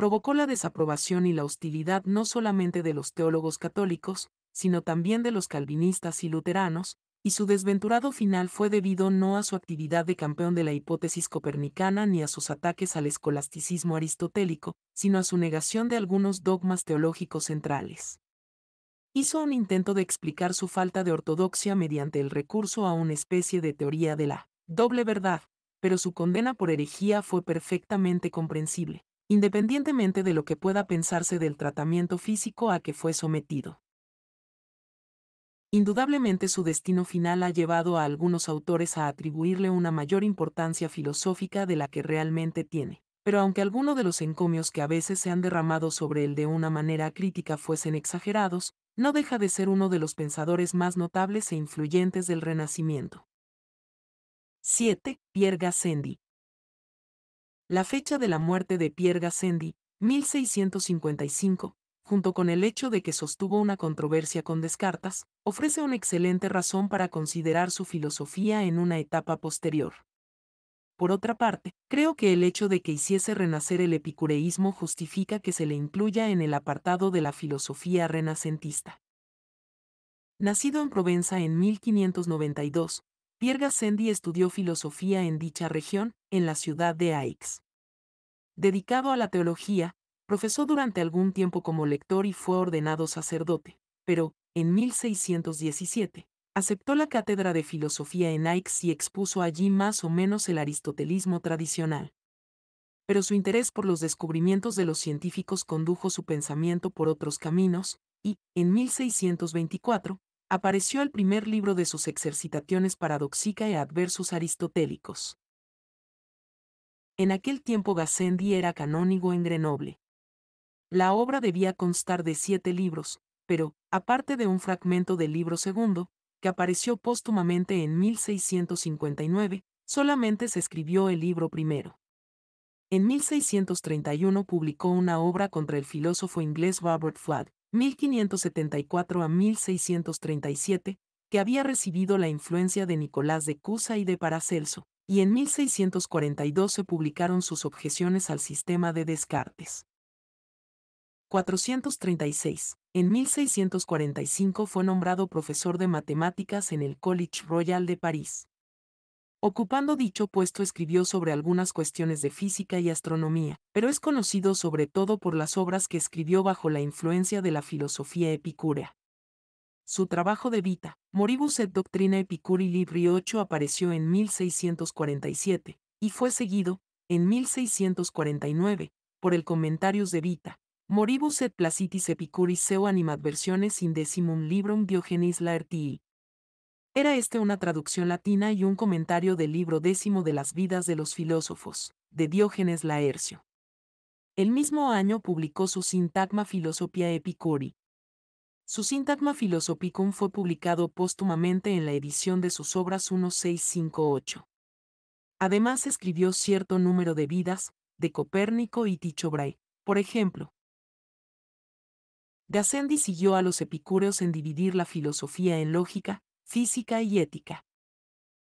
provocó la desaprobación y la hostilidad no solamente de los teólogos católicos, sino también de los calvinistas y luteranos, y su desventurado final fue debido no a su actividad de campeón de la hipótesis copernicana ni a sus ataques al escolasticismo aristotélico, sino a su negación de algunos dogmas teológicos centrales. Hizo un intento de explicar su falta de ortodoxia mediante el recurso a una especie de teoría de la doble verdad, pero su condena por herejía fue perfectamente comprensible independientemente de lo que pueda pensarse del tratamiento físico a que fue sometido. Indudablemente su destino final ha llevado a algunos autores a atribuirle una mayor importancia filosófica de la que realmente tiene. Pero aunque algunos de los encomios que a veces se han derramado sobre él de una manera crítica fuesen exagerados, no deja de ser uno de los pensadores más notables e influyentes del Renacimiento. 7. Pierre Gassendi, la fecha de la muerte de Pierre Gassendi, 1655, junto con el hecho de que sostuvo una controversia con Descartes, ofrece una excelente razón para considerar su filosofía en una etapa posterior. Por otra parte, creo que el hecho de que hiciese renacer el epicureísmo justifica que se le incluya en el apartado de la filosofía renacentista. Nacido en Provenza en 1592, Pierre Gassendi estudió filosofía en dicha región, en la ciudad de Aix. Dedicado a la teología, profesó durante algún tiempo como lector y fue ordenado sacerdote, pero, en 1617, aceptó la cátedra de filosofía en Aix y expuso allí más o menos el aristotelismo tradicional. Pero su interés por los descubrimientos de los científicos condujo su pensamiento por otros caminos, y, en 1624, apareció el primer libro de sus exercitaciones Paradoxica e Adversos Aristotélicos. En aquel tiempo Gassendi era canónigo en Grenoble. La obra debía constar de siete libros, pero, aparte de un fragmento del libro segundo, que apareció póstumamente en 1659, solamente se escribió el libro primero. En 1631 publicó una obra contra el filósofo inglés Robert Flood, 1574 a 1637, que había recibido la influencia de Nicolás de Cusa y de Paracelso, y en 1642 se publicaron sus objeciones al sistema de Descartes. 436. En 1645 fue nombrado profesor de matemáticas en el College Royal de París. Ocupando dicho puesto escribió sobre algunas cuestiones de física y astronomía, pero es conocido sobre todo por las obras que escribió bajo la influencia de la filosofía epicúrea. Su trabajo de Vita, Moribus et Doctrina Epicuri Libri 8 apareció en 1647, y fue seguido, en 1649, por el comentarios de Vita, Moribus et Placitis Epicuris seu animadversiones in decimum librum Diogenis Laertii, era este una traducción latina y un comentario del libro décimo de las vidas de los filósofos, de Diógenes Laercio. El mismo año publicó su Sintagma Philosophia Epicori. Su Sintagma Philosophicum fue publicado póstumamente en la edición de sus obras 1658. Además escribió cierto número de vidas, de Copérnico y Tichobray, por ejemplo. Ascendi siguió a los epicúreos en dividir la filosofía en lógica, física y ética.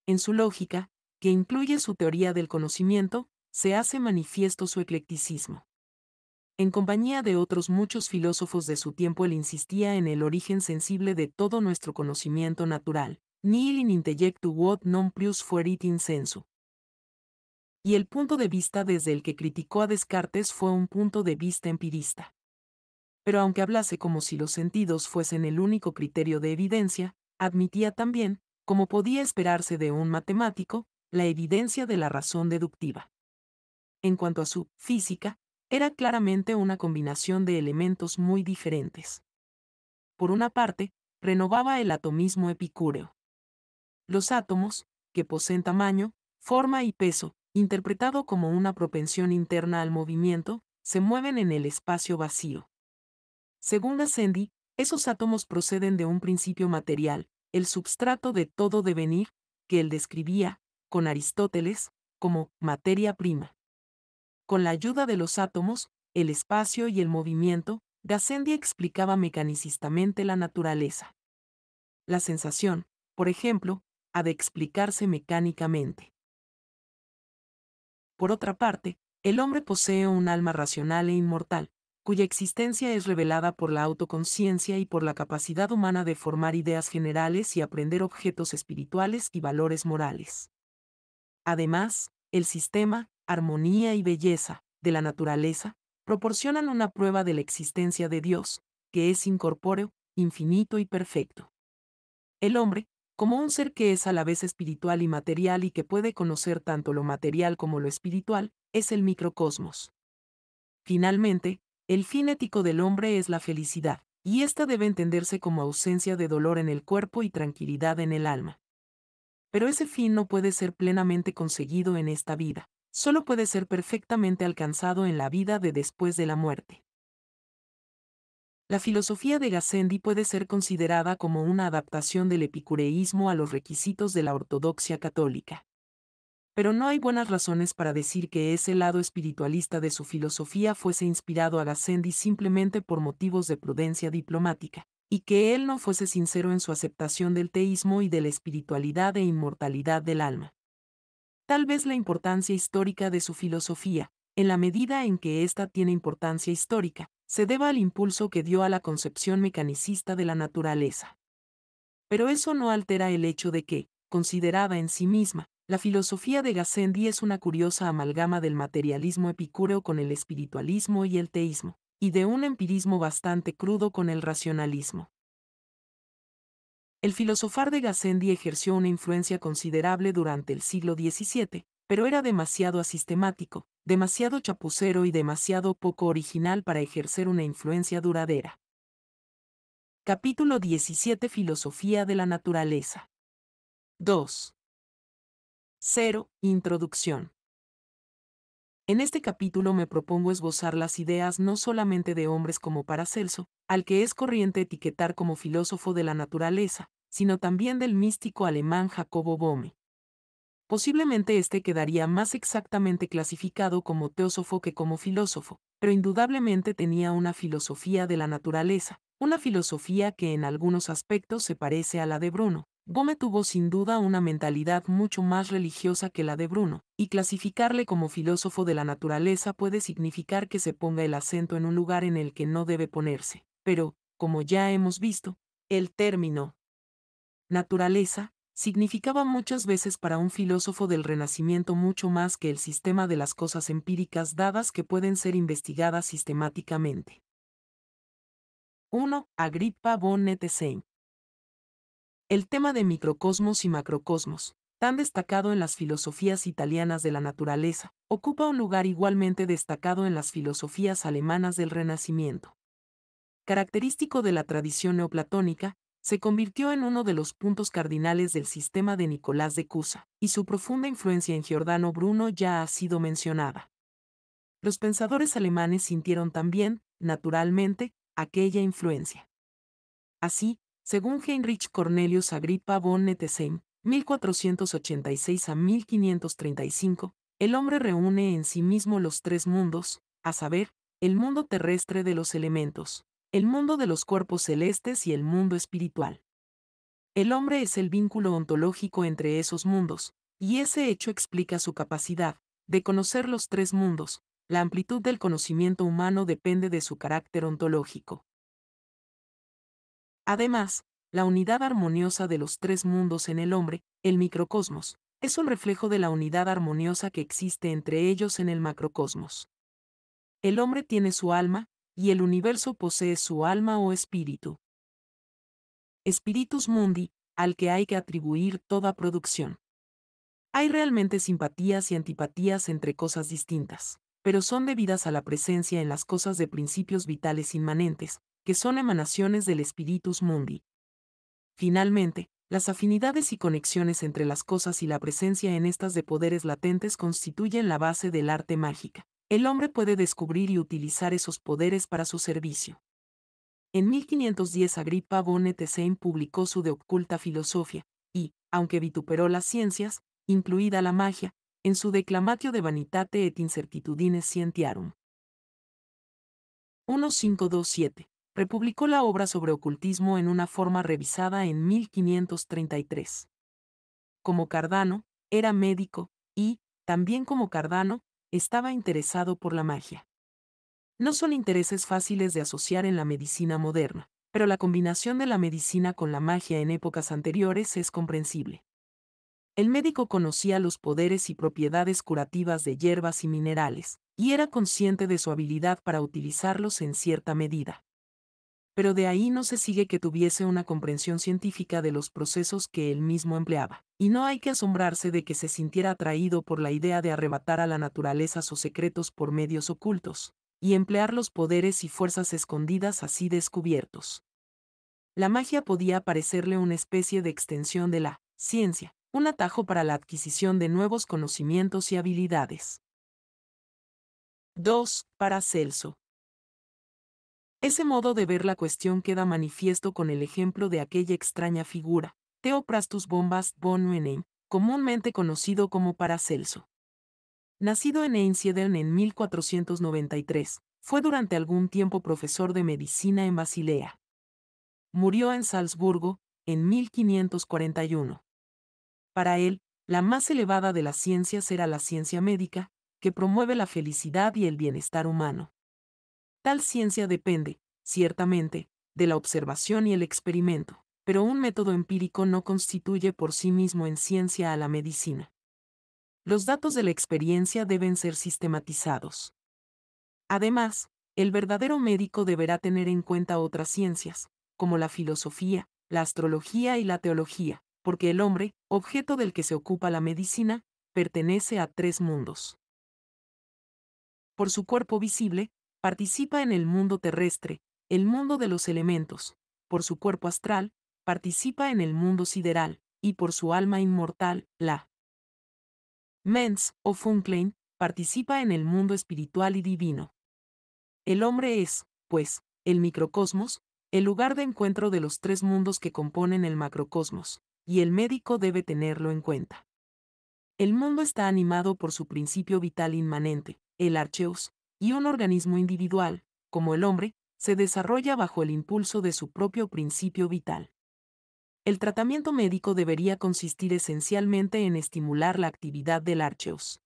En su lógica, que incluye su teoría del conocimiento, se hace manifiesto su eclecticismo. En compañía de otros muchos filósofos de su tiempo él insistía en el origen sensible de todo nuestro conocimiento natural, nihil in intellectu quod non plus fuerit in sensu. Y el punto de vista desde el que criticó a Descartes fue un punto de vista empirista. Pero aunque hablase como si los sentidos fuesen el único criterio de evidencia, admitía también, como podía esperarse de un matemático, la evidencia de la razón deductiva. En cuanto a su física, era claramente una combinación de elementos muy diferentes. Por una parte, renovaba el atomismo epicúreo. Los átomos, que poseen tamaño, forma y peso, interpretado como una propensión interna al movimiento, se mueven en el espacio vacío. Según Ascendi, esos átomos proceden de un principio material, el substrato de todo devenir, que él describía, con Aristóteles, como materia prima. Con la ayuda de los átomos, el espacio y el movimiento, Gassendi explicaba mecanicistamente la naturaleza. La sensación, por ejemplo, ha de explicarse mecánicamente. Por otra parte, el hombre posee un alma racional e inmortal, cuya existencia es revelada por la autoconciencia y por la capacidad humana de formar ideas generales y aprender objetos espirituales y valores morales. Además, el sistema, armonía y belleza, de la naturaleza, proporcionan una prueba de la existencia de Dios, que es incorpóreo, infinito y perfecto. El hombre, como un ser que es a la vez espiritual y material y que puede conocer tanto lo material como lo espiritual, es el microcosmos. Finalmente, el fin ético del hombre es la felicidad, y ésta debe entenderse como ausencia de dolor en el cuerpo y tranquilidad en el alma. Pero ese fin no puede ser plenamente conseguido en esta vida, solo puede ser perfectamente alcanzado en la vida de después de la muerte. La filosofía de Gassendi puede ser considerada como una adaptación del epicureísmo a los requisitos de la ortodoxia católica pero no hay buenas razones para decir que ese lado espiritualista de su filosofía fuese inspirado a Gassendi simplemente por motivos de prudencia diplomática, y que él no fuese sincero en su aceptación del teísmo y de la espiritualidad e inmortalidad del alma. Tal vez la importancia histórica de su filosofía, en la medida en que ésta tiene importancia histórica, se deba al impulso que dio a la concepción mecanicista de la naturaleza. Pero eso no altera el hecho de que, considerada en sí misma, la filosofía de Gassendi es una curiosa amalgama del materialismo epicúreo con el espiritualismo y el teísmo, y de un empirismo bastante crudo con el racionalismo. El filosofar de Gassendi ejerció una influencia considerable durante el siglo XVII, pero era demasiado asistemático, demasiado chapucero y demasiado poco original para ejercer una influencia duradera. Capítulo 17 Filosofía de la Naturaleza 2. 0. Introducción. En este capítulo me propongo esbozar las ideas no solamente de hombres como Paracelso, al que es corriente etiquetar como filósofo de la naturaleza, sino también del místico alemán Jacobo Bohme. Posiblemente este quedaría más exactamente clasificado como teósofo que como filósofo, pero indudablemente tenía una filosofía de la naturaleza, una filosofía que en algunos aspectos se parece a la de Bruno, Gómez tuvo sin duda una mentalidad mucho más religiosa que la de Bruno, y clasificarle como filósofo de la naturaleza puede significar que se ponga el acento en un lugar en el que no debe ponerse. Pero, como ya hemos visto, el término naturaleza significaba muchas veces para un filósofo del Renacimiento mucho más que el sistema de las cosas empíricas dadas que pueden ser investigadas sistemáticamente. 1. Agrippa von Nettesheim el tema de microcosmos y macrocosmos, tan destacado en las filosofías italianas de la naturaleza, ocupa un lugar igualmente destacado en las filosofías alemanas del Renacimiento. Característico de la tradición neoplatónica, se convirtió en uno de los puntos cardinales del sistema de Nicolás de Cusa, y su profunda influencia en Giordano Bruno ya ha sido mencionada. Los pensadores alemanes sintieron también, naturalmente, aquella influencia. Así, según Heinrich Cornelius Agrippa von Nettesheim, 1486 a 1535, el hombre reúne en sí mismo los tres mundos, a saber, el mundo terrestre de los elementos, el mundo de los cuerpos celestes y el mundo espiritual. El hombre es el vínculo ontológico entre esos mundos, y ese hecho explica su capacidad de conocer los tres mundos. La amplitud del conocimiento humano depende de su carácter ontológico. Además, la unidad armoniosa de los tres mundos en el hombre, el microcosmos, es un reflejo de la unidad armoniosa que existe entre ellos en el macrocosmos. El hombre tiene su alma, y el universo posee su alma o espíritu. Spiritus Mundi, al que hay que atribuir toda producción. Hay realmente simpatías y antipatías entre cosas distintas, pero son debidas a la presencia en las cosas de principios vitales inmanentes, que son emanaciones del Spiritus Mundi. Finalmente, las afinidades y conexiones entre las cosas y la presencia en estas de poderes latentes constituyen la base del arte mágica. El hombre puede descubrir y utilizar esos poderes para su servicio. En 1510 Agrippa Bonnet Sein publicó su De Oculta filosofía, y, aunque vituperó las ciencias, incluida la magia, en su Declamatio de Vanitate et Incertitudines Scientiarum. 1527. Republicó la obra sobre ocultismo en una forma revisada en 1533. Como Cardano, era médico, y, también como Cardano, estaba interesado por la magia. No son intereses fáciles de asociar en la medicina moderna, pero la combinación de la medicina con la magia en épocas anteriores es comprensible. El médico conocía los poderes y propiedades curativas de hierbas y minerales, y era consciente de su habilidad para utilizarlos en cierta medida pero de ahí no se sigue que tuviese una comprensión científica de los procesos que él mismo empleaba, y no hay que asombrarse de que se sintiera atraído por la idea de arrebatar a la naturaleza sus secretos por medios ocultos, y emplear los poderes y fuerzas escondidas así descubiertos. La magia podía parecerle una especie de extensión de la ciencia, un atajo para la adquisición de nuevos conocimientos y habilidades. 2. Celso. Ese modo de ver la cuestión queda manifiesto con el ejemplo de aquella extraña figura, Theophrastus Bombast von Menem, comúnmente conocido como Paracelso. Nacido en Einsiedeln en 1493, fue durante algún tiempo profesor de medicina en Basilea. Murió en Salzburgo, en 1541. Para él, la más elevada de las ciencias era la ciencia médica, que promueve la felicidad y el bienestar humano. Tal ciencia depende, ciertamente, de la observación y el experimento, pero un método empírico no constituye por sí mismo en ciencia a la medicina. Los datos de la experiencia deben ser sistematizados. Además, el verdadero médico deberá tener en cuenta otras ciencias, como la filosofía, la astrología y la teología, porque el hombre, objeto del que se ocupa la medicina, pertenece a tres mundos. Por su cuerpo visible, participa en el mundo terrestre, el mundo de los elementos, por su cuerpo astral, participa en el mundo sideral, y por su alma inmortal, la mens o funklein, participa en el mundo espiritual y divino. El hombre es, pues, el microcosmos, el lugar de encuentro de los tres mundos que componen el macrocosmos, y el médico debe tenerlo en cuenta. El mundo está animado por su principio vital inmanente, el archeus, y un organismo individual, como el hombre, se desarrolla bajo el impulso de su propio principio vital. El tratamiento médico debería consistir esencialmente en estimular la actividad del archeos.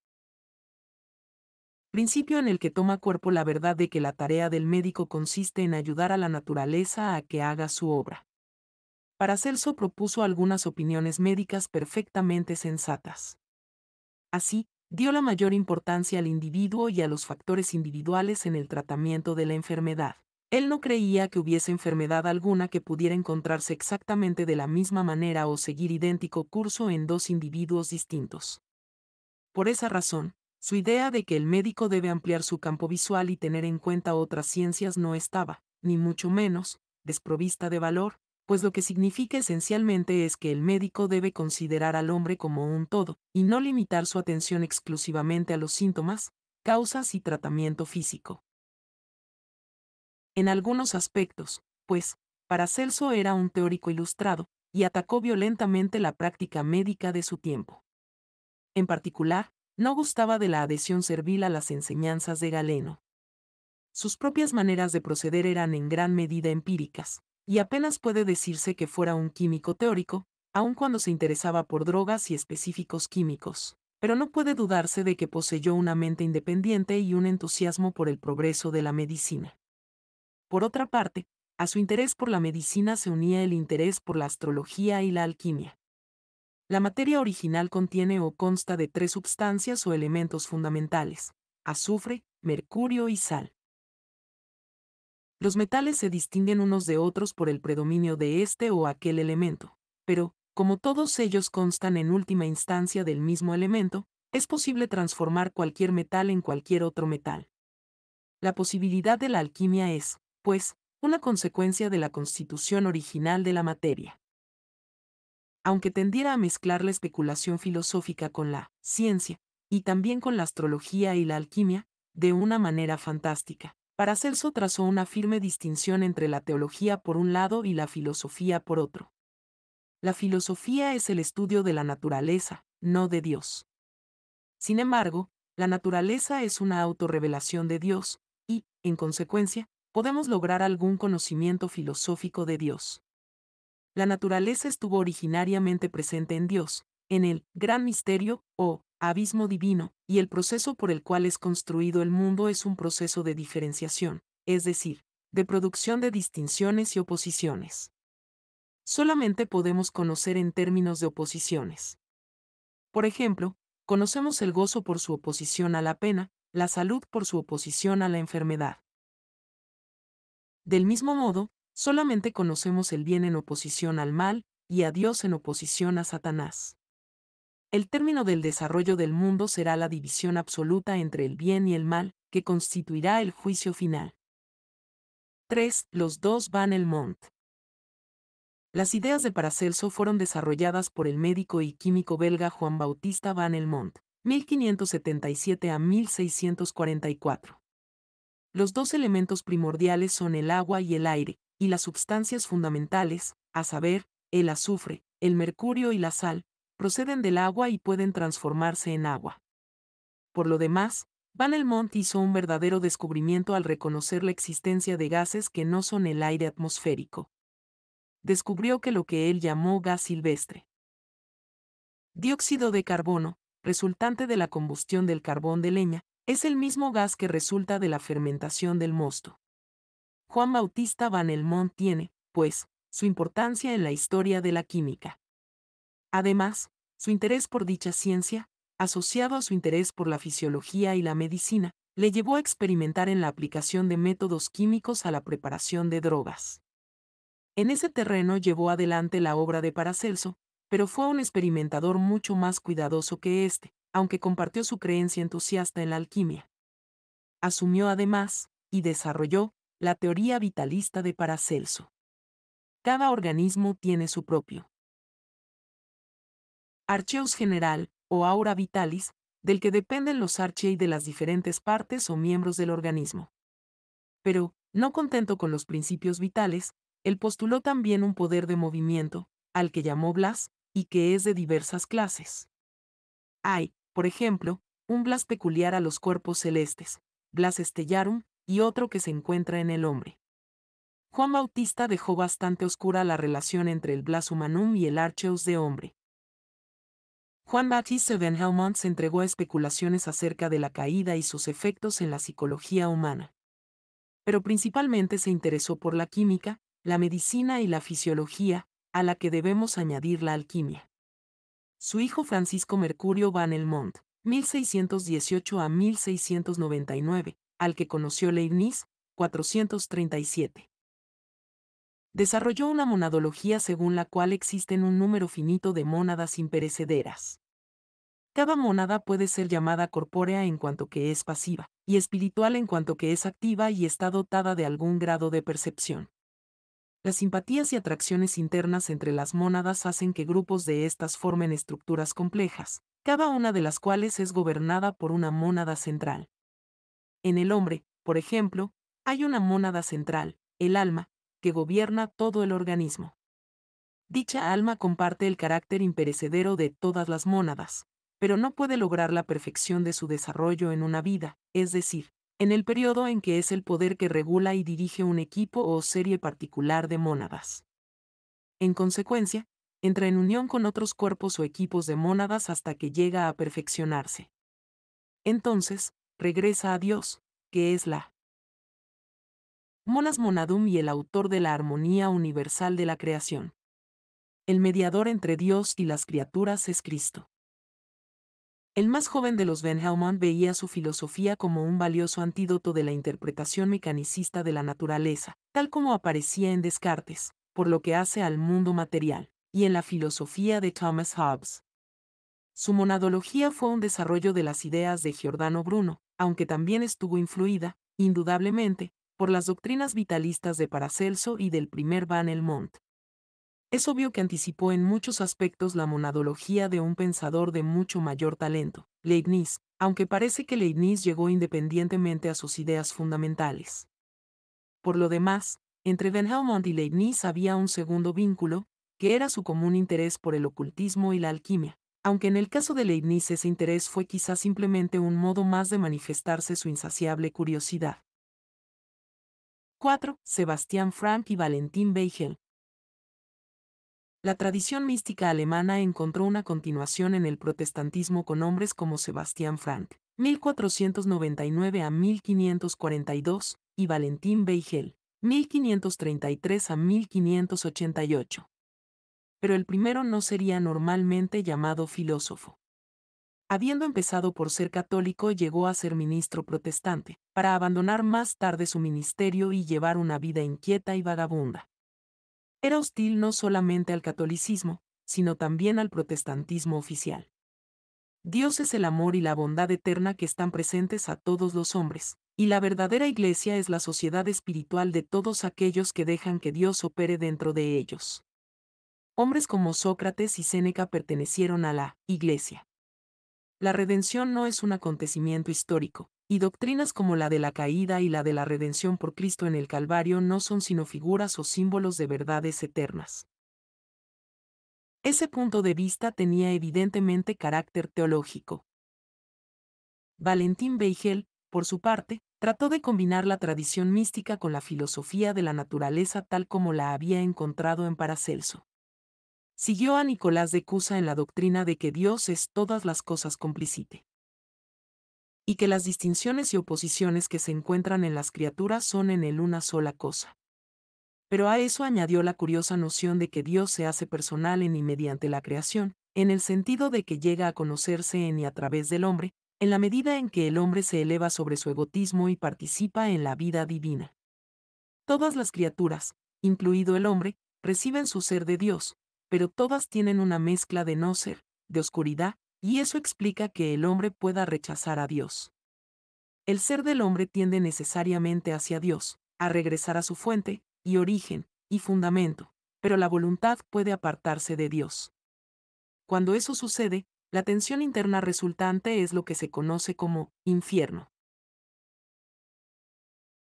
Principio en el que toma cuerpo la verdad de que la tarea del médico consiste en ayudar a la naturaleza a que haga su obra. Paracelso propuso algunas opiniones médicas perfectamente sensatas. Así, dio la mayor importancia al individuo y a los factores individuales en el tratamiento de la enfermedad. Él no creía que hubiese enfermedad alguna que pudiera encontrarse exactamente de la misma manera o seguir idéntico curso en dos individuos distintos. Por esa razón, su idea de que el médico debe ampliar su campo visual y tener en cuenta otras ciencias no estaba, ni mucho menos, desprovista de valor, pues lo que significa esencialmente es que el médico debe considerar al hombre como un todo, y no limitar su atención exclusivamente a los síntomas, causas y tratamiento físico. En algunos aspectos, pues, Paracelso era un teórico ilustrado, y atacó violentamente la práctica médica de su tiempo. En particular, no gustaba de la adhesión servil a las enseñanzas de Galeno. Sus propias maneras de proceder eran en gran medida empíricas, y apenas puede decirse que fuera un químico teórico, aun cuando se interesaba por drogas y específicos químicos. Pero no puede dudarse de que poseyó una mente independiente y un entusiasmo por el progreso de la medicina. Por otra parte, a su interés por la medicina se unía el interés por la astrología y la alquimia. La materia original contiene o consta de tres sustancias o elementos fundamentales, azufre, mercurio y sal. Los metales se distinguen unos de otros por el predominio de este o aquel elemento, pero, como todos ellos constan en última instancia del mismo elemento, es posible transformar cualquier metal en cualquier otro metal. La posibilidad de la alquimia es, pues, una consecuencia de la constitución original de la materia. Aunque tendiera a mezclar la especulación filosófica con la ciencia, y también con la astrología y la alquimia, de una manera fantástica. Paracelso trazó una firme distinción entre la teología por un lado y la filosofía por otro. La filosofía es el estudio de la naturaleza, no de Dios. Sin embargo, la naturaleza es una autorrevelación de Dios, y, en consecuencia, podemos lograr algún conocimiento filosófico de Dios. La naturaleza estuvo originariamente presente en Dios, en el gran misterio, o, abismo divino, y el proceso por el cual es construido el mundo es un proceso de diferenciación, es decir, de producción de distinciones y oposiciones. Solamente podemos conocer en términos de oposiciones. Por ejemplo, conocemos el gozo por su oposición a la pena, la salud por su oposición a la enfermedad. Del mismo modo, solamente conocemos el bien en oposición al mal, y a Dios en oposición a Satanás. El término del desarrollo del mundo será la división absoluta entre el bien y el mal, que constituirá el juicio final. 3. Los dos van el Las ideas de Paracelso fueron desarrolladas por el médico y químico belga Juan Bautista van Helmont, 1577 a 1644. Los dos elementos primordiales son el agua y el aire, y las sustancias fundamentales, a saber, el azufre, el mercurio y la sal, proceden del agua y pueden transformarse en agua. Por lo demás, Van Helmont hizo un verdadero descubrimiento al reconocer la existencia de gases que no son el aire atmosférico. Descubrió que lo que él llamó gas silvestre. Dióxido de carbono, resultante de la combustión del carbón de leña, es el mismo gas que resulta de la fermentación del mosto. Juan Bautista Van Helmont tiene, pues, su importancia en la historia de la química. Además, su interés por dicha ciencia, asociado a su interés por la fisiología y la medicina, le llevó a experimentar en la aplicación de métodos químicos a la preparación de drogas. En ese terreno llevó adelante la obra de Paracelso, pero fue un experimentador mucho más cuidadoso que éste, aunque compartió su creencia entusiasta en la alquimia. Asumió además, y desarrolló, la teoría vitalista de Paracelso. Cada organismo tiene su propio Archeus general, o aura vitalis, del que dependen los archei de las diferentes partes o miembros del organismo. Pero, no contento con los principios vitales, él postuló también un poder de movimiento, al que llamó Blas, y que es de diversas clases. Hay, por ejemplo, un Blas peculiar a los cuerpos celestes, Blas Estellarum, y otro que se encuentra en el hombre. Juan Bautista dejó bastante oscura la relación entre el Blas humanum y el Archeus de hombre, Juan Baptiste Van Helmont se entregó a especulaciones acerca de la caída y sus efectos en la psicología humana. Pero principalmente se interesó por la química, la medicina y la fisiología, a la que debemos añadir la alquimia. Su hijo Francisco Mercurio Van Helmont, 1618 a 1699, al que conoció Leibniz, 437 desarrolló una monadología según la cual existen un número finito de mónadas imperecederas. Cada mónada puede ser llamada corpórea en cuanto que es pasiva, y espiritual en cuanto que es activa y está dotada de algún grado de percepción. Las simpatías y atracciones internas entre las mónadas hacen que grupos de estas formen estructuras complejas, cada una de las cuales es gobernada por una mónada central. En el hombre, por ejemplo, hay una mónada central, el alma, que gobierna todo el organismo. Dicha alma comparte el carácter imperecedero de todas las mónadas, pero no puede lograr la perfección de su desarrollo en una vida, es decir, en el periodo en que es el poder que regula y dirige un equipo o serie particular de mónadas. En consecuencia, entra en unión con otros cuerpos o equipos de mónadas hasta que llega a perfeccionarse. Entonces, regresa a Dios, que es la Monas Monadum y el autor de la armonía universal de la creación. El mediador entre Dios y las criaturas es Cristo. El más joven de los Ben veía su filosofía como un valioso antídoto de la interpretación mecanicista de la naturaleza, tal como aparecía en Descartes, por lo que hace al mundo material, y en la filosofía de Thomas Hobbes. Su monadología fue un desarrollo de las ideas de Giordano Bruno, aunque también estuvo influida, indudablemente, por las doctrinas vitalistas de Paracelso y del primer Van Helmont. Es obvio que anticipó en muchos aspectos la monadología de un pensador de mucho mayor talento, Leibniz, aunque parece que Leibniz llegó independientemente a sus ideas fundamentales. Por lo demás, entre Van Helmont y Leibniz había un segundo vínculo, que era su común interés por el ocultismo y la alquimia, aunque en el caso de Leibniz ese interés fue quizás simplemente un modo más de manifestarse su insaciable curiosidad. 4. Sebastián Frank y Valentín Weigel. La tradición mística alemana encontró una continuación en el protestantismo con hombres como Sebastián Frank, 1499 a 1542, y Valentín Weigel, 1533 a 1588. Pero el primero no sería normalmente llamado filósofo. Habiendo empezado por ser católico, llegó a ser ministro protestante, para abandonar más tarde su ministerio y llevar una vida inquieta y vagabunda. Era hostil no solamente al catolicismo, sino también al protestantismo oficial. Dios es el amor y la bondad eterna que están presentes a todos los hombres, y la verdadera iglesia es la sociedad espiritual de todos aquellos que dejan que Dios opere dentro de ellos. Hombres como Sócrates y Séneca pertenecieron a la iglesia. La redención no es un acontecimiento histórico, y doctrinas como la de la caída y la de la redención por Cristo en el Calvario no son sino figuras o símbolos de verdades eternas. Ese punto de vista tenía evidentemente carácter teológico. Valentín Beigel, por su parte, trató de combinar la tradición mística con la filosofía de la naturaleza tal como la había encontrado en Paracelso. Siguió a Nicolás de Cusa en la doctrina de que Dios es todas las cosas complicite. Y que las distinciones y oposiciones que se encuentran en las criaturas son en él una sola cosa. Pero a eso añadió la curiosa noción de que Dios se hace personal en y mediante la creación, en el sentido de que llega a conocerse en y a través del hombre, en la medida en que el hombre se eleva sobre su egotismo y participa en la vida divina. Todas las criaturas, incluido el hombre, reciben su ser de Dios, pero todas tienen una mezcla de no ser, de oscuridad, y eso explica que el hombre pueda rechazar a Dios. El ser del hombre tiende necesariamente hacia Dios, a regresar a su fuente, y origen, y fundamento, pero la voluntad puede apartarse de Dios. Cuando eso sucede, la tensión interna resultante es lo que se conoce como infierno.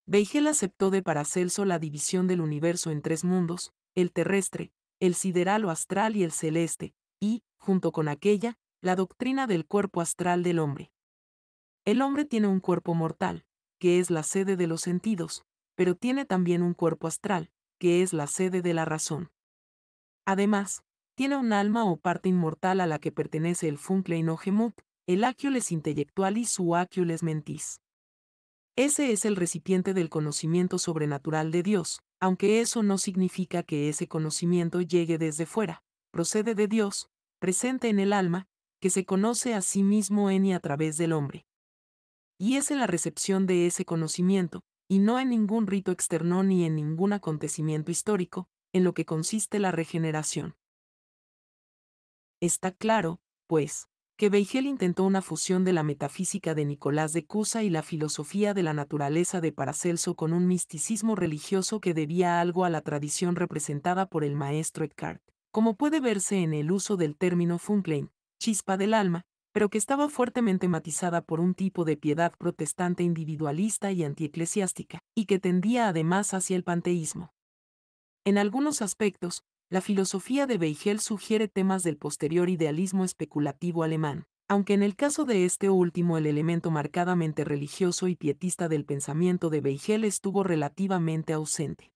Beigel aceptó de Paracelso la división del universo en tres mundos, el terrestre, el sideral o astral y el celeste, y, junto con aquella, la doctrina del cuerpo astral del hombre. El hombre tiene un cuerpo mortal, que es la sede de los sentidos, pero tiene también un cuerpo astral, que es la sede de la razón. Además, tiene un alma o parte inmortal a la que pertenece el funcle inogemut, el Aquiles intelectual y su Aquiles mentis. Ese es el recipiente del conocimiento sobrenatural de Dios, aunque eso no significa que ese conocimiento llegue desde fuera, procede de Dios, presente en el alma, que se conoce a sí mismo en y a través del hombre. Y es en la recepción de ese conocimiento, y no en ningún rito externo ni en ningún acontecimiento histórico, en lo que consiste la regeneración. Está claro, pues, que Beigel intentó una fusión de la metafísica de Nicolás de Cusa y la filosofía de la naturaleza de Paracelso con un misticismo religioso que debía algo a la tradición representada por el maestro Eckhart, como puede verse en el uso del término Funklein, chispa del alma, pero que estaba fuertemente matizada por un tipo de piedad protestante individualista y antieclesiástica, y que tendía además hacia el panteísmo. En algunos aspectos, la filosofía de Beigel sugiere temas del posterior idealismo especulativo alemán, aunque en el caso de este último el elemento marcadamente religioso y pietista del pensamiento de Beigel estuvo relativamente ausente.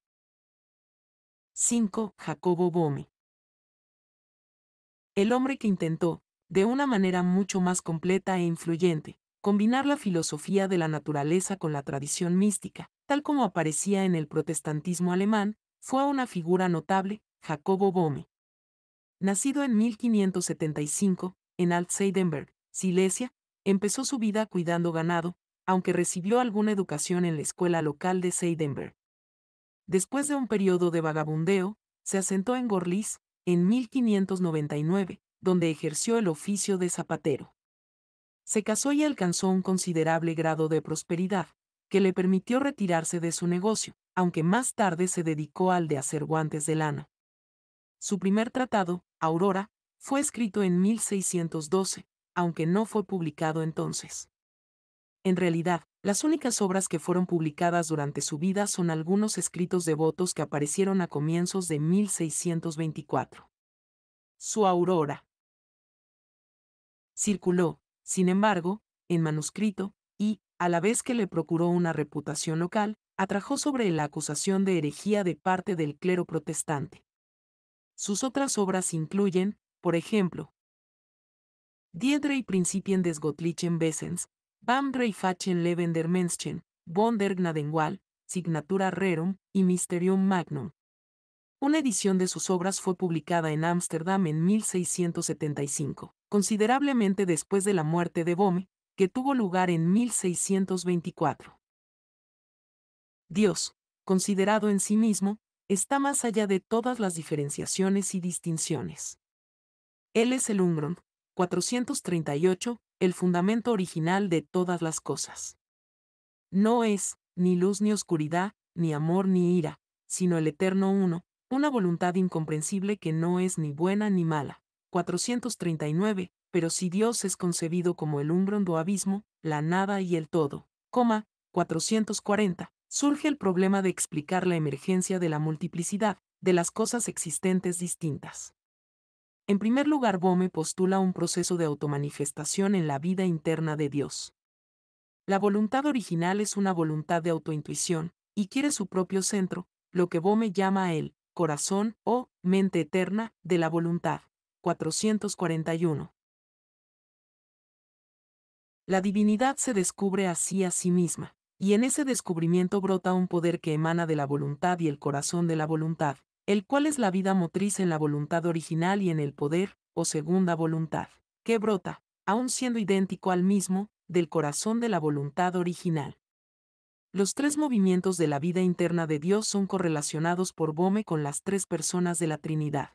5. Jacobo Bome. El hombre que intentó, de una manera mucho más completa e influyente, combinar la filosofía de la naturaleza con la tradición mística, tal como aparecía en el protestantismo alemán, fue una figura notable, Jacobo Bome. Nacido en 1575, en Alt-Seidenberg, Silesia, empezó su vida cuidando ganado, aunque recibió alguna educación en la escuela local de Seidenberg. Después de un periodo de vagabundeo, se asentó en Gorlitz en 1599, donde ejerció el oficio de zapatero. Se casó y alcanzó un considerable grado de prosperidad, que le permitió retirarse de su negocio, aunque más tarde se dedicó al de hacer guantes de lana. Su primer tratado, Aurora, fue escrito en 1612, aunque no fue publicado entonces. En realidad, las únicas obras que fueron publicadas durante su vida son algunos escritos devotos que aparecieron a comienzos de 1624. Su Aurora circuló, sin embargo, en manuscrito, y, a la vez que le procuró una reputación local, atrajo sobre él la acusación de herejía de parte del clero protestante. Sus otras obras incluyen, por ejemplo, y Principien des Gottlichen Wesens, Bam Fachen Leven der Menschen, von der Gnadenwall, Signatura Rerum y Mysterium Magnum. Una edición de sus obras fue publicada en Ámsterdam en 1675, considerablemente después de la muerte de Bome, que tuvo lugar en 1624. Dios, considerado en sí mismo, está más allá de todas las diferenciaciones y distinciones. Él es el umbrón, 438, el fundamento original de todas las cosas. No es, ni luz ni oscuridad, ni amor ni ira, sino el eterno uno, una voluntad incomprensible que no es ni buena ni mala. 439, pero si Dios es concebido como el do abismo, la nada y el todo, coma, 440, surge el problema de explicar la emergencia de la multiplicidad de las cosas existentes distintas. En primer lugar, Bome postula un proceso de automanifestación en la vida interna de Dios. La voluntad original es una voluntad de autointuición, y quiere su propio centro, lo que Bome llama el corazón o mente eterna de la voluntad. 441. La divinidad se descubre así a sí misma, y en ese descubrimiento brota un poder que emana de la voluntad y el corazón de la voluntad, el cual es la vida motriz en la voluntad original y en el poder, o segunda voluntad, que brota, aun siendo idéntico al mismo, del corazón de la voluntad original. Los tres movimientos de la vida interna de Dios son correlacionados por Bome con las tres personas de la Trinidad.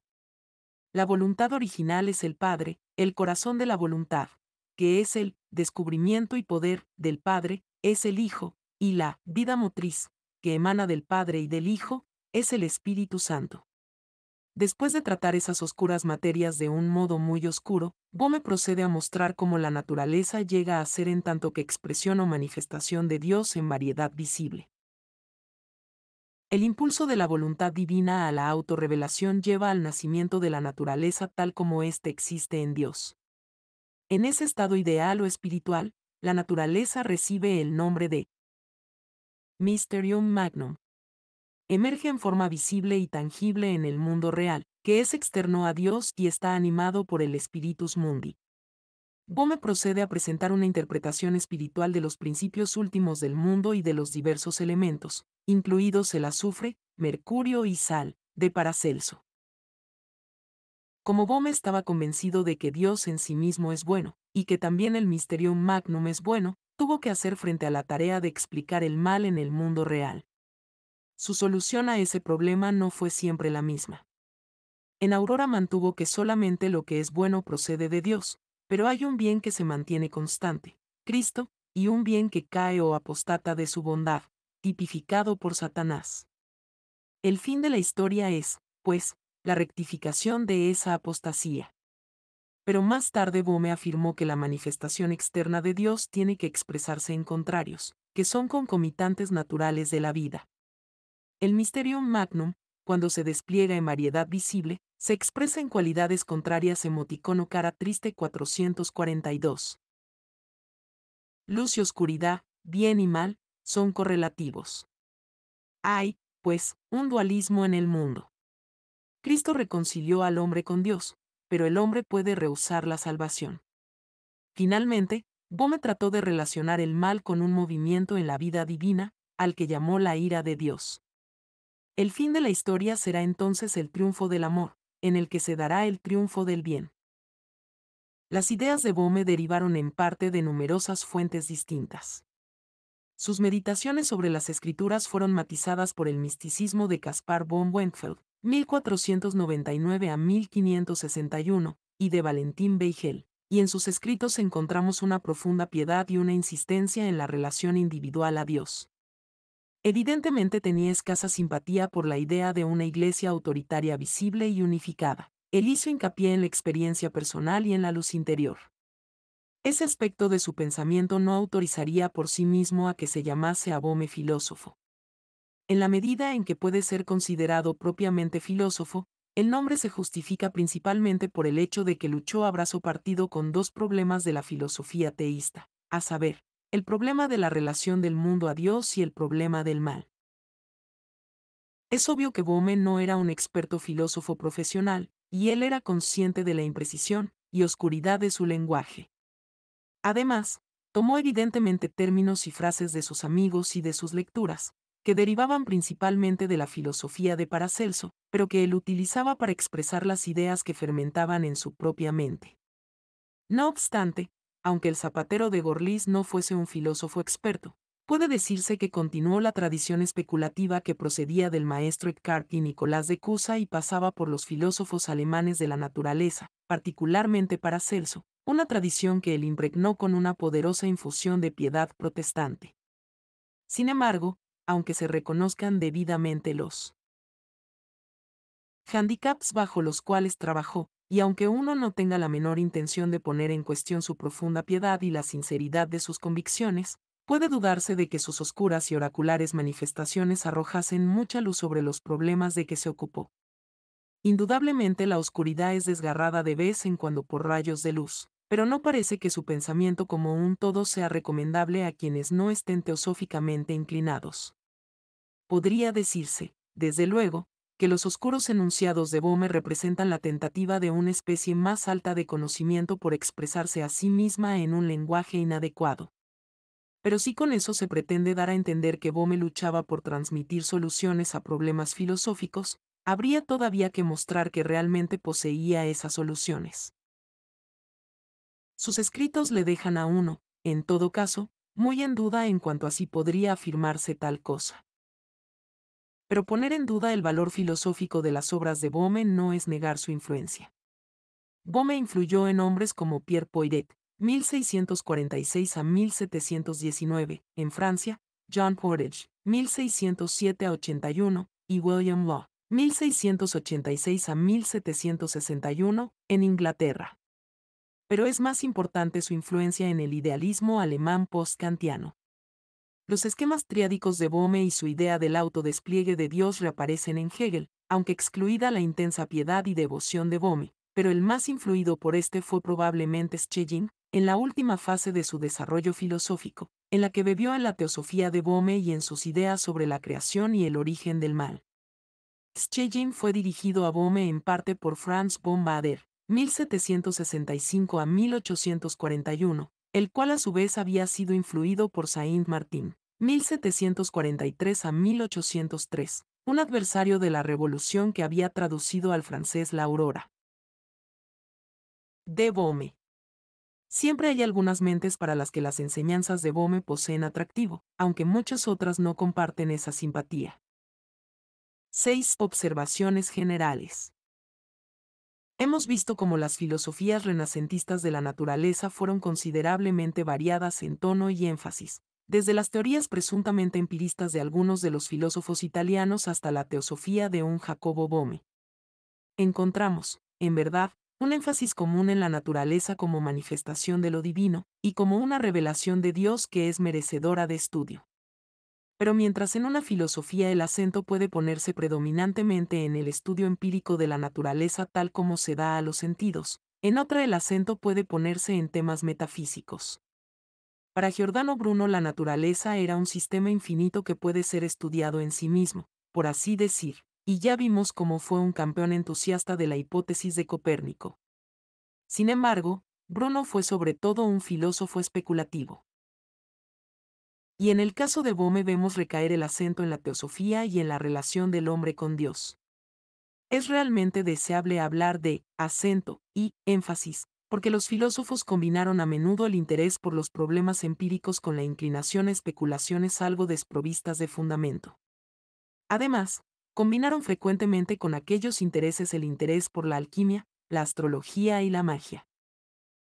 La voluntad original es el Padre, el corazón de la voluntad, que es el descubrimiento y poder del Padre, es el Hijo, y la vida motriz, que emana del Padre y del Hijo, es el Espíritu Santo. Después de tratar esas oscuras materias de un modo muy oscuro, Bome procede a mostrar cómo la naturaleza llega a ser en tanto que expresión o manifestación de Dios en variedad visible. El impulso de la voluntad divina a la autorrevelación lleva al nacimiento de la naturaleza tal como éste existe en Dios. En ese estado ideal o espiritual, la naturaleza recibe el nombre de Mysterium Magnum. Emerge en forma visible y tangible en el mundo real, que es externo a Dios y está animado por el Spiritus Mundi. Gome procede a presentar una interpretación espiritual de los principios últimos del mundo y de los diversos elementos, incluidos el azufre, mercurio y sal, de Paracelso. Como Bohm estaba convencido de que Dios en sí mismo es bueno, y que también el misterio Magnum es bueno, tuvo que hacer frente a la tarea de explicar el mal en el mundo real. Su solución a ese problema no fue siempre la misma. En Aurora mantuvo que solamente lo que es bueno procede de Dios, pero hay un bien que se mantiene constante, Cristo, y un bien que cae o apostata de su bondad, tipificado por Satanás. El fin de la historia es, pues, la rectificación de esa apostasía. Pero más tarde Bome afirmó que la manifestación externa de Dios tiene que expresarse en contrarios, que son concomitantes naturales de la vida. El misterio Magnum, cuando se despliega en variedad visible, se expresa en cualidades contrarias emoticono cara triste 442. Luz y oscuridad, bien y mal, son correlativos. Hay, pues, un dualismo en el mundo. Cristo reconcilió al hombre con Dios, pero el hombre puede rehusar la salvación. Finalmente, Bome trató de relacionar el mal con un movimiento en la vida divina, al que llamó la ira de Dios. El fin de la historia será entonces el triunfo del amor, en el que se dará el triunfo del bien. Las ideas de Bohme derivaron en parte de numerosas fuentes distintas. Sus meditaciones sobre las escrituras fueron matizadas por el misticismo de Caspar von Wenfeld, 1499 a 1561, y de Valentín Beigel, y en sus escritos encontramos una profunda piedad y una insistencia en la relación individual a Dios. Evidentemente tenía escasa simpatía por la idea de una iglesia autoritaria visible y unificada. Él hizo hincapié en la experiencia personal y en la luz interior. Ese aspecto de su pensamiento no autorizaría por sí mismo a que se llamase abome filósofo, en la medida en que puede ser considerado propiamente filósofo, el nombre se justifica principalmente por el hecho de que luchó a brazo partido con dos problemas de la filosofía teísta, a saber, el problema de la relación del mundo a Dios y el problema del mal. Es obvio que Bohme no era un experto filósofo profesional, y él era consciente de la imprecisión y oscuridad de su lenguaje. Además, tomó evidentemente términos y frases de sus amigos y de sus lecturas, que derivaban principalmente de la filosofía de Paracelso, pero que él utilizaba para expresar las ideas que fermentaban en su propia mente. No obstante, aunque el zapatero de Gorlis no fuese un filósofo experto, puede decirse que continuó la tradición especulativa que procedía del maestro Eckhart y Nicolás de Cusa y pasaba por los filósofos alemanes de la naturaleza, particularmente Paracelso, una tradición que él impregnó con una poderosa infusión de piedad protestante. Sin embargo, aunque se reconozcan debidamente los handicaps bajo los cuales trabajó, y aunque uno no tenga la menor intención de poner en cuestión su profunda piedad y la sinceridad de sus convicciones, puede dudarse de que sus oscuras y oraculares manifestaciones arrojasen mucha luz sobre los problemas de que se ocupó. Indudablemente la oscuridad es desgarrada de vez en cuando por rayos de luz pero no parece que su pensamiento como un todo sea recomendable a quienes no estén teosóficamente inclinados. Podría decirse, desde luego, que los oscuros enunciados de Bohme representan la tentativa de una especie más alta de conocimiento por expresarse a sí misma en un lenguaje inadecuado. Pero si con eso se pretende dar a entender que Bome luchaba por transmitir soluciones a problemas filosóficos, habría todavía que mostrar que realmente poseía esas soluciones. Sus escritos le dejan a uno, en todo caso, muy en duda en cuanto a si podría afirmarse tal cosa. Pero poner en duda el valor filosófico de las obras de Bome no es negar su influencia. Bome influyó en hombres como Pierre Poiret, 1646 a 1719, en Francia, John Portage, 1607 a 81, y William Law, 1686 a 1761, en Inglaterra pero es más importante su influencia en el idealismo alemán post-kantiano. Los esquemas triádicos de Bohme y su idea del autodespliegue de Dios reaparecen en Hegel, aunque excluida la intensa piedad y devoción de Bohme, pero el más influido por este fue probablemente Schelling, en la última fase de su desarrollo filosófico, en la que bebió en la teosofía de Bohme y en sus ideas sobre la creación y el origen del mal. Schelling fue dirigido a Bohme en parte por Franz von 1765 a 1841, el cual a su vez había sido influido por Saint martin 1743 a 1803, un adversario de la revolución que había traducido al francés la aurora. De Bome. Siempre hay algunas mentes para las que las enseñanzas de Bohme poseen atractivo, aunque muchas otras no comparten esa simpatía. 6. Observaciones generales. Hemos visto cómo las filosofías renacentistas de la naturaleza fueron considerablemente variadas en tono y énfasis, desde las teorías presuntamente empiristas de algunos de los filósofos italianos hasta la teosofía de un Jacobo Bome. Encontramos, en verdad, un énfasis común en la naturaleza como manifestación de lo divino, y como una revelación de Dios que es merecedora de estudio. Pero mientras en una filosofía el acento puede ponerse predominantemente en el estudio empírico de la naturaleza tal como se da a los sentidos, en otra el acento puede ponerse en temas metafísicos. Para Giordano Bruno la naturaleza era un sistema infinito que puede ser estudiado en sí mismo, por así decir, y ya vimos cómo fue un campeón entusiasta de la hipótesis de Copérnico. Sin embargo, Bruno fue sobre todo un filósofo especulativo. Y en el caso de Bome vemos recaer el acento en la teosofía y en la relación del hombre con Dios. Es realmente deseable hablar de acento y énfasis, porque los filósofos combinaron a menudo el interés por los problemas empíricos con la inclinación a especulaciones algo desprovistas de fundamento. Además, combinaron frecuentemente con aquellos intereses el interés por la alquimia, la astrología y la magia.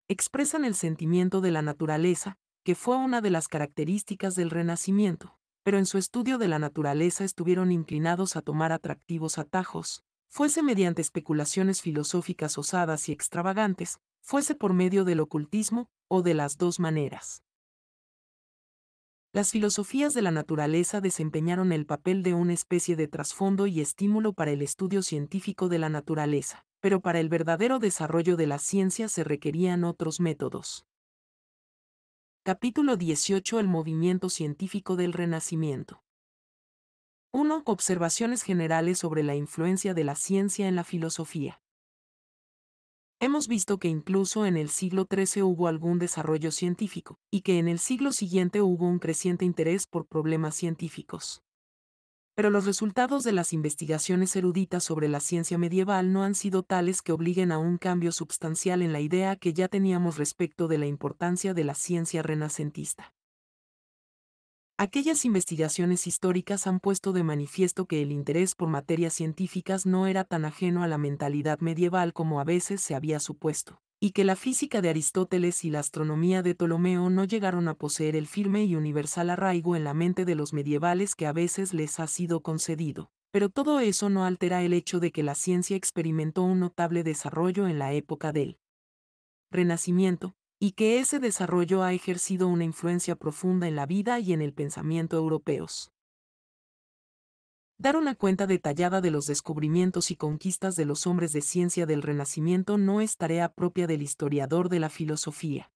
Expresan el sentimiento de la naturaleza, que fue una de las características del Renacimiento, pero en su estudio de la naturaleza estuvieron inclinados a tomar atractivos atajos, fuese mediante especulaciones filosóficas osadas y extravagantes, fuese por medio del ocultismo, o de las dos maneras. Las filosofías de la naturaleza desempeñaron el papel de una especie de trasfondo y estímulo para el estudio científico de la naturaleza, pero para el verdadero desarrollo de la ciencia se requerían otros métodos. Capítulo 18 El movimiento científico del Renacimiento. 1. Observaciones generales sobre la influencia de la ciencia en la filosofía. Hemos visto que incluso en el siglo XIII hubo algún desarrollo científico, y que en el siglo siguiente hubo un creciente interés por problemas científicos pero los resultados de las investigaciones eruditas sobre la ciencia medieval no han sido tales que obliguen a un cambio substancial en la idea que ya teníamos respecto de la importancia de la ciencia renacentista. Aquellas investigaciones históricas han puesto de manifiesto que el interés por materias científicas no era tan ajeno a la mentalidad medieval como a veces se había supuesto y que la física de Aristóteles y la astronomía de Ptolomeo no llegaron a poseer el firme y universal arraigo en la mente de los medievales que a veces les ha sido concedido. Pero todo eso no altera el hecho de que la ciencia experimentó un notable desarrollo en la época del Renacimiento, y que ese desarrollo ha ejercido una influencia profunda en la vida y en el pensamiento europeos. Dar una cuenta detallada de los descubrimientos y conquistas de los hombres de ciencia del Renacimiento no es tarea propia del historiador de la filosofía.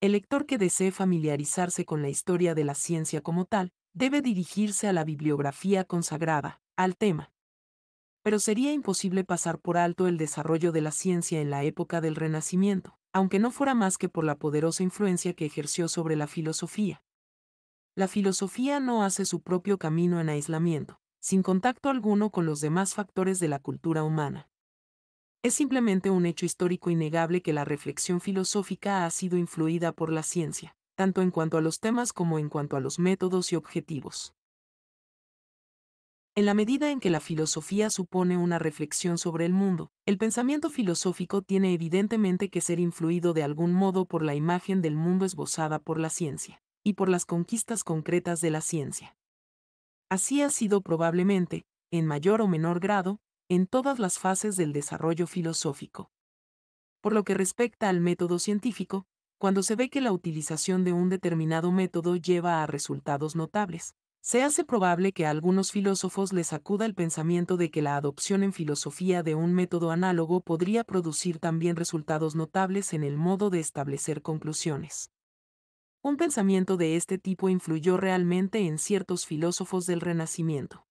El lector que desee familiarizarse con la historia de la ciencia como tal, debe dirigirse a la bibliografía consagrada, al tema. Pero sería imposible pasar por alto el desarrollo de la ciencia en la época del Renacimiento, aunque no fuera más que por la poderosa influencia que ejerció sobre la filosofía, la filosofía no hace su propio camino en aislamiento, sin contacto alguno con los demás factores de la cultura humana. Es simplemente un hecho histórico innegable que la reflexión filosófica ha sido influida por la ciencia, tanto en cuanto a los temas como en cuanto a los métodos y objetivos. En la medida en que la filosofía supone una reflexión sobre el mundo, el pensamiento filosófico tiene evidentemente que ser influido de algún modo por la imagen del mundo esbozada por la ciencia y por las conquistas concretas de la ciencia. Así ha sido probablemente, en mayor o menor grado, en todas las fases del desarrollo filosófico. Por lo que respecta al método científico, cuando se ve que la utilización de un determinado método lleva a resultados notables, se hace probable que a algunos filósofos les acuda el pensamiento de que la adopción en filosofía de un método análogo podría producir también resultados notables en el modo de establecer conclusiones. Un pensamiento de este tipo influyó realmente en ciertos filósofos del Renacimiento.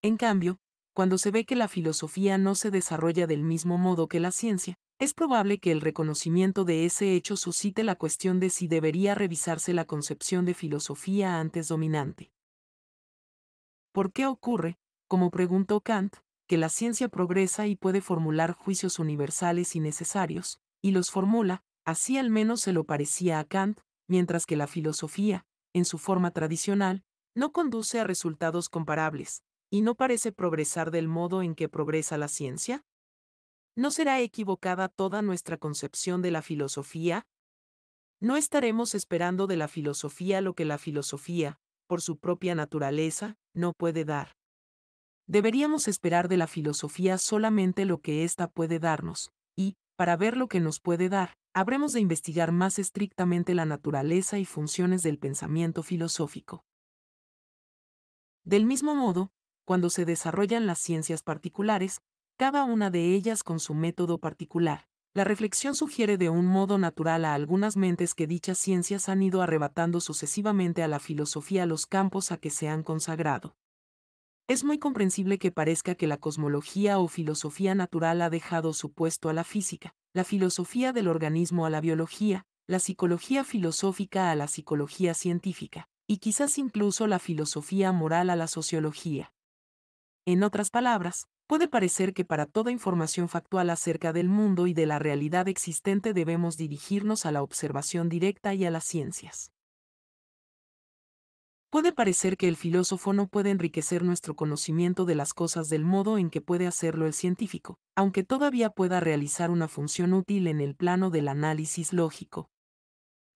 En cambio, cuando se ve que la filosofía no se desarrolla del mismo modo que la ciencia, es probable que el reconocimiento de ese hecho suscite la cuestión de si debería revisarse la concepción de filosofía antes dominante. ¿Por qué ocurre, como preguntó Kant, que la ciencia progresa y puede formular juicios universales y necesarios, y los formula, Así al menos se lo parecía a Kant, mientras que la filosofía, en su forma tradicional, no conduce a resultados comparables, y no parece progresar del modo en que progresa la ciencia. ¿No será equivocada toda nuestra concepción de la filosofía? ¿No estaremos esperando de la filosofía lo que la filosofía, por su propia naturaleza, no puede dar? Deberíamos esperar de la filosofía solamente lo que ésta puede darnos, y, para ver lo que nos puede dar, habremos de investigar más estrictamente la naturaleza y funciones del pensamiento filosófico. Del mismo modo, cuando se desarrollan las ciencias particulares, cada una de ellas con su método particular, la reflexión sugiere de un modo natural a algunas mentes que dichas ciencias han ido arrebatando sucesivamente a la filosofía los campos a que se han consagrado. Es muy comprensible que parezca que la cosmología o filosofía natural ha dejado su puesto a la física, la filosofía del organismo a la biología, la psicología filosófica a la psicología científica, y quizás incluso la filosofía moral a la sociología. En otras palabras, puede parecer que para toda información factual acerca del mundo y de la realidad existente debemos dirigirnos a la observación directa y a las ciencias. Puede parecer que el filósofo no puede enriquecer nuestro conocimiento de las cosas del modo en que puede hacerlo el científico, aunque todavía pueda realizar una función útil en el plano del análisis lógico.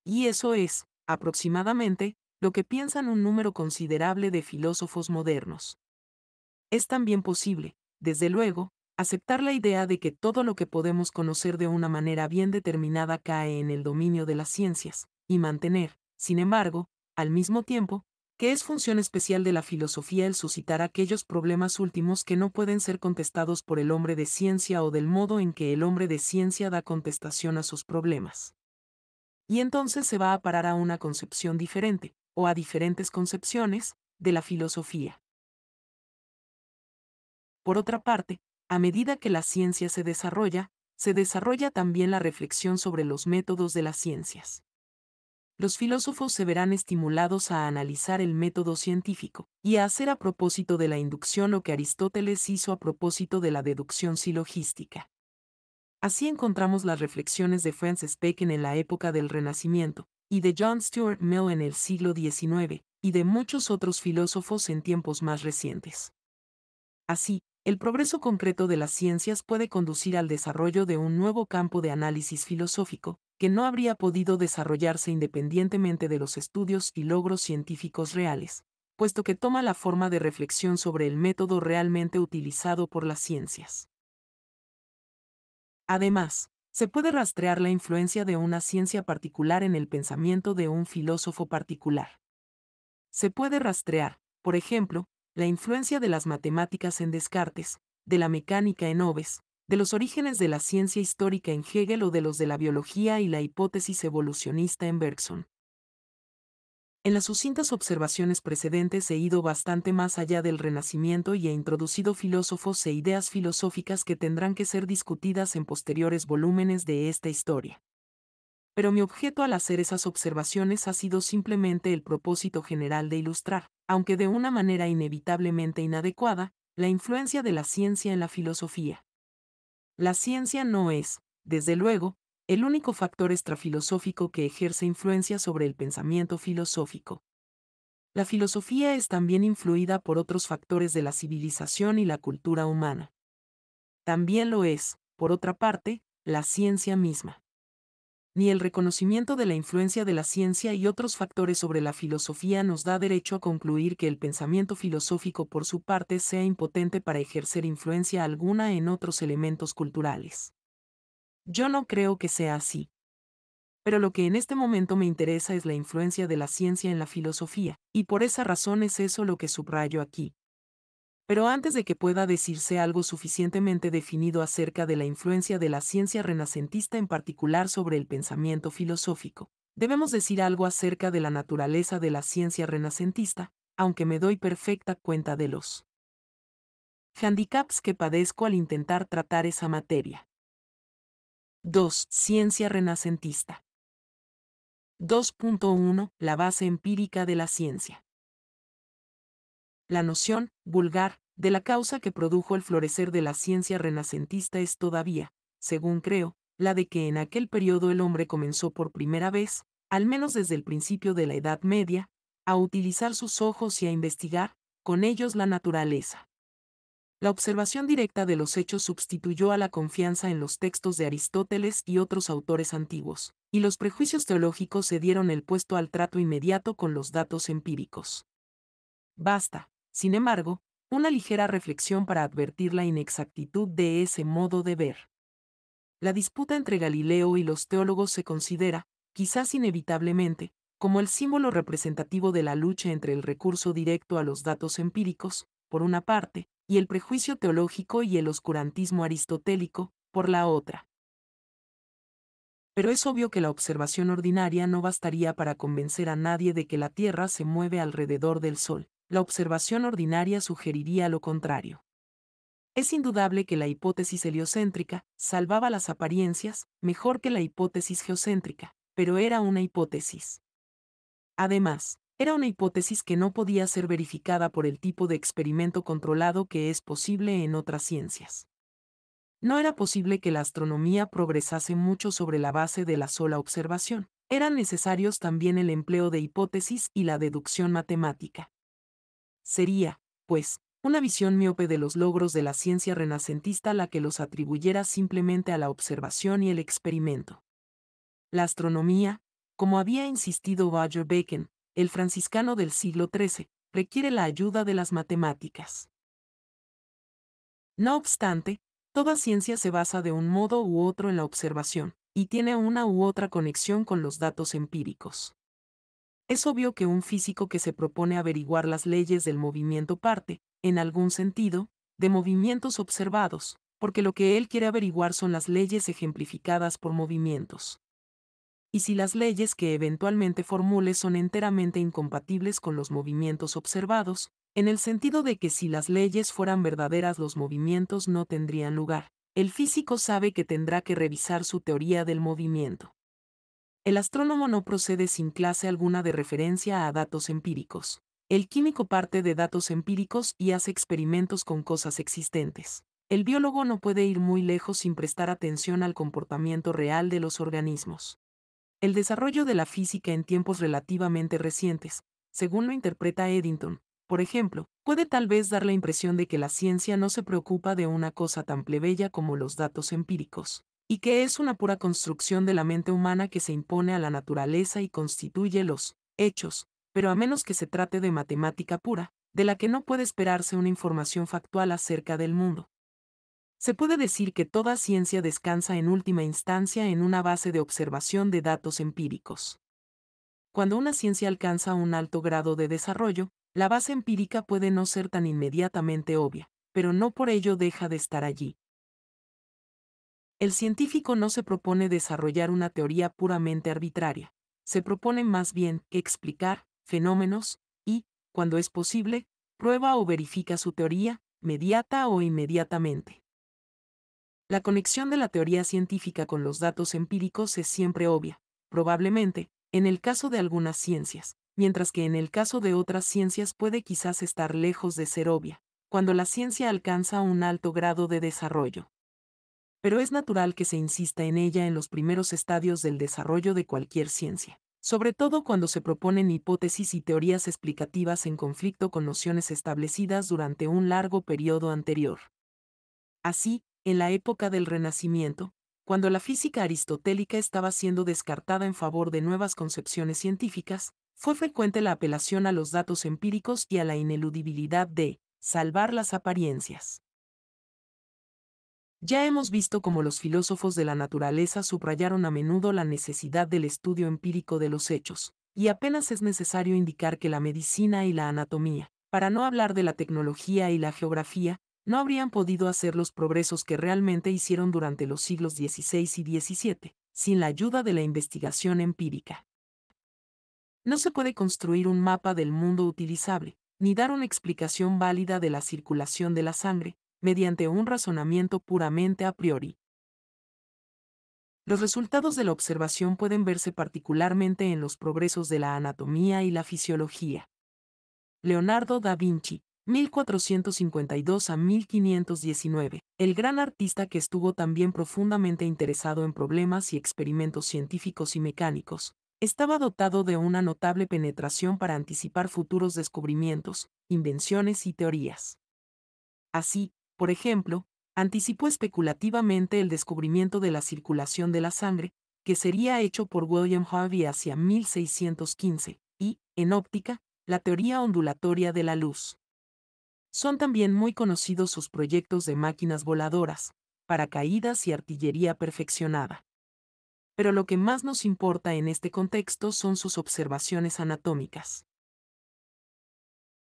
Y eso es, aproximadamente, lo que piensan un número considerable de filósofos modernos. Es también posible, desde luego, aceptar la idea de que todo lo que podemos conocer de una manera bien determinada cae en el dominio de las ciencias, y mantener, sin embargo, al mismo tiempo, que es función especial de la filosofía el suscitar aquellos problemas últimos que no pueden ser contestados por el hombre de ciencia o del modo en que el hombre de ciencia da contestación a sus problemas. Y entonces se va a parar a una concepción diferente, o a diferentes concepciones, de la filosofía. Por otra parte, a medida que la ciencia se desarrolla, se desarrolla también la reflexión sobre los métodos de las ciencias los filósofos se verán estimulados a analizar el método científico, y a hacer a propósito de la inducción lo que Aristóteles hizo a propósito de la deducción silogística. Así encontramos las reflexiones de Francis Bacon en la época del Renacimiento, y de John Stuart Mill en el siglo XIX, y de muchos otros filósofos en tiempos más recientes. Así, el progreso concreto de las ciencias puede conducir al desarrollo de un nuevo campo de análisis filosófico, que no habría podido desarrollarse independientemente de los estudios y logros científicos reales, puesto que toma la forma de reflexión sobre el método realmente utilizado por las ciencias. Además, se puede rastrear la influencia de una ciencia particular en el pensamiento de un filósofo particular. Se puede rastrear, por ejemplo, la influencia de las matemáticas en Descartes, de la mecánica en Oves, de los orígenes de la ciencia histórica en Hegel o de los de la biología y la hipótesis evolucionista en Bergson. En las sucintas observaciones precedentes he ido bastante más allá del Renacimiento y he introducido filósofos e ideas filosóficas que tendrán que ser discutidas en posteriores volúmenes de esta historia. Pero mi objeto al hacer esas observaciones ha sido simplemente el propósito general de ilustrar, aunque de una manera inevitablemente inadecuada, la influencia de la ciencia en la filosofía. La ciencia no es, desde luego, el único factor extrafilosófico que ejerce influencia sobre el pensamiento filosófico. La filosofía es también influida por otros factores de la civilización y la cultura humana. También lo es, por otra parte, la ciencia misma ni el reconocimiento de la influencia de la ciencia y otros factores sobre la filosofía nos da derecho a concluir que el pensamiento filosófico por su parte sea impotente para ejercer influencia alguna en otros elementos culturales. Yo no creo que sea así. Pero lo que en este momento me interesa es la influencia de la ciencia en la filosofía, y por esa razón es eso lo que subrayo aquí. Pero antes de que pueda decirse algo suficientemente definido acerca de la influencia de la ciencia renacentista en particular sobre el pensamiento filosófico, debemos decir algo acerca de la naturaleza de la ciencia renacentista, aunque me doy perfecta cuenta de los handicaps que padezco al intentar tratar esa materia. 2. Ciencia renacentista. 2.1. La base empírica de la ciencia. La noción, vulgar, de la causa que produjo el florecer de la ciencia renacentista es todavía, según creo, la de que en aquel periodo el hombre comenzó por primera vez, al menos desde el principio de la Edad Media, a utilizar sus ojos y a investigar, con ellos, la naturaleza. La observación directa de los hechos sustituyó a la confianza en los textos de Aristóteles y otros autores antiguos, y los prejuicios teológicos se dieron el puesto al trato inmediato con los datos empíricos. Basta, sin embargo, una ligera reflexión para advertir la inexactitud de ese modo de ver. La disputa entre Galileo y los teólogos se considera, quizás inevitablemente, como el símbolo representativo de la lucha entre el recurso directo a los datos empíricos, por una parte, y el prejuicio teológico y el oscurantismo aristotélico, por la otra. Pero es obvio que la observación ordinaria no bastaría para convencer a nadie de que la Tierra se mueve alrededor del Sol, la observación ordinaria sugeriría lo contrario. Es indudable que la hipótesis heliocéntrica salvaba las apariencias mejor que la hipótesis geocéntrica, pero era una hipótesis. Además, era una hipótesis que no podía ser verificada por el tipo de experimento controlado que es posible en otras ciencias. No era posible que la astronomía progresase mucho sobre la base de la sola observación. Eran necesarios también el empleo de hipótesis y la deducción matemática. Sería, pues, una visión miope de los logros de la ciencia renacentista la que los atribuyera simplemente a la observación y el experimento. La astronomía, como había insistido Roger Bacon, el franciscano del siglo XIII, requiere la ayuda de las matemáticas. No obstante, toda ciencia se basa de un modo u otro en la observación, y tiene una u otra conexión con los datos empíricos. Es obvio que un físico que se propone averiguar las leyes del movimiento parte, en algún sentido, de movimientos observados, porque lo que él quiere averiguar son las leyes ejemplificadas por movimientos. Y si las leyes que eventualmente formule son enteramente incompatibles con los movimientos observados, en el sentido de que si las leyes fueran verdaderas los movimientos no tendrían lugar, el físico sabe que tendrá que revisar su teoría del movimiento. El astrónomo no procede sin clase alguna de referencia a datos empíricos. El químico parte de datos empíricos y hace experimentos con cosas existentes. El biólogo no puede ir muy lejos sin prestar atención al comportamiento real de los organismos. El desarrollo de la física en tiempos relativamente recientes, según lo interpreta Eddington, por ejemplo, puede tal vez dar la impresión de que la ciencia no se preocupa de una cosa tan plebeya como los datos empíricos y que es una pura construcción de la mente humana que se impone a la naturaleza y constituye los hechos, pero a menos que se trate de matemática pura, de la que no puede esperarse una información factual acerca del mundo. Se puede decir que toda ciencia descansa en última instancia en una base de observación de datos empíricos. Cuando una ciencia alcanza un alto grado de desarrollo, la base empírica puede no ser tan inmediatamente obvia, pero no por ello deja de estar allí. El científico no se propone desarrollar una teoría puramente arbitraria, se propone más bien explicar fenómenos y, cuando es posible, prueba o verifica su teoría, mediata o inmediatamente. La conexión de la teoría científica con los datos empíricos es siempre obvia, probablemente, en el caso de algunas ciencias, mientras que en el caso de otras ciencias puede quizás estar lejos de ser obvia, cuando la ciencia alcanza un alto grado de desarrollo pero es natural que se insista en ella en los primeros estadios del desarrollo de cualquier ciencia, sobre todo cuando se proponen hipótesis y teorías explicativas en conflicto con nociones establecidas durante un largo periodo anterior. Así, en la época del Renacimiento, cuando la física aristotélica estaba siendo descartada en favor de nuevas concepciones científicas, fue frecuente la apelación a los datos empíricos y a la ineludibilidad de salvar las apariencias. Ya hemos visto cómo los filósofos de la naturaleza subrayaron a menudo la necesidad del estudio empírico de los hechos, y apenas es necesario indicar que la medicina y la anatomía, para no hablar de la tecnología y la geografía, no habrían podido hacer los progresos que realmente hicieron durante los siglos XVI y XVII, sin la ayuda de la investigación empírica. No se puede construir un mapa del mundo utilizable, ni dar una explicación válida de la circulación de la sangre, mediante un razonamiento puramente a priori. Los resultados de la observación pueden verse particularmente en los progresos de la anatomía y la fisiología. Leonardo da Vinci, 1452 a 1519, el gran artista que estuvo también profundamente interesado en problemas y experimentos científicos y mecánicos, estaba dotado de una notable penetración para anticipar futuros descubrimientos, invenciones y teorías. Así, por ejemplo, anticipó especulativamente el descubrimiento de la circulación de la sangre, que sería hecho por William Harvey hacia 1615, y, en óptica, la teoría ondulatoria de la luz. Son también muy conocidos sus proyectos de máquinas voladoras, paracaídas y artillería perfeccionada. Pero lo que más nos importa en este contexto son sus observaciones anatómicas.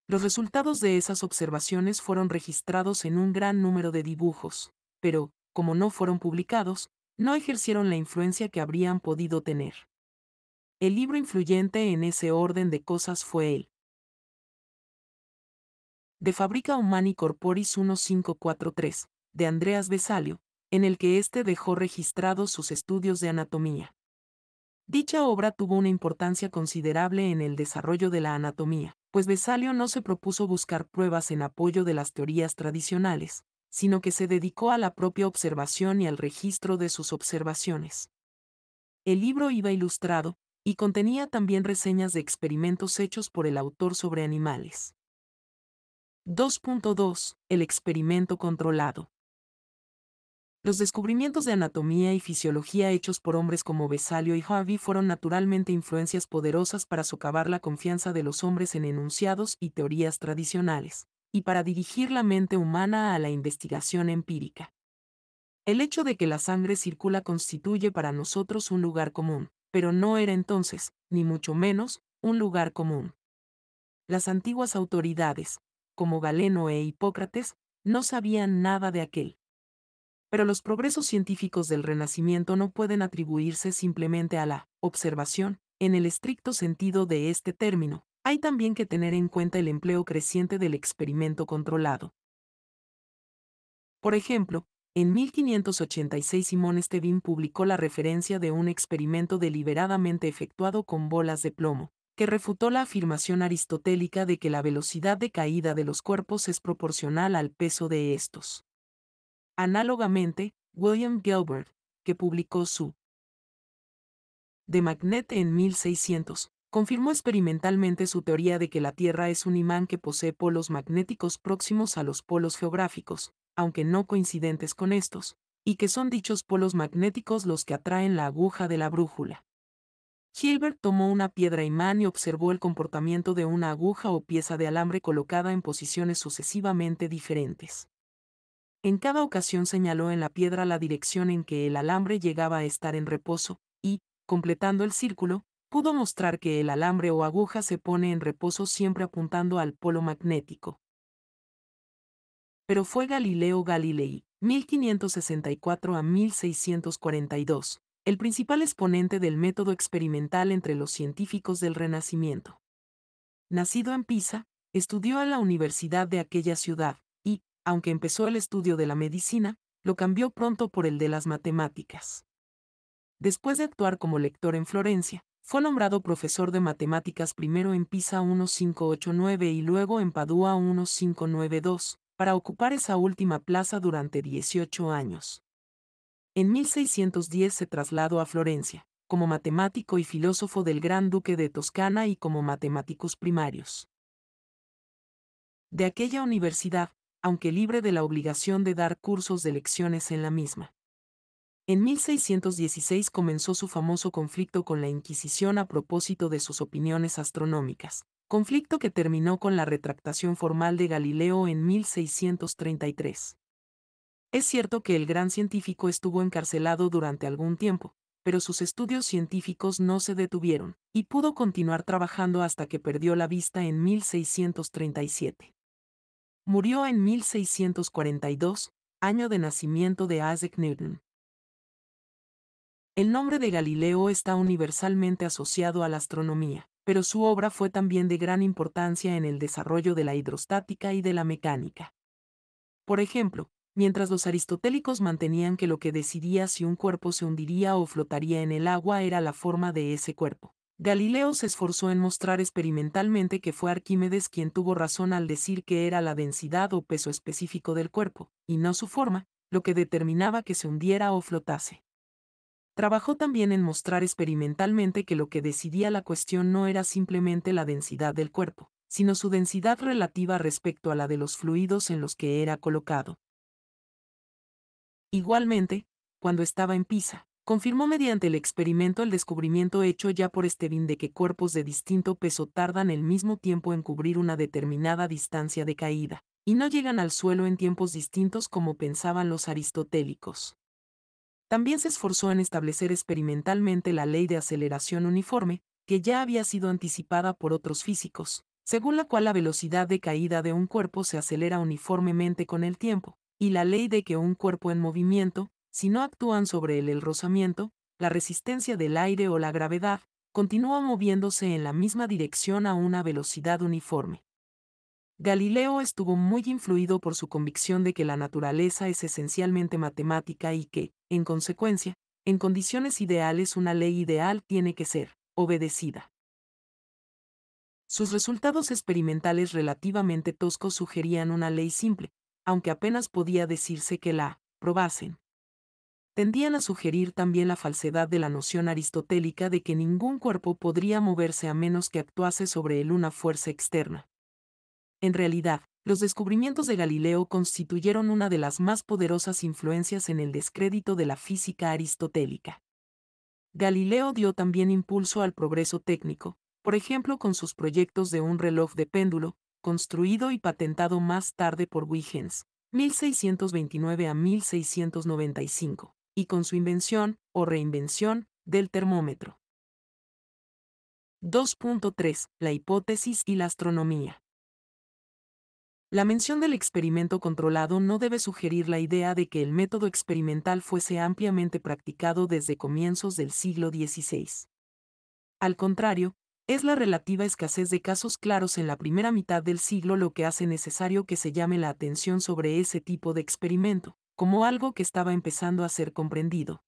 Los resultados de esas observaciones fueron registrados en un gran número de dibujos, pero, como no fueron publicados, no ejercieron la influencia que habrían podido tener. El libro influyente en ese orden de cosas fue el De Fabrica Humani Corporis 1543, de Andreas Vesalio, en el que éste dejó registrados sus estudios de anatomía. Dicha obra tuvo una importancia considerable en el desarrollo de la anatomía, pues Besalio no se propuso buscar pruebas en apoyo de las teorías tradicionales, sino que se dedicó a la propia observación y al registro de sus observaciones. El libro iba ilustrado, y contenía también reseñas de experimentos hechos por el autor sobre animales. 2.2. El experimento controlado. Los descubrimientos de anatomía y fisiología hechos por hombres como Besalio y Harvey fueron naturalmente influencias poderosas para socavar la confianza de los hombres en enunciados y teorías tradicionales, y para dirigir la mente humana a la investigación empírica. El hecho de que la sangre circula constituye para nosotros un lugar común, pero no era entonces, ni mucho menos, un lugar común. Las antiguas autoridades, como Galeno e Hipócrates, no sabían nada de aquel pero los progresos científicos del Renacimiento no pueden atribuirse simplemente a la observación, en el estricto sentido de este término. Hay también que tener en cuenta el empleo creciente del experimento controlado. Por ejemplo, en 1586 Simón Estevin publicó la referencia de un experimento deliberadamente efectuado con bolas de plomo, que refutó la afirmación aristotélica de que la velocidad de caída de los cuerpos es proporcional al peso de estos. Análogamente, William Gilbert, que publicó su De Magnete en 1600, confirmó experimentalmente su teoría de que la Tierra es un imán que posee polos magnéticos próximos a los polos geográficos, aunque no coincidentes con estos, y que son dichos polos magnéticos los que atraen la aguja de la brújula. Gilbert tomó una piedra imán y observó el comportamiento de una aguja o pieza de alambre colocada en posiciones sucesivamente diferentes. En cada ocasión señaló en la piedra la dirección en que el alambre llegaba a estar en reposo, y, completando el círculo, pudo mostrar que el alambre o aguja se pone en reposo siempre apuntando al polo magnético. Pero fue Galileo Galilei, 1564 a 1642, el principal exponente del método experimental entre los científicos del Renacimiento. Nacido en Pisa, estudió a la universidad de aquella ciudad, aunque empezó el estudio de la medicina, lo cambió pronto por el de las matemáticas. Después de actuar como lector en Florencia, fue nombrado profesor de matemáticas primero en Pisa 1589 y luego en Padua 1592, para ocupar esa última plaza durante 18 años. En 1610 se trasladó a Florencia, como matemático y filósofo del Gran Duque de Toscana y como matemáticos primarios. De aquella universidad, aunque libre de la obligación de dar cursos de lecciones en la misma. En 1616 comenzó su famoso conflicto con la Inquisición a propósito de sus opiniones astronómicas, conflicto que terminó con la retractación formal de Galileo en 1633. Es cierto que el gran científico estuvo encarcelado durante algún tiempo, pero sus estudios científicos no se detuvieron, y pudo continuar trabajando hasta que perdió la vista en 1637. Murió en 1642, año de nacimiento de Isaac Newton. El nombre de Galileo está universalmente asociado a la astronomía, pero su obra fue también de gran importancia en el desarrollo de la hidrostática y de la mecánica. Por ejemplo, mientras los aristotélicos mantenían que lo que decidía si un cuerpo se hundiría o flotaría en el agua era la forma de ese cuerpo, Galileo se esforzó en mostrar experimentalmente que fue Arquímedes quien tuvo razón al decir que era la densidad o peso específico del cuerpo, y no su forma, lo que determinaba que se hundiera o flotase. Trabajó también en mostrar experimentalmente que lo que decidía la cuestión no era simplemente la densidad del cuerpo, sino su densidad relativa respecto a la de los fluidos en los que era colocado. Igualmente, cuando estaba en Pisa, confirmó mediante el experimento el descubrimiento hecho ya por Stevin de que cuerpos de distinto peso tardan el mismo tiempo en cubrir una determinada distancia de caída, y no llegan al suelo en tiempos distintos como pensaban los aristotélicos. También se esforzó en establecer experimentalmente la ley de aceleración uniforme, que ya había sido anticipada por otros físicos, según la cual la velocidad de caída de un cuerpo se acelera uniformemente con el tiempo, y la ley de que un cuerpo en movimiento, si no actúan sobre él el rozamiento, la resistencia del aire o la gravedad, continúa moviéndose en la misma dirección a una velocidad uniforme. Galileo estuvo muy influido por su convicción de que la naturaleza es esencialmente matemática y que, en consecuencia, en condiciones ideales una ley ideal tiene que ser obedecida. Sus resultados experimentales relativamente toscos sugerían una ley simple, aunque apenas podía decirse que la probasen tendían a sugerir también la falsedad de la noción aristotélica de que ningún cuerpo podría moverse a menos que actuase sobre él una fuerza externa. En realidad, los descubrimientos de Galileo constituyeron una de las más poderosas influencias en el descrédito de la física aristotélica. Galileo dio también impulso al progreso técnico, por ejemplo con sus proyectos de un reloj de péndulo, construido y patentado más tarde por Huygens, 1629 a 1695 y con su invención, o reinvención, del termómetro. 2.3. La hipótesis y la astronomía. La mención del experimento controlado no debe sugerir la idea de que el método experimental fuese ampliamente practicado desde comienzos del siglo XVI. Al contrario, es la relativa escasez de casos claros en la primera mitad del siglo lo que hace necesario que se llame la atención sobre ese tipo de experimento, como algo que estaba empezando a ser comprendido.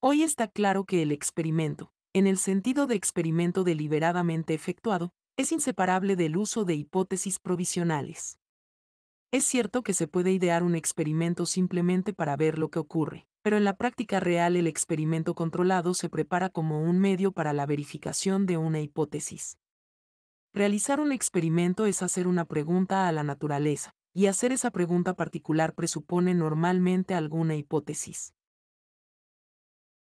Hoy está claro que el experimento, en el sentido de experimento deliberadamente efectuado, es inseparable del uso de hipótesis provisionales. Es cierto que se puede idear un experimento simplemente para ver lo que ocurre, pero en la práctica real el experimento controlado se prepara como un medio para la verificación de una hipótesis. Realizar un experimento es hacer una pregunta a la naturaleza, y hacer esa pregunta particular presupone normalmente alguna hipótesis.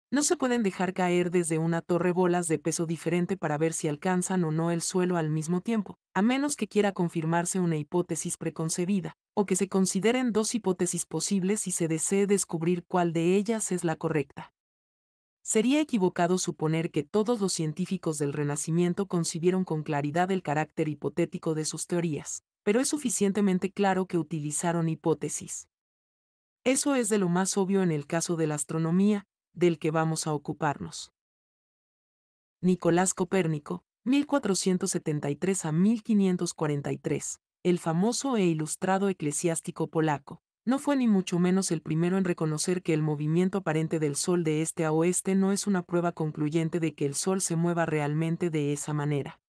No se pueden dejar caer desde una torre bolas de peso diferente para ver si alcanzan o no el suelo al mismo tiempo, a menos que quiera confirmarse una hipótesis preconcebida, o que se consideren dos hipótesis posibles y se desee descubrir cuál de ellas es la correcta. Sería equivocado suponer que todos los científicos del Renacimiento concibieron con claridad el carácter hipotético de sus teorías, pero es suficientemente claro que utilizaron hipótesis. Eso es de lo más obvio en el caso de la astronomía, del que vamos a ocuparnos. Nicolás Copérnico, 1473 a 1543, el famoso e ilustrado eclesiástico polaco, no fue ni mucho menos el primero en reconocer que el movimiento aparente del Sol de este a oeste no es una prueba concluyente de que el Sol se mueva realmente de esa manera.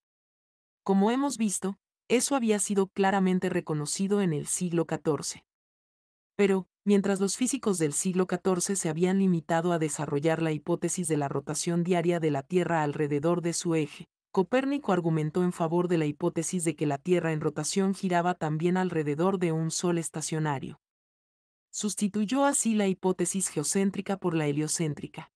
Como hemos visto, eso había sido claramente reconocido en el siglo XIV. Pero, mientras los físicos del siglo XIV se habían limitado a desarrollar la hipótesis de la rotación diaria de la Tierra alrededor de su eje, Copérnico argumentó en favor de la hipótesis de que la Tierra en rotación giraba también alrededor de un Sol estacionario. Sustituyó así la hipótesis geocéntrica por la heliocéntrica.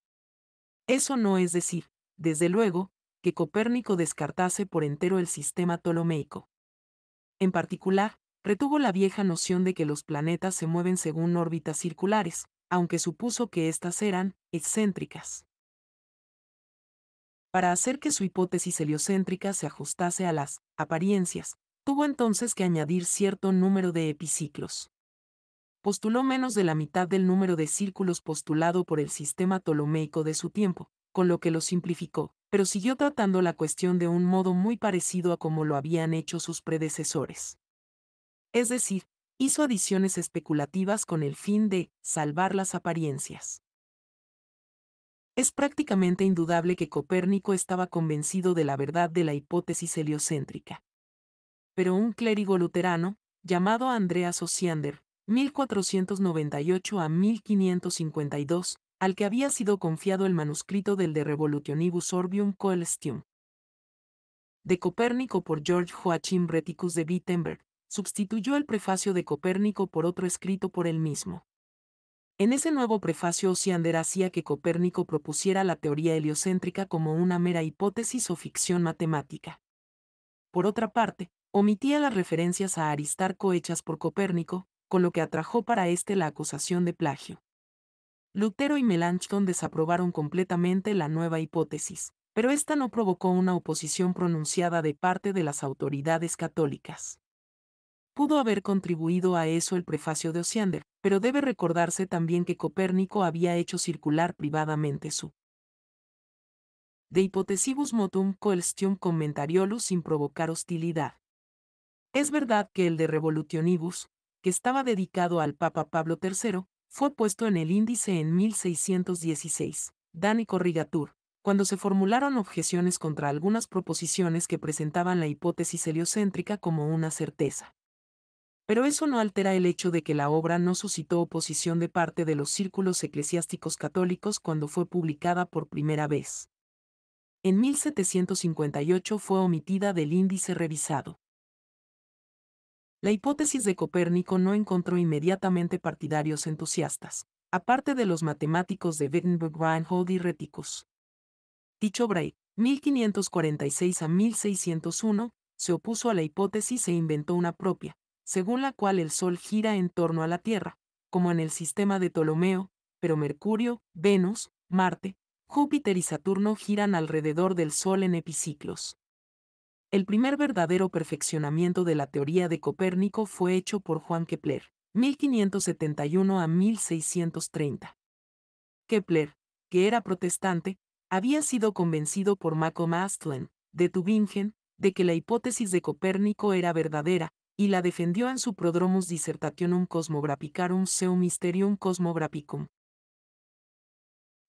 Eso no es decir, desde luego, que Copérnico descartase por entero el sistema ptolomeico. En particular, retuvo la vieja noción de que los planetas se mueven según órbitas circulares, aunque supuso que éstas eran excéntricas. Para hacer que su hipótesis heliocéntrica se ajustase a las apariencias, tuvo entonces que añadir cierto número de epiciclos. Postuló menos de la mitad del número de círculos postulado por el sistema ptolomeico de su tiempo, con lo que lo simplificó, pero siguió tratando la cuestión de un modo muy parecido a como lo habían hecho sus predecesores. Es decir, hizo adiciones especulativas con el fin de salvar las apariencias. Es prácticamente indudable que Copérnico estaba convencido de la verdad de la hipótesis heliocéntrica. Pero un clérigo luterano, llamado Andreas Osiander, 1498 a 1552, al que había sido confiado el manuscrito del De Revolutionibus Orbium Coelestium. De Copérnico por George Joachim Reticus de Wittenberg, sustituyó el prefacio de Copérnico por otro escrito por él mismo. En ese nuevo prefacio Osiander hacía que Copérnico propusiera la teoría heliocéntrica como una mera hipótesis o ficción matemática. Por otra parte, omitía las referencias a Aristarco hechas por Copérnico, con lo que atrajo para éste la acusación de plagio. Lutero y Melanchthon desaprobaron completamente la nueva hipótesis, pero esta no provocó una oposición pronunciada de parte de las autoridades católicas. Pudo haber contribuido a eso el prefacio de Osiander, pero debe recordarse también que Copérnico había hecho circular privadamente su De hipotesibus motum coelstium commentariolus sin provocar hostilidad. Es verdad que el de Revolutionibus, que estaba dedicado al Papa Pablo III, fue puesto en el índice en 1616. Dan y Corrigatur, cuando se formularon objeciones contra algunas proposiciones que presentaban la hipótesis heliocéntrica como una certeza. Pero eso no altera el hecho de que la obra no suscitó oposición de parte de los círculos eclesiásticos católicos cuando fue publicada por primera vez. En 1758 fue omitida del índice revisado. La hipótesis de Copérnico no encontró inmediatamente partidarios entusiastas, aparte de los matemáticos de Wittenberg, Reinhold y Reticus. Dicho Bray, 1546 a 1601, se opuso a la hipótesis e inventó una propia, según la cual el Sol gira en torno a la Tierra, como en el sistema de Ptolomeo, pero Mercurio, Venus, Marte, Júpiter y Saturno giran alrededor del Sol en epiciclos. El primer verdadero perfeccionamiento de la teoría de Copérnico fue hecho por Juan Kepler, 1571 a 1630. Kepler, que era protestante, había sido convencido por Malcolm Astlen, de Tübingen, de que la hipótesis de Copérnico era verdadera, y la defendió en su Prodromus Dissertationum Cosmographicarum Seum Mysterium Cosmographicum.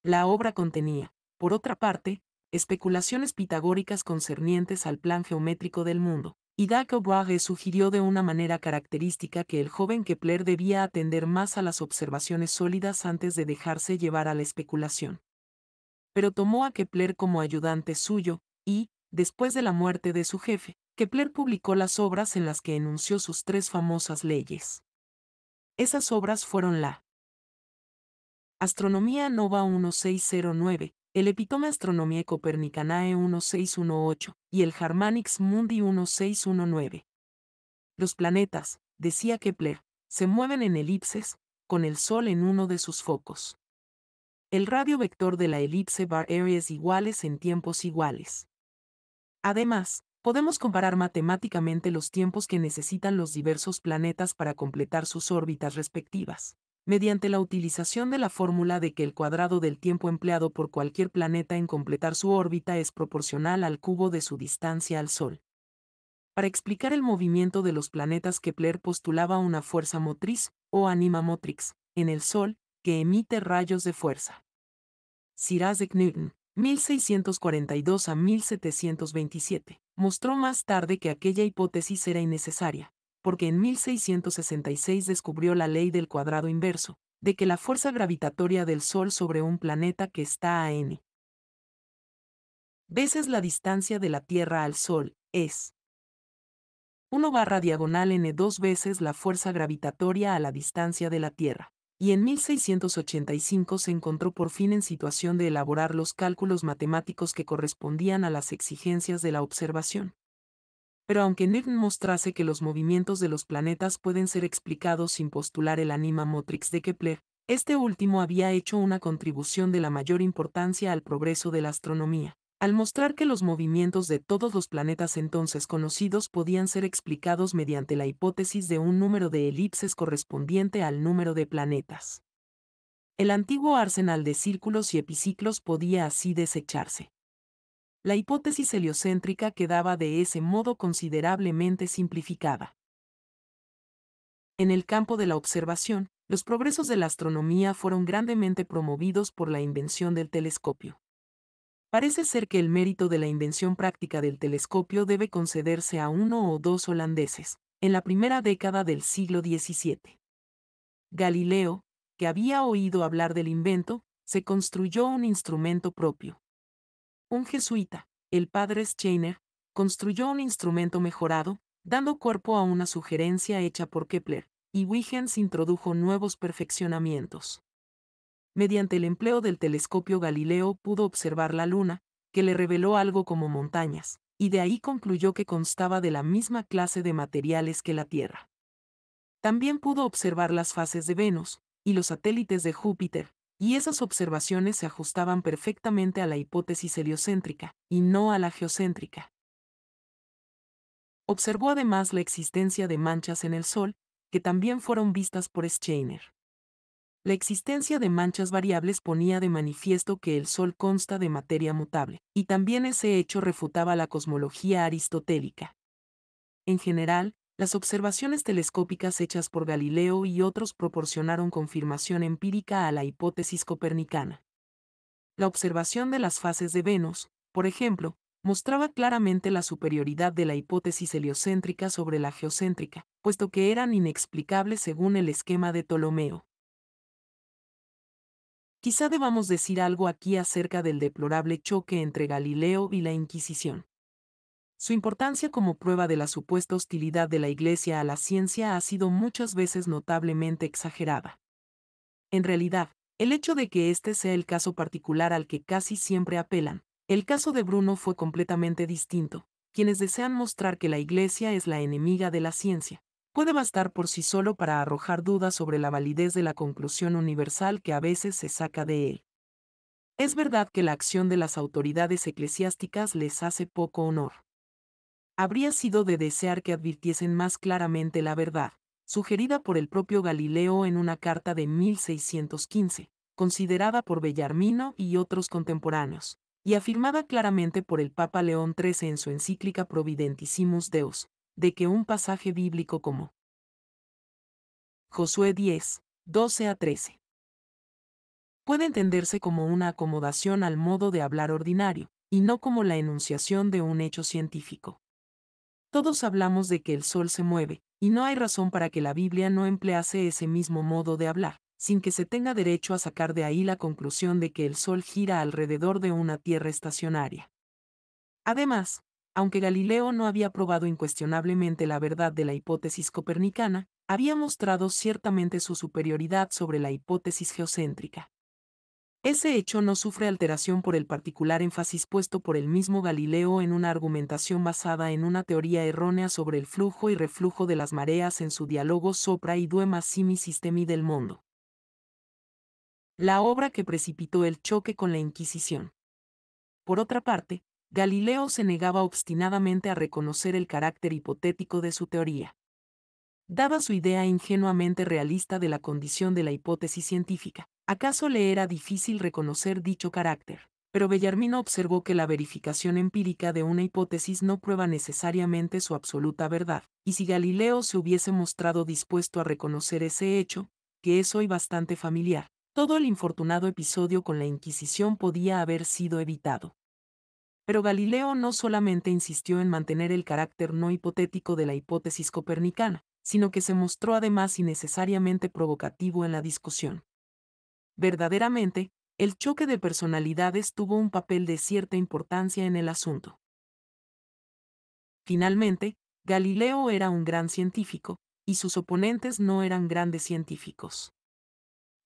La obra contenía, por otra parte, especulaciones pitagóricas concernientes al plan geométrico del mundo. Y Brage sugirió de una manera característica que el joven Kepler debía atender más a las observaciones sólidas antes de dejarse llevar a la especulación. Pero tomó a Kepler como ayudante suyo, y, después de la muerte de su jefe, Kepler publicó las obras en las que enunció sus tres famosas leyes. Esas obras fueron la Astronomía Nova 1609, el Epitome astronomía Copernicanae 1618 y el Harmanix Mundi 1619. Los planetas, decía Kepler, se mueven en elipses, con el Sol en uno de sus focos. El radio vector de la elipse va áreas iguales en tiempos iguales. Además, podemos comparar matemáticamente los tiempos que necesitan los diversos planetas para completar sus órbitas respectivas mediante la utilización de la fórmula de que el cuadrado del tiempo empleado por cualquier planeta en completar su órbita es proporcional al cubo de su distancia al Sol. Para explicar el movimiento de los planetas, Kepler postulaba una fuerza motriz, o anima motrix, en el Sol, que emite rayos de fuerza. Sirazek de Newton, 1642 a 1727, mostró más tarde que aquella hipótesis era innecesaria, porque en 1666 descubrió la ley del cuadrado inverso, de que la fuerza gravitatoria del Sol sobre un planeta que está a n veces la distancia de la Tierra al Sol es 1 barra diagonal n dos veces la fuerza gravitatoria a la distancia de la Tierra, y en 1685 se encontró por fin en situación de elaborar los cálculos matemáticos que correspondían a las exigencias de la observación. Pero aunque Newton mostrase que los movimientos de los planetas pueden ser explicados sin postular el anima motrix de Kepler, este último había hecho una contribución de la mayor importancia al progreso de la astronomía, al mostrar que los movimientos de todos los planetas entonces conocidos podían ser explicados mediante la hipótesis de un número de elipses correspondiente al número de planetas. El antiguo arsenal de círculos y epiciclos podía así desecharse. La hipótesis heliocéntrica quedaba de ese modo considerablemente simplificada. En el campo de la observación, los progresos de la astronomía fueron grandemente promovidos por la invención del telescopio. Parece ser que el mérito de la invención práctica del telescopio debe concederse a uno o dos holandeses, en la primera década del siglo XVII. Galileo, que había oído hablar del invento, se construyó un instrumento propio, un jesuita, el padre Scheiner, construyó un instrumento mejorado, dando cuerpo a una sugerencia hecha por Kepler, y Huygens introdujo nuevos perfeccionamientos. Mediante el empleo del telescopio Galileo pudo observar la Luna, que le reveló algo como montañas, y de ahí concluyó que constaba de la misma clase de materiales que la Tierra. También pudo observar las fases de Venus, y los satélites de Júpiter, y esas observaciones se ajustaban perfectamente a la hipótesis heliocéntrica, y no a la geocéntrica. Observó además la existencia de manchas en el Sol, que también fueron vistas por Scheiner. La existencia de manchas variables ponía de manifiesto que el Sol consta de materia mutable, y también ese hecho refutaba la cosmología aristotélica. En general, las observaciones telescópicas hechas por Galileo y otros proporcionaron confirmación empírica a la hipótesis copernicana. La observación de las fases de Venus, por ejemplo, mostraba claramente la superioridad de la hipótesis heliocéntrica sobre la geocéntrica, puesto que eran inexplicables según el esquema de Ptolomeo. Quizá debamos decir algo aquí acerca del deplorable choque entre Galileo y la Inquisición. Su importancia como prueba de la supuesta hostilidad de la Iglesia a la ciencia ha sido muchas veces notablemente exagerada. En realidad, el hecho de que este sea el caso particular al que casi siempre apelan, el caso de Bruno fue completamente distinto. Quienes desean mostrar que la Iglesia es la enemiga de la ciencia, puede bastar por sí solo para arrojar dudas sobre la validez de la conclusión universal que a veces se saca de él. Es verdad que la acción de las autoridades eclesiásticas les hace poco honor habría sido de desear que advirtiesen más claramente la verdad, sugerida por el propio Galileo en una carta de 1615, considerada por Bellarmino y otros contemporáneos, y afirmada claramente por el Papa León XIII en su encíclica Providentissimus Deus, de que un pasaje bíblico como Josué 10, 12 a 13 puede entenderse como una acomodación al modo de hablar ordinario, y no como la enunciación de un hecho científico. Todos hablamos de que el sol se mueve, y no hay razón para que la Biblia no emplease ese mismo modo de hablar, sin que se tenga derecho a sacar de ahí la conclusión de que el sol gira alrededor de una tierra estacionaria. Además, aunque Galileo no había probado incuestionablemente la verdad de la hipótesis copernicana, había mostrado ciertamente su superioridad sobre la hipótesis geocéntrica. Ese hecho no sufre alteración por el particular énfasis puesto por el mismo Galileo en una argumentación basada en una teoría errónea sobre el flujo y reflujo de las mareas en su diálogo Sopra y duema simi Sistemi del Mundo. La obra que precipitó el choque con la Inquisición. Por otra parte, Galileo se negaba obstinadamente a reconocer el carácter hipotético de su teoría daba su idea ingenuamente realista de la condición de la hipótesis científica. ¿Acaso le era difícil reconocer dicho carácter? Pero Bellarmino observó que la verificación empírica de una hipótesis no prueba necesariamente su absoluta verdad, y si Galileo se hubiese mostrado dispuesto a reconocer ese hecho, que es hoy bastante familiar, todo el infortunado episodio con la Inquisición podía haber sido evitado. Pero Galileo no solamente insistió en mantener el carácter no hipotético de la hipótesis copernicana, sino que se mostró además innecesariamente provocativo en la discusión. Verdaderamente, el choque de personalidades tuvo un papel de cierta importancia en el asunto. Finalmente, Galileo era un gran científico, y sus oponentes no eran grandes científicos.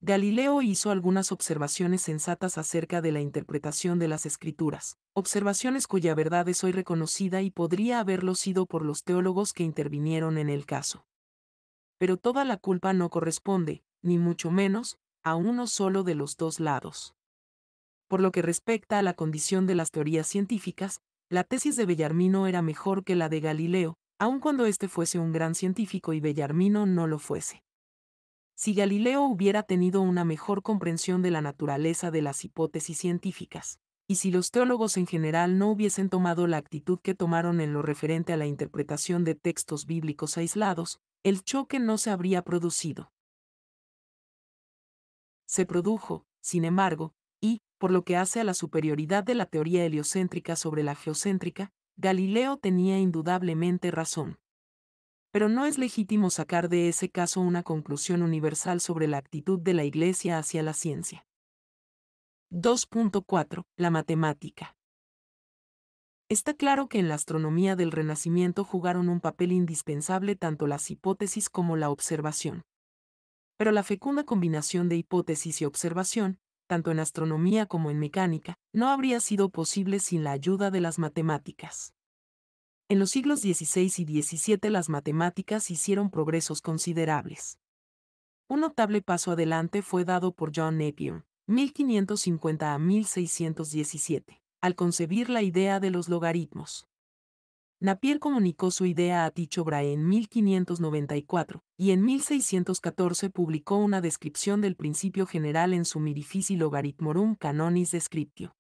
Galileo hizo algunas observaciones sensatas acerca de la interpretación de las escrituras, observaciones cuya verdad es hoy reconocida y podría haberlo sido por los teólogos que intervinieron en el caso. Pero toda la culpa no corresponde, ni mucho menos, a uno solo de los dos lados. Por lo que respecta a la condición de las teorías científicas, la tesis de Bellarmino era mejor que la de Galileo, aun cuando éste fuese un gran científico y Bellarmino no lo fuese. Si Galileo hubiera tenido una mejor comprensión de la naturaleza de las hipótesis científicas, y si los teólogos en general no hubiesen tomado la actitud que tomaron en lo referente a la interpretación de textos bíblicos aislados, el choque no se habría producido. Se produjo, sin embargo, y, por lo que hace a la superioridad de la teoría heliocéntrica sobre la geocéntrica, Galileo tenía indudablemente razón pero no es legítimo sacar de ese caso una conclusión universal sobre la actitud de la Iglesia hacia la ciencia. 2.4. La matemática. Está claro que en la astronomía del Renacimiento jugaron un papel indispensable tanto las hipótesis como la observación. Pero la fecunda combinación de hipótesis y observación, tanto en astronomía como en mecánica, no habría sido posible sin la ayuda de las matemáticas. En los siglos XVI y XVII las matemáticas hicieron progresos considerables. Un notable paso adelante fue dado por John Napier, 1550 a 1617, al concebir la idea de los logaritmos. Napier comunicó su idea a Tycho Brahe en 1594, y en 1614 publicó una descripción del principio general en su Mirifici Logarithmorum Canonis Descriptio.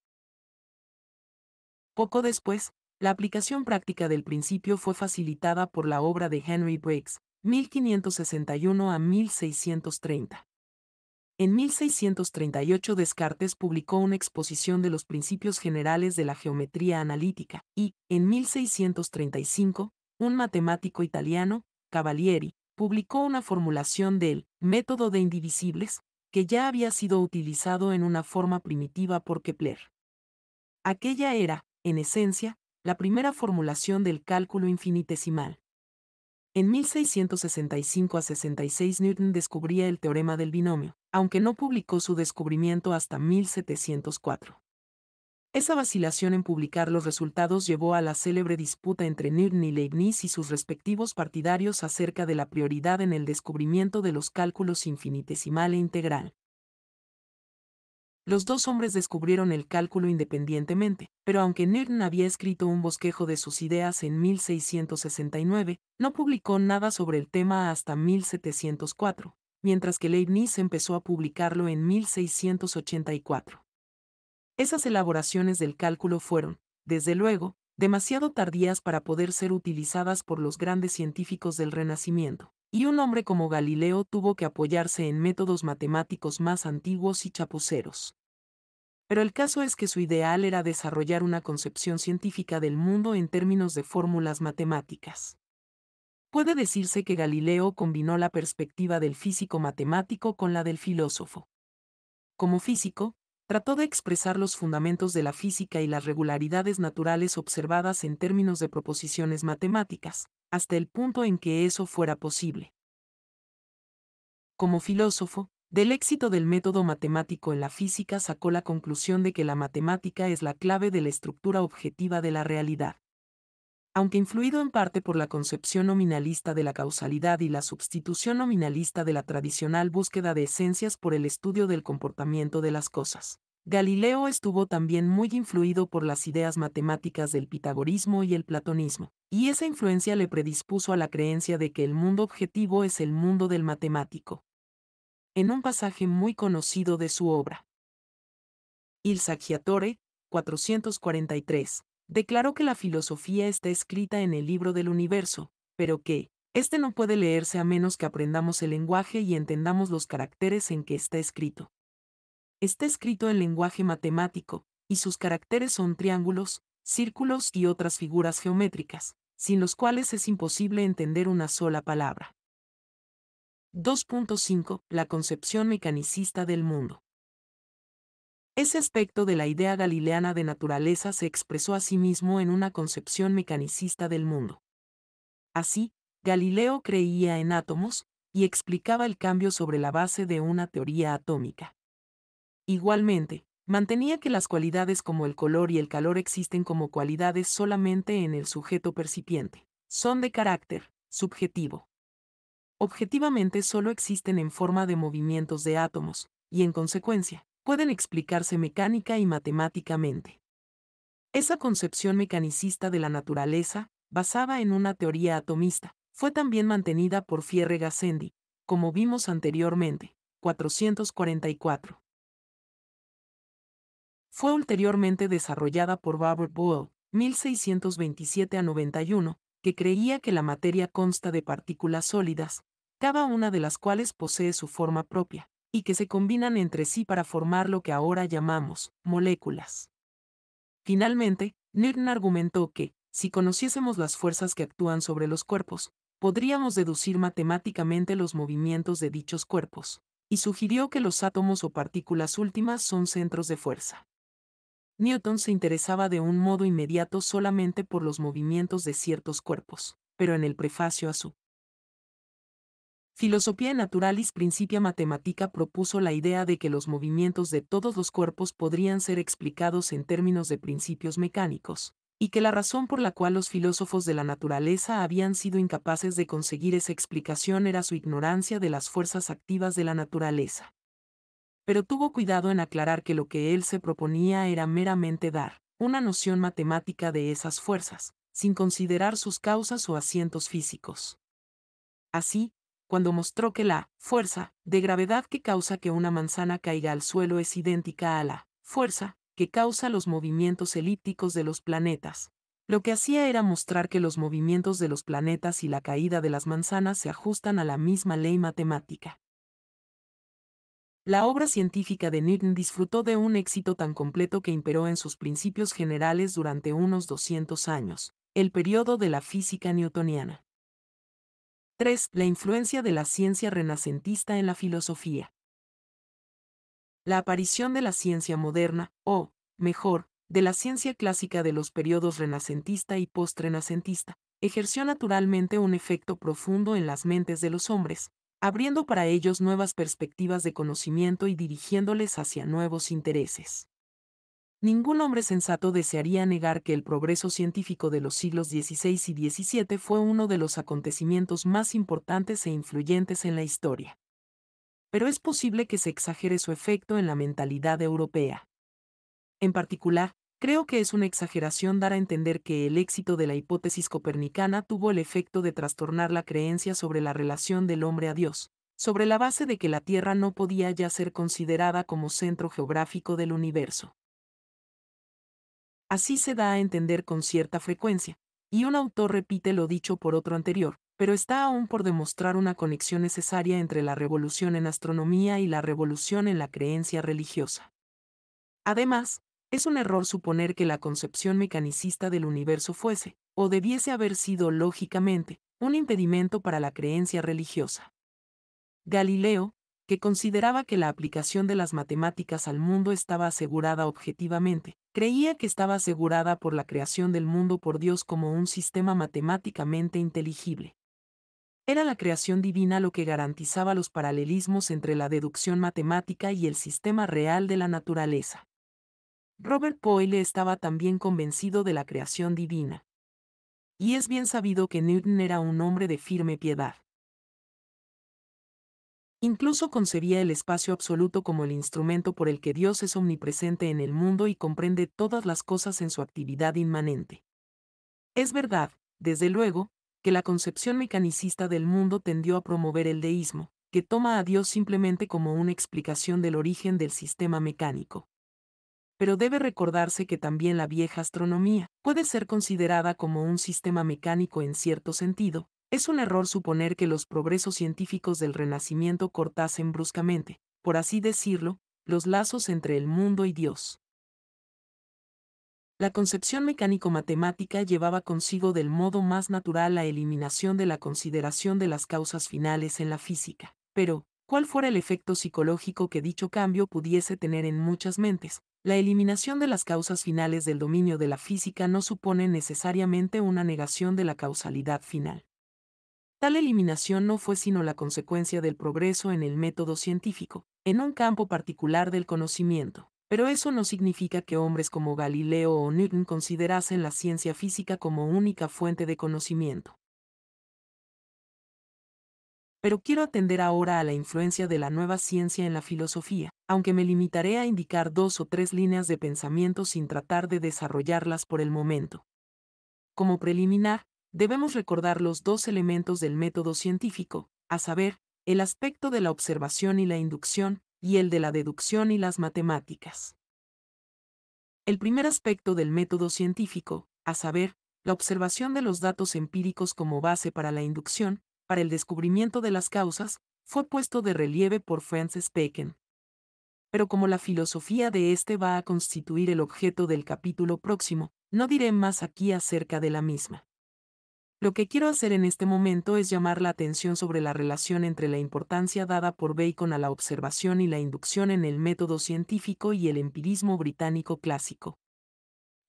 Poco después, la aplicación práctica del principio fue facilitada por la obra de Henry Briggs, 1561 a 1630. En 1638 Descartes publicó una exposición de los principios generales de la geometría analítica y, en 1635, un matemático italiano, Cavalieri, publicó una formulación del método de indivisibles, que ya había sido utilizado en una forma primitiva por Kepler. Aquella era, en esencia, la primera formulación del cálculo infinitesimal. En 1665 a 66 Newton descubría el teorema del binomio, aunque no publicó su descubrimiento hasta 1704. Esa vacilación en publicar los resultados llevó a la célebre disputa entre Newton y Leibniz y sus respectivos partidarios acerca de la prioridad en el descubrimiento de los cálculos infinitesimal e integral. Los dos hombres descubrieron el cálculo independientemente, pero aunque Newton había escrito un bosquejo de sus ideas en 1669, no publicó nada sobre el tema hasta 1704, mientras que Leibniz empezó a publicarlo en 1684. Esas elaboraciones del cálculo fueron, desde luego, demasiado tardías para poder ser utilizadas por los grandes científicos del Renacimiento y un hombre como Galileo tuvo que apoyarse en métodos matemáticos más antiguos y chapuceros. Pero el caso es que su ideal era desarrollar una concepción científica del mundo en términos de fórmulas matemáticas. Puede decirse que Galileo combinó la perspectiva del físico matemático con la del filósofo. Como físico, trató de expresar los fundamentos de la física y las regularidades naturales observadas en términos de proposiciones matemáticas, hasta el punto en que eso fuera posible. Como filósofo, del éxito del método matemático en la física sacó la conclusión de que la matemática es la clave de la estructura objetiva de la realidad. Aunque influido en parte por la concepción nominalista de la causalidad y la sustitución nominalista de la tradicional búsqueda de esencias por el estudio del comportamiento de las cosas, Galileo estuvo también muy influido por las ideas matemáticas del pitagorismo y el platonismo, y esa influencia le predispuso a la creencia de que el mundo objetivo es el mundo del matemático en un pasaje muy conocido de su obra. Il Saggiatore, 443, declaró que la filosofía está escrita en el libro del universo, pero que, este no puede leerse a menos que aprendamos el lenguaje y entendamos los caracteres en que está escrito. Está escrito en lenguaje matemático, y sus caracteres son triángulos, círculos y otras figuras geométricas, sin los cuales es imposible entender una sola palabra. 2.5. La concepción mecanicista del mundo. Ese aspecto de la idea galileana de naturaleza se expresó a sí mismo en una concepción mecanicista del mundo. Así, Galileo creía en átomos, y explicaba el cambio sobre la base de una teoría atómica. Igualmente, mantenía que las cualidades como el color y el calor existen como cualidades solamente en el sujeto percipiente. Son de carácter subjetivo objetivamente solo existen en forma de movimientos de átomos, y en consecuencia, pueden explicarse mecánica y matemáticamente. Esa concepción mecanicista de la naturaleza, basada en una teoría atomista, fue también mantenida por Fierre Gassendi, como vimos anteriormente, 444. Fue ulteriormente desarrollada por Robert Boyle, 1627 a 91, que creía que la materia consta de partículas sólidas, cada una de las cuales posee su forma propia, y que se combinan entre sí para formar lo que ahora llamamos moléculas. Finalmente, Newton argumentó que, si conociésemos las fuerzas que actúan sobre los cuerpos, podríamos deducir matemáticamente los movimientos de dichos cuerpos, y sugirió que los átomos o partículas últimas son centros de fuerza. Newton se interesaba de un modo inmediato solamente por los movimientos de ciertos cuerpos, pero en el prefacio a su Filosofía Naturalis Principia Matemática propuso la idea de que los movimientos de todos los cuerpos podrían ser explicados en términos de principios mecánicos, y que la razón por la cual los filósofos de la naturaleza habían sido incapaces de conseguir esa explicación era su ignorancia de las fuerzas activas de la naturaleza pero tuvo cuidado en aclarar que lo que él se proponía era meramente dar una noción matemática de esas fuerzas, sin considerar sus causas o asientos físicos. Así, cuando mostró que la fuerza de gravedad que causa que una manzana caiga al suelo es idéntica a la fuerza que causa los movimientos elípticos de los planetas. Lo que hacía era mostrar que los movimientos de los planetas y la caída de las manzanas se ajustan a la misma ley matemática. La obra científica de Newton disfrutó de un éxito tan completo que imperó en sus principios generales durante unos 200 años, el periodo de la física newtoniana. 3. La influencia de la ciencia renacentista en la filosofía. La aparición de la ciencia moderna, o, mejor, de la ciencia clásica de los periodos renacentista y postrenacentista, ejerció naturalmente un efecto profundo en las mentes de los hombres, abriendo para ellos nuevas perspectivas de conocimiento y dirigiéndoles hacia nuevos intereses. Ningún hombre sensato desearía negar que el progreso científico de los siglos XVI y XVII fue uno de los acontecimientos más importantes e influyentes en la historia. Pero es posible que se exagere su efecto en la mentalidad europea. En particular, Creo que es una exageración dar a entender que el éxito de la hipótesis copernicana tuvo el efecto de trastornar la creencia sobre la relación del hombre a Dios, sobre la base de que la Tierra no podía ya ser considerada como centro geográfico del universo. Así se da a entender con cierta frecuencia, y un autor repite lo dicho por otro anterior, pero está aún por demostrar una conexión necesaria entre la revolución en astronomía y la revolución en la creencia religiosa. Además, es un error suponer que la concepción mecanicista del universo fuese, o debiese haber sido lógicamente, un impedimento para la creencia religiosa. Galileo, que consideraba que la aplicación de las matemáticas al mundo estaba asegurada objetivamente, creía que estaba asegurada por la creación del mundo por Dios como un sistema matemáticamente inteligible. Era la creación divina lo que garantizaba los paralelismos entre la deducción matemática y el sistema real de la naturaleza. Robert Poyle estaba también convencido de la creación divina. Y es bien sabido que Newton era un hombre de firme piedad. Incluso concebía el espacio absoluto como el instrumento por el que Dios es omnipresente en el mundo y comprende todas las cosas en su actividad inmanente. Es verdad, desde luego, que la concepción mecanicista del mundo tendió a promover el deísmo, que toma a Dios simplemente como una explicación del origen del sistema mecánico pero debe recordarse que también la vieja astronomía puede ser considerada como un sistema mecánico en cierto sentido. Es un error suponer que los progresos científicos del Renacimiento cortasen bruscamente, por así decirlo, los lazos entre el mundo y Dios. La concepción mecánico-matemática llevaba consigo del modo más natural la eliminación de la consideración de las causas finales en la física, pero, cuál fuera el efecto psicológico que dicho cambio pudiese tener en muchas mentes, la eliminación de las causas finales del dominio de la física no supone necesariamente una negación de la causalidad final. Tal eliminación no fue sino la consecuencia del progreso en el método científico, en un campo particular del conocimiento. Pero eso no significa que hombres como Galileo o Newton considerasen la ciencia física como única fuente de conocimiento pero quiero atender ahora a la influencia de la nueva ciencia en la filosofía, aunque me limitaré a indicar dos o tres líneas de pensamiento sin tratar de desarrollarlas por el momento. Como preliminar, debemos recordar los dos elementos del método científico, a saber, el aspecto de la observación y la inducción, y el de la deducción y las matemáticas. El primer aspecto del método científico, a saber, la observación de los datos empíricos como base para la inducción, para el descubrimiento de las causas, fue puesto de relieve por Francis Bacon. Pero como la filosofía de este va a constituir el objeto del capítulo próximo, no diré más aquí acerca de la misma. Lo que quiero hacer en este momento es llamar la atención sobre la relación entre la importancia dada por Bacon a la observación y la inducción en el método científico y el empirismo británico clásico.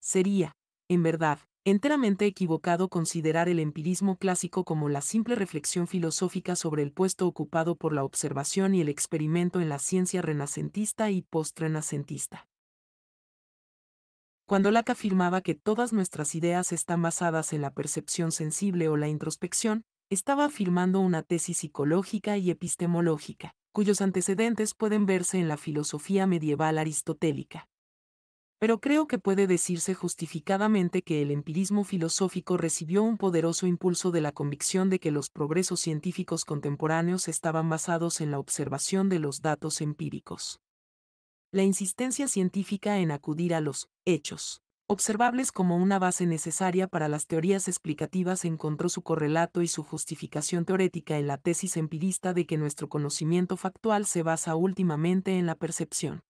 Sería, en verdad, enteramente equivocado considerar el empirismo clásico como la simple reflexión filosófica sobre el puesto ocupado por la observación y el experimento en la ciencia renacentista y postrenacentista. Cuando Lacke afirmaba que todas nuestras ideas están basadas en la percepción sensible o la introspección, estaba afirmando una tesis psicológica y epistemológica, cuyos antecedentes pueden verse en la filosofía medieval aristotélica pero creo que puede decirse justificadamente que el empirismo filosófico recibió un poderoso impulso de la convicción de que los progresos científicos contemporáneos estaban basados en la observación de los datos empíricos. La insistencia científica en acudir a los hechos observables como una base necesaria para las teorías explicativas encontró su correlato y su justificación teorética en la tesis empirista de que nuestro conocimiento factual se basa últimamente en la percepción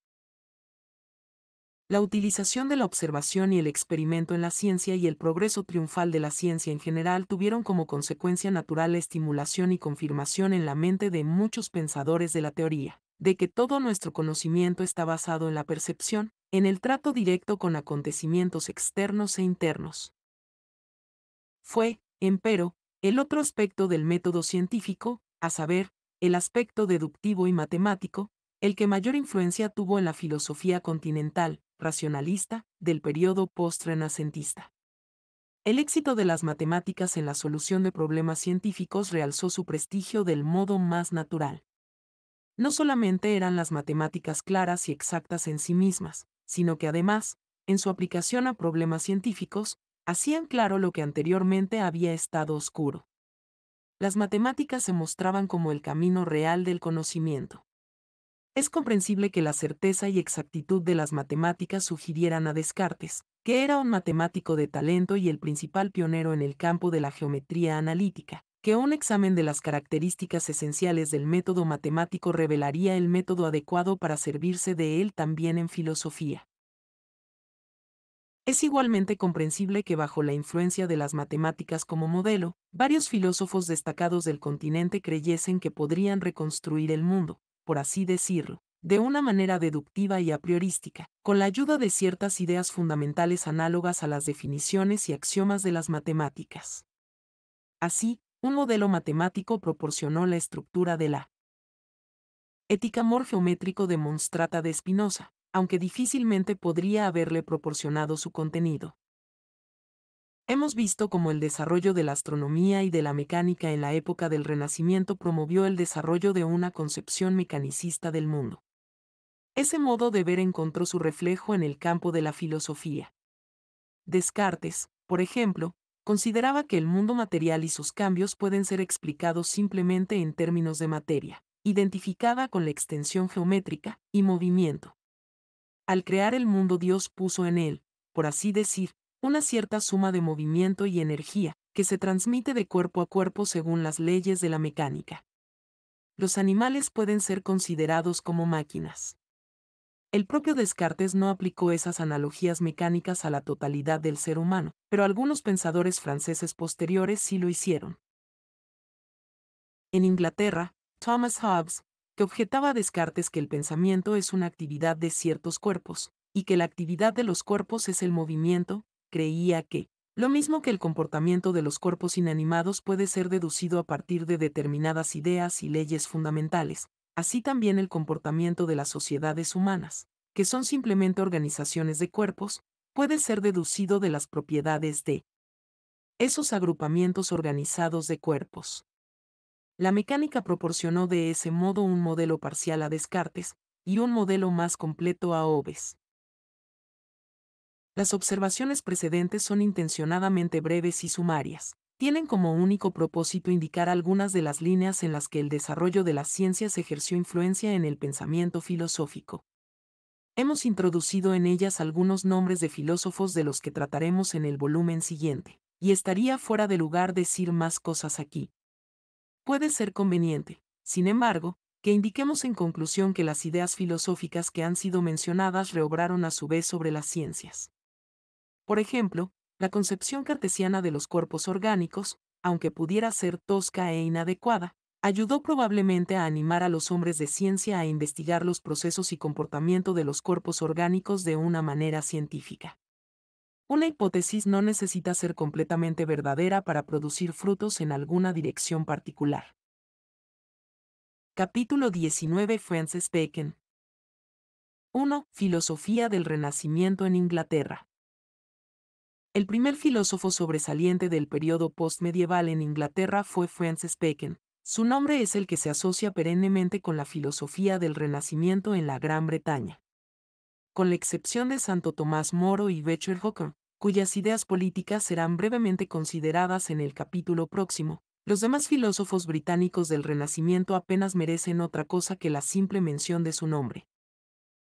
la utilización de la observación y el experimento en la ciencia y el progreso triunfal de la ciencia en general tuvieron como consecuencia natural la estimulación y confirmación en la mente de muchos pensadores de la teoría, de que todo nuestro conocimiento está basado en la percepción, en el trato directo con acontecimientos externos e internos. Fue, empero, el otro aspecto del método científico, a saber, el aspecto deductivo y matemático, el que mayor influencia tuvo en la filosofía continental, racionalista, del periodo post-renacentista. El éxito de las matemáticas en la solución de problemas científicos realzó su prestigio del modo más natural. No solamente eran las matemáticas claras y exactas en sí mismas, sino que además, en su aplicación a problemas científicos, hacían claro lo que anteriormente había estado oscuro. Las matemáticas se mostraban como el camino real del conocimiento. Es comprensible que la certeza y exactitud de las matemáticas sugirieran a Descartes, que era un matemático de talento y el principal pionero en el campo de la geometría analítica, que un examen de las características esenciales del método matemático revelaría el método adecuado para servirse de él también en filosofía. Es igualmente comprensible que bajo la influencia de las matemáticas como modelo, varios filósofos destacados del continente creyesen que podrían reconstruir el mundo, por así decirlo, de una manera deductiva y a priorística, con la ayuda de ciertas ideas fundamentales análogas a las definiciones y axiomas de las matemáticas. Así, un modelo matemático proporcionó la estructura de la ética de Monstrata de Spinoza, aunque difícilmente podría haberle proporcionado su contenido. Hemos visto cómo el desarrollo de la astronomía y de la mecánica en la época del Renacimiento promovió el desarrollo de una concepción mecanicista del mundo. Ese modo de ver encontró su reflejo en el campo de la filosofía. Descartes, por ejemplo, consideraba que el mundo material y sus cambios pueden ser explicados simplemente en términos de materia, identificada con la extensión geométrica y movimiento. Al crear el mundo Dios puso en él, por así decir, una cierta suma de movimiento y energía, que se transmite de cuerpo a cuerpo según las leyes de la mecánica. Los animales pueden ser considerados como máquinas. El propio Descartes no aplicó esas analogías mecánicas a la totalidad del ser humano, pero algunos pensadores franceses posteriores sí lo hicieron. En Inglaterra, Thomas Hobbes, que objetaba a Descartes que el pensamiento es una actividad de ciertos cuerpos, y que la actividad de los cuerpos es el movimiento, creía que, lo mismo que el comportamiento de los cuerpos inanimados puede ser deducido a partir de determinadas ideas y leyes fundamentales, así también el comportamiento de las sociedades humanas, que son simplemente organizaciones de cuerpos, puede ser deducido de las propiedades de esos agrupamientos organizados de cuerpos. La mecánica proporcionó de ese modo un modelo parcial a Descartes y un modelo más completo a Oves. Las observaciones precedentes son intencionadamente breves y sumarias. Tienen como único propósito indicar algunas de las líneas en las que el desarrollo de las ciencias ejerció influencia en el pensamiento filosófico. Hemos introducido en ellas algunos nombres de filósofos de los que trataremos en el volumen siguiente, y estaría fuera de lugar decir más cosas aquí. Puede ser conveniente, sin embargo, que indiquemos en conclusión que las ideas filosóficas que han sido mencionadas reobraron a su vez sobre las ciencias. Por ejemplo, la concepción cartesiana de los cuerpos orgánicos, aunque pudiera ser tosca e inadecuada, ayudó probablemente a animar a los hombres de ciencia a investigar los procesos y comportamiento de los cuerpos orgánicos de una manera científica. Una hipótesis no necesita ser completamente verdadera para producir frutos en alguna dirección particular. Capítulo 19 Francis Bacon 1. Filosofía del Renacimiento en Inglaterra. El primer filósofo sobresaliente del periodo postmedieval en Inglaterra fue Francis Bacon. Su nombre es el que se asocia perennemente con la filosofía del Renacimiento en la Gran Bretaña. Con la excepción de Santo Tomás Moro y Becher Hooker, cuyas ideas políticas serán brevemente consideradas en el capítulo próximo, los demás filósofos británicos del Renacimiento apenas merecen otra cosa que la simple mención de su nombre.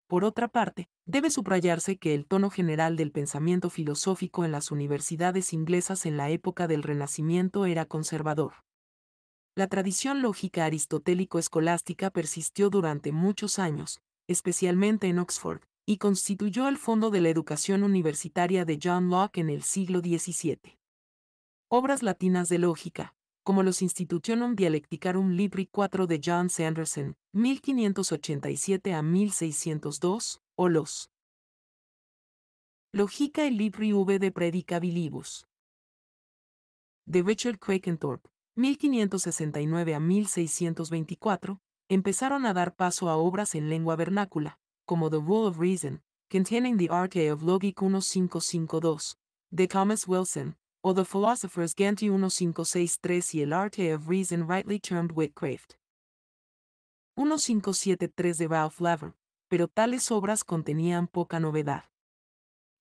Por otra parte, debe subrayarse que el tono general del pensamiento filosófico en las universidades inglesas en la época del Renacimiento era conservador. La tradición lógica aristotélico-escolástica persistió durante muchos años, especialmente en Oxford, y constituyó el fondo de la educación universitaria de John Locke en el siglo XVII. Obras latinas de lógica, como los Institutionum Dialecticarum Libri 4 de John Sanderson, 1587 a 1602, o los Logica y Libri V de Predicabilibus de Richard Quakenthorpe, 1569 a 1624, empezaron a dar paso a obras en lengua vernácula, como The Rule of Reason, containing the Arche of Logic 1552, de Thomas Wilson, or the philosophers Ganty 1563 y el Arte of Reason rightly termed 1573 de Ralph Laver, pero tales obras contenían poca novedad.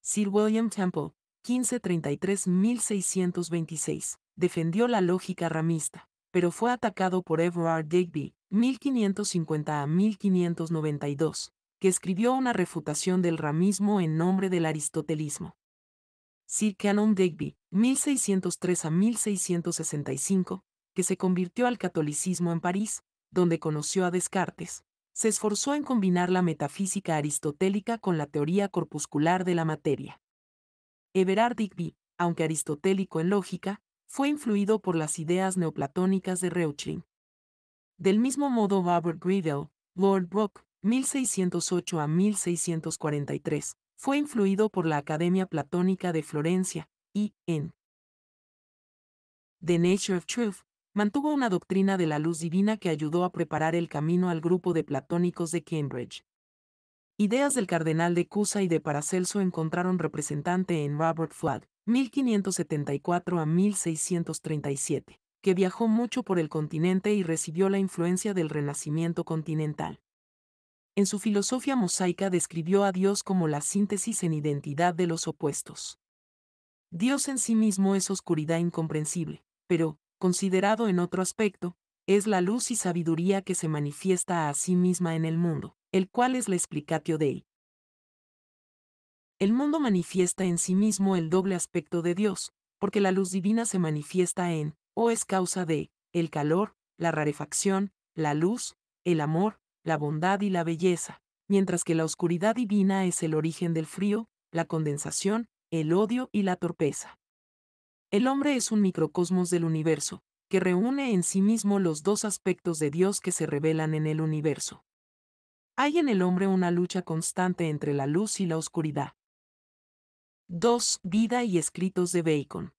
Sir William Temple, 1533-1626, defendió la lógica ramista, pero fue atacado por Everard Digby, 1550 1592, que escribió una refutación del ramismo en nombre del aristotelismo. Sir Canon Digby, 1603 a 1665, que se convirtió al catolicismo en París, donde conoció a Descartes, se esforzó en combinar la metafísica aristotélica con la teoría corpuscular de la materia. Everard Digby, aunque aristotélico en lógica, fue influido por las ideas neoplatónicas de Reuchlin. Del mismo modo, Robert Greedel, Lord Brooke, 1608 a 1643, fue influido por la Academia Platónica de Florencia, y, en The Nature of Truth, mantuvo una doctrina de la luz divina que ayudó a preparar el camino al grupo de platónicos de Cambridge. Ideas del cardenal de Cusa y de Paracelso encontraron representante en Robert Flagg, 1574 a 1637, que viajó mucho por el continente y recibió la influencia del Renacimiento continental en su filosofía mosaica describió a Dios como la síntesis en identidad de los opuestos. Dios en sí mismo es oscuridad incomprensible, pero, considerado en otro aspecto, es la luz y sabiduría que se manifiesta a sí misma en el mundo, el cual es la explicatio de él. El mundo manifiesta en sí mismo el doble aspecto de Dios, porque la luz divina se manifiesta en, o es causa de, el calor, la rarefacción, la luz, el amor, la bondad y la belleza, mientras que la oscuridad divina es el origen del frío, la condensación, el odio y la torpeza. El hombre es un microcosmos del universo, que reúne en sí mismo los dos aspectos de Dios que se revelan en el universo. Hay en el hombre una lucha constante entre la luz y la oscuridad. 2. Vida y escritos de Bacon.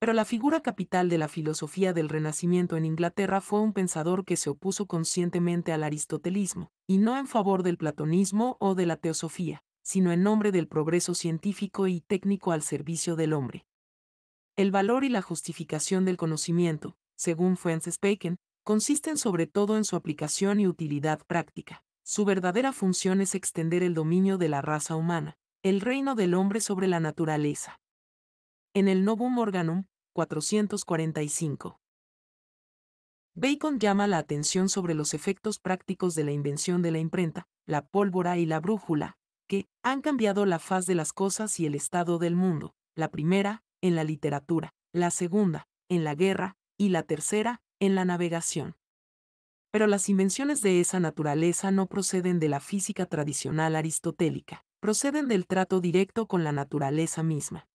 Pero la figura capital de la filosofía del Renacimiento en Inglaterra fue un pensador que se opuso conscientemente al aristotelismo, y no en favor del platonismo o de la teosofía, sino en nombre del progreso científico y técnico al servicio del hombre. El valor y la justificación del conocimiento, según Francis Bacon, consisten sobre todo en su aplicación y utilidad práctica. Su verdadera función es extender el dominio de la raza humana, el reino del hombre sobre la naturaleza en el Novum Organum, 445. Bacon llama la atención sobre los efectos prácticos de la invención de la imprenta, la pólvora y la brújula, que han cambiado la faz de las cosas y el estado del mundo, la primera, en la literatura, la segunda, en la guerra, y la tercera, en la navegación. Pero las invenciones de esa naturaleza no proceden de la física tradicional aristotélica, proceden del trato directo con la naturaleza misma.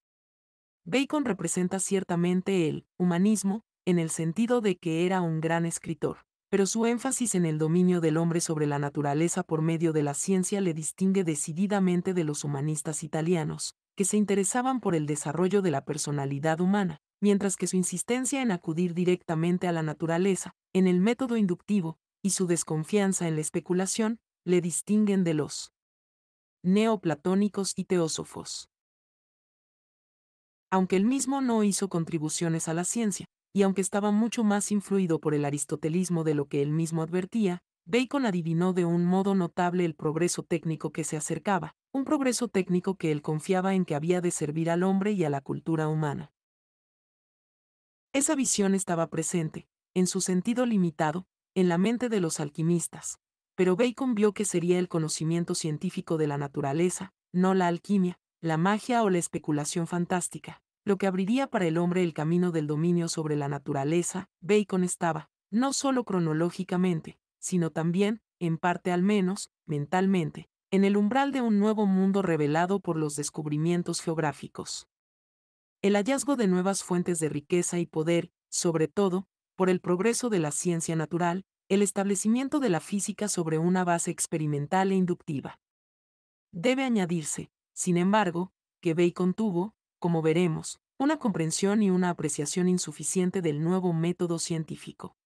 Bacon representa ciertamente el humanismo, en el sentido de que era un gran escritor, pero su énfasis en el dominio del hombre sobre la naturaleza por medio de la ciencia le distingue decididamente de los humanistas italianos, que se interesaban por el desarrollo de la personalidad humana, mientras que su insistencia en acudir directamente a la naturaleza, en el método inductivo, y su desconfianza en la especulación, le distinguen de los neoplatónicos y teósofos aunque él mismo no hizo contribuciones a la ciencia, y aunque estaba mucho más influido por el aristotelismo de lo que él mismo advertía, Bacon adivinó de un modo notable el progreso técnico que se acercaba, un progreso técnico que él confiaba en que había de servir al hombre y a la cultura humana. Esa visión estaba presente, en su sentido limitado, en la mente de los alquimistas, pero Bacon vio que sería el conocimiento científico de la naturaleza, no la alquimia, la magia o la especulación fantástica, lo que abriría para el hombre el camino del dominio sobre la naturaleza, Bacon estaba, no solo cronológicamente, sino también, en parte al menos, mentalmente, en el umbral de un nuevo mundo revelado por los descubrimientos geográficos. El hallazgo de nuevas fuentes de riqueza y poder, sobre todo, por el progreso de la ciencia natural, el establecimiento de la física sobre una base experimental e inductiva. Debe añadirse, sin embargo, que Bacon tuvo, como veremos, una comprensión y una apreciación insuficiente del nuevo método científico.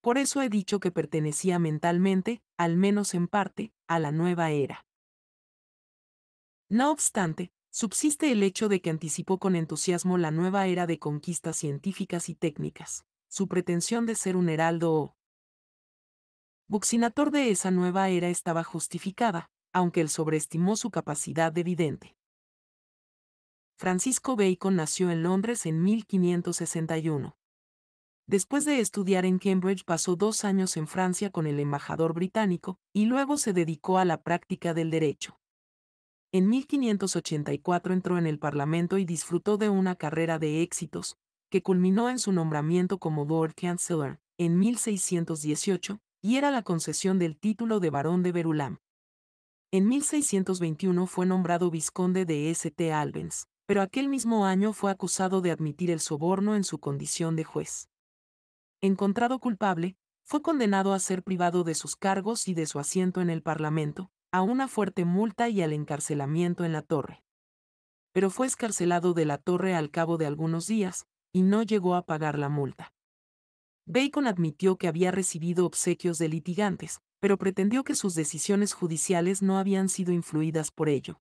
Por eso he dicho que pertenecía mentalmente, al menos en parte, a la nueva era. No obstante, subsiste el hecho de que anticipó con entusiasmo la nueva era de conquistas científicas y técnicas, su pretensión de ser un heraldo o buxinator de esa nueva era estaba justificada, aunque él sobreestimó su capacidad evidente Francisco Bacon nació en Londres en 1561. Después de estudiar en Cambridge pasó dos años en Francia con el embajador británico, y luego se dedicó a la práctica del derecho. En 1584 entró en el Parlamento y disfrutó de una carrera de éxitos, que culminó en su nombramiento como Lord Chancellor, en 1618, y era la concesión del título de Barón de Verulam. En 1621 fue nombrado Visconde de St. Albans, pero aquel mismo año fue acusado de admitir el soborno en su condición de juez. Encontrado culpable, fue condenado a ser privado de sus cargos y de su asiento en el Parlamento, a una fuerte multa y al encarcelamiento en la torre. Pero fue escarcelado de la torre al cabo de algunos días, y no llegó a pagar la multa. Bacon admitió que había recibido obsequios de litigantes, pero pretendió que sus decisiones judiciales no habían sido influidas por ello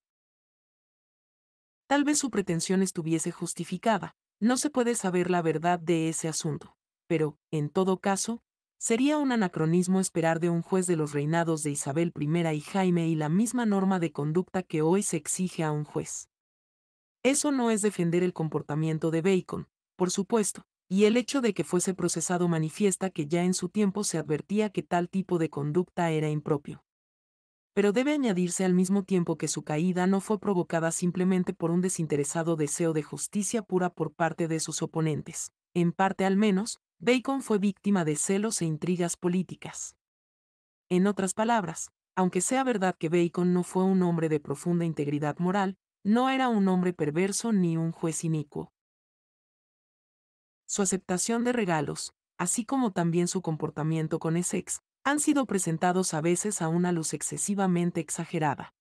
Tal vez su pretensión estuviese justificada, no se puede saber la verdad de ese asunto, pero, en todo caso, sería un anacronismo esperar de un juez de los reinados de Isabel I y Jaime y la misma norma de conducta que hoy se exige a un juez. Eso no es defender el comportamiento de Bacon, por supuesto, y el hecho de que fuese procesado manifiesta que ya en su tiempo se advertía que tal tipo de conducta era impropio pero debe añadirse al mismo tiempo que su caída no fue provocada simplemente por un desinteresado deseo de justicia pura por parte de sus oponentes. En parte al menos, Bacon fue víctima de celos e intrigas políticas. En otras palabras, aunque sea verdad que Bacon no fue un hombre de profunda integridad moral, no era un hombre perverso ni un juez inicuo. Su aceptación de regalos, así como también su comportamiento con Essex, han sido presentados a veces a una luz excesivamente exagerada.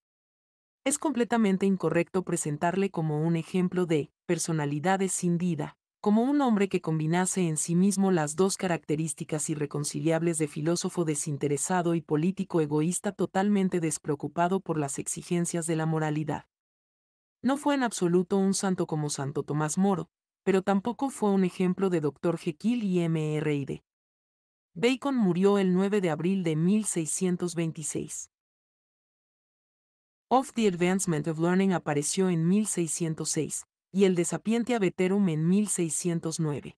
Es completamente incorrecto presentarle como un ejemplo de «personalidades sin vida», como un hombre que combinase en sí mismo las dos características irreconciliables de filósofo desinteresado y político egoísta totalmente despreocupado por las exigencias de la moralidad. No fue en absoluto un santo como Santo Tomás Moro, pero tampoco fue un ejemplo de Dr. Jekyll y M.R.I.D. Bacon murió el 9 de abril de 1626. Of the Advancement of Learning apareció en 1606, y el de Sapientia Veterum en 1609.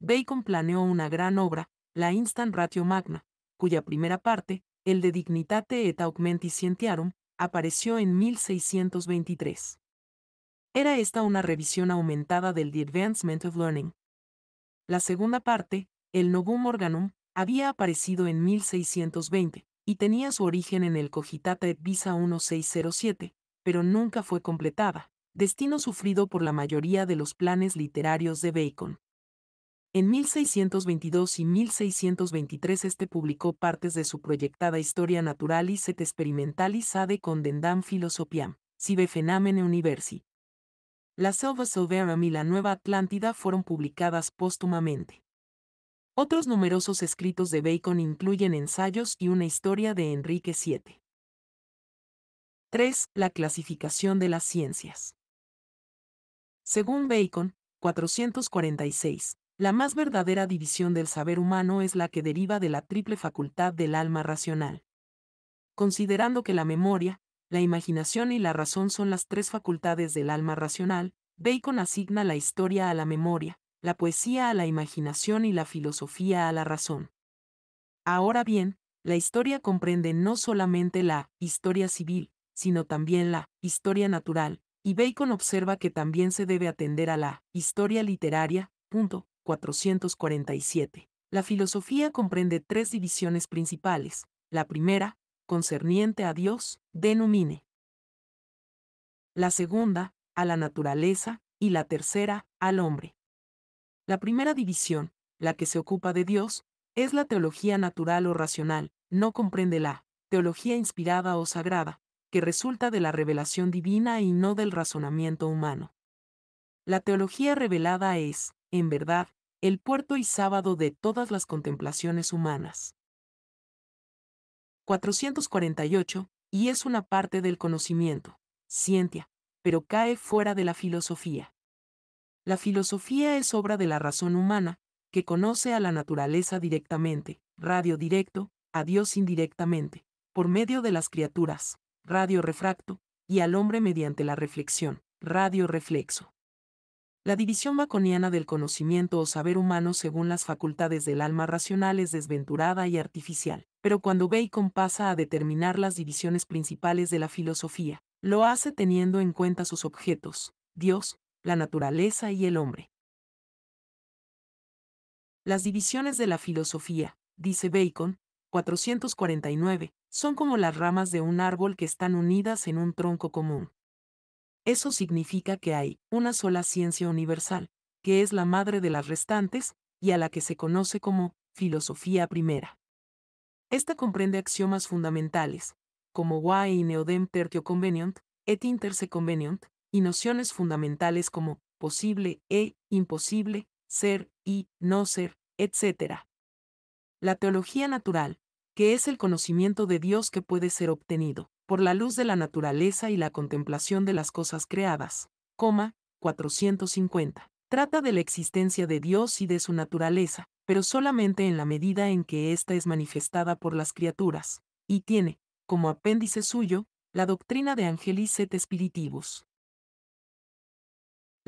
Bacon planeó una gran obra, la Instant Ratio Magna, cuya primera parte, el de Dignitate et Augmenti Scientiarum, apareció en 1623. Era esta una revisión aumentada del The Advancement of Learning. La segunda parte, el Novum Organum, había aparecido en 1620 y tenía su origen en el Cogitata et Visa 1607, pero nunca fue completada, destino sufrido por la mayoría de los planes literarios de Bacon. En 1622 y 1623 este publicó partes de su proyectada Historia Naturalis et Experimentalis ad Condendam Philosophiam, Sive fenamene Universi. La Selva Silverum y la Nueva Atlántida fueron publicadas póstumamente. Otros numerosos escritos de Bacon incluyen ensayos y una historia de Enrique VII. 3. La clasificación de las ciencias. Según Bacon, 446, la más verdadera división del saber humano es la que deriva de la triple facultad del alma racional. Considerando que la memoria, la imaginación y la razón son las tres facultades del alma racional, Bacon asigna la historia a la memoria, la poesía a la imaginación y la filosofía a la razón. Ahora bien, la historia comprende no solamente la historia civil, sino también la historia natural, y Bacon observa que también se debe atender a la historia literaria. 447. La filosofía comprende tres divisiones principales. La primera, concerniente a Dios, denomine. La segunda, a la naturaleza, y la tercera, al hombre. La primera división, la que se ocupa de Dios, es la teología natural o racional, no comprende la teología inspirada o sagrada, que resulta de la revelación divina y no del razonamiento humano. La teología revelada es, en verdad, el puerto y sábado de todas las contemplaciones humanas. 448, y es una parte del conocimiento, ciencia, pero cae fuera de la filosofía. La filosofía es obra de la razón humana, que conoce a la naturaleza directamente, radio directo, a Dios indirectamente, por medio de las criaturas, radio refracto, y al hombre mediante la reflexión, radio reflexo. La división baconiana del conocimiento o saber humano según las facultades del alma racional es desventurada y artificial, pero cuando Bacon pasa a determinar las divisiones principales de la filosofía, lo hace teniendo en cuenta sus objetos, Dios, la naturaleza y el hombre. Las divisiones de la filosofía, dice Bacon, 449, son como las ramas de un árbol que están unidas en un tronco común. Eso significa que hay una sola ciencia universal, que es la madre de las restantes, y a la que se conoce como filosofía primera. Esta comprende axiomas fundamentales, como y neodem tertio Convenient et inter se y nociones fundamentales como posible e imposible, ser y no ser, etc. La teología natural, que es el conocimiento de Dios que puede ser obtenido por la luz de la naturaleza y la contemplación de las cosas creadas, 450. Trata de la existencia de Dios y de su naturaleza, pero solamente en la medida en que ésta es manifestada por las criaturas, y tiene, como apéndice suyo, la doctrina de Angelis et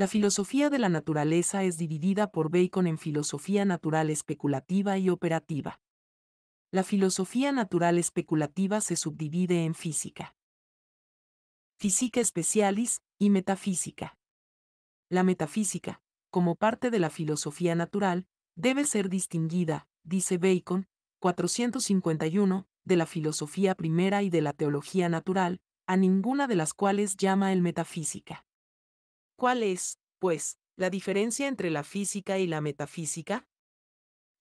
la filosofía de la naturaleza es dividida por Bacon en filosofía natural especulativa y operativa. La filosofía natural especulativa se subdivide en física. Física especialis y metafísica. La metafísica, como parte de la filosofía natural, debe ser distinguida, dice Bacon, 451, de la filosofía primera y de la teología natural, a ninguna de las cuales llama el metafísica. ¿Cuál es, pues, la diferencia entre la física y la metafísica?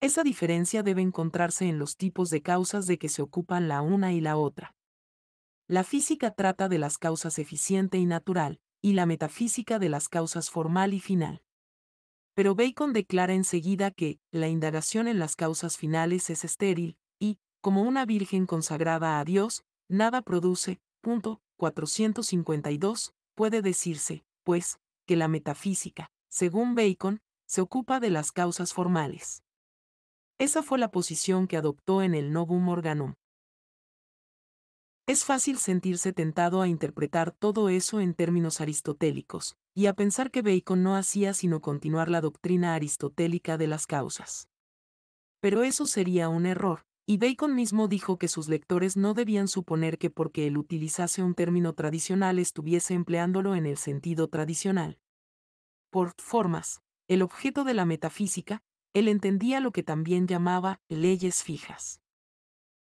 Esa diferencia debe encontrarse en los tipos de causas de que se ocupan la una y la otra. La física trata de las causas eficiente y natural, y la metafísica de las causas formal y final. Pero Bacon declara enseguida que la indagación en las causas finales es estéril, y, como una virgen consagrada a Dios, nada produce, 452, puede decirse, pues, que la metafísica, según Bacon, se ocupa de las causas formales. Esa fue la posición que adoptó en el Novum Organum. Es fácil sentirse tentado a interpretar todo eso en términos aristotélicos, y a pensar que Bacon no hacía sino continuar la doctrina aristotélica de las causas. Pero eso sería un error, y Bacon mismo dijo que sus lectores no debían suponer que porque él utilizase un término tradicional estuviese empleándolo en el sentido tradicional. Por formas, el objeto de la metafísica, él entendía lo que también llamaba leyes fijas.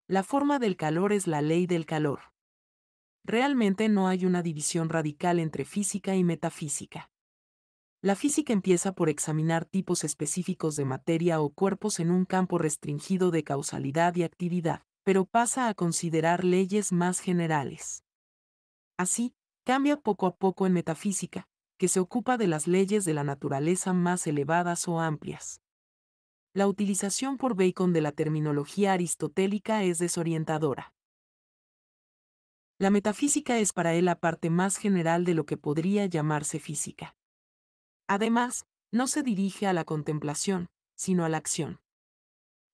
La forma del calor es la ley del calor. Realmente no hay una división radical entre física y metafísica. La física empieza por examinar tipos específicos de materia o cuerpos en un campo restringido de causalidad y actividad, pero pasa a considerar leyes más generales. Así, cambia poco a poco en metafísica, que se ocupa de las leyes de la naturaleza más elevadas o amplias. La utilización por Bacon de la terminología aristotélica es desorientadora. La metafísica es para él la parte más general de lo que podría llamarse física. Además, no se dirige a la contemplación, sino a la acción.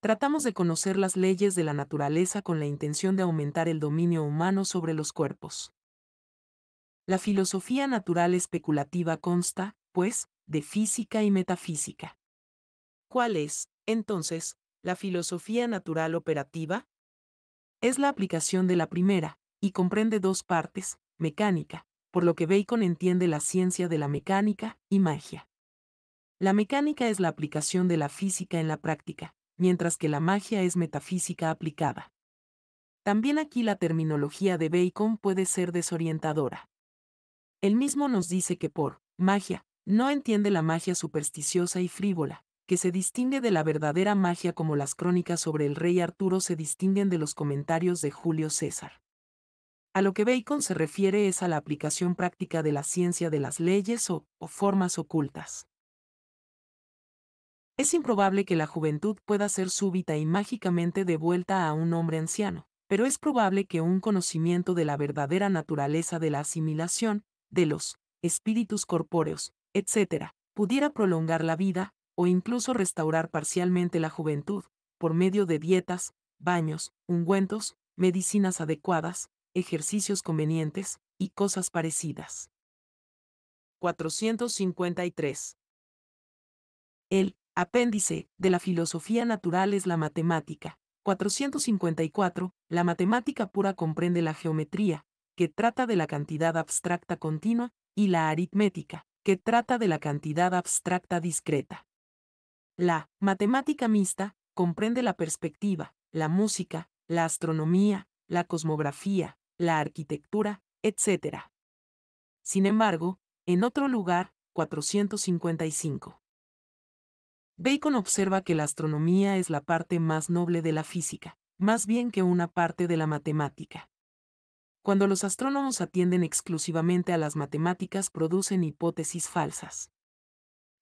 Tratamos de conocer las leyes de la naturaleza con la intención de aumentar el dominio humano sobre los cuerpos. La filosofía natural especulativa consta, pues, de física y metafísica. ¿Cuál es, entonces, la filosofía natural operativa? Es la aplicación de la primera, y comprende dos partes, mecánica, por lo que Bacon entiende la ciencia de la mecánica y magia. La mecánica es la aplicación de la física en la práctica, mientras que la magia es metafísica aplicada. También aquí la terminología de Bacon puede ser desorientadora. Él mismo nos dice que por magia no entiende la magia supersticiosa y frívola, que se distingue de la verdadera magia como las crónicas sobre el rey Arturo se distinguen de los comentarios de Julio César. A lo que Bacon se refiere es a la aplicación práctica de la ciencia de las leyes o, formas ocultas. Es improbable que la juventud pueda ser súbita y mágicamente devuelta a un hombre anciano, pero es probable que un conocimiento de la verdadera naturaleza de la asimilación, de los espíritus corpóreos, etc., pudiera prolongar la vida, o incluso restaurar parcialmente la juventud, por medio de dietas, baños, ungüentos, medicinas adecuadas, ejercicios convenientes, y cosas parecidas. 453. El apéndice de la filosofía natural es la matemática. 454. La matemática pura comprende la geometría, que trata de la cantidad abstracta continua, y la aritmética, que trata de la cantidad abstracta discreta. La matemática mixta comprende la perspectiva, la música, la astronomía, la cosmografía, la arquitectura, etc. Sin embargo, en otro lugar, 455. Bacon observa que la astronomía es la parte más noble de la física, más bien que una parte de la matemática. Cuando los astrónomos atienden exclusivamente a las matemáticas producen hipótesis falsas.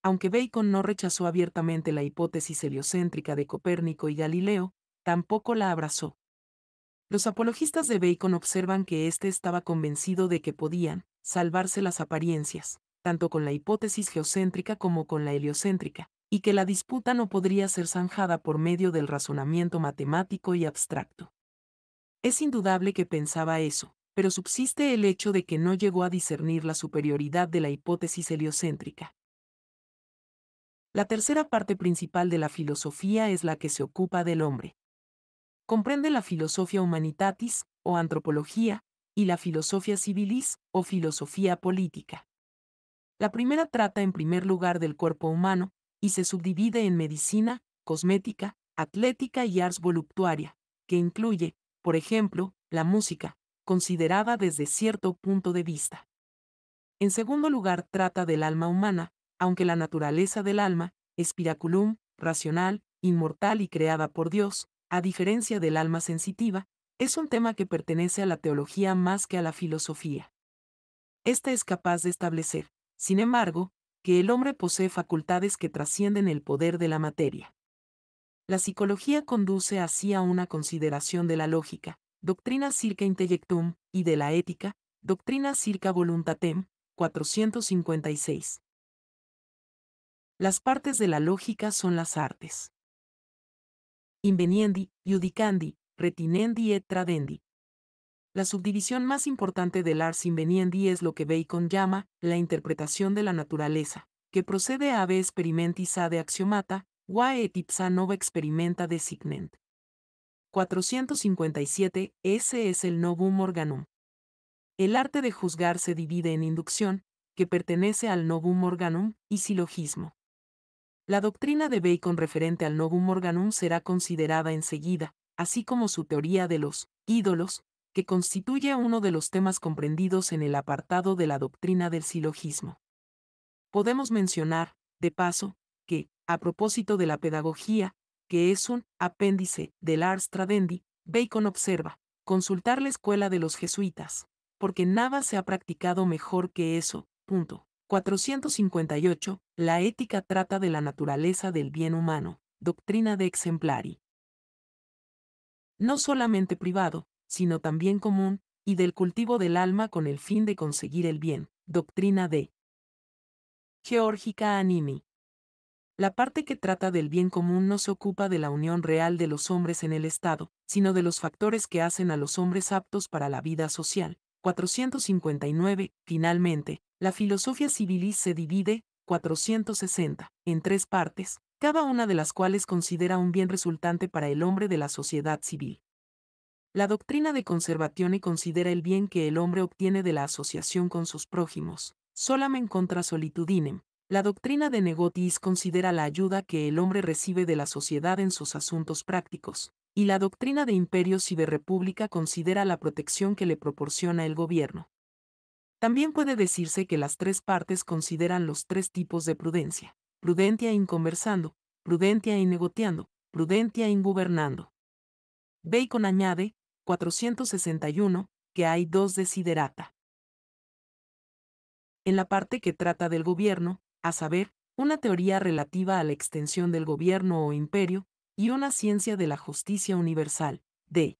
Aunque Bacon no rechazó abiertamente la hipótesis heliocéntrica de Copérnico y Galileo, tampoco la abrazó. Los apologistas de Bacon observan que éste estaba convencido de que podían salvarse las apariencias, tanto con la hipótesis geocéntrica como con la heliocéntrica, y que la disputa no podría ser zanjada por medio del razonamiento matemático y abstracto. Es indudable que pensaba eso, pero subsiste el hecho de que no llegó a discernir la superioridad de la hipótesis heliocéntrica. La tercera parte principal de la filosofía es la que se ocupa del hombre, comprende la filosofía humanitatis, o antropología, y la filosofía civilis, o filosofía política. La primera trata en primer lugar del cuerpo humano, y se subdivide en medicina, cosmética, atlética y ars voluptuaria, que incluye, por ejemplo, la música, considerada desde cierto punto de vista. En segundo lugar trata del alma humana, aunque la naturaleza del alma, espiraculum, racional, inmortal y creada por Dios, a diferencia del alma sensitiva, es un tema que pertenece a la teología más que a la filosofía. Esta es capaz de establecer, sin embargo, que el hombre posee facultades que trascienden el poder de la materia. La psicología conduce así a una consideración de la lógica, doctrina circa intellectum, y de la ética, doctrina circa voluntatem, 456. Las partes de la lógica son las artes inveniendi, iudicandi, retinendi et tradendi. La subdivisión más importante del ars inveniendi es lo que Bacon llama la interpretación de la naturaleza, que procede a ave experimentis de axiomata, Y. et ipsa nova experimenta de signent. 457. Ese es el novum organum. El arte de juzgar se divide en inducción, que pertenece al novum organum, y silogismo, la doctrina de Bacon referente al novum organum será considerada enseguida, así como su teoría de los ídolos, que constituye uno de los temas comprendidos en el apartado de la doctrina del silogismo. Podemos mencionar, de paso, que, a propósito de la pedagogía, que es un apéndice del Ars Tradendi, Bacon observa, consultar la escuela de los jesuitas, porque nada se ha practicado mejor que eso, punto. 458. La ética trata de la naturaleza del bien humano, doctrina de exemplari. No solamente privado, sino también común, y del cultivo del alma con el fin de conseguir el bien, doctrina de georgica Animi. La parte que trata del bien común no se ocupa de la unión real de los hombres en el Estado, sino de los factores que hacen a los hombres aptos para la vida social. 459. Finalmente, la filosofía civilis se divide, 460, en tres partes, cada una de las cuales considera un bien resultante para el hombre de la sociedad civil. La doctrina de conservazione considera el bien que el hombre obtiene de la asociación con sus prójimos, solamen contra solitudinem. La doctrina de Negotis considera la ayuda que el hombre recibe de la sociedad en sus asuntos prácticos, y la doctrina de imperios y de república considera la protección que le proporciona el gobierno. También puede decirse que las tres partes consideran los tres tipos de prudencia, prudentia in conversando, prudentia in negotiando, prudentia in gobernando. Bacon añade, 461, que hay dos desiderata. En la parte que trata del gobierno, a saber, una teoría relativa a la extensión del gobierno o imperio, y una ciencia de la justicia universal, de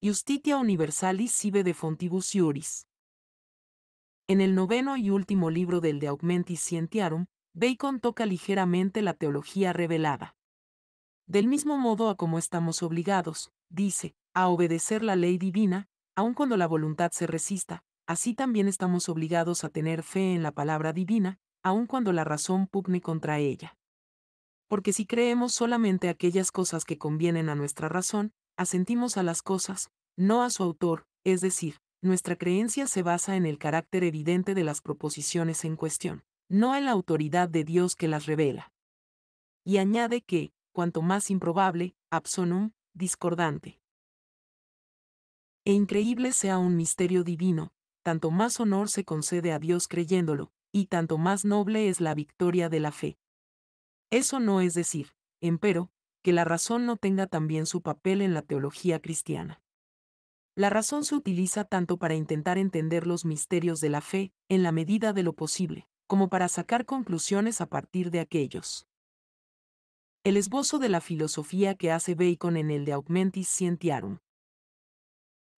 Justitia Universalis sive de fontibus iuris. En el noveno y último libro del De Augmentis Scientiarum, Bacon toca ligeramente la teología revelada. Del mismo modo a como estamos obligados, dice, a obedecer la ley divina, aun cuando la voluntad se resista, así también estamos obligados a tener fe en la palabra divina, aun cuando la razón pugne contra ella. Porque si creemos solamente aquellas cosas que convienen a nuestra razón, asentimos a las cosas, no a su autor, es decir, nuestra creencia se basa en el carácter evidente de las proposiciones en cuestión, no en la autoridad de Dios que las revela. Y añade que, cuanto más improbable, absonum, discordante e increíble sea un misterio divino, tanto más honor se concede a Dios creyéndolo, y tanto más noble es la victoria de la fe. Eso no es decir, empero, que la razón no tenga también su papel en la teología cristiana. La razón se utiliza tanto para intentar entender los misterios de la fe, en la medida de lo posible, como para sacar conclusiones a partir de aquellos. El esbozo de la filosofía que hace Bacon en el de Augmentis Scientiarum.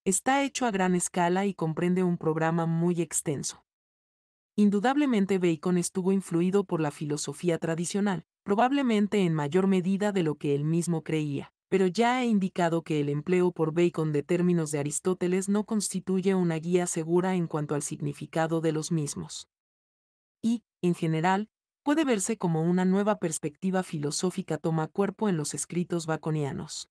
Está hecho a gran escala y comprende un programa muy extenso. Indudablemente Bacon estuvo influido por la filosofía tradicional, probablemente en mayor medida de lo que él mismo creía pero ya he indicado que el empleo por Bacon de términos de Aristóteles no constituye una guía segura en cuanto al significado de los mismos. Y, en general, puede verse como una nueva perspectiva filosófica toma cuerpo en los escritos baconianos.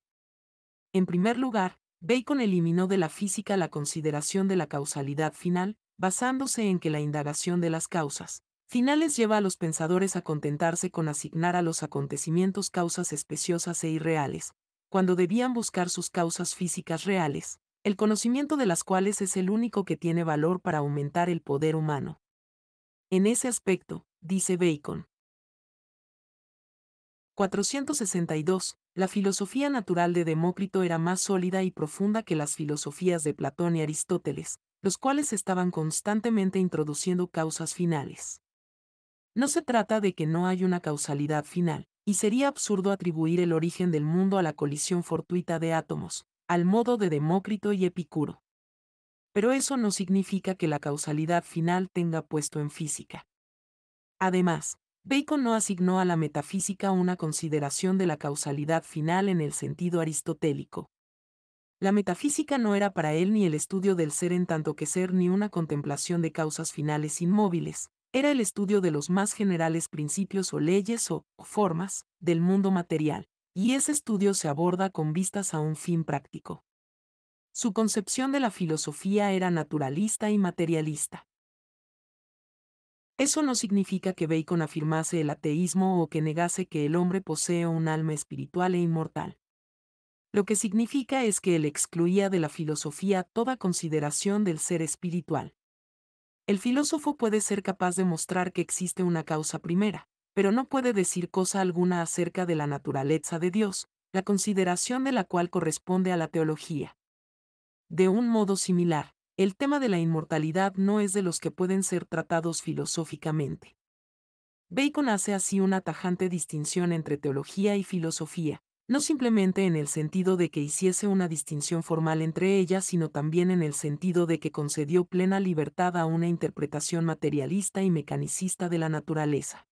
En primer lugar, Bacon eliminó de la física la consideración de la causalidad final, basándose en que la indagación de las causas finales lleva a los pensadores a contentarse con asignar a los acontecimientos causas especiosas e irreales, cuando debían buscar sus causas físicas reales, el conocimiento de las cuales es el único que tiene valor para aumentar el poder humano. En ese aspecto, dice Bacon. 462. La filosofía natural de Demócrito era más sólida y profunda que las filosofías de Platón y Aristóteles, los cuales estaban constantemente introduciendo causas finales. No se trata de que no hay una causalidad final, y sería absurdo atribuir el origen del mundo a la colisión fortuita de átomos, al modo de Demócrito y Epicuro. Pero eso no significa que la causalidad final tenga puesto en física. Además, Bacon no asignó a la metafísica una consideración de la causalidad final en el sentido aristotélico. La metafísica no era para él ni el estudio del ser en tanto que ser ni una contemplación de causas finales inmóviles, era el estudio de los más generales principios o leyes o formas del mundo material, y ese estudio se aborda con vistas a un fin práctico. Su concepción de la filosofía era naturalista y materialista. Eso no significa que Bacon afirmase el ateísmo o que negase que el hombre posee un alma espiritual e inmortal. Lo que significa es que él excluía de la filosofía toda consideración del ser espiritual. El filósofo puede ser capaz de mostrar que existe una causa primera, pero no puede decir cosa alguna acerca de la naturaleza de Dios, la consideración de la cual corresponde a la teología. De un modo similar, el tema de la inmortalidad no es de los que pueden ser tratados filosóficamente. Bacon hace así una tajante distinción entre teología y filosofía, no simplemente en el sentido de que hiciese una distinción formal entre ellas, sino también en el sentido de que concedió plena libertad a una interpretación materialista y mecanicista de la naturaleza.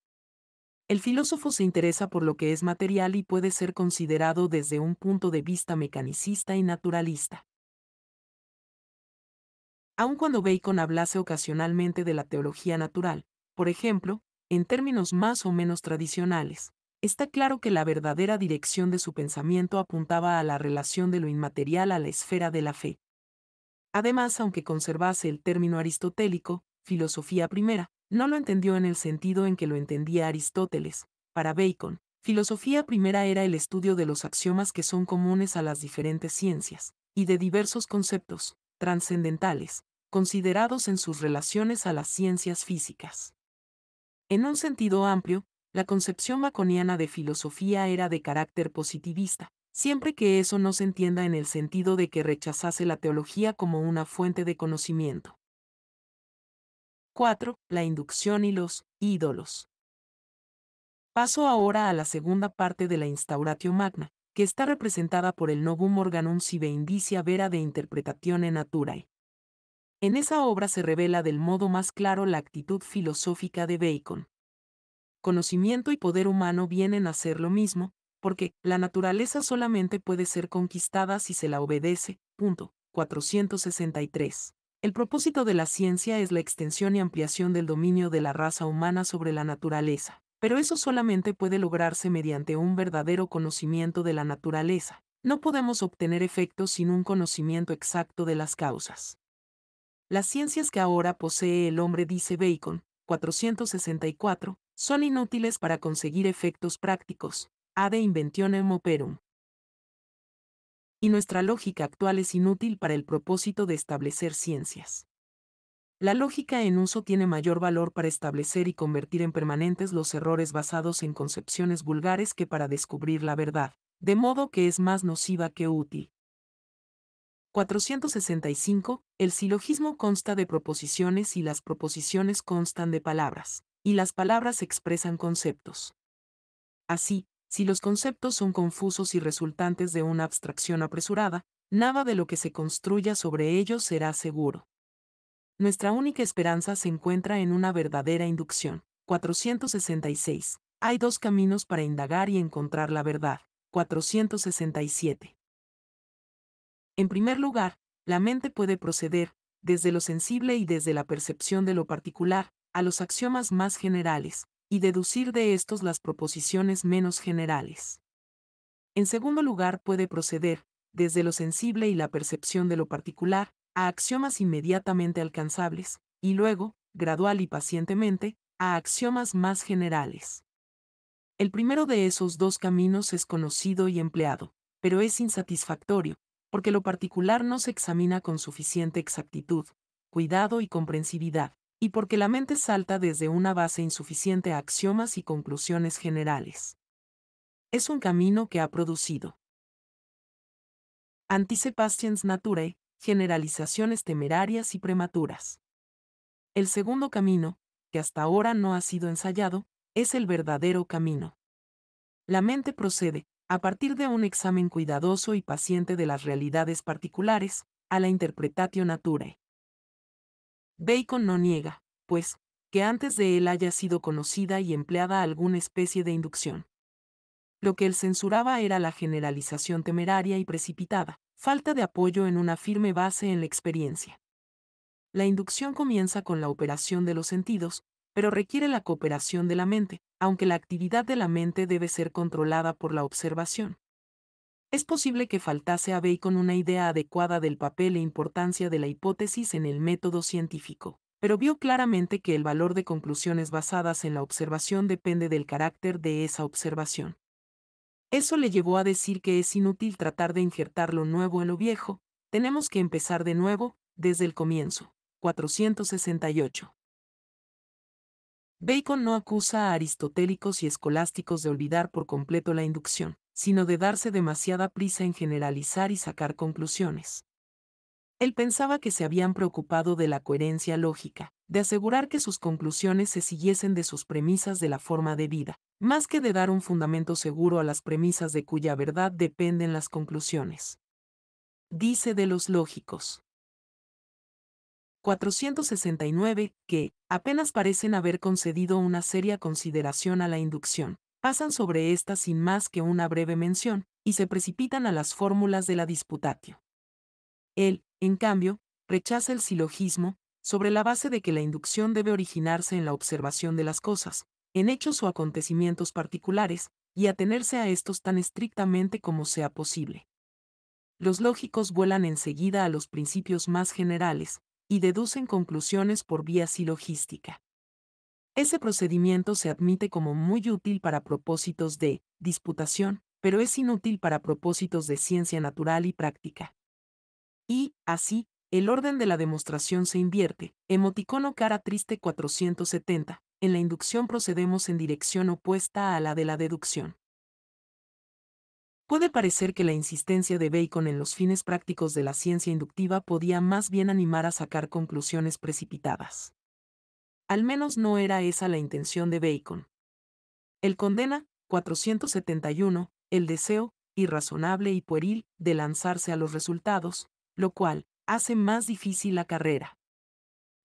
El filósofo se interesa por lo que es material y puede ser considerado desde un punto de vista mecanicista y naturalista. Aun cuando Bacon hablase ocasionalmente de la teología natural, por ejemplo, en términos más o menos tradicionales, está claro que la verdadera dirección de su pensamiento apuntaba a la relación de lo inmaterial a la esfera de la fe. Además, aunque conservase el término aristotélico, filosofía primera, no lo entendió en el sentido en que lo entendía Aristóteles. Para Bacon, filosofía primera era el estudio de los axiomas que son comunes a las diferentes ciencias, y de diversos conceptos, trascendentales, considerados en sus relaciones a las ciencias físicas. En un sentido amplio, la concepción maconiana de filosofía era de carácter positivista, siempre que eso no se entienda en el sentido de que rechazase la teología como una fuente de conocimiento. 4. La inducción y los ídolos. Paso ahora a la segunda parte de la Instauratio Magna, que está representada por el Novum Organum Sive Indicia Vera de Interpretatione Naturae. En esa obra se revela del modo más claro la actitud filosófica de Bacon, conocimiento y poder humano vienen a ser lo mismo, porque la naturaleza solamente puede ser conquistada si se la obedece. 463. El propósito de la ciencia es la extensión y ampliación del dominio de la raza humana sobre la naturaleza, pero eso solamente puede lograrse mediante un verdadero conocimiento de la naturaleza. No podemos obtener efectos sin un conocimiento exacto de las causas. Las ciencias que ahora posee el hombre, dice Bacon, 464, son inútiles para conseguir efectos prácticos, ad inventionem operum. Y nuestra lógica actual es inútil para el propósito de establecer ciencias. La lógica en uso tiene mayor valor para establecer y convertir en permanentes los errores basados en concepciones vulgares que para descubrir la verdad, de modo que es más nociva que útil. 465. El silogismo consta de proposiciones y las proposiciones constan de palabras y las palabras expresan conceptos. Así, si los conceptos son confusos y resultantes de una abstracción apresurada, nada de lo que se construya sobre ellos será seguro. Nuestra única esperanza se encuentra en una verdadera inducción. 466. Hay dos caminos para indagar y encontrar la verdad. 467. En primer lugar, la mente puede proceder, desde lo sensible y desde la percepción de lo particular, a los axiomas más generales, y deducir de estos las proposiciones menos generales. En segundo lugar, puede proceder, desde lo sensible y la percepción de lo particular, a axiomas inmediatamente alcanzables, y luego, gradual y pacientemente, a axiomas más generales. El primero de esos dos caminos es conocido y empleado, pero es insatisfactorio, porque lo particular no se examina con suficiente exactitud, cuidado y comprensividad y porque la mente salta desde una base insuficiente a axiomas y conclusiones generales. Es un camino que ha producido Anticipations naturae, generalizaciones temerarias y prematuras. El segundo camino, que hasta ahora no ha sido ensayado, es el verdadero camino. La mente procede, a partir de un examen cuidadoso y paciente de las realidades particulares, a la interpretatio naturae. Bacon no niega, pues, que antes de él haya sido conocida y empleada alguna especie de inducción. Lo que él censuraba era la generalización temeraria y precipitada, falta de apoyo en una firme base en la experiencia. La inducción comienza con la operación de los sentidos, pero requiere la cooperación de la mente, aunque la actividad de la mente debe ser controlada por la observación. Es posible que faltase a Bacon una idea adecuada del papel e importancia de la hipótesis en el método científico, pero vio claramente que el valor de conclusiones basadas en la observación depende del carácter de esa observación. Eso le llevó a decir que es inútil tratar de injertar lo nuevo en lo viejo, tenemos que empezar de nuevo, desde el comienzo. 468. Bacon no acusa a aristotélicos y escolásticos de olvidar por completo la inducción, sino de darse demasiada prisa en generalizar y sacar conclusiones. Él pensaba que se habían preocupado de la coherencia lógica, de asegurar que sus conclusiones se siguiesen de sus premisas de la forma de vida, más que de dar un fundamento seguro a las premisas de cuya verdad dependen las conclusiones. Dice de los lógicos. 469, que, apenas parecen haber concedido una seria consideración a la inducción, pasan sobre esta sin más que una breve mención, y se precipitan a las fórmulas de la disputatio. Él, en cambio, rechaza el silogismo, sobre la base de que la inducción debe originarse en la observación de las cosas, en hechos o acontecimientos particulares, y atenerse a estos tan estrictamente como sea posible. Los lógicos vuelan enseguida a los principios más generales, y deducen conclusiones por vía silogística. Ese procedimiento se admite como muy útil para propósitos de disputación, pero es inútil para propósitos de ciencia natural y práctica. Y, así, el orden de la demostración se invierte. Emoticono cara triste 470. En la inducción procedemos en dirección opuesta a la de la deducción. Puede parecer que la insistencia de Bacon en los fines prácticos de la ciencia inductiva podía más bien animar a sacar conclusiones precipitadas. Al menos no era esa la intención de Bacon. El condena, 471, el deseo, irrazonable y pueril, de lanzarse a los resultados, lo cual hace más difícil la carrera.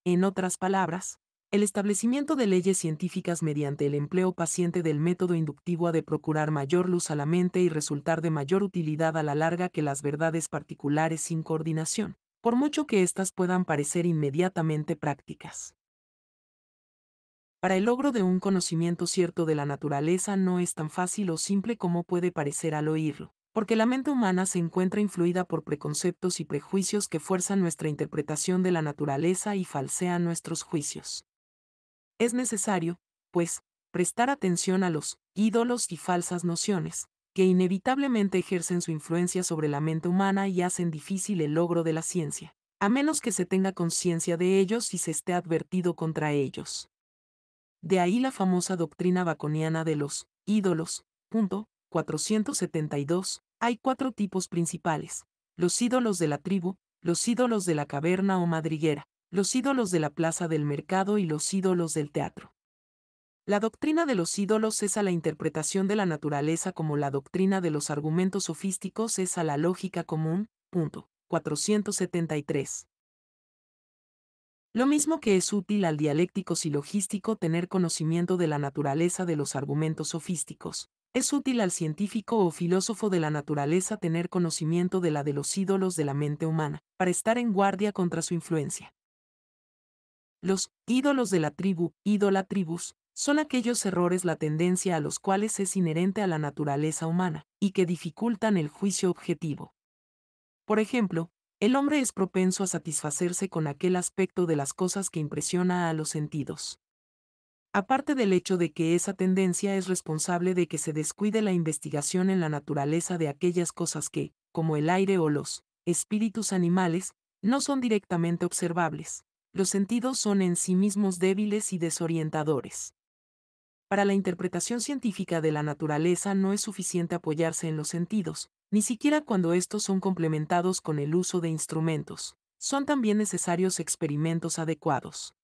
En otras palabras, el establecimiento de leyes científicas mediante el empleo paciente del método inductivo ha de procurar mayor luz a la mente y resultar de mayor utilidad a la larga que las verdades particulares sin coordinación, por mucho que éstas puedan parecer inmediatamente prácticas. Para el logro de un conocimiento cierto de la naturaleza no es tan fácil o simple como puede parecer al oírlo, porque la mente humana se encuentra influida por preconceptos y prejuicios que fuerzan nuestra interpretación de la naturaleza y falsean nuestros juicios. Es necesario, pues, prestar atención a los ídolos y falsas nociones, que inevitablemente ejercen su influencia sobre la mente humana y hacen difícil el logro de la ciencia, a menos que se tenga conciencia de ellos y se esté advertido contra ellos. De ahí la famosa doctrina baconiana de los ídolos. 472. Hay cuatro tipos principales. Los ídolos de la tribu, los ídolos de la caverna o madriguera, los ídolos de la plaza del mercado y los ídolos del teatro. La doctrina de los ídolos es a la interpretación de la naturaleza como la doctrina de los argumentos sofísticos es a la lógica común. 473. Lo mismo que es útil al dialéctico silogístico tener conocimiento de la naturaleza de los argumentos sofísticos, es útil al científico o filósofo de la naturaleza tener conocimiento de la de los ídolos de la mente humana, para estar en guardia contra su influencia. Los ídolos de la tribu, ídola tribus, son aquellos errores la tendencia a los cuales es inherente a la naturaleza humana, y que dificultan el juicio objetivo. Por ejemplo, el hombre es propenso a satisfacerse con aquel aspecto de las cosas que impresiona a los sentidos. Aparte del hecho de que esa tendencia es responsable de que se descuide la investigación en la naturaleza de aquellas cosas que, como el aire o los espíritus animales, no son directamente observables, los sentidos son en sí mismos débiles y desorientadores. Para la interpretación científica de la naturaleza no es suficiente apoyarse en los sentidos, ni siquiera cuando estos son complementados con el uso de instrumentos, son también necesarios experimentos adecuados.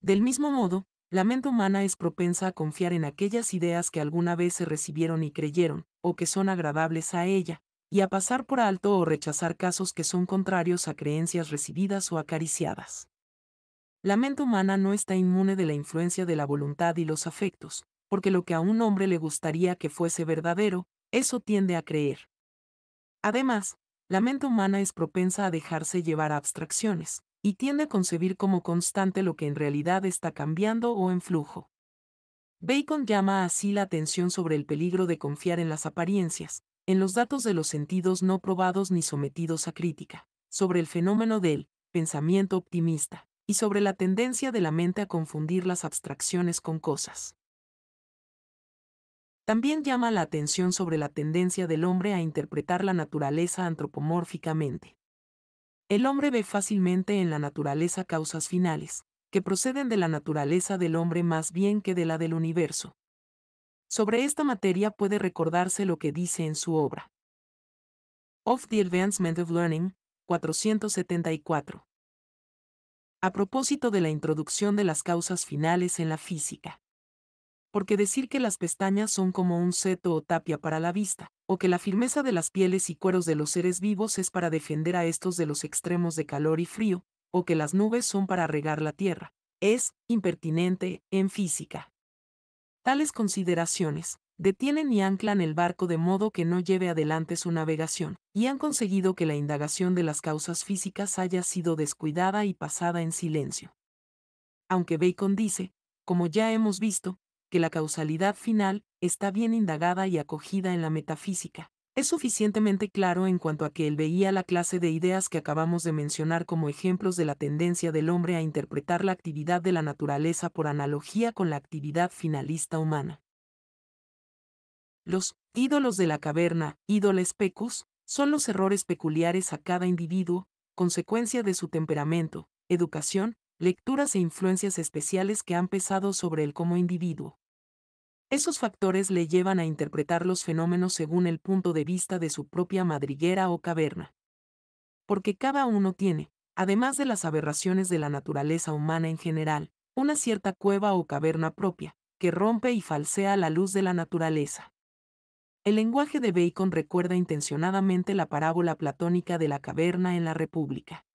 Del mismo modo, la mente humana es propensa a confiar en aquellas ideas que alguna vez se recibieron y creyeron, o que son agradables a ella, y a pasar por alto o rechazar casos que son contrarios a creencias recibidas o acariciadas. La mente humana no está inmune de la influencia de la voluntad y los afectos, porque lo que a un hombre le gustaría que fuese verdadero, eso tiende a creer. Además, la mente humana es propensa a dejarse llevar a abstracciones, y tiende a concebir como constante lo que en realidad está cambiando o en flujo. Bacon llama así la atención sobre el peligro de confiar en las apariencias, en los datos de los sentidos no probados ni sometidos a crítica, sobre el fenómeno del pensamiento optimista, y sobre la tendencia de la mente a confundir las abstracciones con cosas. También llama la atención sobre la tendencia del hombre a interpretar la naturaleza antropomórficamente. El hombre ve fácilmente en la naturaleza causas finales, que proceden de la naturaleza del hombre más bien que de la del universo. Sobre esta materia puede recordarse lo que dice en su obra. Of the Advancement of Learning, 474. A propósito de la introducción de las causas finales en la física porque decir que las pestañas son como un seto o tapia para la vista, o que la firmeza de las pieles y cueros de los seres vivos es para defender a estos de los extremos de calor y frío, o que las nubes son para regar la tierra, es impertinente en física. Tales consideraciones detienen y anclan el barco de modo que no lleve adelante su navegación, y han conseguido que la indagación de las causas físicas haya sido descuidada y pasada en silencio. Aunque Bacon dice, como ya hemos visto, que la causalidad final está bien indagada y acogida en la metafísica. Es suficientemente claro en cuanto a que él veía la clase de ideas que acabamos de mencionar como ejemplos de la tendencia del hombre a interpretar la actividad de la naturaleza por analogía con la actividad finalista humana. Los ídolos de la caverna, ídoles pecus, son los errores peculiares a cada individuo, consecuencia de su temperamento, educación, lecturas e influencias especiales que han pesado sobre él como individuo. Esos factores le llevan a interpretar los fenómenos según el punto de vista de su propia madriguera o caverna. Porque cada uno tiene, además de las aberraciones de la naturaleza humana en general, una cierta cueva o caverna propia, que rompe y falsea la luz de la naturaleza. El lenguaje de Bacon recuerda intencionadamente la parábola platónica de la caverna en la República.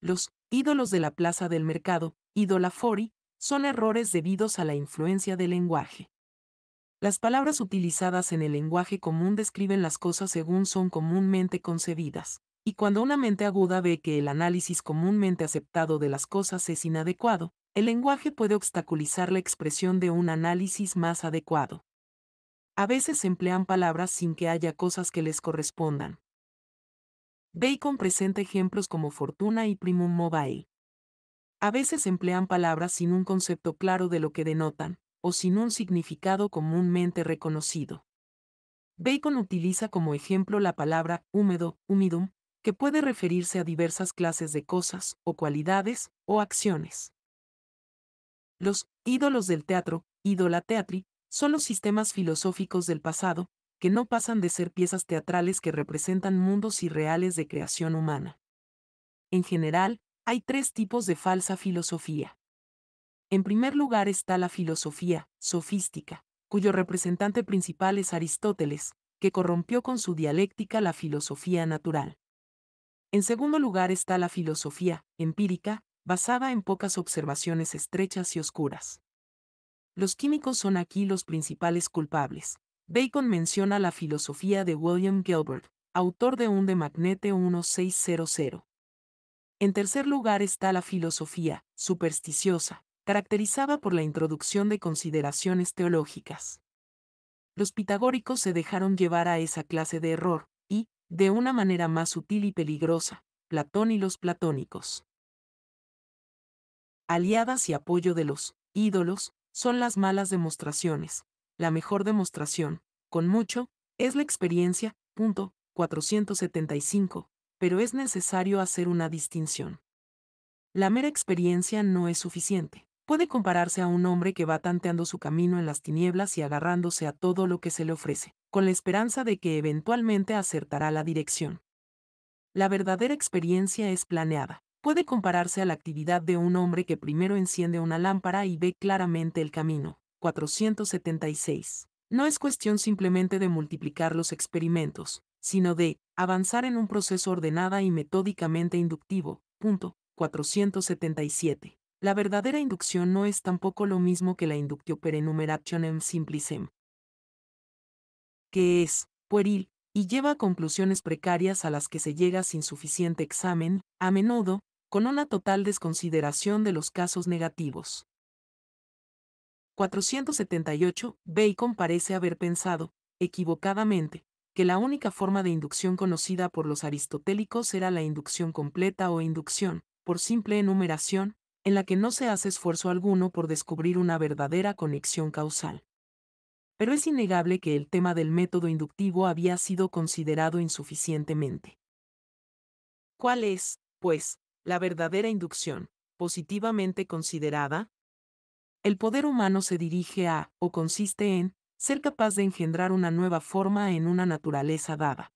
Los ídolos de la plaza del mercado, idolafori, son errores debidos a la influencia del lenguaje. Las palabras utilizadas en el lenguaje común describen las cosas según son comúnmente concebidas, y cuando una mente aguda ve que el análisis comúnmente aceptado de las cosas es inadecuado, el lenguaje puede obstaculizar la expresión de un análisis más adecuado. A veces emplean palabras sin que haya cosas que les correspondan, Bacon presenta ejemplos como fortuna y primum mobile. A veces emplean palabras sin un concepto claro de lo que denotan, o sin un significado comúnmente reconocido. Bacon utiliza como ejemplo la palabra húmedo, humidum, que puede referirse a diversas clases de cosas, o cualidades, o acciones. Los ídolos del teatro, ídola teatri, son los sistemas filosóficos del pasado, que no pasan de ser piezas teatrales que representan mundos irreales de creación humana. En general, hay tres tipos de falsa filosofía. En primer lugar está la filosofía sofística, cuyo representante principal es Aristóteles, que corrompió con su dialéctica la filosofía natural. En segundo lugar está la filosofía empírica, basada en pocas observaciones estrechas y oscuras. Los químicos son aquí los principales culpables, Bacon menciona la filosofía de William Gilbert, autor de un de Magnete 1600. En tercer lugar está la filosofía, supersticiosa, caracterizada por la introducción de consideraciones teológicas. Los pitagóricos se dejaron llevar a esa clase de error, y, de una manera más sutil y peligrosa, Platón y los platónicos. Aliadas y apoyo de los ídolos son las malas demostraciones, la mejor demostración, con mucho, es la experiencia, punto 475, pero es necesario hacer una distinción. La mera experiencia no es suficiente. Puede compararse a un hombre que va tanteando su camino en las tinieblas y agarrándose a todo lo que se le ofrece, con la esperanza de que eventualmente acertará la dirección. La verdadera experiencia es planeada. Puede compararse a la actividad de un hombre que primero enciende una lámpara y ve claramente el camino, 476. No es cuestión simplemente de multiplicar los experimentos, sino de avanzar en un proceso ordenada y metódicamente inductivo. 477. La verdadera inducción no es tampoco lo mismo que la inductio per enumerationem simplicem, que es pueril y lleva a conclusiones precarias a las que se llega sin suficiente examen, a menudo, con una total desconsideración de los casos negativos. 478, Bacon parece haber pensado, equivocadamente, que la única forma de inducción conocida por los aristotélicos era la inducción completa o inducción, por simple enumeración, en la que no se hace esfuerzo alguno por descubrir una verdadera conexión causal. Pero es innegable que el tema del método inductivo había sido considerado insuficientemente. ¿Cuál es, pues, la verdadera inducción, positivamente considerada? El poder humano se dirige a, o consiste en, ser capaz de engendrar una nueva forma en una naturaleza dada.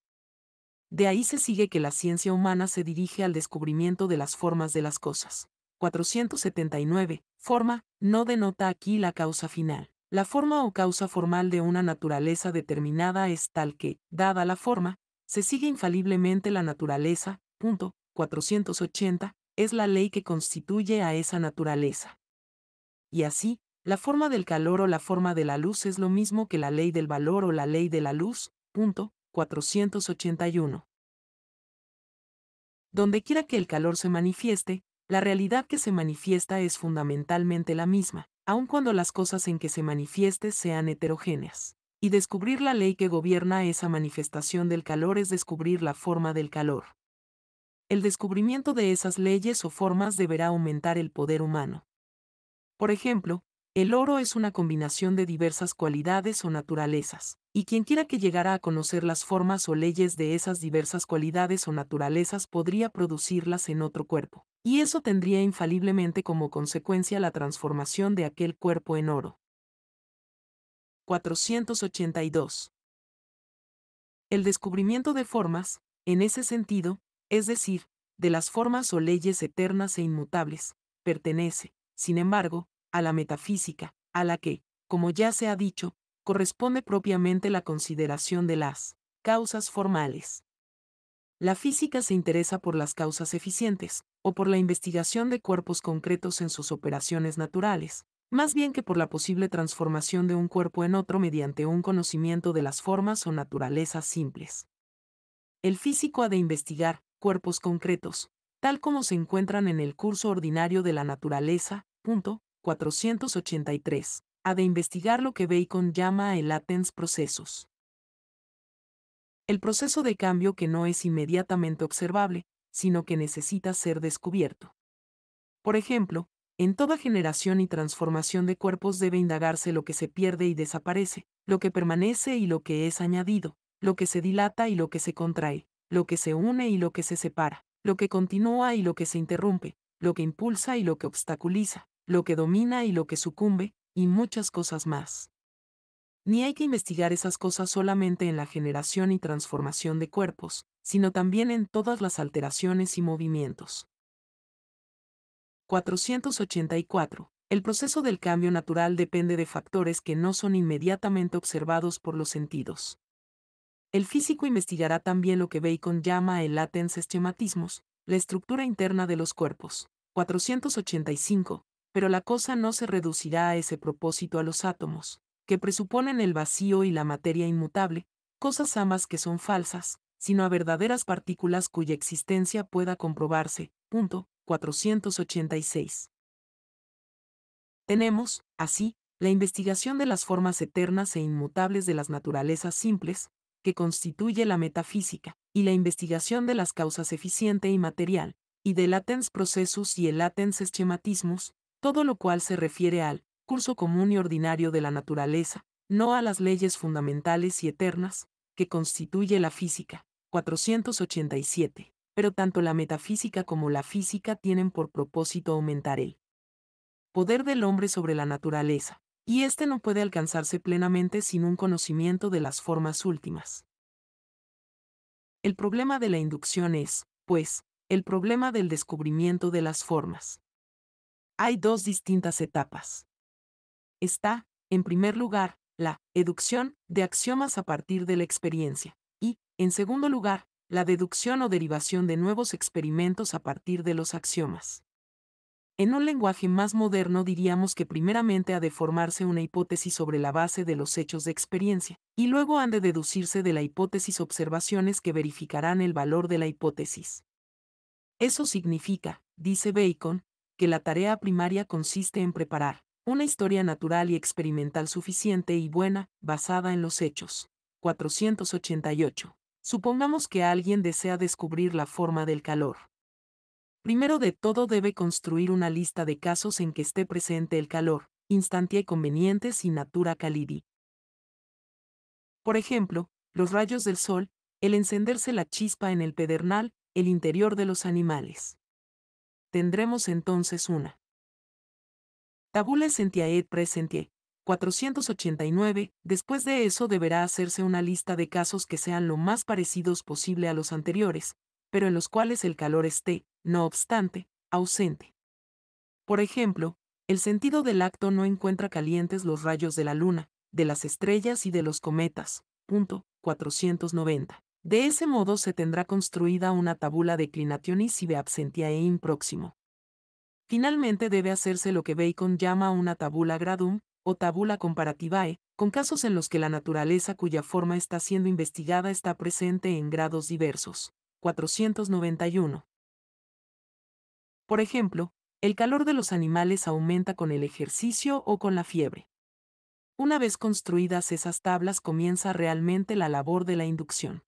De ahí se sigue que la ciencia humana se dirige al descubrimiento de las formas de las cosas. 479. Forma, no denota aquí la causa final. La forma o causa formal de una naturaleza determinada es tal que, dada la forma, se sigue infaliblemente la naturaleza, 480, es la ley que constituye a esa naturaleza y así, la forma del calor o la forma de la luz es lo mismo que la ley del valor o la ley de la luz, 481 Donde quiera que el calor se manifieste, la realidad que se manifiesta es fundamentalmente la misma, aun cuando las cosas en que se manifieste sean heterogéneas. Y descubrir la ley que gobierna esa manifestación del calor es descubrir la forma del calor. El descubrimiento de esas leyes o formas deberá aumentar el poder humano, por ejemplo, el oro es una combinación de diversas cualidades o naturalezas, y quien quiera que llegara a conocer las formas o leyes de esas diversas cualidades o naturalezas podría producirlas en otro cuerpo, y eso tendría infaliblemente como consecuencia la transformación de aquel cuerpo en oro. 482. El descubrimiento de formas, en ese sentido, es decir, de las formas o leyes eternas e inmutables, pertenece, sin embargo, a la metafísica, a la que, como ya se ha dicho, corresponde propiamente la consideración de las causas formales. La física se interesa por las causas eficientes, o por la investigación de cuerpos concretos en sus operaciones naturales, más bien que por la posible transformación de un cuerpo en otro mediante un conocimiento de las formas o naturalezas simples. El físico ha de investigar cuerpos concretos, tal como se encuentran en el curso ordinario de la naturaleza, Punto 483. Ha de investigar lo que Bacon llama el latens procesos. El proceso de cambio que no es inmediatamente observable, sino que necesita ser descubierto. Por ejemplo, en toda generación y transformación de cuerpos debe indagarse lo que se pierde y desaparece, lo que permanece y lo que es añadido, lo que se dilata y lo que se contrae, lo que se une y lo que se separa, lo que continúa y lo que se interrumpe, lo que impulsa y lo que obstaculiza, lo que domina y lo que sucumbe, y muchas cosas más. Ni hay que investigar esas cosas solamente en la generación y transformación de cuerpos, sino también en todas las alteraciones y movimientos. 484. El proceso del cambio natural depende de factores que no son inmediatamente observados por los sentidos. El físico investigará también lo que Bacon llama el latens schematismus, la estructura interna de los cuerpos. 485 pero la cosa no se reducirá a ese propósito a los átomos, que presuponen el vacío y la materia inmutable, cosas ambas que son falsas, sino a verdaderas partículas cuya existencia pueda comprobarse. 486. Tenemos, así, la investigación de las formas eternas e inmutables de las naturalezas simples, que constituye la metafísica, y la investigación de las causas eficiente y material, y de latens processus y el latens schematismus, todo lo cual se refiere al curso común y ordinario de la naturaleza, no a las leyes fundamentales y eternas, que constituye la física. 487. Pero tanto la metafísica como la física tienen por propósito aumentar el poder del hombre sobre la naturaleza, y éste no puede alcanzarse plenamente sin un conocimiento de las formas últimas. El problema de la inducción es, pues, el problema del descubrimiento de las formas. Hay dos distintas etapas. Está, en primer lugar, la deducción de axiomas a partir de la experiencia, y, en segundo lugar, la deducción o derivación de nuevos experimentos a partir de los axiomas. En un lenguaje más moderno diríamos que primeramente ha de formarse una hipótesis sobre la base de los hechos de experiencia, y luego han de deducirse de la hipótesis observaciones que verificarán el valor de la hipótesis. Eso significa, dice Bacon, que la tarea primaria consiste en preparar una historia natural y experimental suficiente y buena, basada en los hechos. 488. Supongamos que alguien desea descubrir la forma del calor. Primero de todo debe construir una lista de casos en que esté presente el calor, instantia convenientes y natura calidi. Por ejemplo, los rayos del sol, el encenderse la chispa en el pedernal, el interior de los animales tendremos entonces una. Tabula sentiae presentie. 489. Después de eso deberá hacerse una lista de casos que sean lo más parecidos posible a los anteriores, pero en los cuales el calor esté, no obstante, ausente. Por ejemplo, el sentido del acto no encuentra calientes los rayos de la luna, de las estrellas y de los cometas. Punto 490. De ese modo se tendrá construida una tabula declinationis ibe absentiae in próximo. Finalmente debe hacerse lo que Bacon llama una tabula gradum, o tabula comparativae, con casos en los que la naturaleza cuya forma está siendo investigada está presente en grados diversos. 491. Por ejemplo, el calor de los animales aumenta con el ejercicio o con la fiebre. Una vez construidas esas tablas comienza realmente la labor de la inducción.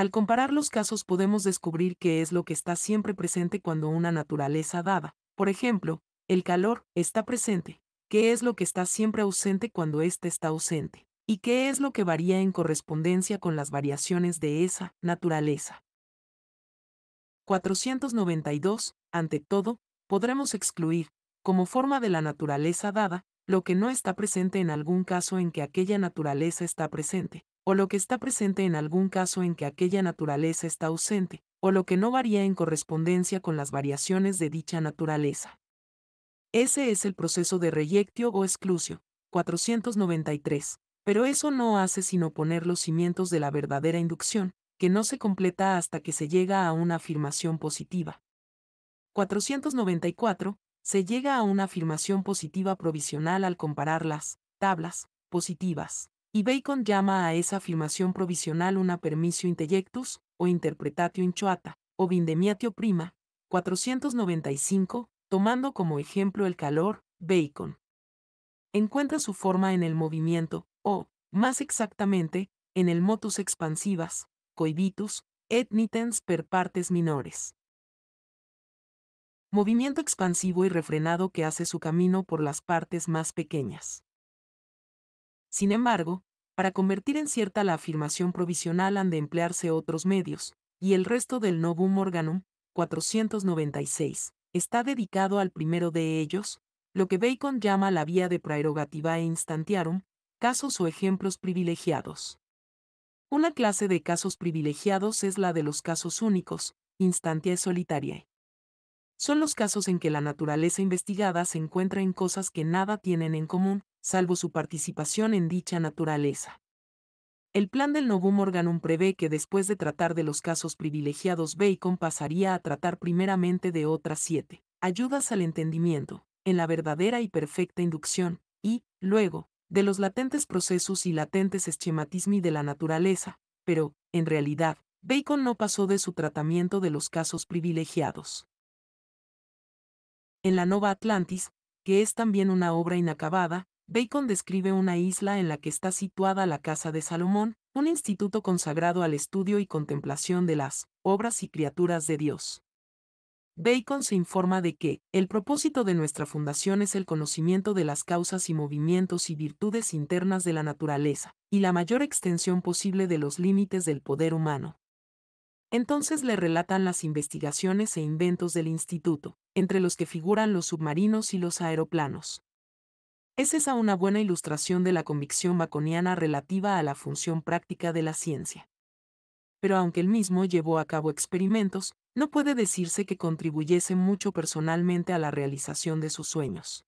Al comparar los casos podemos descubrir qué es lo que está siempre presente cuando una naturaleza dada, por ejemplo, el calor, está presente, qué es lo que está siempre ausente cuando éste está ausente, y qué es lo que varía en correspondencia con las variaciones de esa naturaleza. 492. Ante todo, podremos excluir, como forma de la naturaleza dada, lo que no está presente en algún caso en que aquella naturaleza está presente, o lo que está presente en algún caso en que aquella naturaleza está ausente, o lo que no varía en correspondencia con las variaciones de dicha naturaleza. Ese es el proceso de reyectio o exclusio, 493, pero eso no hace sino poner los cimientos de la verdadera inducción, que no se completa hasta que se llega a una afirmación positiva. 494. Se llega a una afirmación positiva provisional al comparar las tablas positivas. Y Bacon llama a esa afirmación provisional una permisio intellectus, o interpretatio inchoata, o vindemiatio prima, 495, tomando como ejemplo el calor, Bacon. Encuentra su forma en el movimiento, o, más exactamente, en el motus expansivas, coibitus, et nitens per partes minores. Movimiento expansivo y refrenado que hace su camino por las partes más pequeñas. Sin embargo, para convertir en cierta la afirmación provisional han de emplearse otros medios, y el resto del Novum Organum, 496, está dedicado al primero de ellos, lo que Bacon llama la vía de e instantiarum, casos o ejemplos privilegiados. Una clase de casos privilegiados es la de los casos únicos, instantiae solitariae son los casos en que la naturaleza investigada se encuentra en cosas que nada tienen en común, salvo su participación en dicha naturaleza. El plan del Novum Organum prevé que después de tratar de los casos privilegiados Bacon pasaría a tratar primeramente de otras siete, ayudas al entendimiento, en la verdadera y perfecta inducción, y, luego, de los latentes procesos y latentes esquematismi de la naturaleza, pero, en realidad, Bacon no pasó de su tratamiento de los casos privilegiados. En la Nova Atlantis, que es también una obra inacabada, Bacon describe una isla en la que está situada la Casa de Salomón, un instituto consagrado al estudio y contemplación de las obras y criaturas de Dios. Bacon se informa de que el propósito de nuestra fundación es el conocimiento de las causas y movimientos y virtudes internas de la naturaleza, y la mayor extensión posible de los límites del poder humano. Entonces le relatan las investigaciones e inventos del instituto, entre los que figuran los submarinos y los aeroplanos. Es esa una buena ilustración de la convicción baconiana relativa a la función práctica de la ciencia. Pero aunque él mismo llevó a cabo experimentos, no puede decirse que contribuyese mucho personalmente a la realización de sus sueños.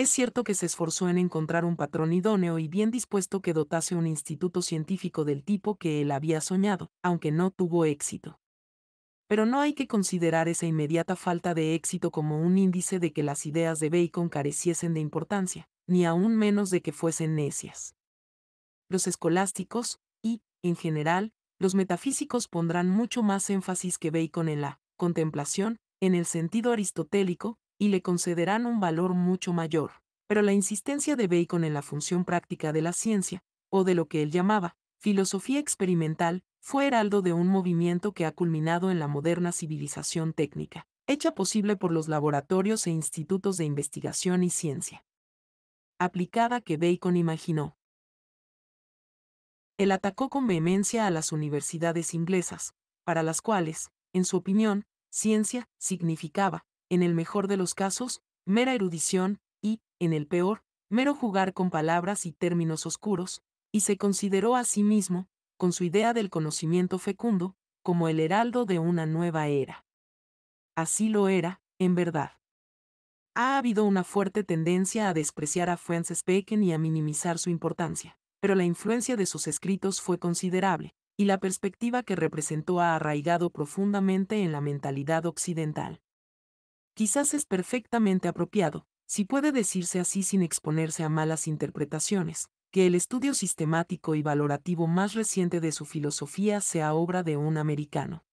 Es cierto que se esforzó en encontrar un patrón idóneo y bien dispuesto que dotase un instituto científico del tipo que él había soñado, aunque no tuvo éxito. Pero no hay que considerar esa inmediata falta de éxito como un índice de que las ideas de Bacon careciesen de importancia, ni aún menos de que fuesen necias. Los escolásticos, y, en general, los metafísicos pondrán mucho más énfasis que Bacon en la contemplación, en el sentido aristotélico, y le concederán un valor mucho mayor. Pero la insistencia de Bacon en la función práctica de la ciencia, o de lo que él llamaba, filosofía experimental, fue heraldo de un movimiento que ha culminado en la moderna civilización técnica, hecha posible por los laboratorios e institutos de investigación y ciencia. Aplicada que Bacon imaginó. Él atacó con vehemencia a las universidades inglesas, para las cuales, en su opinión, ciencia significaba, en el mejor de los casos, mera erudición, y, en el peor, mero jugar con palabras y términos oscuros, y se consideró a sí mismo, con su idea del conocimiento fecundo, como el heraldo de una nueva era. Así lo era, en verdad. Ha habido una fuerte tendencia a despreciar a Francis Bacon y a minimizar su importancia, pero la influencia de sus escritos fue considerable, y la perspectiva que representó ha arraigado profundamente en la mentalidad occidental quizás es perfectamente apropiado, si puede decirse así sin exponerse a malas interpretaciones, que el estudio sistemático y valorativo más reciente de su filosofía sea obra de un americano.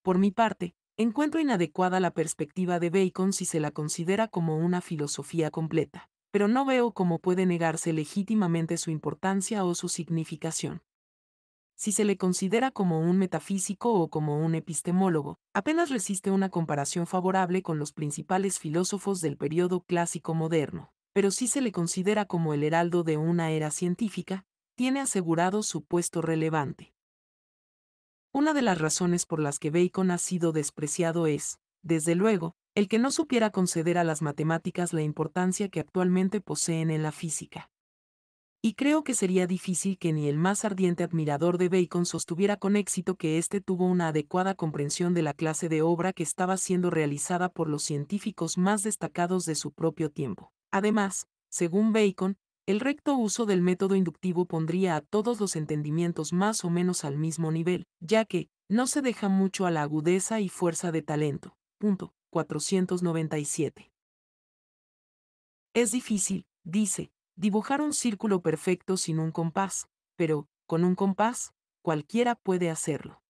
Por mi parte, encuentro inadecuada la perspectiva de Bacon si se la considera como una filosofía completa, pero no veo cómo puede negarse legítimamente su importancia o su significación si se le considera como un metafísico o como un epistemólogo, apenas resiste una comparación favorable con los principales filósofos del periodo clásico moderno, pero si se le considera como el heraldo de una era científica, tiene asegurado su puesto relevante. Una de las razones por las que Bacon ha sido despreciado es, desde luego, el que no supiera conceder a las matemáticas la importancia que actualmente poseen en la física y creo que sería difícil que ni el más ardiente admirador de Bacon sostuviera con éxito que éste tuvo una adecuada comprensión de la clase de obra que estaba siendo realizada por los científicos más destacados de su propio tiempo. Además, según Bacon, el recto uso del método inductivo pondría a todos los entendimientos más o menos al mismo nivel, ya que, no se deja mucho a la agudeza y fuerza de talento. Punto 497. Es difícil, dice, Dibujar un círculo perfecto sin un compás, pero, con un compás, cualquiera puede hacerlo.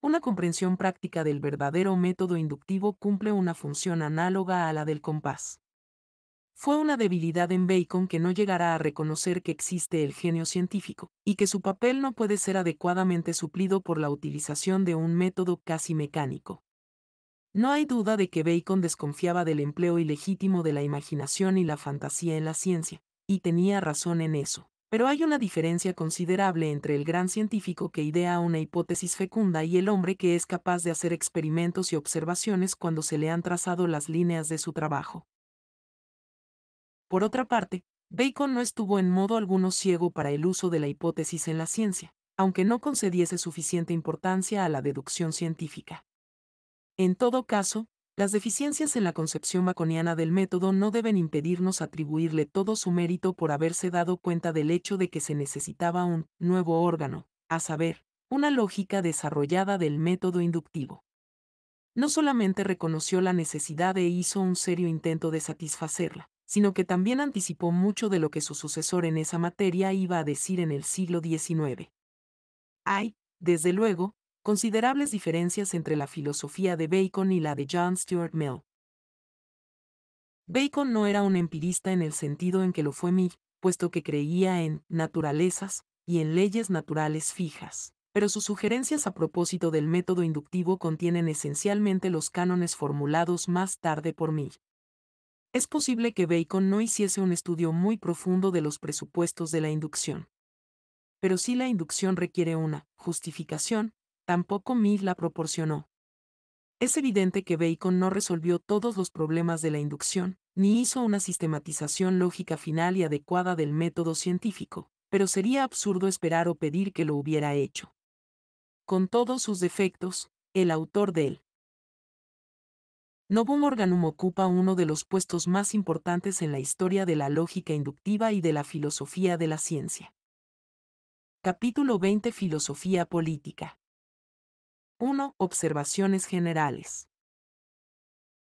Una comprensión práctica del verdadero método inductivo cumple una función análoga a la del compás. Fue una debilidad en Bacon que no llegará a reconocer que existe el genio científico, y que su papel no puede ser adecuadamente suplido por la utilización de un método casi mecánico. No hay duda de que Bacon desconfiaba del empleo ilegítimo de la imaginación y la fantasía en la ciencia, y tenía razón en eso. Pero hay una diferencia considerable entre el gran científico que idea una hipótesis fecunda y el hombre que es capaz de hacer experimentos y observaciones cuando se le han trazado las líneas de su trabajo. Por otra parte, Bacon no estuvo en modo alguno ciego para el uso de la hipótesis en la ciencia, aunque no concediese suficiente importancia a la deducción científica. En todo caso, las deficiencias en la concepción baconiana del método no deben impedirnos atribuirle todo su mérito por haberse dado cuenta del hecho de que se necesitaba un nuevo órgano, a saber, una lógica desarrollada del método inductivo. No solamente reconoció la necesidad e hizo un serio intento de satisfacerla, sino que también anticipó mucho de lo que su sucesor en esa materia iba a decir en el siglo XIX. Hay, desde luego, considerables diferencias entre la filosofía de Bacon y la de John Stuart Mill. Bacon no era un empirista en el sentido en que lo fue Mill, puesto que creía en naturalezas y en leyes naturales fijas, pero sus sugerencias a propósito del método inductivo contienen esencialmente los cánones formulados más tarde por Mill. Es posible que Bacon no hiciese un estudio muy profundo de los presupuestos de la inducción. Pero si la inducción requiere una justificación, tampoco Mill la proporcionó. Es evidente que Bacon no resolvió todos los problemas de la inducción, ni hizo una sistematización lógica final y adecuada del método científico, pero sería absurdo esperar o pedir que lo hubiera hecho. Con todos sus defectos, el autor del Novum Organum ocupa uno de los puestos más importantes en la historia de la lógica inductiva y de la filosofía de la ciencia. Capítulo 20 Filosofía política 1. Observaciones generales.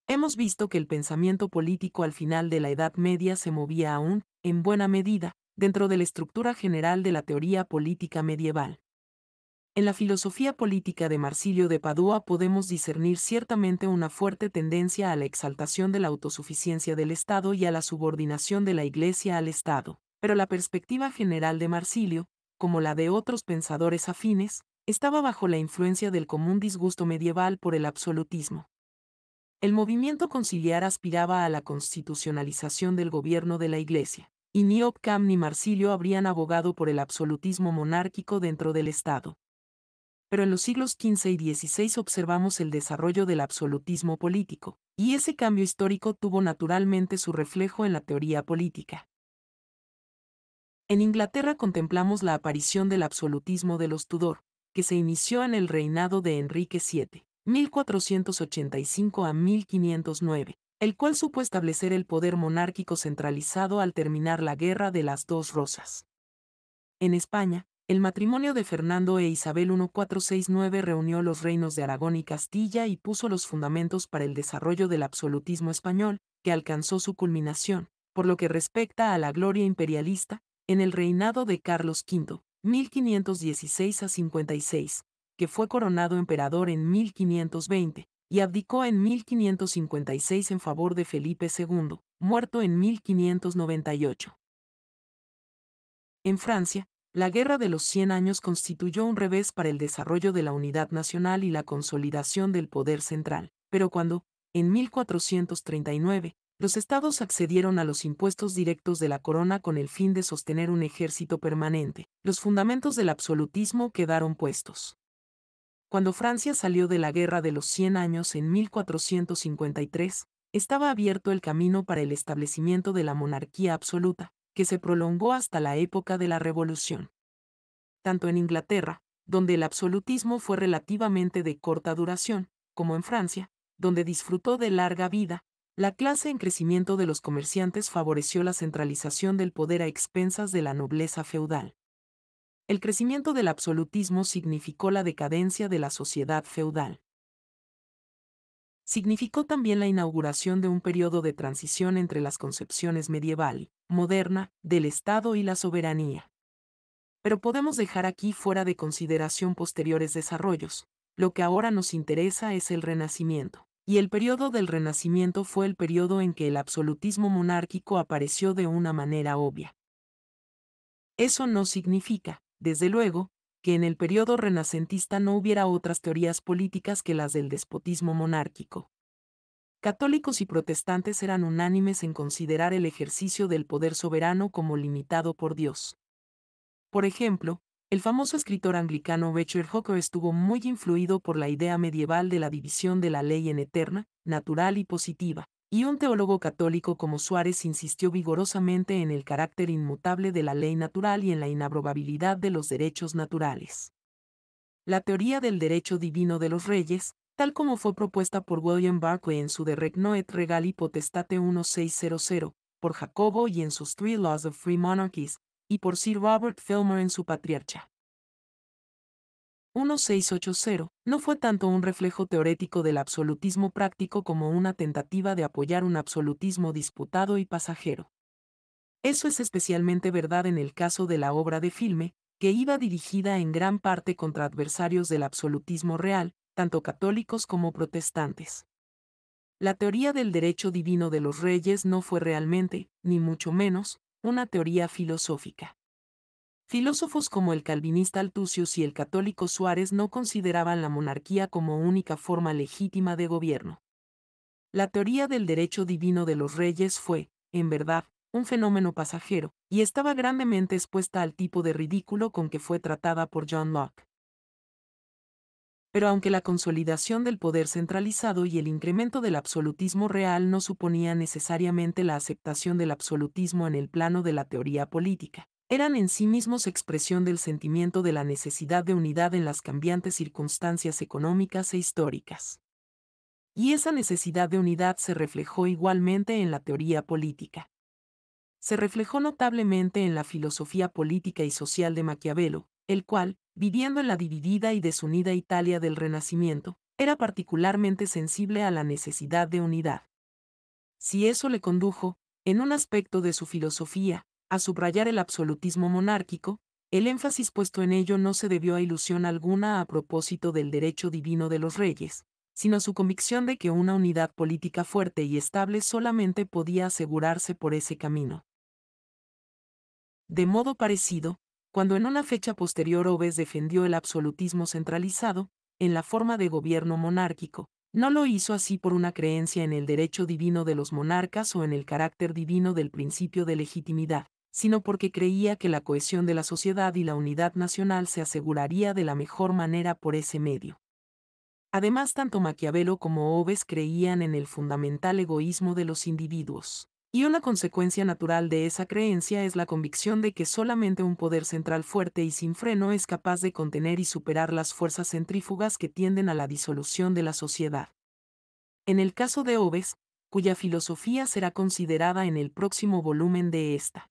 Hemos visto que el pensamiento político al final de la Edad Media se movía aún, en buena medida, dentro de la estructura general de la teoría política medieval. En la filosofía política de Marsilio de Padua podemos discernir ciertamente una fuerte tendencia a la exaltación de la autosuficiencia del Estado y a la subordinación de la Iglesia al Estado, pero la perspectiva general de Marsilio, como la de otros pensadores afines, estaba bajo la influencia del común disgusto medieval por el absolutismo. El movimiento conciliar aspiraba a la constitucionalización del gobierno de la Iglesia, y ni Occam ni Marsilio habrían abogado por el absolutismo monárquico dentro del Estado. Pero en los siglos XV y XVI observamos el desarrollo del absolutismo político, y ese cambio histórico tuvo naturalmente su reflejo en la teoría política. En Inglaterra contemplamos la aparición del absolutismo de los Tudor, que se inició en el reinado de Enrique VII, 1485 a 1509, el cual supo establecer el poder monárquico centralizado al terminar la Guerra de las Dos Rosas. En España, el matrimonio de Fernando e Isabel 1469 reunió los reinos de Aragón y Castilla y puso los fundamentos para el desarrollo del absolutismo español, que alcanzó su culminación, por lo que respecta a la gloria imperialista, en el reinado de Carlos V, 1516 a 56, que fue coronado emperador en 1520, y abdicó en 1556 en favor de Felipe II, muerto en 1598. En Francia, la Guerra de los Cien Años constituyó un revés para el desarrollo de la unidad nacional y la consolidación del poder central, pero cuando, en 1439, los estados accedieron a los impuestos directos de la corona con el fin de sostener un ejército permanente. Los fundamentos del absolutismo quedaron puestos. Cuando Francia salió de la Guerra de los Cien Años en 1453, estaba abierto el camino para el establecimiento de la monarquía absoluta, que se prolongó hasta la época de la Revolución. Tanto en Inglaterra, donde el absolutismo fue relativamente de corta duración, como en Francia, donde disfrutó de larga vida, la clase en crecimiento de los comerciantes favoreció la centralización del poder a expensas de la nobleza feudal. El crecimiento del absolutismo significó la decadencia de la sociedad feudal. Significó también la inauguración de un periodo de transición entre las concepciones medieval, moderna, del Estado y la soberanía. Pero podemos dejar aquí fuera de consideración posteriores desarrollos, lo que ahora nos interesa es el Renacimiento y el periodo del Renacimiento fue el periodo en que el absolutismo monárquico apareció de una manera obvia. Eso no significa, desde luego, que en el periodo renacentista no hubiera otras teorías políticas que las del despotismo monárquico. Católicos y protestantes eran unánimes en considerar el ejercicio del poder soberano como limitado por Dios. Por ejemplo, el famoso escritor anglicano Richard Hooker estuvo muy influido por la idea medieval de la división de la ley en eterna, natural y positiva, y un teólogo católico como Suárez insistió vigorosamente en el carácter inmutable de la ley natural y en la inabrobabilidad de los derechos naturales. La teoría del derecho divino de los reyes, tal como fue propuesta por William Barclay en su De Regno et Regali Potestate 1600, por Jacobo y en sus Three Laws of Free Monarchies, y por Sir Robert Filmer en su Patriarcha. 1680 no fue tanto un reflejo teorético del absolutismo práctico como una tentativa de apoyar un absolutismo disputado y pasajero. Eso es especialmente verdad en el caso de la obra de filme, que iba dirigida en gran parte contra adversarios del absolutismo real, tanto católicos como protestantes. La teoría del derecho divino de los reyes no fue realmente, ni mucho menos, una teoría filosófica. Filósofos como el calvinista Altusius y el católico Suárez no consideraban la monarquía como única forma legítima de gobierno. La teoría del derecho divino de los reyes fue, en verdad, un fenómeno pasajero, y estaba grandemente expuesta al tipo de ridículo con que fue tratada por John Locke pero aunque la consolidación del poder centralizado y el incremento del absolutismo real no suponían necesariamente la aceptación del absolutismo en el plano de la teoría política, eran en sí mismos expresión del sentimiento de la necesidad de unidad en las cambiantes circunstancias económicas e históricas. Y esa necesidad de unidad se reflejó igualmente en la teoría política. Se reflejó notablemente en la filosofía política y social de Maquiavelo, el cual, viviendo en la dividida y desunida Italia del Renacimiento, era particularmente sensible a la necesidad de unidad. Si eso le condujo, en un aspecto de su filosofía, a subrayar el absolutismo monárquico, el énfasis puesto en ello no se debió a ilusión alguna a propósito del derecho divino de los reyes, sino a su convicción de que una unidad política fuerte y estable solamente podía asegurarse por ese camino. De modo parecido, cuando en una fecha posterior Oves defendió el absolutismo centralizado, en la forma de gobierno monárquico, no lo hizo así por una creencia en el derecho divino de los monarcas o en el carácter divino del principio de legitimidad, sino porque creía que la cohesión de la sociedad y la unidad nacional se aseguraría de la mejor manera por ese medio. Además, tanto Maquiavelo como Oves creían en el fundamental egoísmo de los individuos y una consecuencia natural de esa creencia es la convicción de que solamente un poder central fuerte y sin freno es capaz de contener y superar las fuerzas centrífugas que tienden a la disolución de la sociedad. En el caso de Oves, cuya filosofía será considerada en el próximo volumen de esta.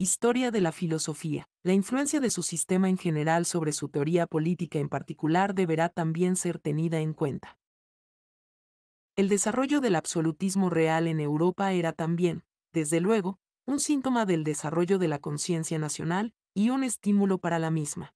Historia de la filosofía. La influencia de su sistema en general sobre su teoría política en particular deberá también ser tenida en cuenta. El desarrollo del absolutismo real en Europa era también, desde luego, un síntoma del desarrollo de la conciencia nacional y un estímulo para la misma.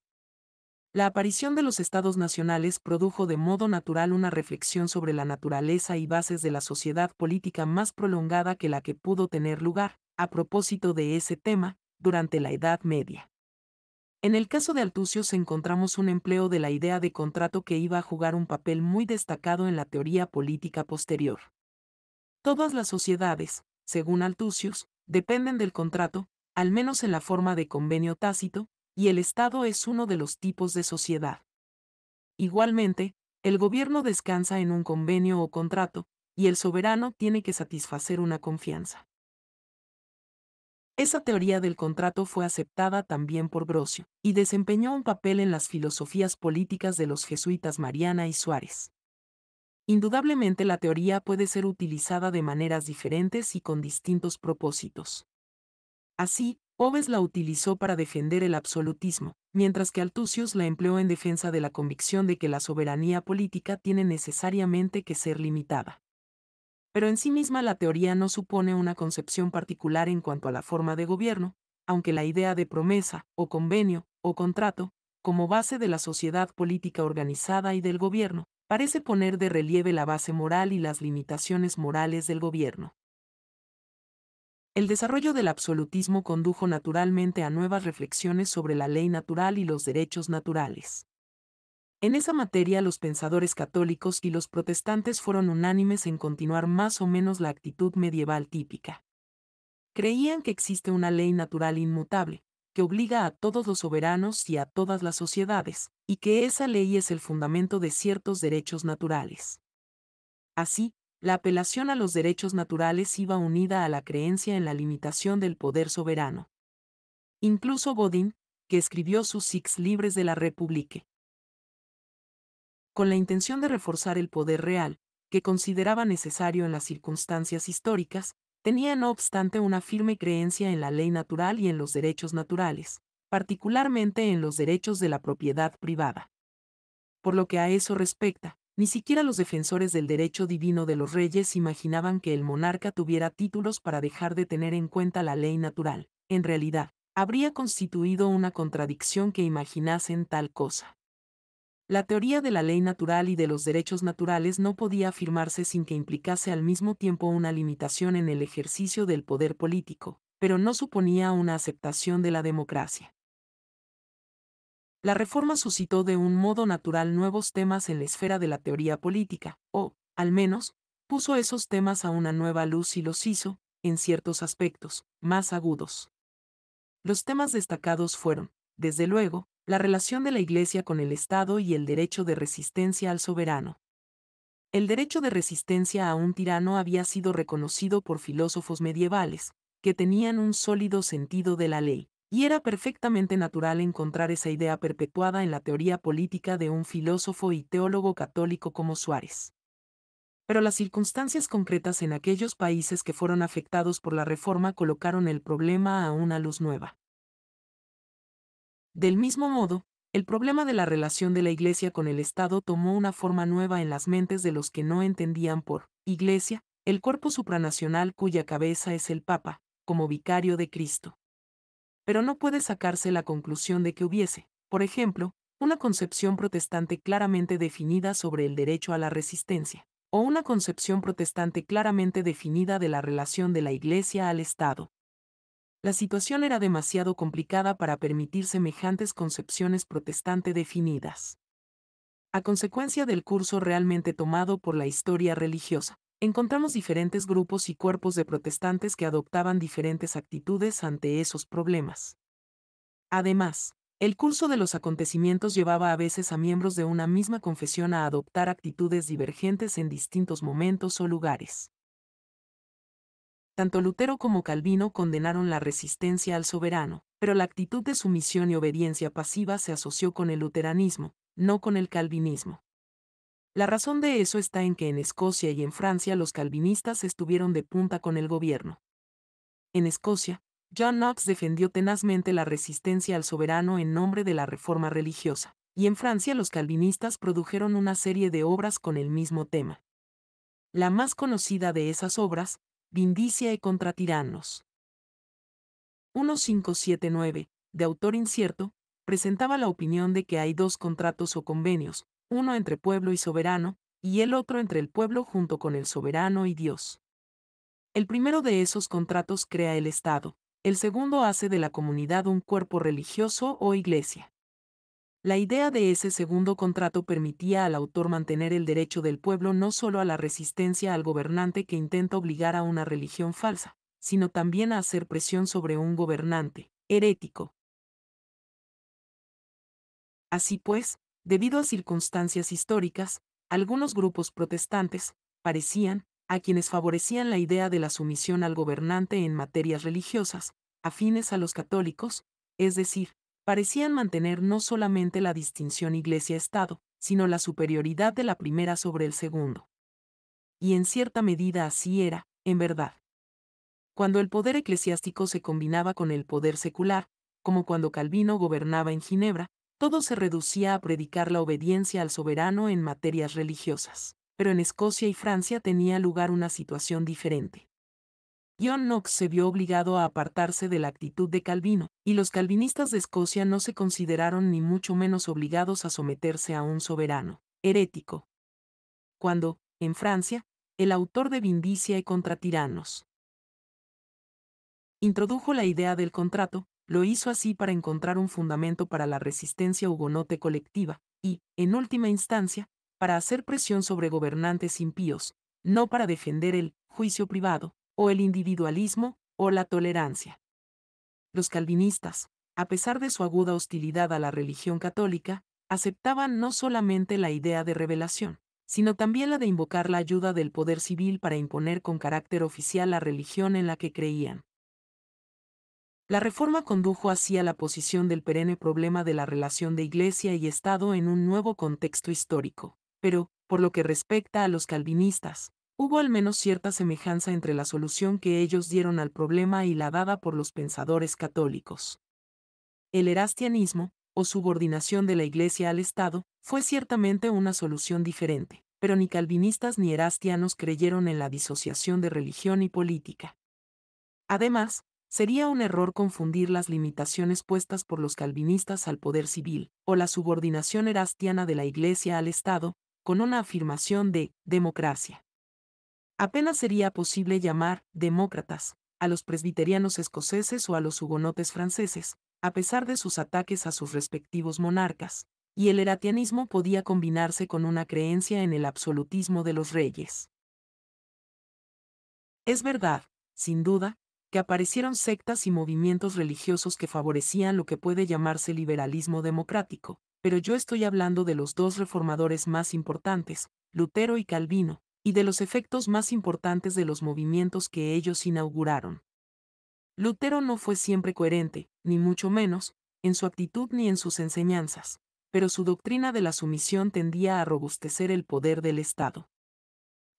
La aparición de los estados nacionales produjo de modo natural una reflexión sobre la naturaleza y bases de la sociedad política más prolongada que la que pudo tener lugar, a propósito de ese tema, durante la Edad Media. En el caso de Altucius encontramos un empleo de la idea de contrato que iba a jugar un papel muy destacado en la teoría política posterior. Todas las sociedades, según Altusius, dependen del contrato, al menos en la forma de convenio tácito, y el Estado es uno de los tipos de sociedad. Igualmente, el gobierno descansa en un convenio o contrato, y el soberano tiene que satisfacer una confianza. Esa teoría del contrato fue aceptada también por Grocio, y desempeñó un papel en las filosofías políticas de los jesuitas Mariana y Suárez. Indudablemente la teoría puede ser utilizada de maneras diferentes y con distintos propósitos. Así, Oves la utilizó para defender el absolutismo, mientras que Altusius la empleó en defensa de la convicción de que la soberanía política tiene necesariamente que ser limitada pero en sí misma la teoría no supone una concepción particular en cuanto a la forma de gobierno, aunque la idea de promesa, o convenio, o contrato, como base de la sociedad política organizada y del gobierno, parece poner de relieve la base moral y las limitaciones morales del gobierno. El desarrollo del absolutismo condujo naturalmente a nuevas reflexiones sobre la ley natural y los derechos naturales. En esa materia los pensadores católicos y los protestantes fueron unánimes en continuar más o menos la actitud medieval típica. Creían que existe una ley natural inmutable, que obliga a todos los soberanos y a todas las sociedades, y que esa ley es el fundamento de ciertos derechos naturales. Así, la apelación a los derechos naturales iba unida a la creencia en la limitación del poder soberano. Incluso Bodin, que escribió sus Six Libres de la República, con la intención de reforzar el poder real, que consideraba necesario en las circunstancias históricas, tenía no obstante una firme creencia en la ley natural y en los derechos naturales, particularmente en los derechos de la propiedad privada. Por lo que a eso respecta, ni siquiera los defensores del derecho divino de los reyes imaginaban que el monarca tuviera títulos para dejar de tener en cuenta la ley natural. En realidad, habría constituido una contradicción que imaginasen tal cosa. La teoría de la ley natural y de los derechos naturales no podía afirmarse sin que implicase al mismo tiempo una limitación en el ejercicio del poder político, pero no suponía una aceptación de la democracia. La reforma suscitó de un modo natural nuevos temas en la esfera de la teoría política, o, al menos, puso esos temas a una nueva luz y los hizo, en ciertos aspectos, más agudos. Los temas destacados fueron, desde luego, la relación de la Iglesia con el Estado y el derecho de resistencia al soberano. El derecho de resistencia a un tirano había sido reconocido por filósofos medievales, que tenían un sólido sentido de la ley, y era perfectamente natural encontrar esa idea perpetuada en la teoría política de un filósofo y teólogo católico como Suárez. Pero las circunstancias concretas en aquellos países que fueron afectados por la reforma colocaron el problema a una luz nueva. Del mismo modo, el problema de la relación de la Iglesia con el Estado tomó una forma nueva en las mentes de los que no entendían por Iglesia el cuerpo supranacional cuya cabeza es el Papa, como vicario de Cristo. Pero no puede sacarse la conclusión de que hubiese, por ejemplo, una concepción protestante claramente definida sobre el derecho a la resistencia, o una concepción protestante claramente definida de la relación de la Iglesia al Estado. La situación era demasiado complicada para permitir semejantes concepciones protestante definidas. A consecuencia del curso realmente tomado por la historia religiosa, encontramos diferentes grupos y cuerpos de protestantes que adoptaban diferentes actitudes ante esos problemas. Además, el curso de los acontecimientos llevaba a veces a miembros de una misma confesión a adoptar actitudes divergentes en distintos momentos o lugares. Tanto Lutero como Calvino condenaron la resistencia al soberano, pero la actitud de sumisión y obediencia pasiva se asoció con el luteranismo, no con el calvinismo. La razón de eso está en que en Escocia y en Francia los calvinistas estuvieron de punta con el gobierno. En Escocia, John Knox defendió tenazmente la resistencia al soberano en nombre de la reforma religiosa, y en Francia los calvinistas produjeron una serie de obras con el mismo tema. La más conocida de esas obras, vindicia y contra tiranos. 1579, de autor incierto, presentaba la opinión de que hay dos contratos o convenios, uno entre pueblo y soberano, y el otro entre el pueblo junto con el soberano y Dios. El primero de esos contratos crea el Estado, el segundo hace de la comunidad un cuerpo religioso o iglesia. La idea de ese segundo contrato permitía al autor mantener el derecho del pueblo no solo a la resistencia al gobernante que intenta obligar a una religión falsa, sino también a hacer presión sobre un gobernante, herético. Así pues, debido a circunstancias históricas, algunos grupos protestantes, parecían, a quienes favorecían la idea de la sumisión al gobernante en materias religiosas, afines a los católicos, es decir, parecían mantener no solamente la distinción Iglesia-Estado, sino la superioridad de la primera sobre el segundo. Y en cierta medida así era, en verdad. Cuando el poder eclesiástico se combinaba con el poder secular, como cuando Calvino gobernaba en Ginebra, todo se reducía a predicar la obediencia al soberano en materias religiosas. Pero en Escocia y Francia tenía lugar una situación diferente. John Knox se vio obligado a apartarse de la actitud de Calvino, y los calvinistas de Escocia no se consideraron ni mucho menos obligados a someterse a un soberano herético. Cuando, en Francia, el autor de Vindicia y contra tiranos introdujo la idea del contrato, lo hizo así para encontrar un fundamento para la resistencia hugonote colectiva, y, en última instancia, para hacer presión sobre gobernantes impíos, no para defender el juicio privado, o el individualismo, o la tolerancia. Los calvinistas, a pesar de su aguda hostilidad a la religión católica, aceptaban no solamente la idea de revelación, sino también la de invocar la ayuda del poder civil para imponer con carácter oficial la religión en la que creían. La reforma condujo así a la posición del perenne problema de la relación de Iglesia y Estado en un nuevo contexto histórico, pero, por lo que respecta a los calvinistas, Hubo al menos cierta semejanza entre la solución que ellos dieron al problema y la dada por los pensadores católicos. El erastianismo, o subordinación de la Iglesia al Estado, fue ciertamente una solución diferente, pero ni calvinistas ni erastianos creyeron en la disociación de religión y política. Además, sería un error confundir las limitaciones puestas por los calvinistas al poder civil, o la subordinación erastiana de la Iglesia al Estado, con una afirmación de democracia. Apenas sería posible llamar demócratas a los presbiterianos escoceses o a los hugonotes franceses, a pesar de sus ataques a sus respectivos monarcas, y el eratianismo podía combinarse con una creencia en el absolutismo de los reyes. Es verdad, sin duda, que aparecieron sectas y movimientos religiosos que favorecían lo que puede llamarse liberalismo democrático, pero yo estoy hablando de los dos reformadores más importantes, Lutero y Calvino, y de los efectos más importantes de los movimientos que ellos inauguraron. Lutero no fue siempre coherente, ni mucho menos, en su actitud ni en sus enseñanzas, pero su doctrina de la sumisión tendía a robustecer el poder del Estado.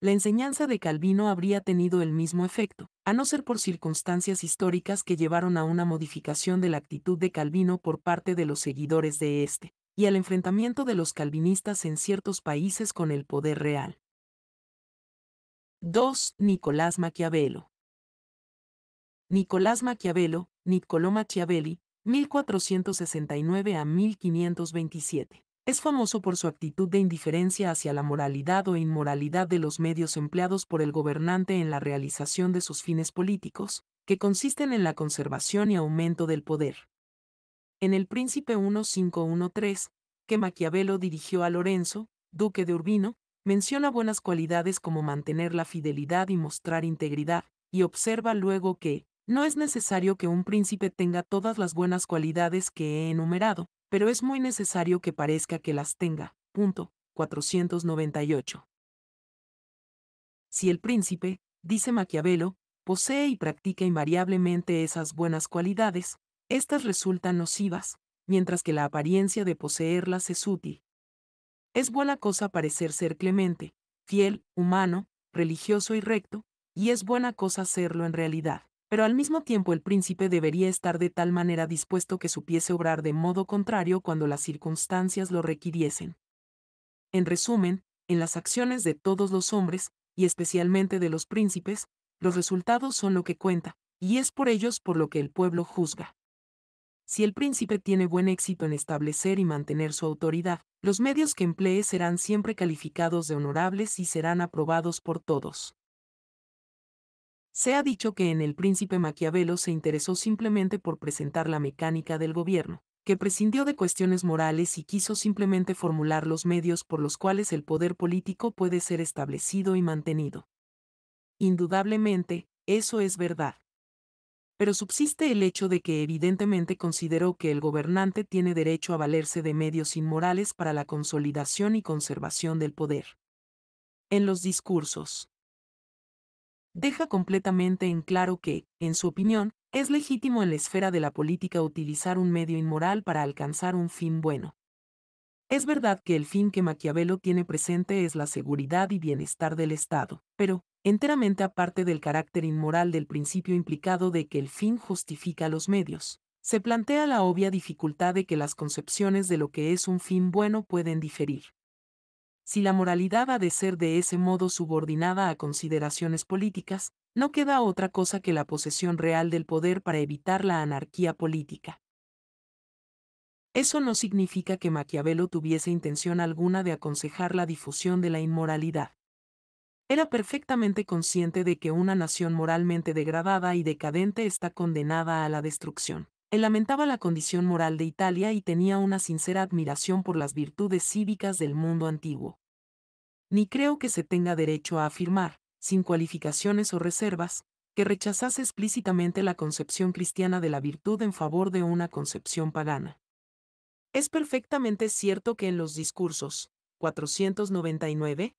La enseñanza de Calvino habría tenido el mismo efecto, a no ser por circunstancias históricas que llevaron a una modificación de la actitud de Calvino por parte de los seguidores de éste, y al enfrentamiento de los calvinistas en ciertos países con el poder real. 2. Nicolás Maquiavelo. Nicolás Maquiavelo, Niccolò Machiavelli, 1469 a 1527. Es famoso por su actitud de indiferencia hacia la moralidad o inmoralidad de los medios empleados por el gobernante en la realización de sus fines políticos, que consisten en la conservación y aumento del poder. En El Príncipe 1513, que Maquiavelo dirigió a Lorenzo, duque de Urbino, menciona buenas cualidades como mantener la fidelidad y mostrar integridad, y observa luego que, no es necesario que un príncipe tenga todas las buenas cualidades que he enumerado, pero es muy necesario que parezca que las tenga. Punto 498. Si el príncipe, dice Maquiavelo, posee y practica invariablemente esas buenas cualidades, éstas resultan nocivas, mientras que la apariencia de poseerlas es útil, es buena cosa parecer ser clemente, fiel, humano, religioso y recto, y es buena cosa serlo en realidad. Pero al mismo tiempo el príncipe debería estar de tal manera dispuesto que supiese obrar de modo contrario cuando las circunstancias lo requiriesen. En resumen, en las acciones de todos los hombres, y especialmente de los príncipes, los resultados son lo que cuenta, y es por ellos por lo que el pueblo juzga. Si el príncipe tiene buen éxito en establecer y mantener su autoridad, los medios que emplee serán siempre calificados de honorables y serán aprobados por todos. Se ha dicho que en el príncipe Maquiavelo se interesó simplemente por presentar la mecánica del gobierno, que prescindió de cuestiones morales y quiso simplemente formular los medios por los cuales el poder político puede ser establecido y mantenido. Indudablemente, eso es verdad pero subsiste el hecho de que evidentemente consideró que el gobernante tiene derecho a valerse de medios inmorales para la consolidación y conservación del poder. En los discursos. Deja completamente en claro que, en su opinión, es legítimo en la esfera de la política utilizar un medio inmoral para alcanzar un fin bueno. Es verdad que el fin que Maquiavelo tiene presente es la seguridad y bienestar del Estado, pero, enteramente aparte del carácter inmoral del principio implicado de que el fin justifica los medios. Se plantea la obvia dificultad de que las concepciones de lo que es un fin bueno pueden diferir. Si la moralidad ha de ser de ese modo subordinada a consideraciones políticas, no queda otra cosa que la posesión real del poder para evitar la anarquía política. Eso no significa que Maquiavelo tuviese intención alguna de aconsejar la difusión de la inmoralidad. Era perfectamente consciente de que una nación moralmente degradada y decadente está condenada a la destrucción. Él lamentaba la condición moral de Italia y tenía una sincera admiración por las virtudes cívicas del mundo antiguo. Ni creo que se tenga derecho a afirmar, sin cualificaciones o reservas, que rechazase explícitamente la concepción cristiana de la virtud en favor de una concepción pagana. Es perfectamente cierto que en los discursos 499,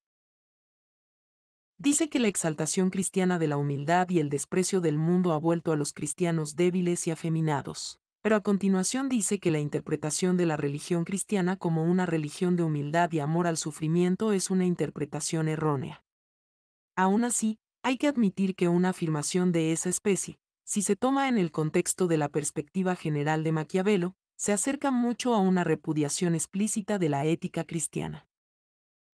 Dice que la exaltación cristiana de la humildad y el desprecio del mundo ha vuelto a los cristianos débiles y afeminados. Pero a continuación dice que la interpretación de la religión cristiana como una religión de humildad y amor al sufrimiento es una interpretación errónea. Aún así, hay que admitir que una afirmación de esa especie, si se toma en el contexto de la perspectiva general de Maquiavelo, se acerca mucho a una repudiación explícita de la ética cristiana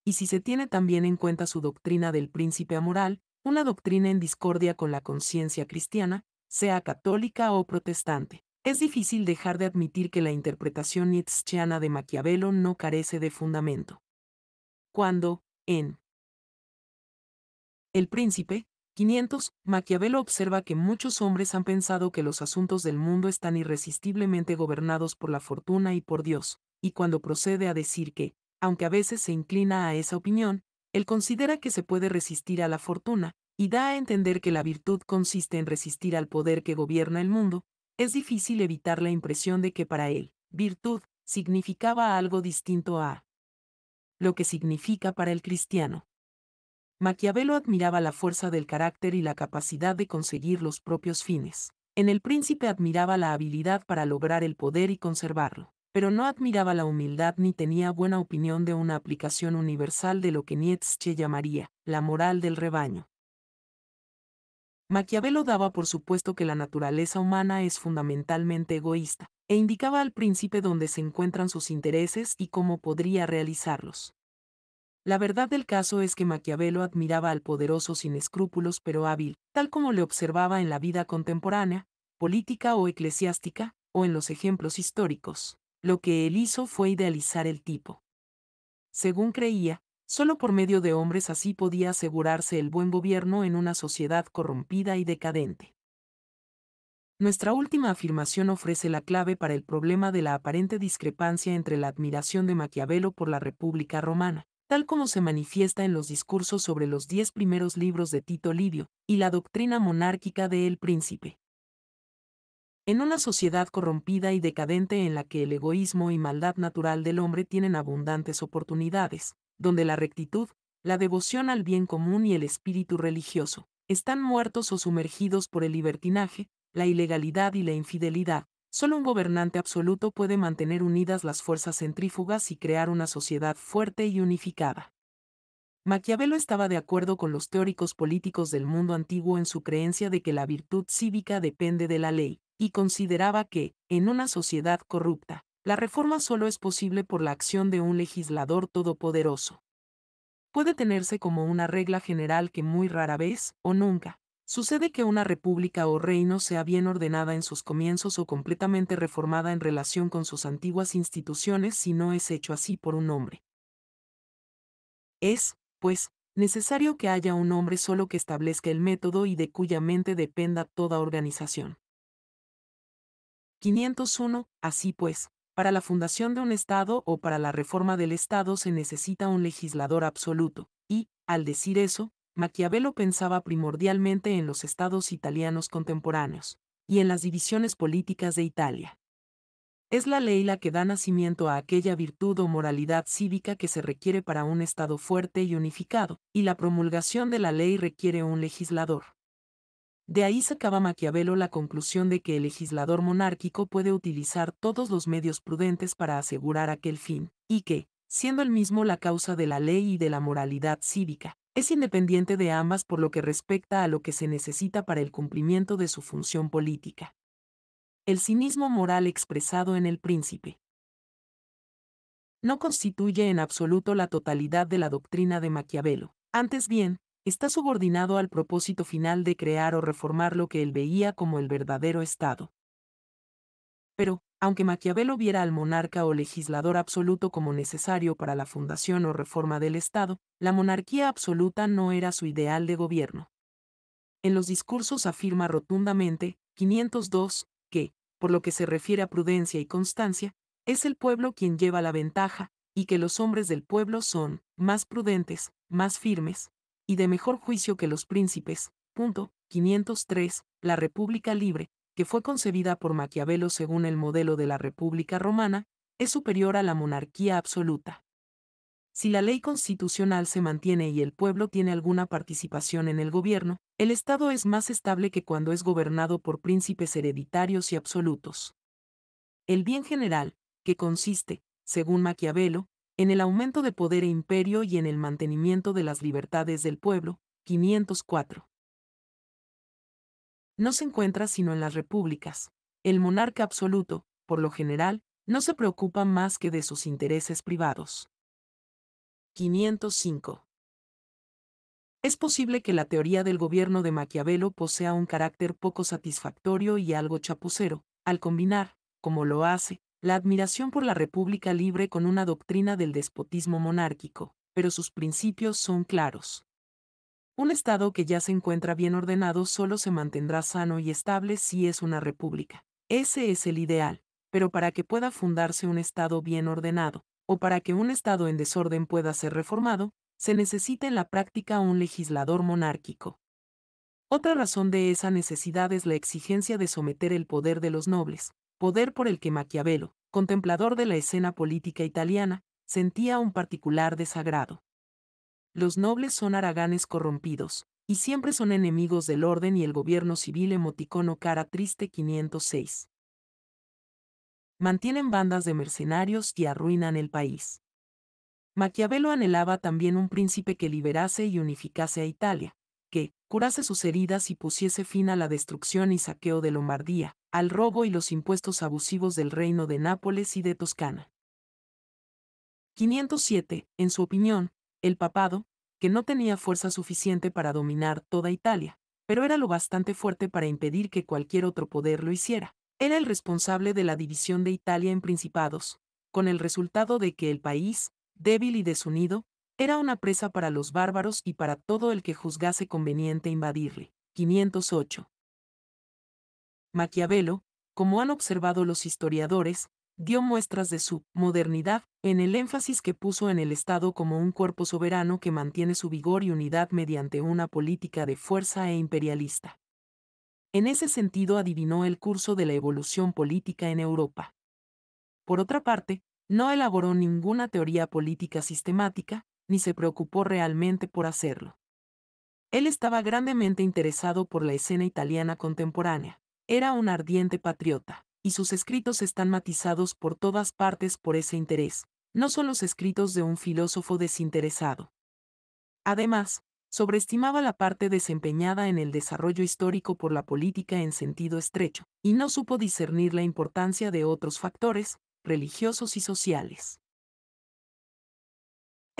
y si se tiene también en cuenta su doctrina del príncipe amoral, una doctrina en discordia con la conciencia cristiana, sea católica o protestante. Es difícil dejar de admitir que la interpretación nietzscheana de Maquiavelo no carece de fundamento. Cuando, en El príncipe, 500, Maquiavelo observa que muchos hombres han pensado que los asuntos del mundo están irresistiblemente gobernados por la fortuna y por Dios, y cuando procede a decir que aunque a veces se inclina a esa opinión, él considera que se puede resistir a la fortuna, y da a entender que la virtud consiste en resistir al poder que gobierna el mundo, es difícil evitar la impresión de que para él, virtud, significaba algo distinto a lo que significa para el cristiano. Maquiavelo admiraba la fuerza del carácter y la capacidad de conseguir los propios fines. En el príncipe admiraba la habilidad para lograr el poder y conservarlo pero no admiraba la humildad ni tenía buena opinión de una aplicación universal de lo que Nietzsche llamaría la moral del rebaño. Maquiavelo daba por supuesto que la naturaleza humana es fundamentalmente egoísta, e indicaba al príncipe dónde se encuentran sus intereses y cómo podría realizarlos. La verdad del caso es que Maquiavelo admiraba al poderoso sin escrúpulos pero hábil, tal como le observaba en la vida contemporánea, política o eclesiástica, o en los ejemplos históricos. Lo que él hizo fue idealizar el tipo. Según creía, solo por medio de hombres así podía asegurarse el buen gobierno en una sociedad corrompida y decadente. Nuestra última afirmación ofrece la clave para el problema de la aparente discrepancia entre la admiración de Maquiavelo por la República Romana, tal como se manifiesta en los discursos sobre los diez primeros libros de Tito Livio, y la doctrina monárquica de El Príncipe, en una sociedad corrompida y decadente en la que el egoísmo y maldad natural del hombre tienen abundantes oportunidades, donde la rectitud, la devoción al bien común y el espíritu religioso están muertos o sumergidos por el libertinaje, la ilegalidad y la infidelidad, solo un gobernante absoluto puede mantener unidas las fuerzas centrífugas y crear una sociedad fuerte y unificada. Maquiavelo estaba de acuerdo con los teóricos políticos del mundo antiguo en su creencia de que la virtud cívica depende de la ley, y consideraba que, en una sociedad corrupta, la reforma solo es posible por la acción de un legislador todopoderoso. Puede tenerse como una regla general que muy rara vez, o nunca, sucede que una república o reino sea bien ordenada en sus comienzos o completamente reformada en relación con sus antiguas instituciones si no es hecho así por un hombre. Es, pues, necesario que haya un hombre solo que establezca el método y de cuya mente dependa toda organización. 501. Así pues, para la fundación de un Estado o para la reforma del Estado se necesita un legislador absoluto, y, al decir eso, Maquiavelo pensaba primordialmente en los estados italianos contemporáneos, y en las divisiones políticas de Italia. Es la ley la que da nacimiento a aquella virtud o moralidad cívica que se requiere para un Estado fuerte y unificado, y la promulgación de la ley requiere un legislador. De ahí sacaba Maquiavelo la conclusión de que el legislador monárquico puede utilizar todos los medios prudentes para asegurar aquel fin, y que, siendo el mismo la causa de la ley y de la moralidad cívica, es independiente de ambas por lo que respecta a lo que se necesita para el cumplimiento de su función política. El cinismo moral expresado en el príncipe no constituye en absoluto la totalidad de la doctrina de Maquiavelo. Antes bien, está subordinado al propósito final de crear o reformar lo que él veía como el verdadero Estado. Pero, aunque Maquiavelo viera al monarca o legislador absoluto como necesario para la fundación o reforma del Estado, la monarquía absoluta no era su ideal de gobierno. En los discursos afirma rotundamente, 502, que, por lo que se refiere a prudencia y constancia, es el pueblo quien lleva la ventaja, y que los hombres del pueblo son, más prudentes, más firmes, y de mejor juicio que los príncipes. 503. La República Libre, que fue concebida por Maquiavelo según el modelo de la República Romana, es superior a la monarquía absoluta. Si la ley constitucional se mantiene y el pueblo tiene alguna participación en el gobierno, el Estado es más estable que cuando es gobernado por príncipes hereditarios y absolutos. El bien general, que consiste, según Maquiavelo, en el aumento de poder e imperio y en el mantenimiento de las libertades del pueblo, 504. No se encuentra sino en las repúblicas. El monarca absoluto, por lo general, no se preocupa más que de sus intereses privados. 505. Es posible que la teoría del gobierno de Maquiavelo posea un carácter poco satisfactorio y algo chapucero, al combinar, como lo hace, la admiración por la República libre con una doctrina del despotismo monárquico, pero sus principios son claros. Un Estado que ya se encuentra bien ordenado solo se mantendrá sano y estable si es una república. Ese es el ideal, pero para que pueda fundarse un Estado bien ordenado, o para que un Estado en desorden pueda ser reformado, se necesita en la práctica un legislador monárquico. Otra razón de esa necesidad es la exigencia de someter el poder de los nobles, poder por el que Maquiavelo, contemplador de la escena política italiana, sentía un particular desagrado. Los nobles son araganes corrompidos, y siempre son enemigos del orden y el gobierno civil emoticono cara triste 506. Mantienen bandas de mercenarios y arruinan el país. Maquiavelo anhelaba también un príncipe que liberase y unificase a Italia, que curase sus heridas y pusiese fin a la destrucción y saqueo de Lombardía, al robo y los impuestos abusivos del reino de Nápoles y de Toscana. 507. En su opinión, el papado, que no tenía fuerza suficiente para dominar toda Italia, pero era lo bastante fuerte para impedir que cualquier otro poder lo hiciera, era el responsable de la división de Italia en principados, con el resultado de que el país, débil y desunido, era una presa para los bárbaros y para todo el que juzgase conveniente invadirle. 508. Maquiavelo, como han observado los historiadores, dio muestras de su modernidad en el énfasis que puso en el Estado como un cuerpo soberano que mantiene su vigor y unidad mediante una política de fuerza e imperialista. En ese sentido adivinó el curso de la evolución política en Europa. Por otra parte, no elaboró ninguna teoría política sistemática, ni se preocupó realmente por hacerlo. Él estaba grandemente interesado por la escena italiana contemporánea, era un ardiente patriota, y sus escritos están matizados por todas partes por ese interés, no son los escritos de un filósofo desinteresado. Además, sobreestimaba la parte desempeñada en el desarrollo histórico por la política en sentido estrecho, y no supo discernir la importancia de otros factores, religiosos y sociales.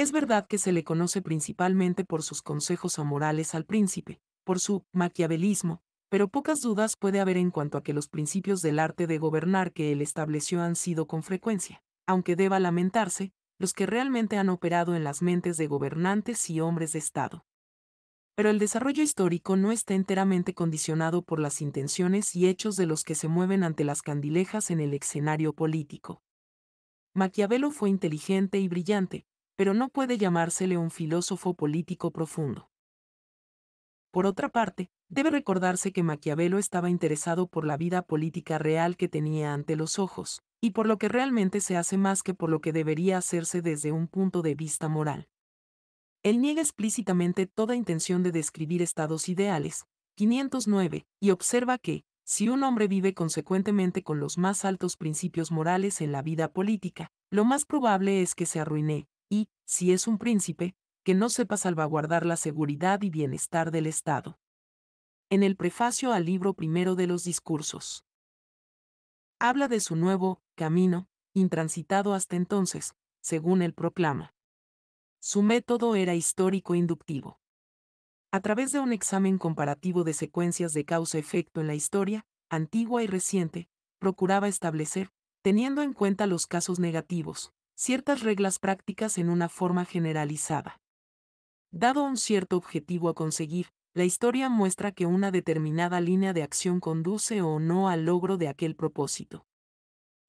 Es verdad que se le conoce principalmente por sus consejos amorales al príncipe, por su maquiavelismo, pero pocas dudas puede haber en cuanto a que los principios del arte de gobernar que él estableció han sido con frecuencia, aunque deba lamentarse, los que realmente han operado en las mentes de gobernantes y hombres de Estado. Pero el desarrollo histórico no está enteramente condicionado por las intenciones y hechos de los que se mueven ante las candilejas en el escenario político. Maquiavelo fue inteligente y brillante, pero no puede llamársele un filósofo político profundo. Por otra parte, debe recordarse que Maquiavelo estaba interesado por la vida política real que tenía ante los ojos, y por lo que realmente se hace más que por lo que debería hacerse desde un punto de vista moral. Él niega explícitamente toda intención de describir estados ideales, 509, y observa que, si un hombre vive consecuentemente con los más altos principios morales en la vida política, lo más probable es que se arruine, y, si es un príncipe, que no sepa salvaguardar la seguridad y bienestar del Estado. En el prefacio al libro primero de los discursos. Habla de su nuevo camino, intransitado hasta entonces, según él proclama. Su método era histórico e inductivo. A través de un examen comparativo de secuencias de causa-efecto en la historia, antigua y reciente, procuraba establecer, teniendo en cuenta los casos negativos, ciertas reglas prácticas en una forma generalizada. Dado un cierto objetivo a conseguir, la historia muestra que una determinada línea de acción conduce o no al logro de aquel propósito.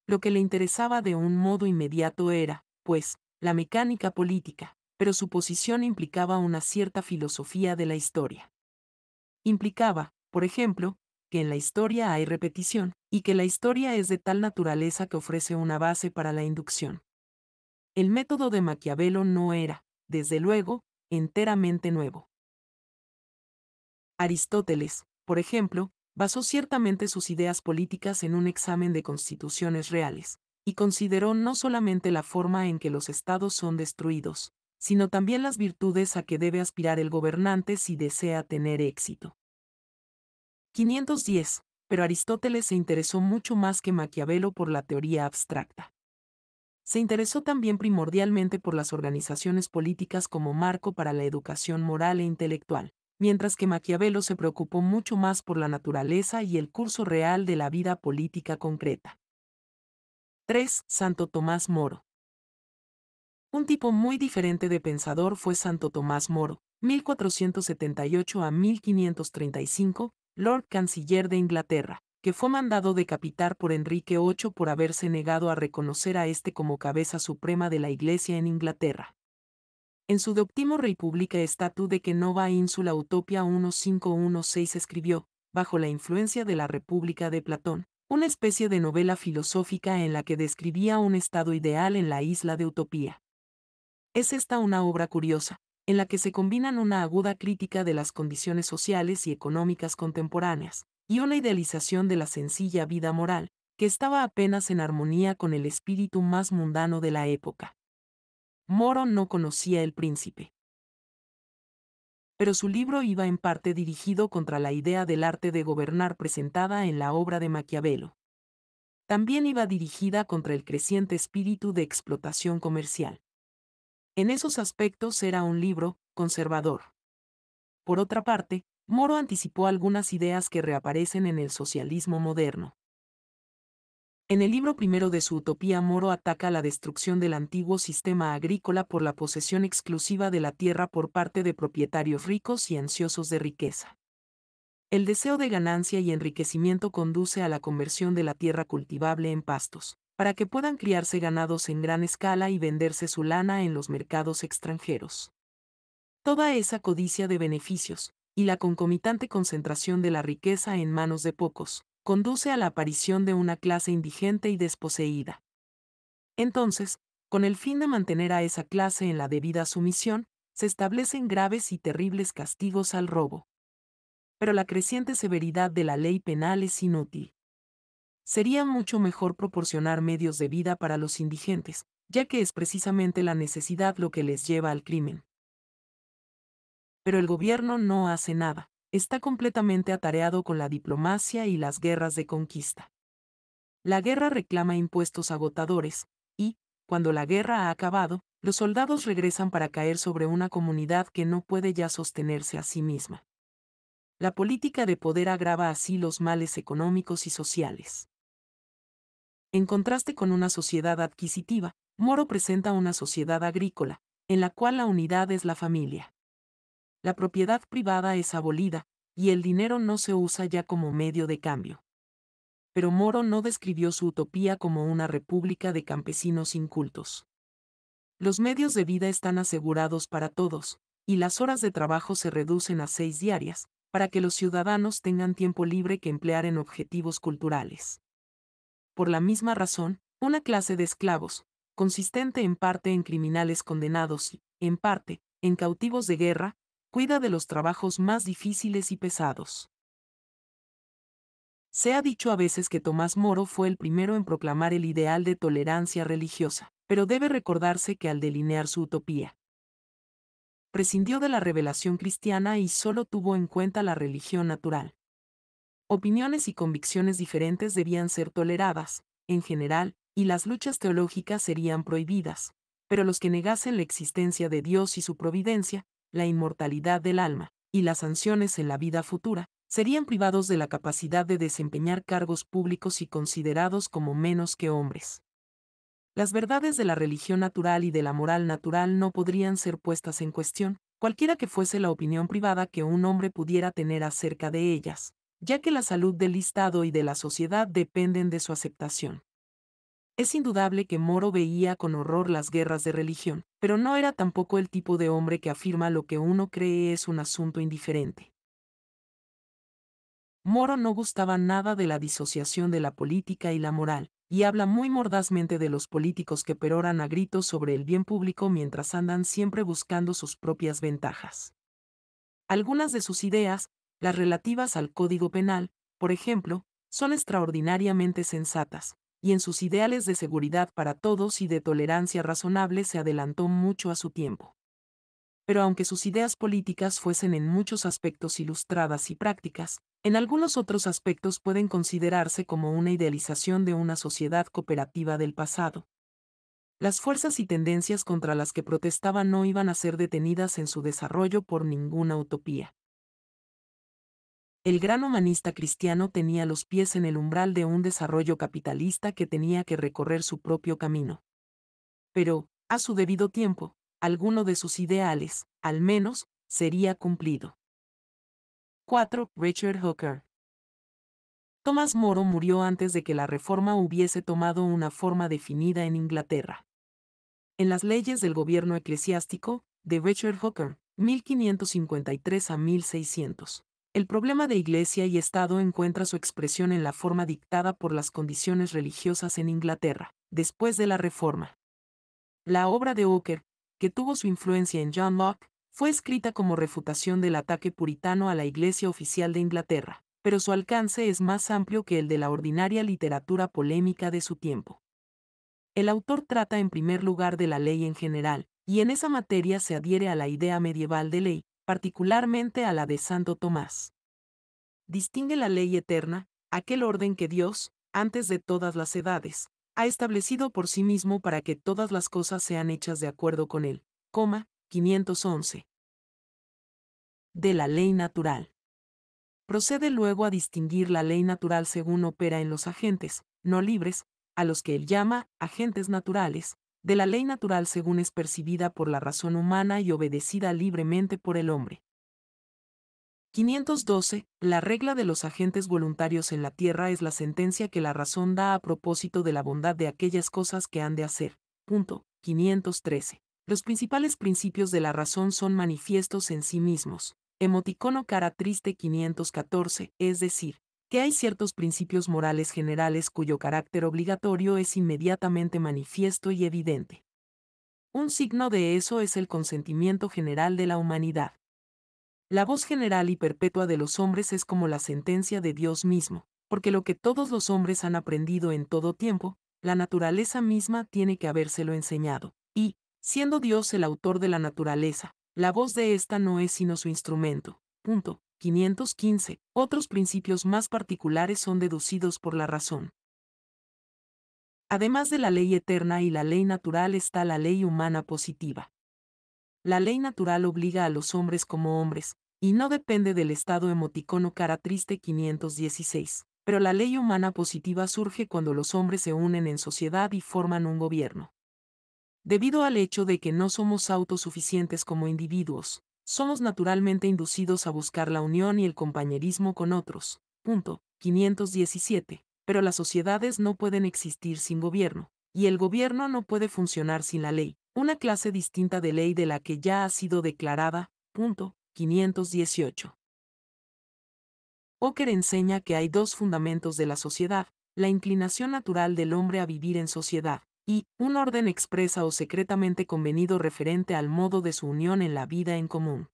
Lo que le interesaba de un modo inmediato era, pues, la mecánica política, pero su posición implicaba una cierta filosofía de la historia. Implicaba, por ejemplo, que en la historia hay repetición, y que la historia es de tal naturaleza que ofrece una base para la inducción. El método de Maquiavelo no era, desde luego, enteramente nuevo. Aristóteles, por ejemplo, basó ciertamente sus ideas políticas en un examen de constituciones reales, y consideró no solamente la forma en que los estados son destruidos, sino también las virtudes a que debe aspirar el gobernante si desea tener éxito. 510. Pero Aristóteles se interesó mucho más que Maquiavelo por la teoría abstracta. Se interesó también primordialmente por las organizaciones políticas como marco para la educación moral e intelectual, mientras que Maquiavelo se preocupó mucho más por la naturaleza y el curso real de la vida política concreta. 3. Santo Tomás Moro. Un tipo muy diferente de pensador fue Santo Tomás Moro, 1478 a 1535, Lord Canciller de Inglaterra que fue mandado decapitar por Enrique VIII por haberse negado a reconocer a este como cabeza suprema de la Iglesia en Inglaterra. En su Doctimo Republica Estatu de que Nova Insula Utopia 1516 escribió, bajo la influencia de la República de Platón, una especie de novela filosófica en la que describía un estado ideal en la isla de Utopía. Es esta una obra curiosa, en la que se combinan una aguda crítica de las condiciones sociales y económicas contemporáneas, y una idealización de la sencilla vida moral, que estaba apenas en armonía con el espíritu más mundano de la época. Moro no conocía el príncipe. Pero su libro iba en parte dirigido contra la idea del arte de gobernar presentada en la obra de Maquiavelo. También iba dirigida contra el creciente espíritu de explotación comercial. En esos aspectos era un libro conservador. Por otra parte, Moro anticipó algunas ideas que reaparecen en el socialismo moderno. En el libro primero de su Utopía Moro ataca la destrucción del antiguo sistema agrícola por la posesión exclusiva de la tierra por parte de propietarios ricos y ansiosos de riqueza. El deseo de ganancia y enriquecimiento conduce a la conversión de la tierra cultivable en pastos, para que puedan criarse ganados en gran escala y venderse su lana en los mercados extranjeros. Toda esa codicia de beneficios, y la concomitante concentración de la riqueza en manos de pocos, conduce a la aparición de una clase indigente y desposeída. Entonces, con el fin de mantener a esa clase en la debida sumisión, se establecen graves y terribles castigos al robo. Pero la creciente severidad de la ley penal es inútil. Sería mucho mejor proporcionar medios de vida para los indigentes, ya que es precisamente la necesidad lo que les lleva al crimen. Pero el gobierno no hace nada. Está completamente atareado con la diplomacia y las guerras de conquista. La guerra reclama impuestos agotadores, y, cuando la guerra ha acabado, los soldados regresan para caer sobre una comunidad que no puede ya sostenerse a sí misma. La política de poder agrava así los males económicos y sociales. En contraste con una sociedad adquisitiva, Moro presenta una sociedad agrícola, en la cual la unidad es la familia la propiedad privada es abolida, y el dinero no se usa ya como medio de cambio. Pero Moro no describió su utopía como una república de campesinos incultos. Los medios de vida están asegurados para todos, y las horas de trabajo se reducen a seis diarias, para que los ciudadanos tengan tiempo libre que emplear en objetivos culturales. Por la misma razón, una clase de esclavos, consistente en parte en criminales condenados y, en parte, en cautivos de guerra, cuida de los trabajos más difíciles y pesados. Se ha dicho a veces que Tomás Moro fue el primero en proclamar el ideal de tolerancia religiosa, pero debe recordarse que al delinear su utopía, prescindió de la revelación cristiana y solo tuvo en cuenta la religión natural. Opiniones y convicciones diferentes debían ser toleradas, en general, y las luchas teológicas serían prohibidas, pero los que negasen la existencia de Dios y su providencia, la inmortalidad del alma, y las sanciones en la vida futura, serían privados de la capacidad de desempeñar cargos públicos y considerados como menos que hombres. Las verdades de la religión natural y de la moral natural no podrían ser puestas en cuestión, cualquiera que fuese la opinión privada que un hombre pudiera tener acerca de ellas, ya que la salud del Estado y de la sociedad dependen de su aceptación. Es indudable que Moro veía con horror las guerras de religión, pero no era tampoco el tipo de hombre que afirma lo que uno cree es un asunto indiferente. Moro no gustaba nada de la disociación de la política y la moral, y habla muy mordazmente de los políticos que peroran a gritos sobre el bien público mientras andan siempre buscando sus propias ventajas. Algunas de sus ideas, las relativas al Código Penal, por ejemplo, son extraordinariamente sensatas, y en sus ideales de seguridad para todos y de tolerancia razonable se adelantó mucho a su tiempo. Pero aunque sus ideas políticas fuesen en muchos aspectos ilustradas y prácticas, en algunos otros aspectos pueden considerarse como una idealización de una sociedad cooperativa del pasado. Las fuerzas y tendencias contra las que protestaba no iban a ser detenidas en su desarrollo por ninguna utopía. El gran humanista cristiano tenía los pies en el umbral de un desarrollo capitalista que tenía que recorrer su propio camino. Pero, a su debido tiempo, alguno de sus ideales, al menos, sería cumplido. 4. Richard Hooker. Thomas Moro murió antes de que la reforma hubiese tomado una forma definida en Inglaterra. En las leyes del gobierno eclesiástico, de Richard Hooker, 1553 a 1600. El problema de Iglesia y Estado encuentra su expresión en la forma dictada por las condiciones religiosas en Inglaterra, después de la Reforma. La obra de Oker, que tuvo su influencia en John Locke, fue escrita como refutación del ataque puritano a la Iglesia oficial de Inglaterra, pero su alcance es más amplio que el de la ordinaria literatura polémica de su tiempo. El autor trata en primer lugar de la ley en general, y en esa materia se adhiere a la idea medieval de ley, particularmente a la de Santo Tomás. Distingue la ley eterna, aquel orden que Dios, antes de todas las edades, ha establecido por sí mismo para que todas las cosas sean hechas de acuerdo con él, 511. De la ley natural. Procede luego a distinguir la ley natural según opera en los agentes, no libres, a los que él llama agentes naturales, de la ley natural según es percibida por la razón humana y obedecida libremente por el hombre. 512. La regla de los agentes voluntarios en la tierra es la sentencia que la razón da a propósito de la bondad de aquellas cosas que han de hacer. Punto. 513. Los principales principios de la razón son manifiestos en sí mismos. Emoticono cara triste 514, es decir, hay ciertos principios morales generales cuyo carácter obligatorio es inmediatamente manifiesto y evidente. Un signo de eso es el consentimiento general de la humanidad. La voz general y perpetua de los hombres es como la sentencia de Dios mismo, porque lo que todos los hombres han aprendido en todo tiempo, la naturaleza misma tiene que habérselo enseñado, y, siendo Dios el autor de la naturaleza, la voz de ésta no es sino su instrumento. Punto. 515. Otros principios más particulares son deducidos por la razón. Además de la ley eterna y la ley natural está la ley humana positiva. La ley natural obliga a los hombres como hombres, y no depende del estado emoticono cara triste 516. Pero la ley humana positiva surge cuando los hombres se unen en sociedad y forman un gobierno. Debido al hecho de que no somos autosuficientes como individuos, somos naturalmente inducidos a buscar la unión y el compañerismo con otros. 517. Pero las sociedades no pueden existir sin gobierno, y el gobierno no puede funcionar sin la ley, una clase distinta de ley de la que ya ha sido declarada. 518. Ocker enseña que hay dos fundamentos de la sociedad, la inclinación natural del hombre a vivir en sociedad, y un orden expresa o secretamente convenido referente al modo de su unión en la vida en común.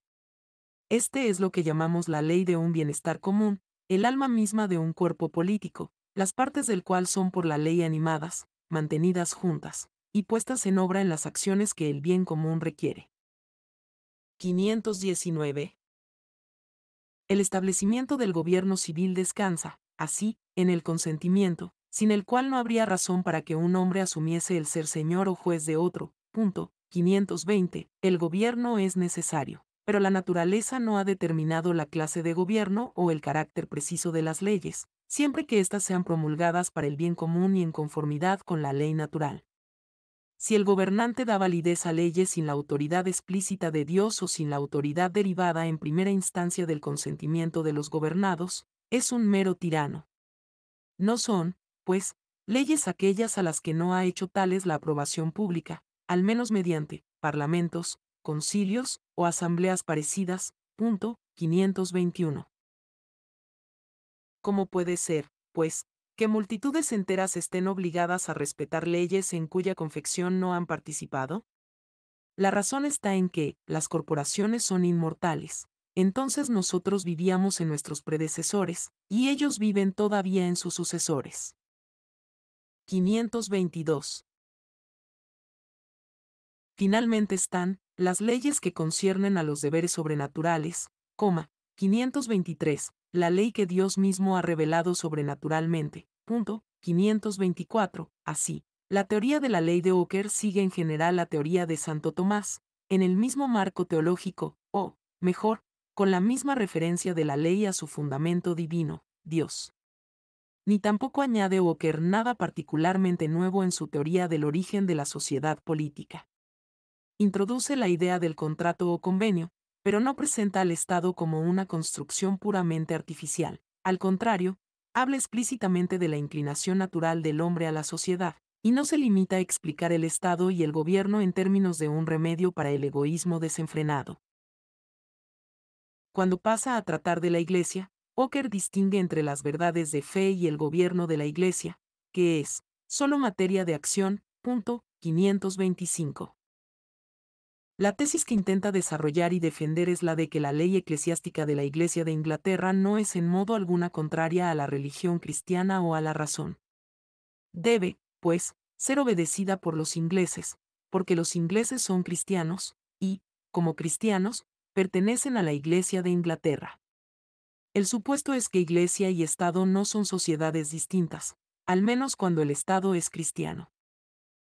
Este es lo que llamamos la ley de un bienestar común, el alma misma de un cuerpo político, las partes del cual son por la ley animadas, mantenidas juntas, y puestas en obra en las acciones que el bien común requiere. 519. El establecimiento del gobierno civil descansa, así, en el consentimiento, sin el cual no habría razón para que un hombre asumiese el ser señor o juez de otro. 520. El gobierno es necesario, pero la naturaleza no ha determinado la clase de gobierno o el carácter preciso de las leyes, siempre que éstas sean promulgadas para el bien común y en conformidad con la ley natural. Si el gobernante da validez a leyes sin la autoridad explícita de Dios o sin la autoridad derivada en primera instancia del consentimiento de los gobernados, es un mero tirano. No son, pues, leyes aquellas a las que no ha hecho tales la aprobación pública, al menos mediante parlamentos, concilios o asambleas parecidas. 521. ¿Cómo puede ser, pues, que multitudes enteras estén obligadas a respetar leyes en cuya confección no han participado? La razón está en que las corporaciones son inmortales. Entonces nosotros vivíamos en nuestros predecesores, y ellos viven todavía en sus sucesores. 522. Finalmente están las leyes que conciernen a los deberes sobrenaturales, coma, 523, la ley que Dios mismo ha revelado sobrenaturalmente, punto, 524, así. La teoría de la ley de Oker sigue en general la teoría de Santo Tomás, en el mismo marco teológico, o, mejor, con la misma referencia de la ley a su fundamento divino, Dios ni tampoco añade Walker nada particularmente nuevo en su teoría del origen de la sociedad política. Introduce la idea del contrato o convenio, pero no presenta al Estado como una construcción puramente artificial. Al contrario, habla explícitamente de la inclinación natural del hombre a la sociedad, y no se limita a explicar el Estado y el gobierno en términos de un remedio para el egoísmo desenfrenado. Cuando pasa a tratar de la Iglesia, Ocker distingue entre las verdades de fe y el gobierno de la Iglesia, que es, solo materia de acción, 525. La tesis que intenta desarrollar y defender es la de que la ley eclesiástica de la Iglesia de Inglaterra no es en modo alguna contraria a la religión cristiana o a la razón. Debe, pues, ser obedecida por los ingleses, porque los ingleses son cristianos, y, como cristianos, pertenecen a la Iglesia de Inglaterra. El supuesto es que Iglesia y Estado no son sociedades distintas, al menos cuando el Estado es cristiano.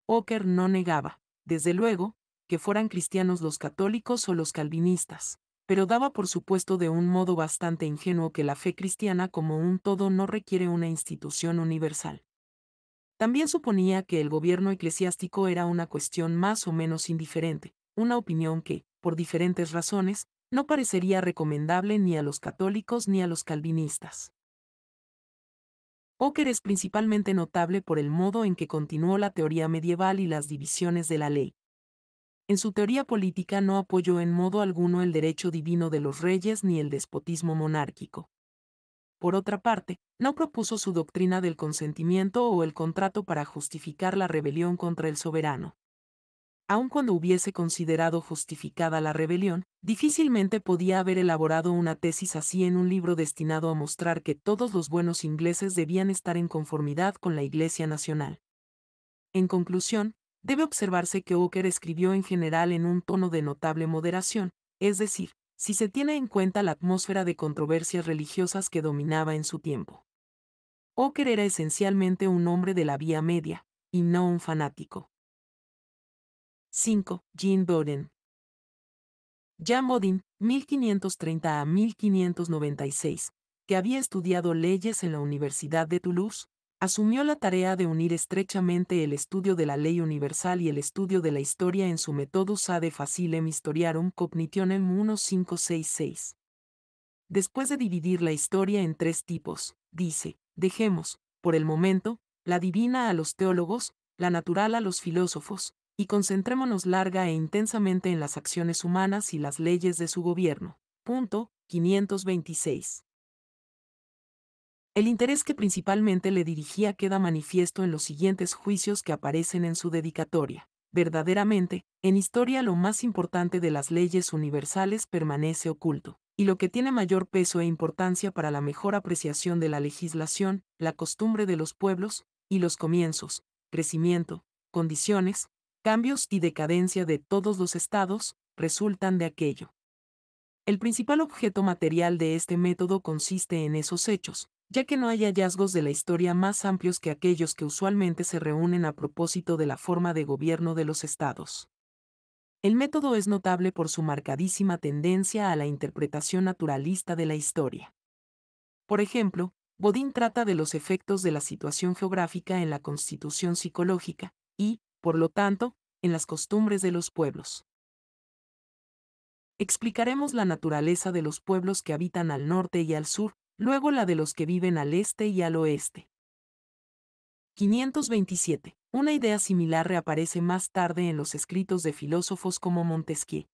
Ocker no negaba, desde luego, que fueran cristianos los católicos o los calvinistas, pero daba por supuesto de un modo bastante ingenuo que la fe cristiana como un todo no requiere una institución universal. También suponía que el gobierno eclesiástico era una cuestión más o menos indiferente, una opinión que, por diferentes razones, no parecería recomendable ni a los católicos ni a los calvinistas. Ocker es principalmente notable por el modo en que continuó la teoría medieval y las divisiones de la ley. En su teoría política no apoyó en modo alguno el derecho divino de los reyes ni el despotismo monárquico. Por otra parte, no propuso su doctrina del consentimiento o el contrato para justificar la rebelión contra el soberano aun cuando hubiese considerado justificada la rebelión, difícilmente podía haber elaborado una tesis así en un libro destinado a mostrar que todos los buenos ingleses debían estar en conformidad con la Iglesia Nacional. En conclusión, debe observarse que Oker escribió en general en un tono de notable moderación, es decir, si se tiene en cuenta la atmósfera de controversias religiosas que dominaba en su tiempo. Oker era esencialmente un hombre de la Vía Media, y no un fanático. 5. Jean Bodin. Jean Bodin, 1530 a 1596, que había estudiado leyes en la Universidad de Toulouse, asumió la tarea de unir estrechamente el estudio de la ley universal y el estudio de la historia en su método ad facilem historiarum cognitionem 1566. Después de dividir la historia en tres tipos, dice, dejemos, por el momento, la divina a los teólogos, la natural a los filósofos, y concentrémonos larga e intensamente en las acciones humanas y las leyes de su gobierno. Punto 526. El interés que principalmente le dirigía queda manifiesto en los siguientes juicios que aparecen en su dedicatoria. Verdaderamente, en historia lo más importante de las leyes universales permanece oculto, y lo que tiene mayor peso e importancia para la mejor apreciación de la legislación, la costumbre de los pueblos, y los comienzos, crecimiento, condiciones, cambios y decadencia de todos los estados, resultan de aquello. El principal objeto material de este método consiste en esos hechos, ya que no hay hallazgos de la historia más amplios que aquellos que usualmente se reúnen a propósito de la forma de gobierno de los estados. El método es notable por su marcadísima tendencia a la interpretación naturalista de la historia. Por ejemplo, Bodín trata de los efectos de la situación geográfica en la constitución psicológica, y, por lo tanto, en las costumbres de los pueblos. Explicaremos la naturaleza de los pueblos que habitan al norte y al sur, luego la de los que viven al este y al oeste. 527. Una idea similar reaparece más tarde en los escritos de filósofos como Montesquieu.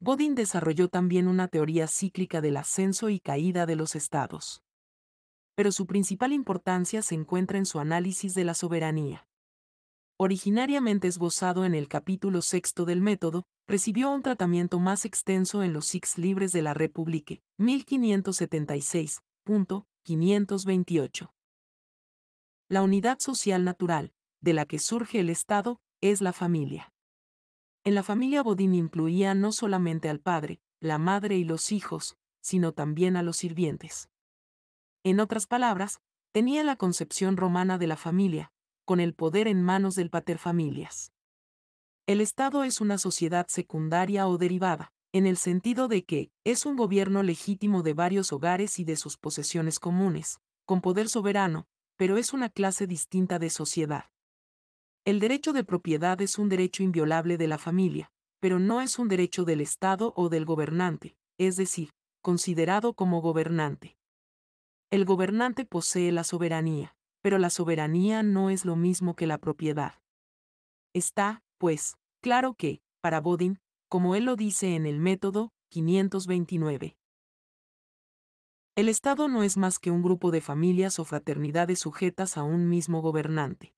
Godin desarrolló también una teoría cíclica del ascenso y caída de los estados. Pero su principal importancia se encuentra en su análisis de la soberanía originariamente esbozado en el capítulo sexto del método, recibió un tratamiento más extenso en los Six Libres de la Republique, 1576.528. La unidad social natural, de la que surge el Estado, es la familia. En la familia Bodín incluía no solamente al padre, la madre y los hijos, sino también a los sirvientes. En otras palabras, tenía la concepción romana de la familia, con el poder en manos del paterfamilias. El Estado es una sociedad secundaria o derivada, en el sentido de que es un gobierno legítimo de varios hogares y de sus posesiones comunes, con poder soberano, pero es una clase distinta de sociedad. El derecho de propiedad es un derecho inviolable de la familia, pero no es un derecho del Estado o del gobernante, es decir, considerado como gobernante. El gobernante posee la soberanía pero la soberanía no es lo mismo que la propiedad. Está, pues, claro que, para Bodin, como él lo dice en el método 529, el Estado no es más que un grupo de familias o fraternidades sujetas a un mismo gobernante.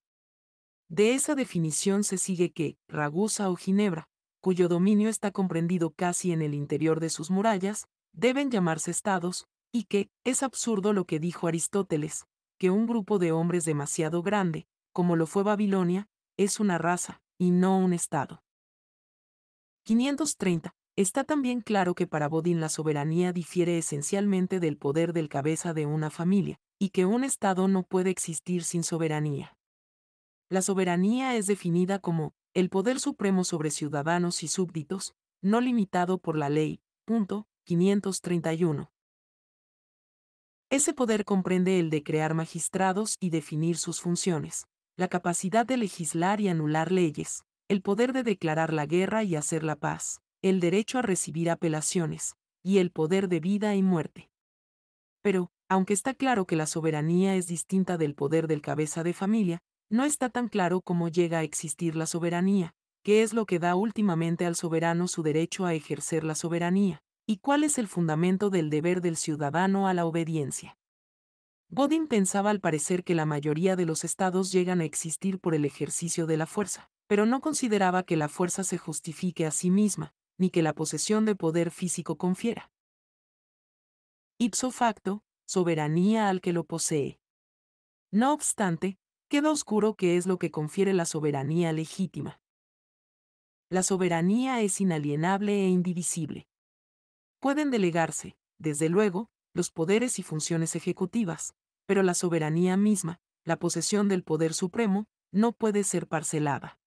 De esa definición se sigue que, Ragusa o Ginebra, cuyo dominio está comprendido casi en el interior de sus murallas, deben llamarse estados, y que, es absurdo lo que dijo Aristóteles, que un grupo de hombres demasiado grande, como lo fue Babilonia, es una raza, y no un Estado. 530. Está también claro que para Bodin la soberanía difiere esencialmente del poder del cabeza de una familia, y que un Estado no puede existir sin soberanía. La soberanía es definida como el poder supremo sobre ciudadanos y súbditos, no limitado por la ley. 531. Ese poder comprende el de crear magistrados y definir sus funciones, la capacidad de legislar y anular leyes, el poder de declarar la guerra y hacer la paz, el derecho a recibir apelaciones, y el poder de vida y muerte. Pero, aunque está claro que la soberanía es distinta del poder del cabeza de familia, no está tan claro cómo llega a existir la soberanía, que es lo que da últimamente al soberano su derecho a ejercer la soberanía, y cuál es el fundamento del deber del ciudadano a la obediencia. Godin pensaba al parecer que la mayoría de los estados llegan a existir por el ejercicio de la fuerza, pero no consideraba que la fuerza se justifique a sí misma, ni que la posesión de poder físico confiera. Ipso facto, soberanía al que lo posee. No obstante, queda oscuro qué es lo que confiere la soberanía legítima. La soberanía es inalienable e indivisible, Pueden delegarse, desde luego, los poderes y funciones ejecutivas, pero la soberanía misma, la posesión del poder supremo, no puede ser parcelada.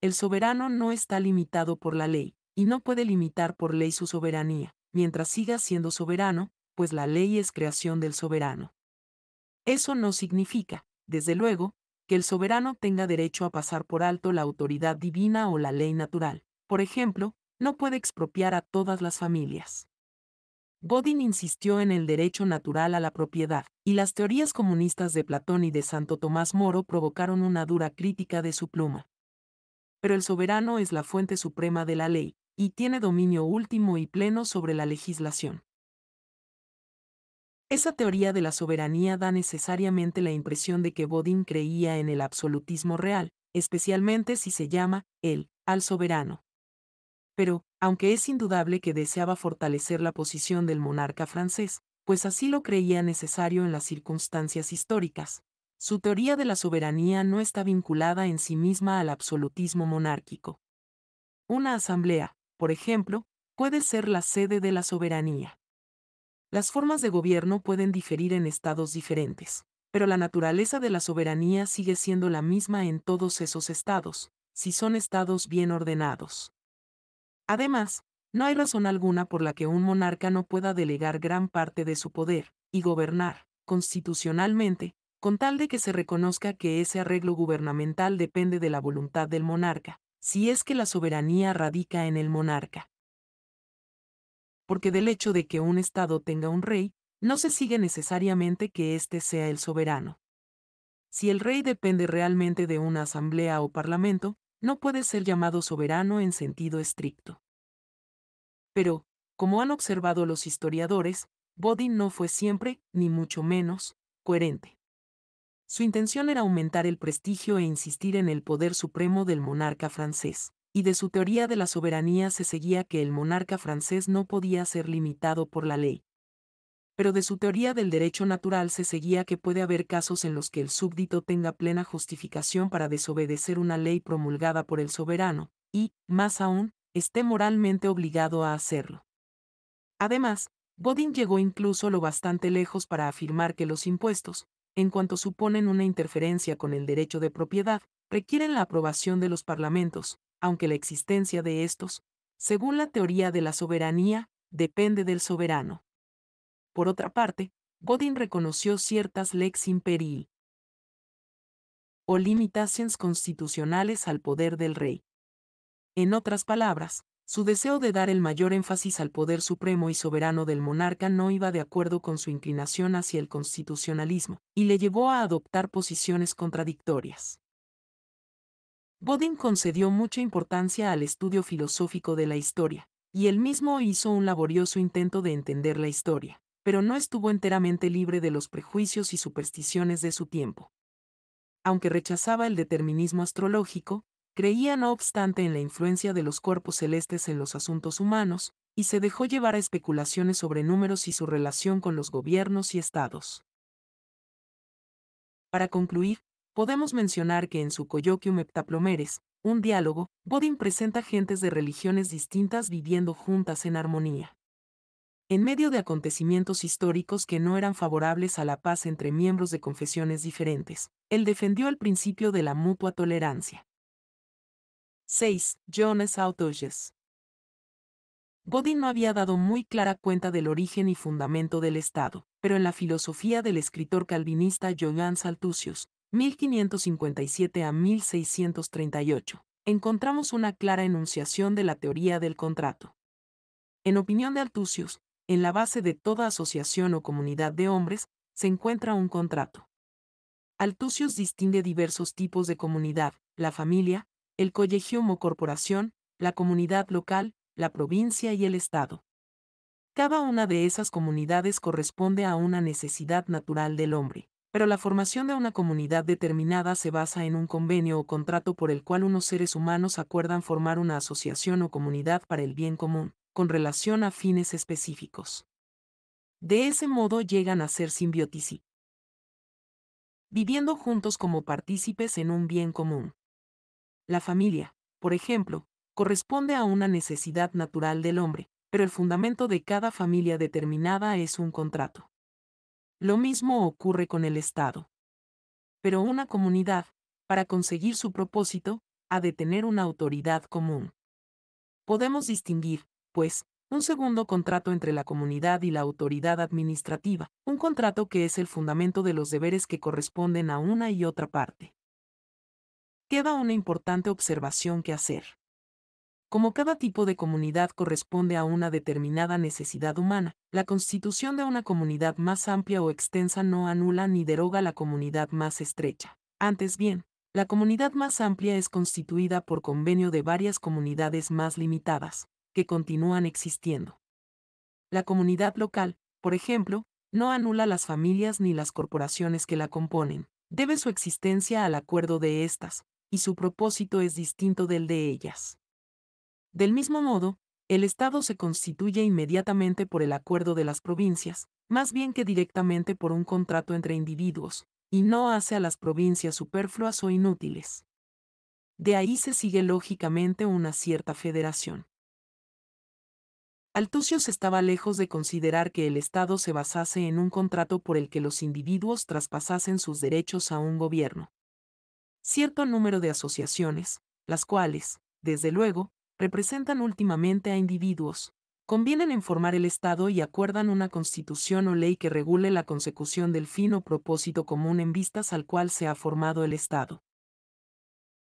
El soberano no está limitado por la ley, y no puede limitar por ley su soberanía, mientras siga siendo soberano, pues la ley es creación del soberano. Eso no significa, desde luego, que el soberano tenga derecho a pasar por alto la autoridad divina o la ley natural. Por ejemplo, no puede expropiar a todas las familias. Bodin insistió en el derecho natural a la propiedad, y las teorías comunistas de Platón y de Santo Tomás Moro provocaron una dura crítica de su pluma. Pero el soberano es la fuente suprema de la ley, y tiene dominio último y pleno sobre la legislación. Esa teoría de la soberanía da necesariamente la impresión de que Bodin creía en el absolutismo real, especialmente si se llama, él, al soberano pero, aunque es indudable que deseaba fortalecer la posición del monarca francés, pues así lo creía necesario en las circunstancias históricas, su teoría de la soberanía no está vinculada en sí misma al absolutismo monárquico. Una asamblea, por ejemplo, puede ser la sede de la soberanía. Las formas de gobierno pueden diferir en estados diferentes, pero la naturaleza de la soberanía sigue siendo la misma en todos esos estados, si son estados bien ordenados. Además, no hay razón alguna por la que un monarca no pueda delegar gran parte de su poder y gobernar, constitucionalmente, con tal de que se reconozca que ese arreglo gubernamental depende de la voluntad del monarca, si es que la soberanía radica en el monarca. Porque del hecho de que un Estado tenga un rey, no se sigue necesariamente que éste sea el soberano. Si el rey depende realmente de una asamblea o parlamento, no puede ser llamado soberano en sentido estricto. Pero, como han observado los historiadores, Bodin no fue siempre, ni mucho menos, coherente. Su intención era aumentar el prestigio e insistir en el poder supremo del monarca francés, y de su teoría de la soberanía se seguía que el monarca francés no podía ser limitado por la ley, pero de su teoría del derecho natural se seguía que puede haber casos en los que el súbdito tenga plena justificación para desobedecer una ley promulgada por el soberano, y, más aún, esté moralmente obligado a hacerlo. Además, Bodin llegó incluso lo bastante lejos para afirmar que los impuestos, en cuanto suponen una interferencia con el derecho de propiedad, requieren la aprobación de los parlamentos, aunque la existencia de estos, según la teoría de la soberanía, depende del soberano. Por otra parte, Godin reconoció ciertas lex imperii o limitaciones constitucionales al poder del rey. En otras palabras, su deseo de dar el mayor énfasis al poder supremo y soberano del monarca no iba de acuerdo con su inclinación hacia el constitucionalismo, y le llevó a adoptar posiciones contradictorias. Bodin concedió mucha importancia al estudio filosófico de la historia, y él mismo hizo un laborioso intento de entender la historia pero no estuvo enteramente libre de los prejuicios y supersticiones de su tiempo. Aunque rechazaba el determinismo astrológico, creía no obstante en la influencia de los cuerpos celestes en los asuntos humanos, y se dejó llevar a especulaciones sobre números y su relación con los gobiernos y estados. Para concluir, podemos mencionar que en su Coyoquium Heptaplomeres, un diálogo, Bodin presenta gentes de religiones distintas viviendo juntas en armonía en medio de acontecimientos históricos que no eran favorables a la paz entre miembros de confesiones diferentes, él defendió el principio de la mutua tolerancia. 6. Jones Autoges Godin no había dado muy clara cuenta del origen y fundamento del Estado, pero en la filosofía del escritor calvinista Johannes Altusius, 1557 a 1638, encontramos una clara enunciación de la teoría del contrato. En opinión de Altusius, en la base de toda asociación o comunidad de hombres, se encuentra un contrato. Altucios distingue diversos tipos de comunidad, la familia, el colegium o corporación, la comunidad local, la provincia y el Estado. Cada una de esas comunidades corresponde a una necesidad natural del hombre, pero la formación de una comunidad determinada se basa en un convenio o contrato por el cual unos seres humanos acuerdan formar una asociación o comunidad para el bien común, con relación a fines específicos. De ese modo llegan a ser simbióticos, viviendo juntos como partícipes en un bien común. La familia, por ejemplo, corresponde a una necesidad natural del hombre, pero el fundamento de cada familia determinada es un contrato. Lo mismo ocurre con el Estado. Pero una comunidad, para conseguir su propósito, ha de tener una autoridad común. Podemos distinguir, un segundo contrato entre la comunidad y la autoridad administrativa, un contrato que es el fundamento de los deberes que corresponden a una y otra parte. Queda una importante observación que hacer. Como cada tipo de comunidad corresponde a una determinada necesidad humana, la constitución de una comunidad más amplia o extensa no anula ni deroga la comunidad más estrecha. Antes bien, la comunidad más amplia es constituida por convenio de varias comunidades más limitadas, que continúan existiendo. La comunidad local, por ejemplo, no anula las familias ni las corporaciones que la componen, debe su existencia al acuerdo de estas, y su propósito es distinto del de ellas. Del mismo modo, el Estado se constituye inmediatamente por el acuerdo de las provincias, más bien que directamente por un contrato entre individuos, y no hace a las provincias superfluas o inútiles. De ahí se sigue lógicamente una cierta federación. Altucios estaba lejos de considerar que el Estado se basase en un contrato por el que los individuos traspasasen sus derechos a un gobierno. Cierto número de asociaciones, las cuales, desde luego, representan últimamente a individuos, convienen en formar el Estado y acuerdan una constitución o ley que regule la consecución del fin o propósito común en vistas al cual se ha formado el Estado.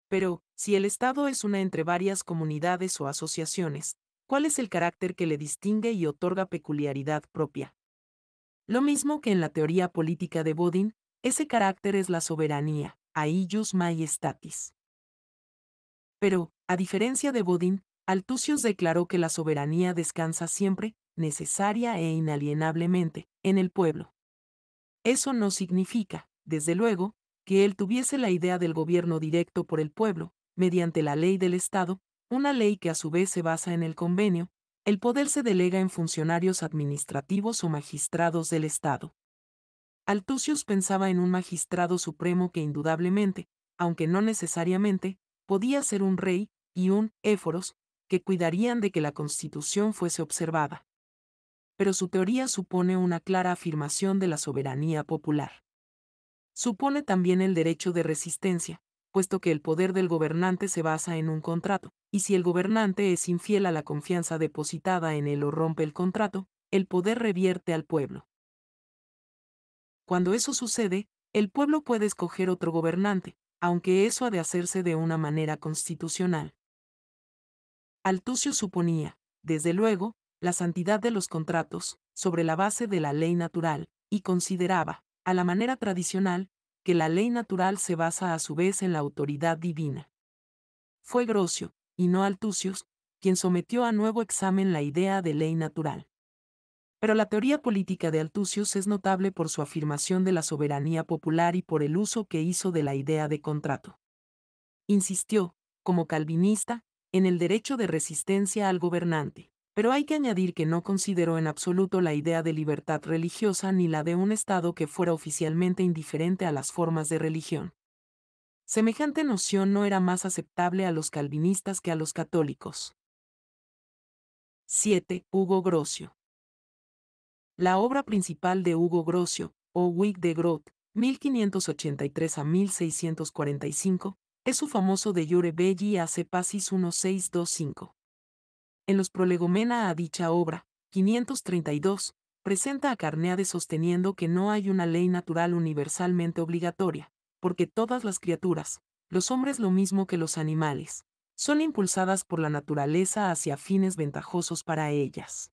Pero, si el Estado es una entre varias comunidades o asociaciones, cuál es el carácter que le distingue y otorga peculiaridad propia. Lo mismo que en la teoría política de Bodin, ese carácter es la soberanía, a mai majestatis. Pero, a diferencia de Bodin, Altusius declaró que la soberanía descansa siempre, necesaria e inalienablemente, en el pueblo. Eso no significa, desde luego, que él tuviese la idea del gobierno directo por el pueblo, mediante la ley del Estado, una ley que a su vez se basa en el convenio, el poder se delega en funcionarios administrativos o magistrados del Estado. Altusius pensaba en un magistrado supremo que indudablemente, aunque no necesariamente, podía ser un rey y un éforos, que cuidarían de que la Constitución fuese observada. Pero su teoría supone una clara afirmación de la soberanía popular. Supone también el derecho de resistencia, puesto que el poder del gobernante se basa en un contrato, y si el gobernante es infiel a la confianza depositada en él o rompe el contrato, el poder revierte al pueblo. Cuando eso sucede, el pueblo puede escoger otro gobernante, aunque eso ha de hacerse de una manera constitucional. Altucio suponía, desde luego, la santidad de los contratos, sobre la base de la ley natural, y consideraba, a la manera tradicional, que la ley natural se basa a su vez en la autoridad divina. Fue Grocio, y no Altusius, quien sometió a nuevo examen la idea de ley natural. Pero la teoría política de Altusius es notable por su afirmación de la soberanía popular y por el uso que hizo de la idea de contrato. Insistió, como calvinista, en el derecho de resistencia al gobernante pero hay que añadir que no consideró en absoluto la idea de libertad religiosa ni la de un Estado que fuera oficialmente indiferente a las formas de religión. Semejante noción no era más aceptable a los calvinistas que a los católicos. 7. Hugo Grocio. La obra principal de Hugo Grocio, o Wig de Groot, 1583 a 1645, es su famoso De Jure Belli a Pacis 1625 en los prolegomena a dicha obra, 532, presenta a Carneades sosteniendo que no hay una ley natural universalmente obligatoria, porque todas las criaturas, los hombres lo mismo que los animales, son impulsadas por la naturaleza hacia fines ventajosos para ellas.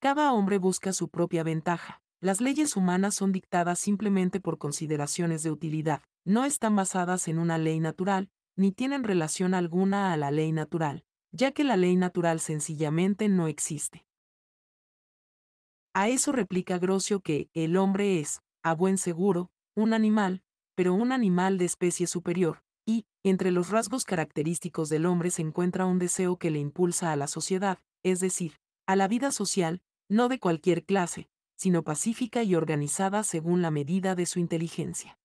Cada hombre busca su propia ventaja. Las leyes humanas son dictadas simplemente por consideraciones de utilidad, no están basadas en una ley natural, ni tienen relación alguna a la ley natural, ya que la ley natural sencillamente no existe. A eso replica Grocio que el hombre es, a buen seguro, un animal, pero un animal de especie superior, y, entre los rasgos característicos del hombre se encuentra un deseo que le impulsa a la sociedad, es decir, a la vida social, no de cualquier clase, sino pacífica y organizada según la medida de su inteligencia.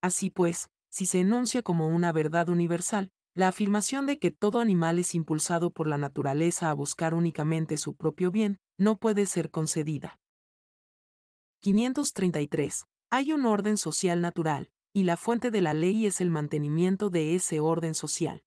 Así pues, si se enuncia como una verdad universal, la afirmación de que todo animal es impulsado por la naturaleza a buscar únicamente su propio bien no puede ser concedida. 533. Hay un orden social natural, y la fuente de la ley es el mantenimiento de ese orden social.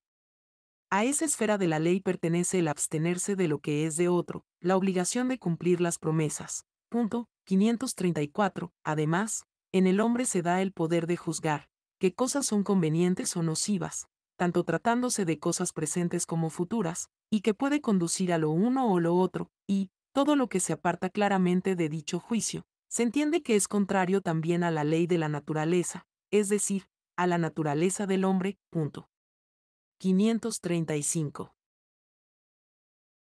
A esa esfera de la ley pertenece el abstenerse de lo que es de otro, la obligación de cumplir las promesas. Punto 534. Además, en el hombre se da el poder de juzgar qué cosas son convenientes o nocivas, tanto tratándose de cosas presentes como futuras, y que puede conducir a lo uno o lo otro, y, todo lo que se aparta claramente de dicho juicio, se entiende que es contrario también a la ley de la naturaleza, es decir, a la naturaleza del hombre. Punto. 535.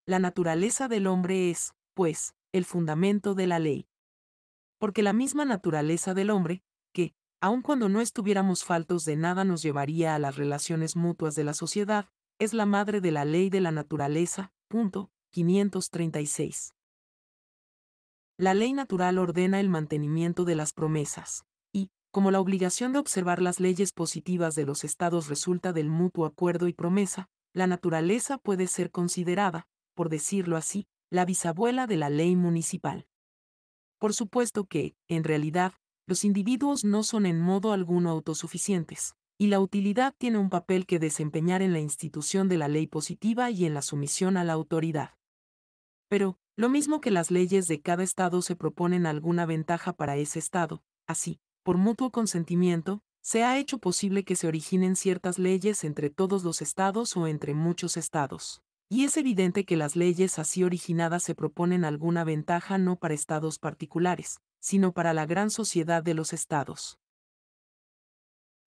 La naturaleza del hombre es, pues, el fundamento de la ley. Porque la misma naturaleza del hombre, aun cuando no estuviéramos faltos de nada nos llevaría a las relaciones mutuas de la sociedad, es la madre de la ley de la naturaleza. 536. La ley natural ordena el mantenimiento de las promesas, y, como la obligación de observar las leyes positivas de los estados resulta del mutuo acuerdo y promesa, la naturaleza puede ser considerada, por decirlo así, la bisabuela de la ley municipal. Por supuesto que, en realidad, los individuos no son en modo alguno autosuficientes, y la utilidad tiene un papel que desempeñar en la institución de la ley positiva y en la sumisión a la autoridad. Pero, lo mismo que las leyes de cada Estado se proponen alguna ventaja para ese Estado, así, por mutuo consentimiento, se ha hecho posible que se originen ciertas leyes entre todos los Estados o entre muchos Estados. Y es evidente que las leyes así originadas se proponen alguna ventaja no para estados particulares, sino para la gran sociedad de los estados.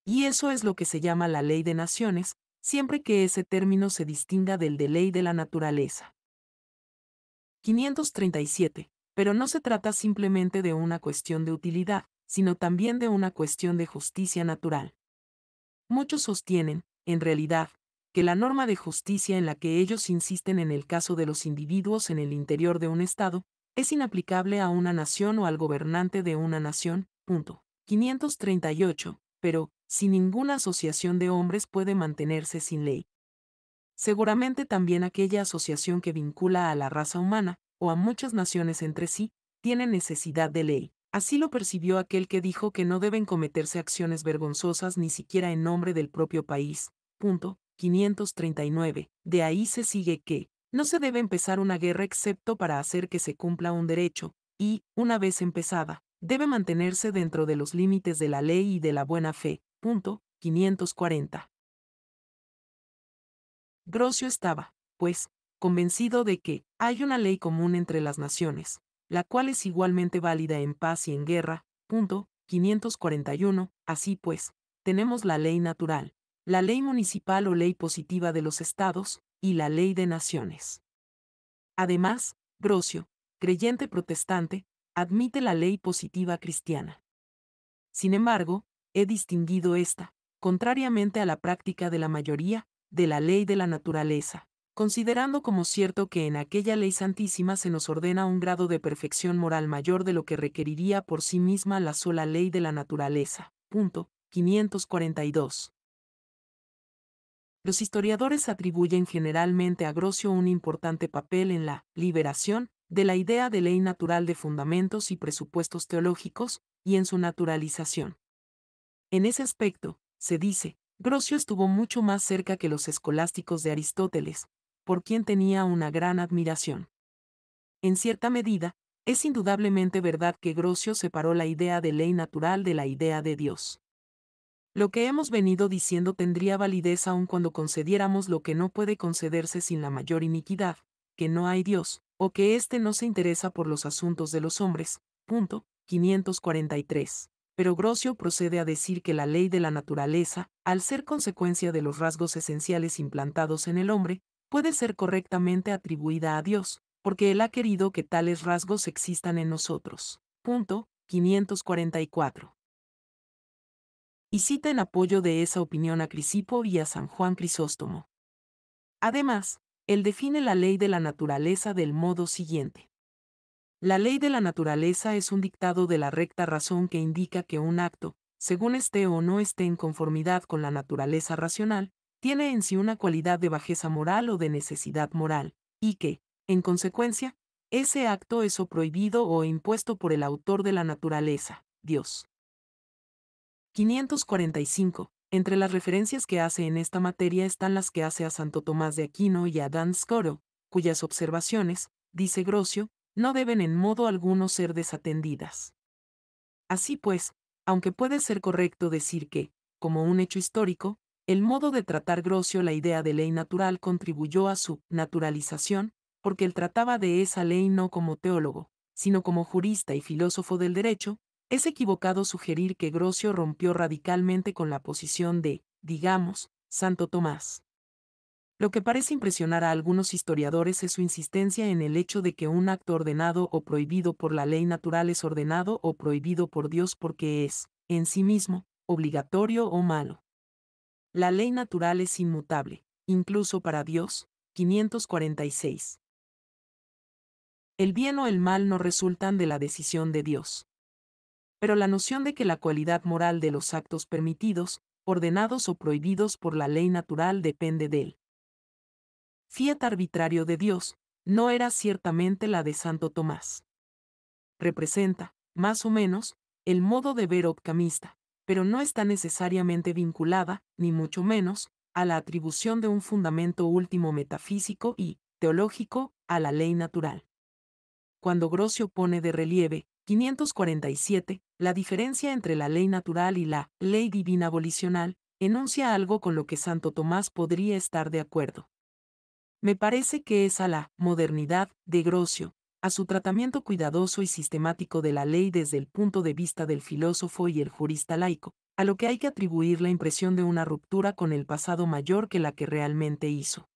Y eso es lo que se llama la ley de naciones, siempre que ese término se distinga del de ley de la naturaleza. 537. Pero no se trata simplemente de una cuestión de utilidad, sino también de una cuestión de justicia natural. Muchos sostienen, en realidad, que la norma de justicia en la que ellos insisten en el caso de los individuos en el interior de un Estado, es inaplicable a una nación o al gobernante de una nación. 538. Pero, si ninguna asociación de hombres puede mantenerse sin ley. Seguramente también aquella asociación que vincula a la raza humana, o a muchas naciones entre sí, tiene necesidad de ley. Así lo percibió aquel que dijo que no deben cometerse acciones vergonzosas ni siquiera en nombre del propio país. 539. De ahí se sigue que, no se debe empezar una guerra excepto para hacer que se cumpla un derecho, y, una vez empezada, debe mantenerse dentro de los límites de la ley y de la buena fe. Punto 540. Grocio estaba, pues, convencido de que hay una ley común entre las naciones, la cual es igualmente válida en paz y en guerra. Punto 541. Así pues, tenemos la ley natural, la ley municipal o ley positiva de los estados, y la ley de naciones. Además, Grocio, creyente protestante, admite la ley positiva cristiana. Sin embargo, he distinguido esta, contrariamente a la práctica de la mayoría, de la ley de la naturaleza, considerando como cierto que en aquella ley santísima se nos ordena un grado de perfección moral mayor de lo que requeriría por sí misma la sola ley de la naturaleza. Punto 542. Los historiadores atribuyen generalmente a Grocio un importante papel en la liberación de la idea de ley natural de fundamentos y presupuestos teológicos, y en su naturalización. En ese aspecto, se dice, Grocio estuvo mucho más cerca que los escolásticos de Aristóteles, por quien tenía una gran admiración. En cierta medida, es indudablemente verdad que Grocio separó la idea de ley natural de la idea de Dios. Lo que hemos venido diciendo tendría validez aun cuando concediéramos lo que no puede concederse sin la mayor iniquidad, que no hay Dios, o que éste no se interesa por los asuntos de los hombres. Punto 543. Pero Grocio procede a decir que la ley de la naturaleza, al ser consecuencia de los rasgos esenciales implantados en el hombre, puede ser correctamente atribuida a Dios, porque Él ha querido que tales rasgos existan en nosotros. Punto 544 y cita en apoyo de esa opinión a Crisipo y a San Juan Crisóstomo. Además, él define la ley de la naturaleza del modo siguiente. La ley de la naturaleza es un dictado de la recta razón que indica que un acto, según esté o no esté en conformidad con la naturaleza racional, tiene en sí una cualidad de bajeza moral o de necesidad moral, y que, en consecuencia, ese acto es o prohibido o impuesto por el autor de la naturaleza, Dios. 545. Entre las referencias que hace en esta materia están las que hace a Santo Tomás de Aquino y a Dan Scoro, cuyas observaciones, dice Grocio, no deben en modo alguno ser desatendidas. Así pues, aunque puede ser correcto decir que, como un hecho histórico, el modo de tratar Grocio la idea de ley natural contribuyó a su naturalización, porque él trataba de esa ley no como teólogo, sino como jurista y filósofo del derecho, es equivocado sugerir que Grocio rompió radicalmente con la posición de, digamos, Santo Tomás. Lo que parece impresionar a algunos historiadores es su insistencia en el hecho de que un acto ordenado o prohibido por la ley natural es ordenado o prohibido por Dios porque es, en sí mismo, obligatorio o malo. La ley natural es inmutable, incluso para Dios. 546. El bien o el mal no resultan de la decisión de Dios pero la noción de que la cualidad moral de los actos permitidos, ordenados o prohibidos por la ley natural depende de él. fiat arbitrario de Dios, no era ciertamente la de Santo Tomás. Representa, más o menos, el modo de ver optimista, pero no está necesariamente vinculada, ni mucho menos, a la atribución de un fundamento último metafísico y, teológico, a la ley natural. Cuando Grocio pone de relieve, 547, la diferencia entre la ley natural y la ley divina abolicional, enuncia algo con lo que Santo Tomás podría estar de acuerdo. Me parece que es a la modernidad de Grocio, a su tratamiento cuidadoso y sistemático de la ley desde el punto de vista del filósofo y el jurista laico, a lo que hay que atribuir la impresión de una ruptura con el pasado mayor que la que realmente hizo.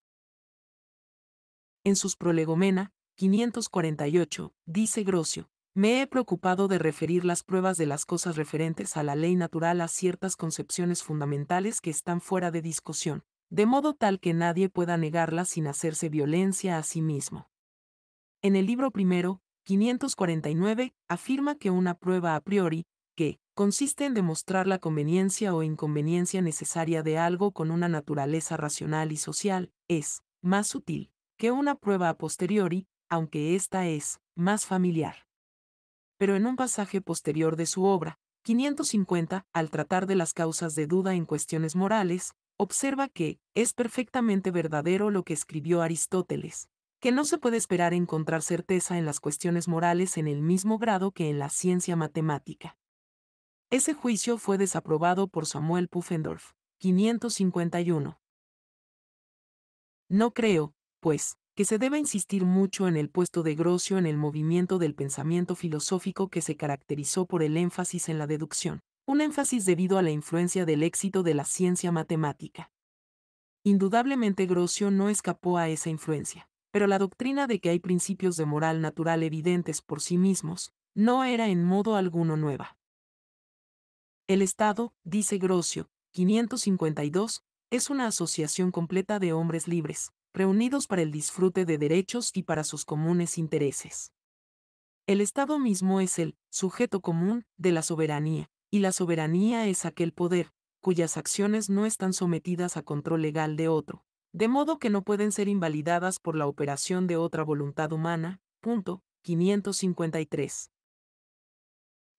En sus prolegomena, 548, dice Grocio, me he preocupado de referir las pruebas de las cosas referentes a la ley natural a ciertas concepciones fundamentales que están fuera de discusión, de modo tal que nadie pueda negarlas sin hacerse violencia a sí mismo. En el libro primero, 549, afirma que una prueba a priori, que, consiste en demostrar la conveniencia o inconveniencia necesaria de algo con una naturaleza racional y social, es más sutil que una prueba a posteriori, aunque ésta es más familiar pero en un pasaje posterior de su obra, 550, al tratar de las causas de duda en cuestiones morales, observa que es perfectamente verdadero lo que escribió Aristóteles, que no se puede esperar encontrar certeza en las cuestiones morales en el mismo grado que en la ciencia matemática. Ese juicio fue desaprobado por Samuel Pufendorf, 551. No creo, pues, que se debe insistir mucho en el puesto de Grocio en el movimiento del pensamiento filosófico que se caracterizó por el énfasis en la deducción, un énfasis debido a la influencia del éxito de la ciencia matemática. Indudablemente Grocio no escapó a esa influencia, pero la doctrina de que hay principios de moral natural evidentes por sí mismos, no era en modo alguno nueva. El Estado, dice Grocio, 552, es una asociación completa de hombres libres, reunidos para el disfrute de derechos y para sus comunes intereses. El Estado mismo es el sujeto común de la soberanía, y la soberanía es aquel poder, cuyas acciones no están sometidas a control legal de otro, de modo que no pueden ser invalidadas por la operación de otra voluntad humana. 553.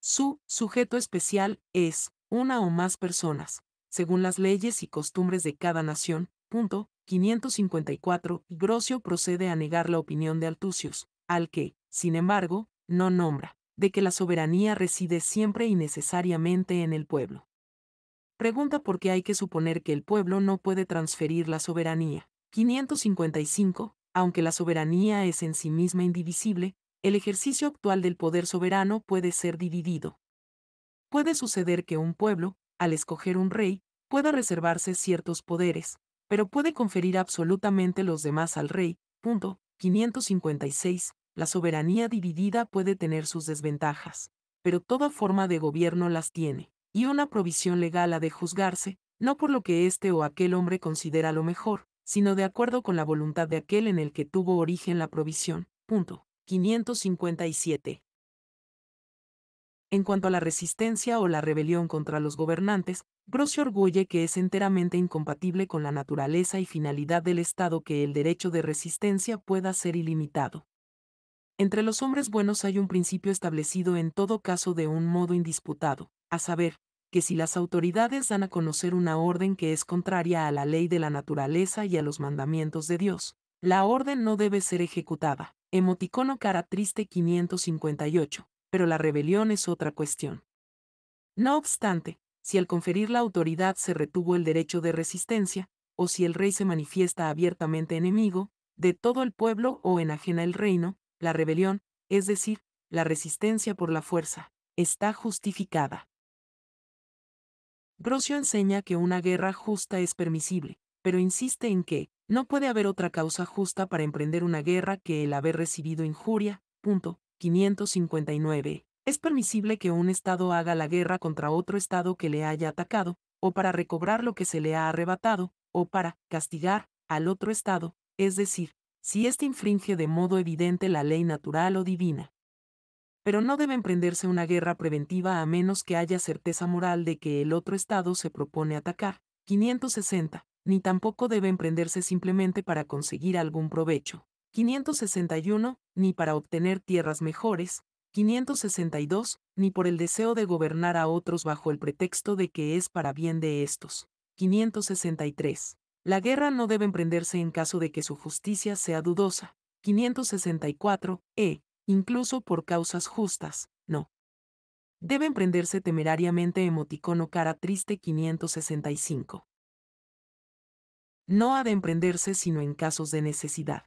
Su sujeto especial es una o más personas, según las leyes y costumbres de cada nación, Punto 554. Grocio procede a negar la opinión de Altucius, al que, sin embargo, no nombra, de que la soberanía reside siempre y necesariamente en el pueblo. Pregunta por qué hay que suponer que el pueblo no puede transferir la soberanía. 555. Aunque la soberanía es en sí misma indivisible, el ejercicio actual del poder soberano puede ser dividido. Puede suceder que un pueblo, al escoger un rey, pueda reservarse ciertos poderes, pero puede conferir absolutamente los demás al rey. Punto. 556. La soberanía dividida puede tener sus desventajas, pero toda forma de gobierno las tiene, y una provisión legal ha de juzgarse, no por lo que este o aquel hombre considera lo mejor, sino de acuerdo con la voluntad de aquel en el que tuvo origen la provisión. Punto. 557. En cuanto a la resistencia o la rebelión contra los gobernantes, Gross orgulle que es enteramente incompatible con la naturaleza y finalidad del Estado que el derecho de resistencia pueda ser ilimitado. Entre los hombres buenos hay un principio establecido en todo caso de un modo indisputado, a saber, que si las autoridades dan a conocer una orden que es contraria a la ley de la naturaleza y a los mandamientos de Dios, la orden no debe ser ejecutada. Emoticono cara triste 558 pero la rebelión es otra cuestión. No obstante, si al conferir la autoridad se retuvo el derecho de resistencia, o si el rey se manifiesta abiertamente enemigo, de todo el pueblo o enajena el reino, la rebelión, es decir, la resistencia por la fuerza, está justificada. Grocio enseña que una guerra justa es permisible, pero insiste en que, no puede haber otra causa justa para emprender una guerra que el haber recibido injuria, 559. Es permisible que un Estado haga la guerra contra otro Estado que le haya atacado, o para recobrar lo que se le ha arrebatado, o para castigar al otro Estado, es decir, si éste infringe de modo evidente la ley natural o divina. Pero no debe emprenderse una guerra preventiva a menos que haya certeza moral de que el otro Estado se propone atacar. 560. Ni tampoco debe emprenderse simplemente para conseguir algún provecho. 561, ni para obtener tierras mejores, 562, ni por el deseo de gobernar a otros bajo el pretexto de que es para bien de estos. 563. La guerra no debe emprenderse en caso de que su justicia sea dudosa. 564. E. Eh, incluso por causas justas, no. Debe emprenderse temerariamente emoticono cara triste 565. No ha de emprenderse sino en casos de necesidad.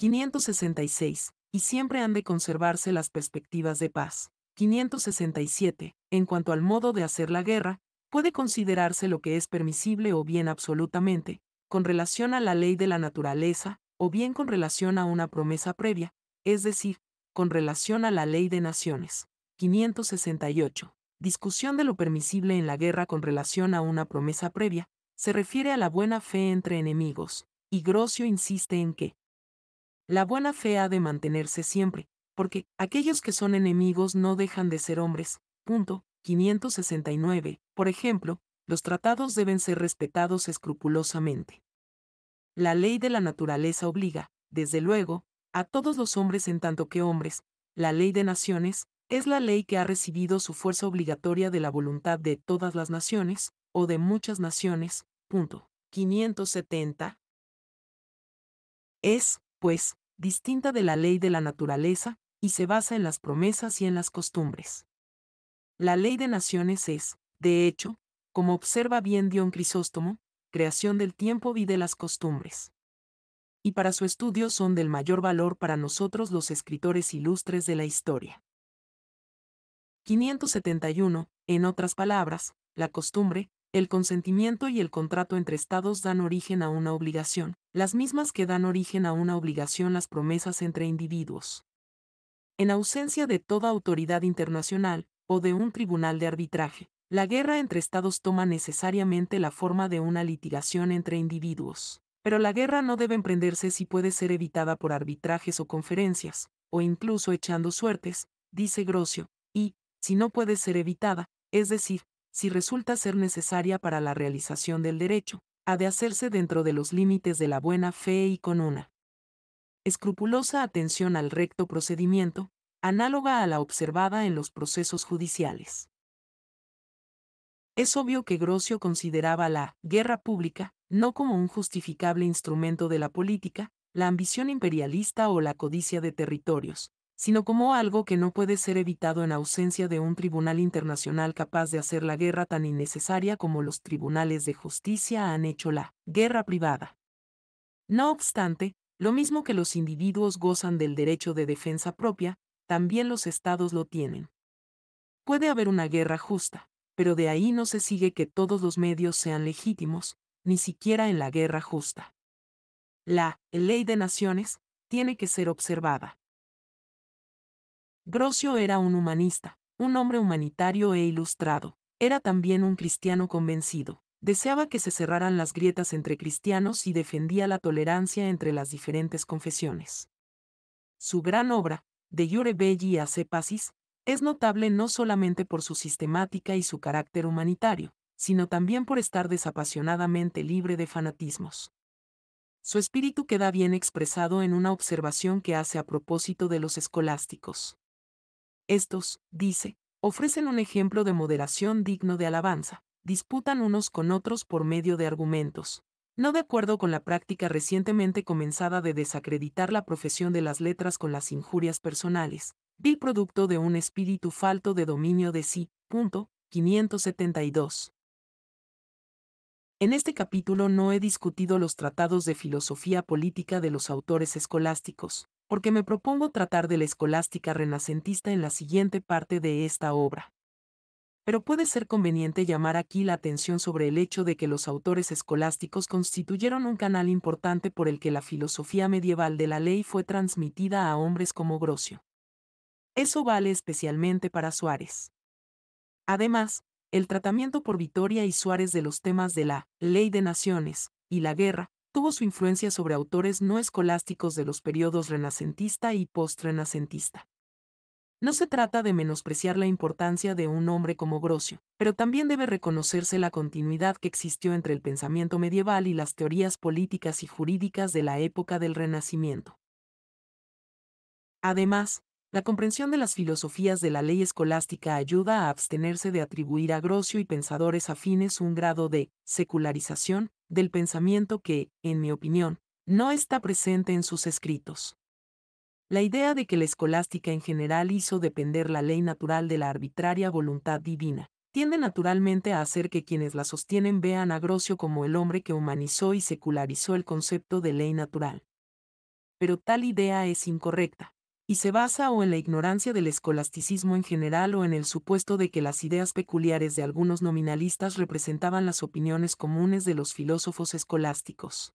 566, y siempre han de conservarse las perspectivas de paz. 567, en cuanto al modo de hacer la guerra, puede considerarse lo que es permisible o bien absolutamente, con relación a la ley de la naturaleza, o bien con relación a una promesa previa, es decir, con relación a la ley de naciones. 568. Discusión de lo permisible en la guerra con relación a una promesa previa, se refiere a la buena fe entre enemigos, y Grocio insiste en que, la buena fe ha de mantenerse siempre, porque aquellos que son enemigos no dejan de ser hombres. Punto 569. Por ejemplo, los tratados deben ser respetados escrupulosamente. La ley de la naturaleza obliga, desde luego, a todos los hombres en tanto que hombres. La ley de naciones es la ley que ha recibido su fuerza obligatoria de la voluntad de todas las naciones, o de muchas naciones. Punto. 570. Es, pues, distinta de la ley de la naturaleza, y se basa en las promesas y en las costumbres. La ley de naciones es, de hecho, como observa bien Dion Crisóstomo, creación del tiempo y de las costumbres. Y para su estudio son del mayor valor para nosotros los escritores ilustres de la historia. 571, en otras palabras, la costumbre, el consentimiento y el contrato entre estados dan origen a una obligación, las mismas que dan origen a una obligación las promesas entre individuos. En ausencia de toda autoridad internacional, o de un tribunal de arbitraje, la guerra entre estados toma necesariamente la forma de una litigación entre individuos. Pero la guerra no debe emprenderse si puede ser evitada por arbitrajes o conferencias, o incluso echando suertes, dice Grocio, y, si no puede ser evitada, es decir, si resulta ser necesaria para la realización del derecho, ha de hacerse dentro de los límites de la buena fe y con una escrupulosa atención al recto procedimiento, análoga a la observada en los procesos judiciales. Es obvio que Grocio consideraba la guerra pública no como un justificable instrumento de la política, la ambición imperialista o la codicia de territorios, sino como algo que no puede ser evitado en ausencia de un tribunal internacional capaz de hacer la guerra tan innecesaria como los tribunales de justicia han hecho la guerra privada. No obstante, lo mismo que los individuos gozan del derecho de defensa propia, también los estados lo tienen. Puede haber una guerra justa, pero de ahí no se sigue que todos los medios sean legítimos, ni siquiera en la guerra justa. La ley de naciones tiene que ser observada. Grocio era un humanista, un hombre humanitario e ilustrado. Era también un cristiano convencido. Deseaba que se cerraran las grietas entre cristianos y defendía la tolerancia entre las diferentes confesiones. Su gran obra, De Iure Belli a Cepasis, es notable no solamente por su sistemática y su carácter humanitario, sino también por estar desapasionadamente libre de fanatismos. Su espíritu queda bien expresado en una observación que hace a propósito de los escolásticos. Estos, dice, ofrecen un ejemplo de moderación digno de alabanza, disputan unos con otros por medio de argumentos, no de acuerdo con la práctica recientemente comenzada de desacreditar la profesión de las letras con las injurias personales, vil producto de un espíritu falto de dominio de sí. 572. En este capítulo no he discutido los tratados de filosofía política de los autores escolásticos, porque me propongo tratar de la escolástica renacentista en la siguiente parte de esta obra. Pero puede ser conveniente llamar aquí la atención sobre el hecho de que los autores escolásticos constituyeron un canal importante por el que la filosofía medieval de la ley fue transmitida a hombres como Grocio. Eso vale especialmente para Suárez. Además, el tratamiento por Vitoria y Suárez de los temas de la ley de naciones y la guerra tuvo su influencia sobre autores no escolásticos de los periodos renacentista y postrenacentista. No se trata de menospreciar la importancia de un hombre como Grocio, pero también debe reconocerse la continuidad que existió entre el pensamiento medieval y las teorías políticas y jurídicas de la época del Renacimiento. Además, la comprensión de las filosofías de la ley escolástica ayuda a abstenerse de atribuir a Grocio y pensadores afines un grado de secularización del pensamiento que, en mi opinión, no está presente en sus escritos. La idea de que la escolástica en general hizo depender la ley natural de la arbitraria voluntad divina, tiende naturalmente a hacer que quienes la sostienen vean a Grocio como el hombre que humanizó y secularizó el concepto de ley natural. Pero tal idea es incorrecta y se basa o en la ignorancia del escolasticismo en general o en el supuesto de que las ideas peculiares de algunos nominalistas representaban las opiniones comunes de los filósofos escolásticos.